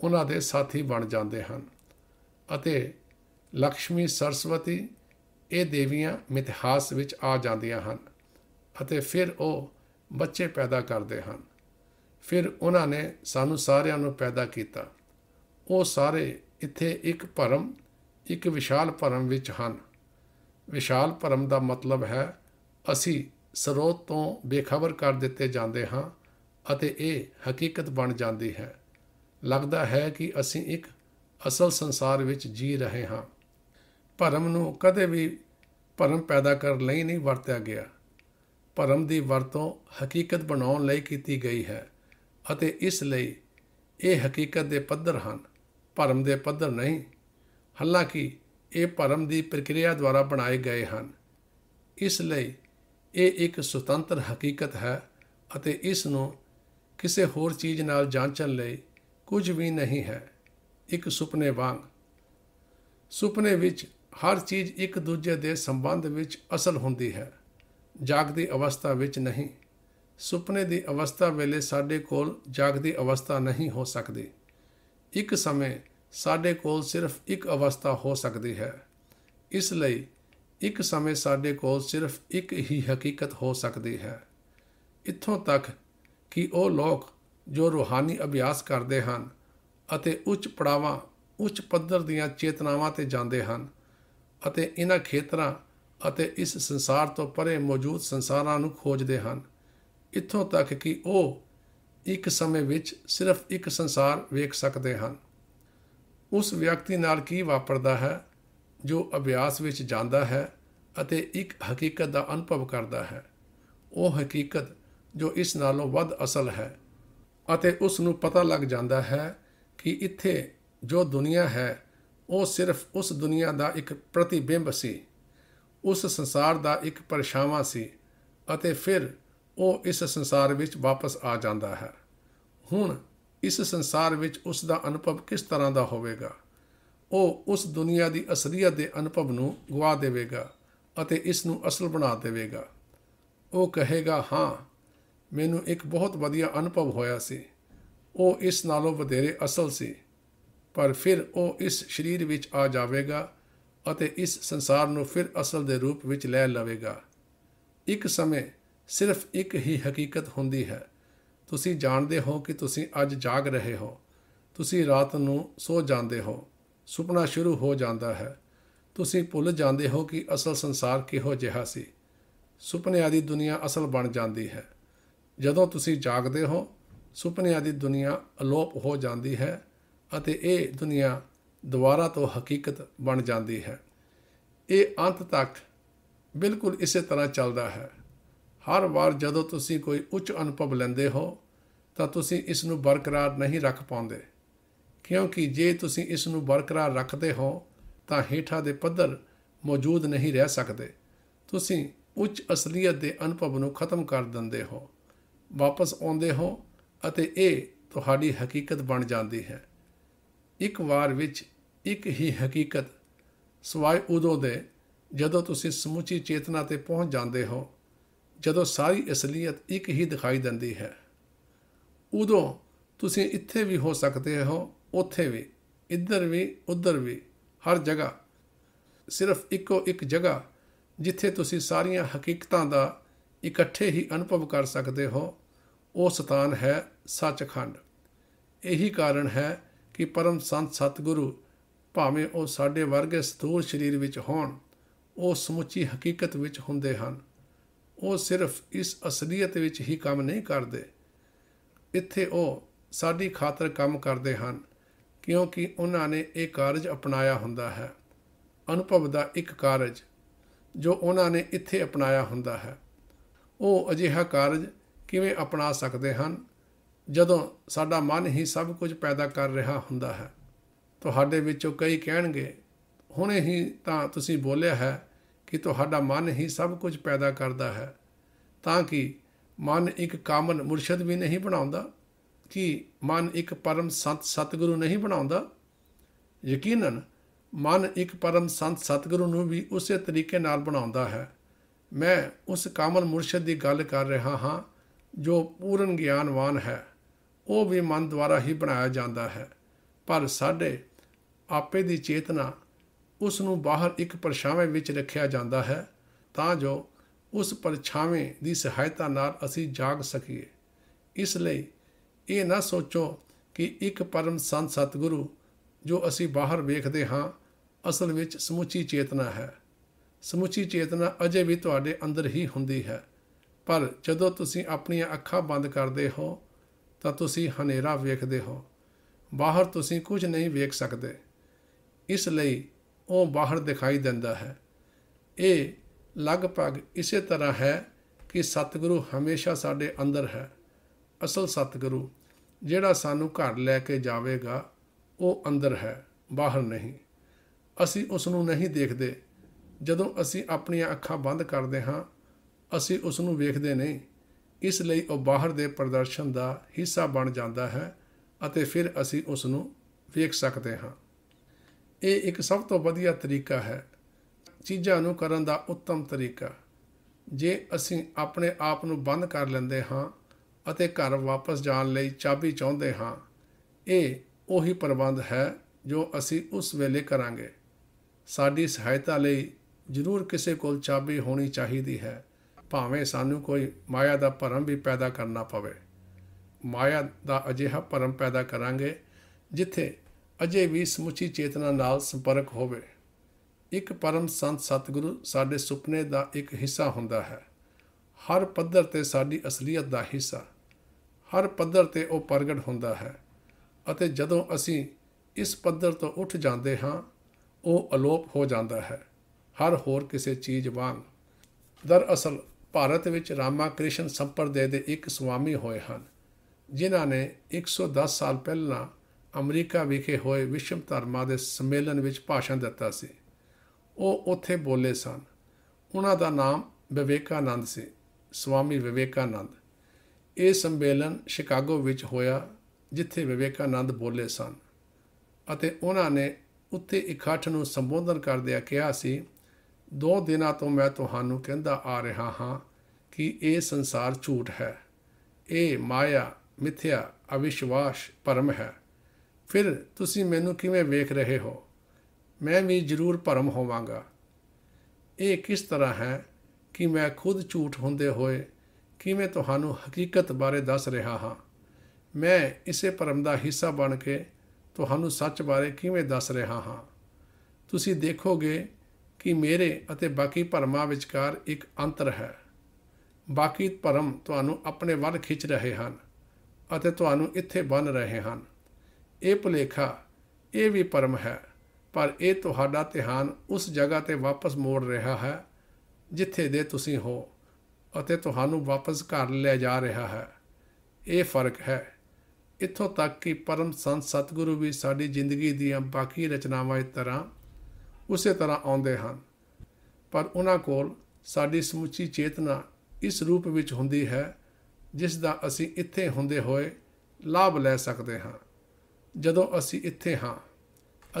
ਉਹਨਾਂ ਦੇ ਸਾਥੀ ਬਣ ਜਾਂਦੇ ਹਨ ਅਤੇ ਲక్ష్ਮੀ ਸਰਸਵਤੀ ਇਹ ਦੇਵੀਆਂ ਮਿਥਿਹਾਸ ਵਿੱਚ ਆ ਜਾਂਦੀਆਂ ਹਨ ਅਤੇ ਫਿਰ ਉਹ ਬੱਚੇ ਪੈਦਾ ਕਰਦੇ ਹਨ ਫਿਰ ਉਹਨਾਂ ਨੇ ਸਾਨੂੰ ਸਾਰਿਆਂ ਨੂੰ ਪੈਦਾ ਕੀਤਾ ਉਹ ਸਾਰੇ ਇੱਥੇ ਇੱਕ ਭਰਮ ਇੱਕ ਵਿਸ਼ਾਲ ਭਰਮ ਵਿੱਚ ਹਨ ਵਿਸ਼ਾਲ ਭਰਮ ਦਾ ਮਤਲਬ ਹੈ ਅਸੀਂ ਸਰੋਤ ਤੋਂ ਬੇਖਬਰ ਕਰ ਦਿੱਤੇ ਜਾਂਦੇ ਹਾਂ ਅਤੇ ਇਹ ਹਕੀਕਤ ਬਣ ਜਾਂਦੀ ਹੈ ਲੱਗਦਾ ਹੈ ਕਿ ਅਸੀਂ ਇੱਕ ਅਸਲ ਸੰਸਾਰ ਵਿੱਚ ਜੀ ਰਹੇ ਹਾਂ ਭਰਮ ਨੂੰ ਕਦੇ ਵੀ ਭਰਮ ਪੈਦਾ ਕਰਨ ਲਈ ਨਹੀਂ ਵਰਤਿਆ ਗਿਆ ਭਰਮ ਦੀ ਵਰਤੋਂ ਹਕੀਕਤ ਬਣਾਉਣ ਲਈ ਕੀਤੀ ਗਈ ਹੈ ਅਤੇ ਇਸ ਲਈ ਇਹ ਹਕੀਕਤ ਦੇ ਪੱਧਰ ਹਨ ਭਰਮ ਦੇ ਪੱਧਰ ਨਹੀਂ ਹਾਲਾਂਕਿ ਇਹ ਭਰਮ ਦੀ ਪ੍ਰਕਿਰਿਆ ਦੁਆਰਾ ਬਣਾਏ ਗਏ ਹਨ ਇਸ ਲਈ ਇਹ ਇੱਕ ਸੁਤੰਤਰ ਹਕੀਕਤ ਹੈ ਅਤੇ ਇਸ ਨੂੰ ਕਿਸੇ ਹੋਰ ਚੀਜ਼ ਨਾਲ ਜਾਂਚਣ ਲਈ ਕੁਝ ਵੀ ਨਹੀਂ ਹੈ ਇੱਕ ਸੁਪਨੇ ਵਾਂਗ ਸੁਪਨੇ ਵਿੱਚ ਹਰ ਚੀਜ਼ ਇੱਕ ਦੂਜੇ ਦੇ ਸੰਬੰਧ ਵਿੱਚ ਅਸਲ ਹੁੰਦੀ ਹੈ ਜਾਗਦੀ ਅਵਸਥਾ ਵਿੱਚ ਨਹੀਂ ਸੁਪਨੇ ਦੀ ਅਵਸਥਾ ਵੇਲੇ ਸਾਡੇ ਕੋਲ ਜਾਗਦੀ ਅਵਸਥਾ ਨਹੀਂ ਹੋ ਸਕਦੀ ਇੱਕ ਸਮੇਂ ਸਾਡੇ ਕੋਲ ਸਿਰਫ ਇੱਕ ਅਵਸਥਾ ਹੋ ਸਕਦੀ ਹੈ ਇਸ ਲਈ ਇੱਕ ਸਮੇਂ ਸਾਡੇ ਕੋਲ ਸਿਰਫ ਇੱਕ ਹੀ ਹਕੀਕਤ ਹੋ ਸਕਦੀ ਹੈ ਇੱਥੋਂ ਤੱਕ ਕਿ ਉਹ ਲੋਕ ਜੋ ਰੂਹਾਨੀ ਅਭਿਆਸ ਕਰਦੇ ਹਨ ਅਤੇ ਉੱਚ ਪੜਾਵਾਂ ਉੱਚ ਪੱਧਰ ਦੀਆਂ ਚੇਤਨਾਵਾਂ ਤੇ ਜਾਂਦੇ ਹਨ ਅਤੇ ਇਹਨਾਂ ਖੇਤਰਾਂ ਅਤੇ ਇਸ ਸੰਸਾਰ ਤੋਂ ਪਰੇ ਮੌਜੂਦ ਸੰਸਾਰਾਂ ਨੂੰ ਖੋਜਦੇ ਹਨ ਇੱਥੋਂ ਤੱਕ ਕਿ ਉਹ ਇੱਕ ਸਮੇਂ ਵਿੱਚ ਸਿਰਫ ਇੱਕ ਸੰਸਾਰ ਵੇਖ ਸਕਦੇ ਹਨ ਉਸ ਵਿਅਕਤੀ ਨਾਲ ਕੀ ਵਾਪਰਦਾ ਹੈ ਜੋ ਅਭਿਆਸ ਵਿੱਚ ਜਾਂਦਾ ਹੈ ਅਤੇ ਇੱਕ ਹਕੀਕਤ ਦਾ ਅਨੁਭਵ ਕਰਦਾ ਹੈ ਉਹ ਹਕੀਕਤ ਜੋ ਇਸ ਨਾਲੋਂ ਵੱਧ ਅਸਲ ਹੈ ਅਤੇ ਉਸ ਨੂੰ ਪਤਾ ਲੱਗ ਜਾਂਦਾ ਹੈ ਕਿ ਇੱਥੇ ਜੋ ਦੁਨੀਆ ਹੈ ਉਹ ਸਿਰਫ ਉਸ ਦੁਨੀਆ ਦਾ ਇੱਕ ਪ੍ਰਤੀਬਿੰਬ ਸੀ ਉਸ ਸੰਸਾਰ ਦਾ ਇੱਕ ਪਰਛਾਵਾਂ ਸੀ ਅਤੇ ਫਿਰ ਉਹ ਇਸ ਸੰਸਾਰ ਵਿੱਚ ਵਾਪਸ ਆ ਜਾਂਦਾ ਹੈ ਹੁਣ ਇਸ ਸੰਸਾਰ ਵਿੱਚ ਉਸ ਦਾ ਅਨੁਭਵ ਕਿਸ ਤਰ੍ਹਾਂ ਦਾ ਹੋਵੇਗਾ ਉਹ ਉਸ ਦੁਨੀਆ ਦੀ ਅਸਲੀਅਤ ਦੇ ਅਨੁਭਵ ਨੂੰ ਗਵਾ ਦੇਵੇਗਾ ਅਤੇ ਇਸ ਨੂੰ ਅਸਲ ਬਣਾ ਦੇਵੇਗਾ ਉਹ ਕਹੇਗਾ ਹਾਂ ਮੈਨੂੰ ਇੱਕ ਬਹੁਤ ਵਧੀਆ ਅਨੁਭਵ ਹੋਇਆ ਸੀ ਉਹ ਇਸ ਨਾਲੋਂ ਵਧੇਰੇ ਅਸਲ ਸੀ ਪਰ ਫਿਰ ਉਹ ਇਸ ਸਰੀਰ ਵਿੱਚ ਆ ਜਾਵੇਗਾ ਅਤੇ ਇਸ ਸੰਸਾਰ ਨੂੰ ਫਿਰ ਅਸਲ ਦੇ ਰੂਪ ਵਿੱਚ ਲੈ ਲਵੇਗਾ ਇੱਕ ਸਮੇਂ ਸਿਰਫ ਇੱਕ ਹੀ ਹਕੀਕਤ ਹੁੰਦੀ ਹੈ ਤੁਸੀਂ ਜਾਣਦੇ ਹੋ ਕਿ ਤੁਸੀਂ ਅੱਜ ਜਾਗ ਰਹੇ ਹੋ ਤੁਸੀਂ ਰਾਤ ਨੂੰ ਸੋ ਜਾਂਦੇ ਹੋ ਸੁਪਨਾ ਸ਼ੁਰੂ ਹੋ ਜਾਂਦਾ ਹੈ ਤੁਸੀਂ ਭੁੱਲ ਜਾਂਦੇ ਹੋ ਕਿ ਅਸਲ ਸੰਸਾਰ ਕਿਹੋ ਜਿਹਾ ਸੀ ਸੁਪਨੇ ਆਦੀ ਦੁਨੀਆ ਅਸਲ ਬਣ ਜਾਂਦੀ ਹੈ ਜਦੋਂ ਤੁਸੀਂ ਜਾਗਦੇ ਹੋ ਸੁਪਨੇ ਆਦੀ ਦੁਨੀਆ ਅਲੋਪ ਹੋ ਜਾਂਦੀ ਹੈ ਅਤੇ ਇਹ ਦੁਨੀਆ ਦੁਬਾਰਾ ਤੋਂ ਹਕੀਕਤ ਬਣ ਜਾਂਦੀ ਹੈ ਇਹ ਅੰਤ ਤੱਕ ਬਿਲਕੁਲ ਇਸੇ ਤਰ੍ਹਾਂ ਚੱਲਦਾ ਹੈ ਹਰ ਵਾਰ ਜਦੋਂ ਤੁਸੀਂ ਕੋਈ ਉੱਚ ਅਨੁਭਵ ਲੈਂਦੇ ਹੋ ਤਾਂ ਤੁਸੀਂ ਇਸ ਨੂੰ ਬਰਕਰਾਰ ਨਹੀਂ ਰੱਖ ਪਾਉਂਦੇ ਕਿਉਂਕਿ ਜੇ ਤੁਸੀਂ ਇਸ ਨੂੰ ਬਰਕਰਾਰ ਰੱਖਦੇ ਹੋ ਤਾਂ ਹੀਠਾ ਦੇ ਪੱਧਰ ਮੌਜੂਦ ਨਹੀਂ ਰਹਿ ਸਕਦੇ ਤੁਸੀਂ ਉੱਚ ਅਸਲੀਅਤ ਦੇ ਅਨੁਭਵ ਨੂੰ ਖਤਮ ਕਰ ਦਿੰਦੇ ਹੋ ਵਾਪਸ ਆਉਂਦੇ ਹੋ ਅਤੇ ਇਹ ਤੁਹਾਡੀ ਹਕੀਕਤ ਬਣ ਜਾਂਦੀ ਹੈ ਇੱਕ ਵਾਰ ਵਿੱਚ ਇੱਕ ਹੀ ਹਕੀਕਤ ਸਵਾਏ ਉਦੋਂ ਦੇ ਜਦੋਂ ਤੁਸੀਂ ਸਮੁੱਚੀ ਚੇਤਨਾ ਤੇ ਪਹੁੰਚ ਜਾਂਦੇ ਹੋ ਜਦੋਂ ਸਾਰੀ ਅਸਲੀਅਤ ਇੱਕ ਹੀ ਦਿਖਾਈ ਦਿੰਦੀ ਹੈ ਉਦੋਂ ਤੁਸੀਂ ਇੱਥੇ ਵੀ ਹੋ ਸਕਦੇ ਹੋ ਉੱਥੇ ਵੀ ਇੱਧਰ ਵੀ ਉੱਧਰ ਵੀ ਹਰ ਜਗ੍ਹਾ ਸਿਰਫ ਇੱਕੋ ਇੱਕ ਜਗ੍ਹਾ ਜਿੱਥੇ ਤੁਸੀਂ ਸਾਰੀਆਂ ਹਕੀਕਤਾਂ ਦਾ ਇਕੱਠੇ ਹੀ ਅਨੁਭਵ ਕਰ ਸਕਦੇ ਹੋ ਉਹ ਸਥਾਨ ਹੈ ਸੱਚਖੰਡ ਇਹੀ ਕਾਰਨ ਹੈ ਕਿ ਪਰਮ ਸੰਤ ਸਤਿਗੁਰੂ ਭਾਵੇਂ ਉਹ ਸਾਡੇ ਵਰਗੇ ਸਥੂਲ ਸਰੀਰ ਵਿੱਚ ਹੋਣ ਉਹ ਸਮੁੱਚੀ ਹਕੀਕਤ ਵਿੱਚ ਹੁੰਦੇ ਹਨ ਉਹ ਸਿਰਫ ਇਸ ਅਸਲੀਅਤ ਵਿੱਚ ਹੀ ਕੰਮ ਨਹੀਂ ਕਰਦੇ ਇੱਥੇ ਉਹ ਸਾਡੀ ਖਾਤਰ ਕੰਮ ਕਰਦੇ ਹਨ ਕਿਉਂਕਿ ਉਹਨਾਂ ਨੇ ਇਹ ਕਾਰਜ ਅਪਣਾਇਆ ਹੁੰਦਾ ਹੈ ਅਨੁਭਵ ਦਾ ਇੱਕ ਕਾਰਜ ਜੋ ਉਹਨਾਂ ਨੇ ਇੱਥੇ ਅਪਣਾਇਆ ਹੁੰਦਾ ਹੈ ਉਹ ਅਜਿਹਾ ਕਾਰਜ ਕਿਵੇਂ ਅਪਣਾ ਸਕਦੇ ਹਨ ਜਦੋਂ ਸਾਡਾ ਮਨ ਹੀ ਸਭ ਕੁਝ ਪੈਦਾ ਕਰ ਰਿਹਾ ਹੁੰਦਾ ਹੈ ਤੁਹਾਡੇ ਵਿੱਚੋਂ ਕਈ ਕਹਿਣਗੇ ਹੁਣੇ ਹੀ ਤਾਂ ਤੁਸੀਂ ਬੋਲਿਆ ਹੈ ਕਿ ਤੁਹਾਡਾ ਮਨ ਹੀ ਸਭ ਕੁਝ ਪੈਦਾ ਕਰਦਾ ਹੈ ਤਾਂ ਕਿ ਮਨ ਇੱਕ ਕਾਮਨ ਮੁਰਸ਼ਦ ਵੀ ਨਹੀਂ ਬਣਾਉਂਦਾ ਕਿ ਮਨ ਇੱਕ ਪਰਮ ਸੰਤ ਸਤਿਗੁਰੂ ਨਹੀਂ ਬਣਾਉਂਦਾ ਯਕੀਨਨ ਮਨ ਇੱਕ ਪਰਮ ਸੰਤ ਸਤਿਗੁਰੂ ਨੂੰ ਵੀ ਉਸੇ ਤਰੀਕੇ ਨਾਲ ਬਣਾਉਂਦਾ ਹੈ ਮੈਂ ਉਸ ਕਾਮਲ ਮੁਰਸ਼ਿਦ ਦੀ ਗੱਲ ਕਰ ਰਿਹਾ ਹਾਂ ਜੋ ਪੂਰਨ ਗਿਆਨਵਾਨ ਹੈ ਉਹ ਵੀ ਮਨ ਦੁਆਰਾ ਹੀ ਬਣਾਇਆ ਜਾਂਦਾ ਹੈ ਪਰ ਸਾਡੇ ਆਪੇ ਦੀ ਚੇਤਨਾ ਉਸ ਨੂੰ ਬਾਹਰ ਇੱਕ ਪਰਛਾਵੇਂ ਵਿੱਚ ਰੱਖਿਆ ਜਾਂਦਾ ਹੈ ਤਾਂ ਜੋ ਉਸ ਪਰਛਾਵੇਂ ਦੀ ਸਹਾਇਤਾ ਨਾਲ ਅਸੀਂ ਜਾਗ ਸਕੀਏ ਇਸ ਲਈ ਇਹ ਨਾ ਸੋਚੋ ਕਿ ਇੱਕ ਪਰਮ ਸੰਤ ਸਤਿਗੁਰੂ ਜੋ ਅਸੀਂ ਬਾਹਰ ਵੇਖਦੇ ਹਾਂ ਅਸਲ ਵਿੱਚ ਸਮੁੱਚੀ ਚੇਤਨਾ ਹੈ ਸਮੁੱਚੀ ਚੇਤਨਾ ਅਜੇ ਵੀ ਤੁਹਾਡੇ ਅੰਦਰ ਹੀ ਹੁੰਦੀ ਹੈ ਪਰ ਜਦੋਂ ਤੁਸੀਂ ਆਪਣੀਆਂ ਅੱਖਾਂ ਬੰਦ ਕਰਦੇ ਹੋ ਤਾਂ ਤੁਸੀਂ ਹਨੇਰਾ ਵੇਖਦੇ ਹੋ ਬਾਹਰ ਤੁਸੀਂ ਕੁਝ ਨਹੀਂ ਵੇਖ ਸਕਦੇ ਇਸ ਲਈ ਉਹ ਬਾਹਰ ਦਿਖਾਈ ਦਿੰਦਾ ਹੈ ਇਹ ਲਗਭਗ ਇਸੇ ਤਰ੍ਹਾਂ ਹੈ ਕਿ ਸਤਿਗੁਰੂ ਹਮੇਸ਼ਾ ਸਾਡੇ ਅੰਦਰ ਹੈ ਅਸਲ ਸਤਿਗੁਰੂ ਜਿਹੜਾ ਸਾਨੂੰ ਘਰ ਲੈ ਕੇ ਜਾਵੇਗਾ ਉਹ ਅੰਦਰ ਹੈ ਬਾਹਰ ਨਹੀਂ ਅਸੀਂ ਉਸ ਨੂੰ ਨਹੀਂ ਦੇਖਦੇ ਜਦੋਂ ਅਸੀਂ ਆਪਣੀਆਂ ਅੱਖਾਂ ਬੰਦ ਕਰਦੇ ਹਾਂ ਅਸੀਂ ਉਸ ਨੂੰ ਵੇਖਦੇ ਨਹੀਂ ਇਸ ਲਈ ਉਹ ਬਾਹਰ ਦੇ ਪ੍ਰਦਰਸ਼ਨ ਦਾ ਹਿੱਸਾ ਬਣ ਜਾਂਦਾ ਹੈ ਅਤੇ ਫਿਰ ਅਸੀਂ ਉਸ ਨੂੰ ਵੇਖ ਸਕਦੇ ਹਾਂ ਇਹ ਇੱਕ ਸਭ ਤੋਂ ਵਧੀਆ ਤਰੀਕਾ ਹੈ ਚੀਜ਼ਾਂ ਨੂੰ ਕਰਨ ਦਾ ਉੱਤਮ ਤਰੀਕਾ ਜੇ ਅਸੀਂ ਆਪਣੇ ਆਪ ਨੂੰ ਬੰਦ ਕਰ ਲੈਂਦੇ ਹਾਂ ਅਤੇ ਘਰ ਵਾਪਸ ਜਾਣ ਲਈ ਚਾਬੀ ਚਾਹੁੰਦੇ ਹਾਂ ਇਹ ਉਹੀ ਪ੍ਰਬੰਧ ਹੈ ਜੋ ਅਸੀਂ ਉਸ ਵੇਲੇ ਕਰਾਂਗੇ ਸਾਡੀ ਸਹਾਇਤਾ ਲਈ ਜ਼ਰੂਰ ਕਿਸੇ ਕੋਲ ਚਾਬੀ ਹੋਣੀ ਚਾਹੀਦੀ ਹੈ ਭਾਵੇਂ ਸਾਨੂੰ ਕੋਈ ਮਾਇਆ ਦਾ ਭਰਮ ਵੀ ਪੈਦਾ ਕਰਨਾ ਪਵੇ ਮਾਇਆ ਦਾ ਅਜਿਹਾ ਭਰਮ ਪੈਦਾ ਕਰਾਂਗੇ ਜਿੱਥੇ ਅਜੇ ਵੀ ਸਮੁੱਚੀ ਚੇਤਨਾ ਨਾਲ ਸੰਪਰਕ ਹੋਵੇ ਇੱਕ ਪਰਮ ਸੰਤ ਸਤਿਗੁਰੂ ਸਾਡੇ ਸੁਪਨੇ ਦਾ ਇੱਕ ਹਿੱਸਾ ਹੁੰਦਾ ਹੈ ਹਰ ਪੱਧਰ ਤੇ ਸਾਡੀ ਅਸਲੀਅਤ ਦਾ ਹਿੱਸਾ ਹਰ ਪੱਧਰ ਤੇ ਉਹ ਪ੍ਰਗਟ ਹੁੰਦਾ ਹੈ ਅਤੇ ਜਦੋਂ ਅਸੀਂ ਇਸ ਪੱਧਰ ਤੋਂ ਉੱਠ ਜਾਂਦੇ ਹਾਂ ਉਹ ਅਲੋਪ ਹੋ ਜਾਂਦਾ ਹੈ ਹਰ ਹੋਰ ਕਿਸੇ ਚੀਜ਼ ਵਾਂਗ ਦਰਅਸਲ ਭਾਰਤ ਵਿੱਚ ਰਾਮਾ ਕ੍ਰਿਸ਼ਨ ਸੰਪਰਦੇ ਦੇ ਇੱਕ ਸੁਆਮੀ ਹੋਏ ਹਨ ਜਿਨ੍ਹਾਂ ਨੇ 110 ਸਾਲ ਪਹਿਲਾਂ ਅਮਰੀਕਾ ਵਿਖੇ ਹੋਏ ਵਿਸ਼ਵ ਧਰਮਾਂ ਦੇ ਸੰਮੇਲਨ ਵਿੱਚ ਭਾਸ਼ਣ ਦਿੱਤਾ ਸੀ ਉਹ ਉੱਥੇ ਬੋਲੇ ਸਨ ਉਹਨਾਂ ਦਾ ਨਾਮ ਵਿਵੇਕਾਨੰਦ ਸੀ ਸਵਾਮੀ ਵਿਵੇਕਾਨੰਦ ਇਹ ਸੰਮੇਲਨ ਸ਼ਿਕਾਗੋ ਵਿੱਚ ਹੋਇਆ ਜਿੱਥੇ ਵਿਵੇਕਾਨੰਦ ਬੋਲੇ ਸਨ ਅਤੇ ਉਹਨਾਂ ਨੇ ਉੱਥੇ ਇਕੱਠ ਨੂੰ ਸੰਬੋਧਨ ਕਰਦਿਆਂ ਕਿਹਾ ਸੀ ਦੋ ਦਿਨਾਂ ਤੋਂ ਮੈਂ ਤੁਹਾਨੂੰ ਕਹਿੰਦਾ ਆ ਰਿਹਾ ਹਾਂ ਕਿ ਇਹ ਸੰਸਾਰ ਝੂਠ ਹੈ ਇਹ ਮਾਇਆ ਮਿਥਿਆ ਅਵਿਸ਼ਵਾਸ ਪਰਮ ਹੈ ਫਿਰ ਤੁਸੀਂ ਮੈਨੂੰ ਕਿਵੇਂ ਵੇਖ ਰਹੇ ਹੋ ਮੈਂ ਵੀ ਜ਼ਰੂਰ ਭਰਮ ਹੋਵਾਂਗਾ ਇਹ ਕਿਸ ਤਰ੍ਹਾਂ ਹੈ ਕਿ ਮੈਂ ਖੁਦ ਝੂਠ ਹੁੰਦੇ ਹੋਏ ਕਿਵੇਂ ਤੁਹਾਨੂੰ ਹਕੀਕਤ ਬਾਰੇ ਦੱਸ ਰਿਹਾ ਹਾਂ ਮੈਂ ਇਸੇ ਪਰਮ ਦਾ ਹਿੱਸਾ ਬਣ ਕੇ ਤੁਹਾਨੂੰ ਸੱਚ ਬਾਰੇ ਕਿਵੇਂ ਦੱਸ ਰਿਹਾ ਹਾਂ ਤੁਸੀਂ ਦੇਖੋਗੇ ਕਿ ਮੇਰੇ ਅਤੇ ਬਾਕੀ ਭਰਮਾਂ ਵਿਚਕਾਰ ਇੱਕ ਅੰਤਰ ਹੈ ਬਾਕੀ ਭਰਮ ਤੁਹਾਨੂੰ ਆਪਣੇ ਵੱਲ ਖਿੱਚ ਰਹੇ ਹਨ ਅਤੇ ਤੁਹਾਨੂੰ ਇੱਥੇ ਬੰਨ ਰਹੇ ਹਨ ਇਹ ਭੁਲੇਖਾ ਇਹ ਵੀ ਪਰਮ ਹੈ ਪਰ ਇਹ ਤੁਹਾਡਾ ਧਿਆਨ ਉਸ ਜਗ੍ਹਾ ਤੇ ਵਾਪਸ ਮੋੜ ਰਿਹਾ ਹੈ ਜਿੱਥੇ ਦੇ ਤੁਸੀਂ ਹੋ ਅਤੇ ਤੁਹਾਨੂੰ ਵਾਪਸ ਘਰ ਲੈ ਜਾ ਰਿਹਾ ਹੈ ਇਹ ਫਰਕ ਹੈ ਇੱਥੋਂ ਤੱਕ ਕਿ ਪਰਮ ਸੰਤ ਸਤਿਗੁਰੂ ਵੀ ਸਾਡੀ ਜ਼ਿੰਦਗੀ ਦੀਆਂ ਬਾਕੀ ਰਚਨਾਵਾਂ ਇਸ ਤਰ੍ਹਾਂ ਉਸੇ ਤਰ੍ਹਾਂ ਆਉਂਦੇ ਹਨ ਪਰ ਉਹਨਾਂ ਕੋਲ ਸਾਡੀ ਸਮੁੱਚੀ ਚੇਤਨਾ ਇਸ ਰੂਪ ਵਿੱਚ ਹੁੰਦੀ ਹੈ ਜਿਸ ਦਾ ਅਸੀਂ ਇੱਥੇ ਹੁੰਦੇ ਹੋਏ ਲਾਭ ਲੈ ਸਕਦੇ ਹਾਂ ਜਦੋਂ ਅਸੀਂ ਇੱਥੇ ਹਾਂ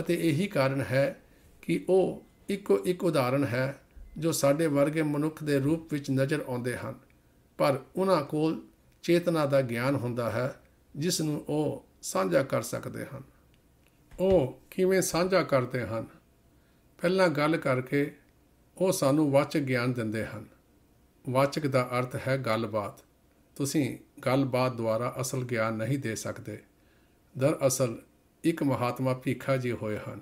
ਅਤੇ ਇਹੀ ਕਾਰਨ ਹੈ ਕਿ ਉਹ ਇੱਕੋ ਇੱਕ ਉਦਾਹਰਣ ਹੈ ਜੋ ਸਾਡੇ ਵਰਗੇ ਮਨੁੱਖ ਦੇ ਰੂਪ ਵਿੱਚ ਨਜ਼ਰ ਆਉਂਦੇ ਹਨ ਪਰ ਉਹਨਾਂ ਕੋਲ ਚੇਤਨਾ ਦਾ ਗਿਆਨ ਹੁੰਦਾ ਹੈ ਜਿਸ ਨੂੰ ਉਹ ਸਾਂਝਾ ਕਰ ਸਕਦੇ ਹਨ ਉਹ ਕਿਵੇਂ ਸਾਂਝਾ ਕਰਦੇ ਹਨ ਪਹਿਲਾਂ ਗੱਲ ਕਰਕੇ ਉਹ ਸਾਨੂੰ ਵਾਚਕ ਗਿਆਨ ਦਿੰਦੇ ਹਨ ਵਾਚਕ ਦਾ ਅਰਥ ਹੈ ਗੱਲਬਾਤ ਤੁਸੀਂ ਗੱਲਬਾਤ ਦੁਆਰਾ ਅਸਲ ਗਿਆਨ ਨਹੀਂ ਦੇ ਸਕਦੇ ਅਸਲ ਇੱਕ ਮਹਾਤਮਾ ਭੀਖਾ ਜੀ ਹੋਏ ਹਨ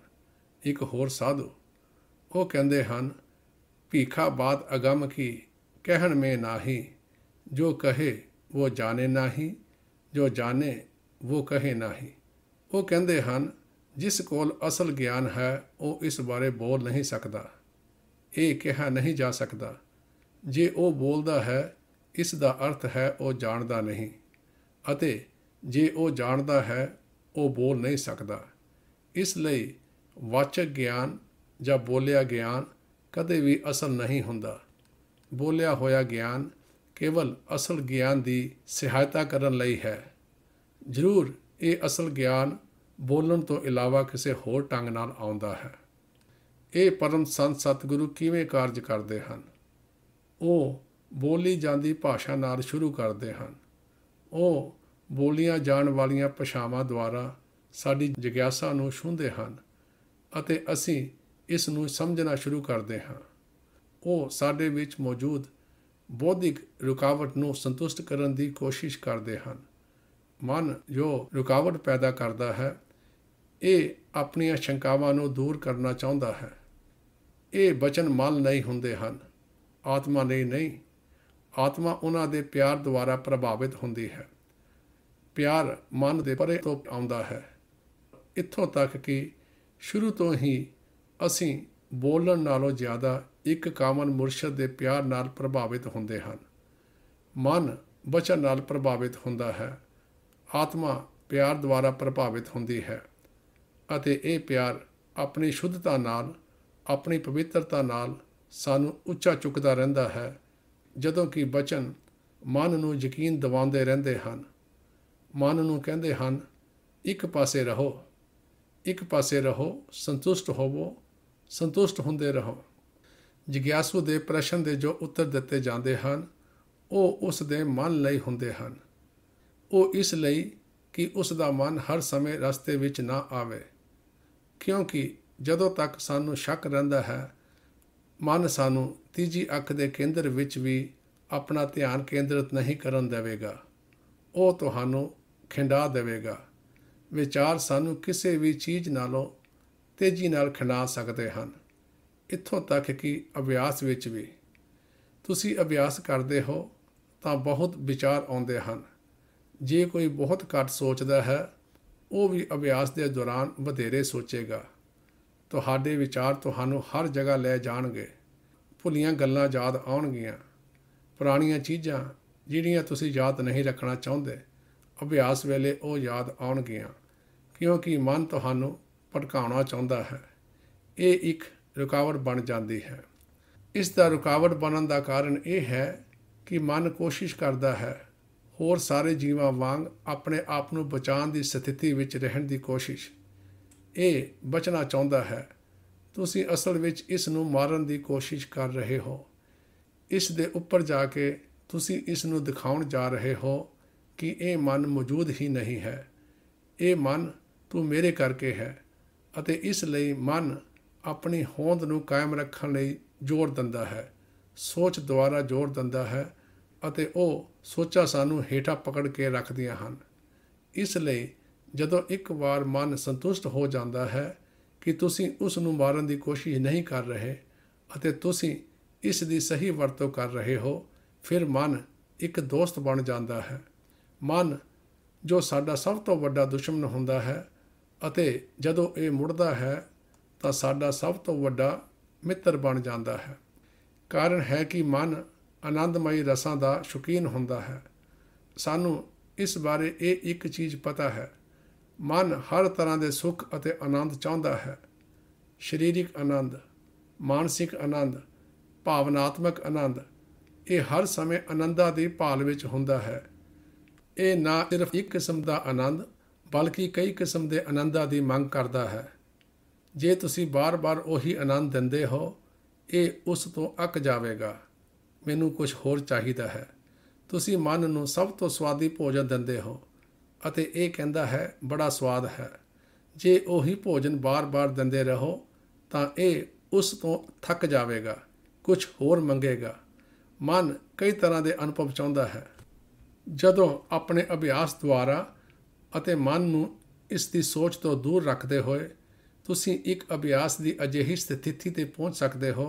ਇੱਕ ਹੋਰ ਸਾਧੂ ਉਹ ਕਹਿੰਦੇ ਹਨ ਭੀਖਾ बात ਅਗਮ ਕੀ ਕਹਿਣ ਮੇ ਨਾਹੀ ਜੋ ਕਹੇ ਉਹ ਜਾਣੇ ਨਾਹੀ ਜੋ ਜਾਣੇ ਉਹ ਕਹੇ ਨਾਹੀ ਉਹ ਕਹਿੰਦੇ ਹਨ ਜਿਸ ਕੋਲ ਅਸਲ ਗਿਆਨ ਹੈ ਉਹ ਇਸ ਬਾਰੇ ਬੋਲ ਨਹੀਂ ਸਕਦਾ ਇਹ ਕਿਹਾ ਨਹੀਂ ਜਾ ਸਕਦਾ ਜੇ ਉਹ ਬੋਲਦਾ ਹੈ ਇਸ ਦਾ ਅਰਥ ਹੈ ਉਹ ਜਾਣਦਾ ਨਹੀਂ ਅਤੇ ਜੇ ਉਹ ਜਾਣਦਾ ਹੈ ਉਹ ਬੋਲ ਨਹੀਂ ਸਕਦਾ ਇਸ ਲਈ ਵਾਚਕ ਗਿਆਨ ਜਾਂ ਬੋਲਿਆ ਗਿਆਨ ਕਦੇ ਵੀ ਅਸਲ ਨਹੀਂ ਹੁੰਦਾ ਬੋਲਿਆ ਹੋਇਆ ਗਿਆਨ ਕੇਵਲ ਅਸਲ ਗਿਆਨ ਦੀ ਸਹਾਇਤਾ ਕਰਨ ਲਈ ਹੈ ਜ਼ਰੂਰ ਇਹ ਅਸਲ ਗਿਆਨ ਬੋਲਣ ਤੋਂ ਇਲਾਵਾ ਕਿਸੇ ਹੋਰ ਢੰਗ ਨਾਲ ਆਉਂਦਾ ਹੈ ਇਹ ਪਰਮ ਸੰਤ ਸਤਿਗੁਰੂ ਕਿਵੇਂ ਕਾਰਜ ਕਰਦੇ ਹਨ ਉਹ ਬੋਲੀ ਜਾਂਦੀ ਭਾਸ਼ਾ ਨਾਲ ਸ਼ੁਰੂ ਕਰਦੇ ਹਨ ਉਹ ਬੋਲੀਆਂ ਜਾਣ ਵਾਲੀਆਂ ਭਾਸ਼ਾਵਾਂ ਦੁਆਰਾ ਸਾਡੀ ਜਿਗਿਆਸਾ ਨੂੰ ਛੁੰਦੇ ਹਨ ਅਤੇ ਅਸੀਂ ਇਸ ਨੂੰ ਸਮਝਣਾ ਸ਼ੁਰੂ ਕਰਦੇ ਹਾਂ ਉਹ ਸਾਡੇ ਵਿੱਚ ਮੌਜੂਦ ਬੌਧਿਕ ਰੁਕਾਵਟ ਨੂੰ ਸੰਤੁਸ਼ਟ ਕਰਨ ਦੀ ਕੋਸ਼ਿਸ਼ ਕਰਦੇ ਹਨ ਮਨ ਜੋ ਰੁਕਾਵਟ ਪੈਦਾ ਕਰਦਾ ਹੈ ਇਹ ਆਪਣੀਆਂ ਸ਼ੰਕਾਵਾਂ ਨੂੰ ਦੂਰ ਕਰਨਾ ਚਾਹੁੰਦਾ ਹੈ ਇਹ ਬਚਨ ਮਲ ਨਹੀਂ ਹੁੰਦੇ ਹਨ ਆਤਮਾ ਲਈ ਨਹੀਂ ਆਤਮਾ ਉਹਨਾਂ ਦੇ ਪਿਆਰ ਦੁਆਰਾ ਪ੍ਰਭਾਵਿਤ ਹੁੰਦੀ ਹੈ ਪਿਆਰ ਮਨ ਦੇ ਪਰੇ ਤੋਂ ਆਉਂਦਾ ਹੈ ਇੱਥੋਂ ਤੱਕ ਕਿ ਸ਼ੁਰੂ ਤੋਂ ਹੀ ਅਸੀਂ ਬੋਲਣ ਨਾਲੋਂ ਜ਼ਿਆਦਾ ਇੱਕ ਕਾਮਨ ਮੁਰਸ਼ਿਦ ਦੇ ਪਿਆਰ ਨਾਲ ਪ੍ਰਭਾਵਿਤ ਹੁੰਦੇ ਹਨ ਮਨ ਬਚਨ ਨਾਲ ਪ੍ਰਭਾਵਿਤ ਹੁੰਦਾ ਹੈ ਆਤਮਾ ਪਿਆਰ ਦੁਆਰਾ ਪ੍ਰਭਾਵਿਤ ਹੁੰਦੀ ਹੈ ਅਤੇ ਇਹ ਪਿਆਰ ਆਪਣੀ ਸ਼ੁੱਧਤਾ ਨਾਲ ਆਪਣੀ ਪਵਿੱਤਰਤਾ ਨਾਲ ਸਾਨੂੰ ਉੱਚਾ ਚੁੱਕਦਾ ਰਹਿੰਦਾ ਹੈ ਜਦੋਂ ਕਿ ਬਚਨ ਮਨ ਨੂੰ ਯਕੀਨ ਦਿਵਾਉਂਦੇ ਰਹਿੰਦੇ ਹਨ ਮਨ ਨੂੰ ਕਹਿੰਦੇ ਹਨ ਇੱਕ ਪਾਸੇ ਰਹੋ ਇੱਕ ਪਾਸੇ ਰਹੋ ਸੰਤੁਸ਼ਟ ਹੋਵੋ ਸੰਤੁਸ਼ਟ ਹੁੰਦੇ ਰਹੋ ਜਿਗਿਆਸੂ ਦੇ ਪ੍ਰਸ਼ਨ ਦੇ ਜੋ ਉੱਤਰ ਦਿੱਤੇ ਜਾਂਦੇ ਹਨ ਉਹ ਉਸ ਦੇ ਮਨ ਲਈ ਹੁੰਦੇ ਹਨ ਉਹ ਇਸ ਲਈ ਕਿ ਉਸ ਦਾ ਮਨ ਹਰ ਸਮੇਂ ਰਸਤੇ ਵਿੱਚ ਨਾ ਆਵੇ ਕਿਉਂਕਿ ਜਦੋਂ ਤੱਕ ਸਾਨੂੰ ਸ਼ੱਕ ਰਹਿੰਦਾ ਹੈ ਮਨ ਸਾਨੂੰ ਤੀਜੀ ਅੱਖ ਦੇ ਕੇਂਦਰ ਵਿੱਚ ਵੀ ਆਪਣਾ ਧਿਆਨ ਕੇਂਦਰਿਤ ਨਹੀਂ ਕਰਨ ਦੇਵੇਗਾ ਉਹ ਤੁਹਾਨੂੰ ਖਿੰਡਾ ਦੇਵੇਗਾ ਵਿਚਾਰ ਸਾਨੂੰ ਕਿਸੇ ਵੀ ਚੀਜ਼ ਨਾਲੋਂ ਤੇਜ਼ੀ ਨਾਲ ਖਿਲਾ ਸਕਦੇ ਹਨ ਇੱਥੋਂ ਤੱਕ ਕਿ ਅਭਿਆਸ ਵਿੱਚ ਵੀ ਤੁਸੀਂ ਅਭਿਆਸ ਕਰਦੇ ਹੋ ਤਾਂ ਬਹੁਤ ਵਿਚਾਰ ਆਉਂਦੇ ਹਨ ਜੇ ਕੋਈ ਬਹੁਤ ਘੱਟ ਸੋਚਦਾ ਹੈ ਉਹ ਵੀ ਅਭਿਆਸ ਦੇ ਦੌਰਾਨ ਵਧੇਰੇ ਸੋਚੇਗਾ ਤੁਹਾਡੇ ਵਿਚਾਰ ਤੁਹਾਨੂੰ ਹਰ ਜਗ੍ਹਾ ਲੈ ਜਾਣਗੇ ਭੁੱਲੀਆਂ ਗੱਲਾਂ ਯਾਦ ਆਉਣਗੀਆਂ ਪੁਰਾਣੀਆਂ ਚੀਜ਼ਾਂ ਜਿਹੜੀਆਂ ਤੁਸੀਂ ਯਾਦ ਨਹੀਂ ਰੱਖਣਾ ਚਾਹੁੰਦੇ ਅਭਿਆਸ ਵੇਲੇ ਉਹ ਯਾਦ ਆਉਣਗੀਆਂ ਕਿਉਂਕਿ ਮਨ ਤੁਹਾਨੂੰ ਭਟਕਾਉਣਾ ਚਾਹੁੰਦਾ ਹੈ ਇਹ ਇੱਕ ਰੁਕਾਵਟ ਬਣ ਜਾਂਦੀ ਹੈ ਇਸ ਦਾ ਰੁਕਾਵਟ ਬਣਨ ਦਾ ਕਾਰਨ ਇਹ ਹੈ ਕਿ ਮਨ ਕੋਸ਼ਿਸ਼ ਕਰਦਾ ਹੈ ਹੋਰ ਸਾਰੇ ਜੀਵਾਂ ਵਾਂਗ ਆਪਣੇ ਆਪ ਨੂੰ ਬਚਾਉਣ ਦੀ ਸਥਿਤੀ ਵਿੱਚ ਰਹਿਣ ਦੀ ਕੋਸ਼ਿਸ਼ ਇਹ ਬਚਣਾ ਚਾਹੁੰਦਾ ਹੈ ਤੁਸੀਂ ਅਸਲ ਵਿੱਚ ਇਸ ਨੂੰ ਮਾਰਨ ਦੀ ਕੋਸ਼ਿਸ਼ ਕਰ ਰਹੇ ਹੋ ਇਸ ਦੇ ਉੱਪਰ ਜਾ ਕੇ ਤੁਸੀਂ ਇਸ ਨੂੰ ਦਿਖਾਉਣ ਜਾ ਰਹੇ ਹੋ ਕਿ ਇਹ ਮਨ ਮੌਜੂਦ ਹੀ ਨਹੀਂ ਹੈ ਇਹ ਮਨ ਤੂੰ ਮੇਰੇ ਕਰਕੇ ਹੈ ਅਤੇ ਇਸ ਲਈ ਮਨ ਆਪਣੀ ਹੋਂਦ ਨੂੰ ਕਾਇਮ ਰੱਖਣ ਲਈ ਜ਼ੋਰ ਦਿੰਦਾ ਹੈ ਸੋਚ ਦੁਆਰਾ ਜ਼ੋਰ ਦਿੰਦਾ ਹੈ ਅਤੇ ਉਹ ਸੋਚਾ ਸਾਨੂੰ ਹੇਠਾ ਪਕੜ ਕੇ ਰੱਖਦੀਆਂ ਹਨ ਇਸ ਲਈ ਜਦੋਂ ਇੱਕ ਵਾਰ ਮਨ ਸੰਤੁਸ਼ਟ ਹੋ ਜਾਂਦਾ ਹੈ ਕਿ ਤੁਸੀਂ ਉਸ ਨੂੰ ਮਾਰਨ ਦੀ ਕੋਸ਼ਿਸ਼ ਨਹੀਂ ਕਰ ਰਹੇ ਅਤੇ ਤੁਸੀਂ ਇਸ ਦੀ ਸਹੀ ਵਰਤੋਂ ਕਰ ਰਹੇ ਹੋ ਫਿਰ ਮਨ ਇੱਕ ਦੋਸਤ ਬਣ ਜਾਂਦਾ ਹੈ ਮਨ ਜੋ ਸਾਡਾ ਸਭ ਤੋਂ ਵੱਡਾ ਦੁਸ਼ਮਣ ਹੁੰਦਾ ਹੈ ਅਤੇ ਜਦੋਂ ਇਹ ਮੁੜਦਾ ਹੈ ਤਾਂ ਸਾਡਾ ਸਭ ਤੋਂ ਵੱਡਾ ਮਿੱਤਰ ਬਣ ਜਾਂਦਾ ਹੈ ਕਾਰਨ ਹੈ ਕਿ ਮਨ ਆਨੰਦਮਈ ਰਸਾਂ ਦਾ ਸ਼ੁਕੀਨ ਹੁੰਦਾ ਹੈ ਸਾਨੂੰ ਇਸ ਬਾਰੇ ਇਹ ਇੱਕ ਚੀਜ਼ ਪਤਾ ਹੈ ਮਨ ਹਰ ਤਰ੍ਹਾਂ ਦੇ ਸੁੱਖ ਅਤੇ ਆਨੰਦ ਚਾਹੁੰਦਾ ਹੈ ਸਰੀਰਿਕ ਆਨੰਦ ਮਾਨਸਿਕ ਆਨੰਦ ਭਾਵਨਾਤਮਕ ਆਨੰਦ ਇਹ ਹਰ ਸਮੇਂ ਆਨੰਦਾਂ ਦੀ ਭਾਲ ਵਿੱਚ ਹੁੰਦਾ ਹੈ ਇਹ ਨਾ ਸਿਰਫ ਇੱਕ ਕਿਸਮ ਦਾ ਆਨੰਦ ਬਲਕਿ ਕਈ ਕਿਸਮ ਦੇ ਆਨੰਦਾਂ ਦੀ ਮੰਗ ਕਰਦਾ ਹੈ ਜੇ ਤੁਸੀਂ ਬਾਰ-ਬਾਰ ਉਹੀ ਆਨੰਦ ਦਿੰਦੇ ਹੋ ਇਹ ਉਸ ਤੋਂ ਅੱਕ ਜਾਵੇਗਾ ਮੈਨੂੰ ਕੁਝ ਹੋਰ ਚਾਹੀਦਾ ਹੈ ਤੁਸੀਂ ਮਨ ਨੂੰ ਸਭ ਤੋਂ ਸਵਾਦੀ ਭੋਜਨ ਦਿੰਦੇ ਹੋ ਅਤੇ ਇਹ ਕਹਿੰਦਾ ਹੈ ਬੜਾ ਸਵਾਦ ਹੈ ਜੇ ਉਹੀ ਭੋਜਨ ਬਾਰ-ਬਾਰ ਦਿੰਦੇ ਰਹੋ ਤਾਂ ਇਹ ਉਸ ਤੋਂ ਥੱਕ ਜਾਵੇਗਾ ਕੁਝ ਹੋਰ ਮੰਗੇਗਾ ਮਨ ਕਈ ਤਰ੍ਹਾਂ ਦੇ ਅਨੁਭਵ ਚਾਹੁੰਦਾ ਹੈ ਜਦੋਂ ਆਪਣੇ ਅਭਿਆਸ ਦੁਆਰਾ ਅਤੇ ਮਨ ਨੂੰ ਇਸ ਦੀ ਸੋਚ ਤੋਂ ਦੂਰ ਰੱਖਦੇ ਹੋਏ ਤੁਸੀਂ ਇੱਕ ਅਭਿਆਸ ਦੀ ਅਜਿਹੀ ਸਥਿਤੀ ਤੇ ਪਹੁੰਚ ਸਕਦੇ ਹੋ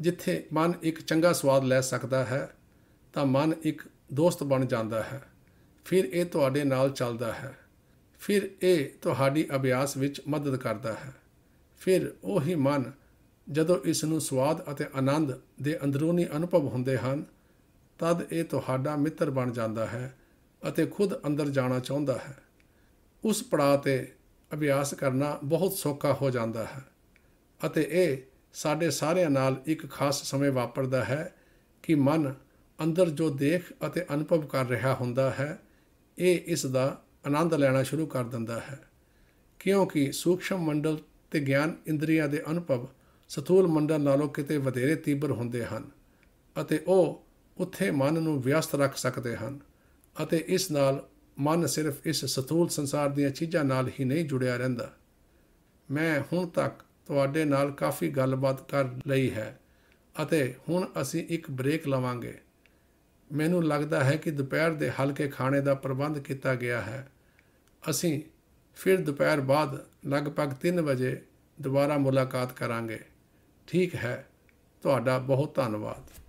ਜਿੱਥੇ ਮਨ ਇੱਕ ਚੰਗਾ ਸਵਾਦ ਲੈ ਸਕਦਾ ਹੈ ਤਾਂ ਮਨ ਇੱਕ ਦੋਸਤ ਬਣ ਜਾਂਦਾ ਹੈ ਫਿਰ ਇਹ ਤੁਹਾਡੇ ਨਾਲ ਚੱਲਦਾ ਹੈ ਫਿਰ ਇਹ ਤੁਹਾਡੀ ਅਭਿਆਸ ਵਿੱਚ ਮਦਦ ਕਰਦਾ ਹੈ ਫਿਰ ਉਹੀ ਮਨ ਜਦੋਂ ਇਸ ਨੂੰ ਸਵਾਦ ਅਤੇ ਆਨੰਦ ਦੇ ਅੰਦਰੂਨੀ ਅਨੁਭਵ ਹੁੰਦੇ ਹਨ ਤਦ ਇਹ ਤੁਹਾਡਾ ਮਿੱਤਰ ਬਣ ਜਾਂਦਾ ਹੈ ਅਤੇ ਖੁਦ ਅੰਦਰ ਜਾਣਾ ਚਾਹੁੰਦਾ ਹੈ ਉਸ ਪੜਾਅ ਤੇ ਅਭਿਆਸ ਕਰਨਾ ਬਹੁਤ ਸੌਖਾ ਹੋ ਜਾਂਦਾ ਹੈ ਅਤੇ ਇਹ ਸਾਡੇ ਸਾਰਿਆਂ ਨਾਲ ਇੱਕ ਖਾਸ ਸਮੇਂ ਵਾਪਰਦਾ ਹੈ ਕਿ ਮਨ ਅੰਦਰ ਜੋ ਦੇਖ ਅਤੇ ਅਨੁਭਵ ਕਰ ਰਿਹਾ ਹੁੰਦਾ ਹੈ ਇਹ ਇਸ ਦਾ ਆਨੰਦ ਲੈਣਾ ਸ਼ੁਰੂ ਕਰ ਦਿੰਦਾ ਹੈ ਕਿਉਂਕਿ ਸੂਖਸ਼ਮ ਮੰਡਲ ਤੇ ਗਿਆਨ ਇੰਦਰੀਆਂ ਦੇ ਅਨੁਭਵ ਸਥੂਲ ਮੰਡਲ ਨਾਲੋਂ ਕਿਤੇ ਵਧੇਰੇ ਤੀਬਰ ਹੁੰਦੇ ਹਨ ਅਤੇ ਉਹ ਉੱਥੇ ਮਨ ਨੂੰ ਵਿਅਸਤ ਰੱਖ ਸਕਦੇ ਹਨ ਅਤੇ ਇਸ ਨਾਲ ਮਨ ਸਿਰਫ ਇਸ ਸਥੂਲ ਸੰਸਾਰ ਦੀਆਂ ਚੀਜ਼ਾਂ ਨਾਲ ਹੀ ਨਹੀਂ ਜੁੜਿਆ ਰਹਿੰਦਾ ਮੈਂ ਹੁਣ ਤੱਕ ਤੁਹਾਡੇ ਨਾਲ ਕਾਫੀ ਗੱਲਬਾਤ ਕਰ ਲਈ ਹੈ ਅਤੇ ਹੁਣ ਅਸੀਂ ਇੱਕ ਬ੍ਰੇਕ ਲਵਾਂਗੇ ਮੈਨੂੰ ਲੱਗਦਾ ਹੈ ਕਿ ਦੁਪਹਿਰ ਦੇ ਹਲਕੇ ਖਾਣੇ ਦਾ ਪ੍ਰਬੰਧ ਕੀਤਾ ਗਿਆ ਹੈ ਅਸੀਂ ਫਿਰ ਦੁਪਹਿਰ ਬਾਅਦ ਲਗਭਗ 3 ਵਜੇ ਦੁਬਾਰਾ ਮੁਲਾਕਾਤ ਕਰਾਂਗੇ ਠੀਕ ਹੈ ਤੁਹਾਡਾ ਬਹੁਤ ਧੰਨਵਾਦ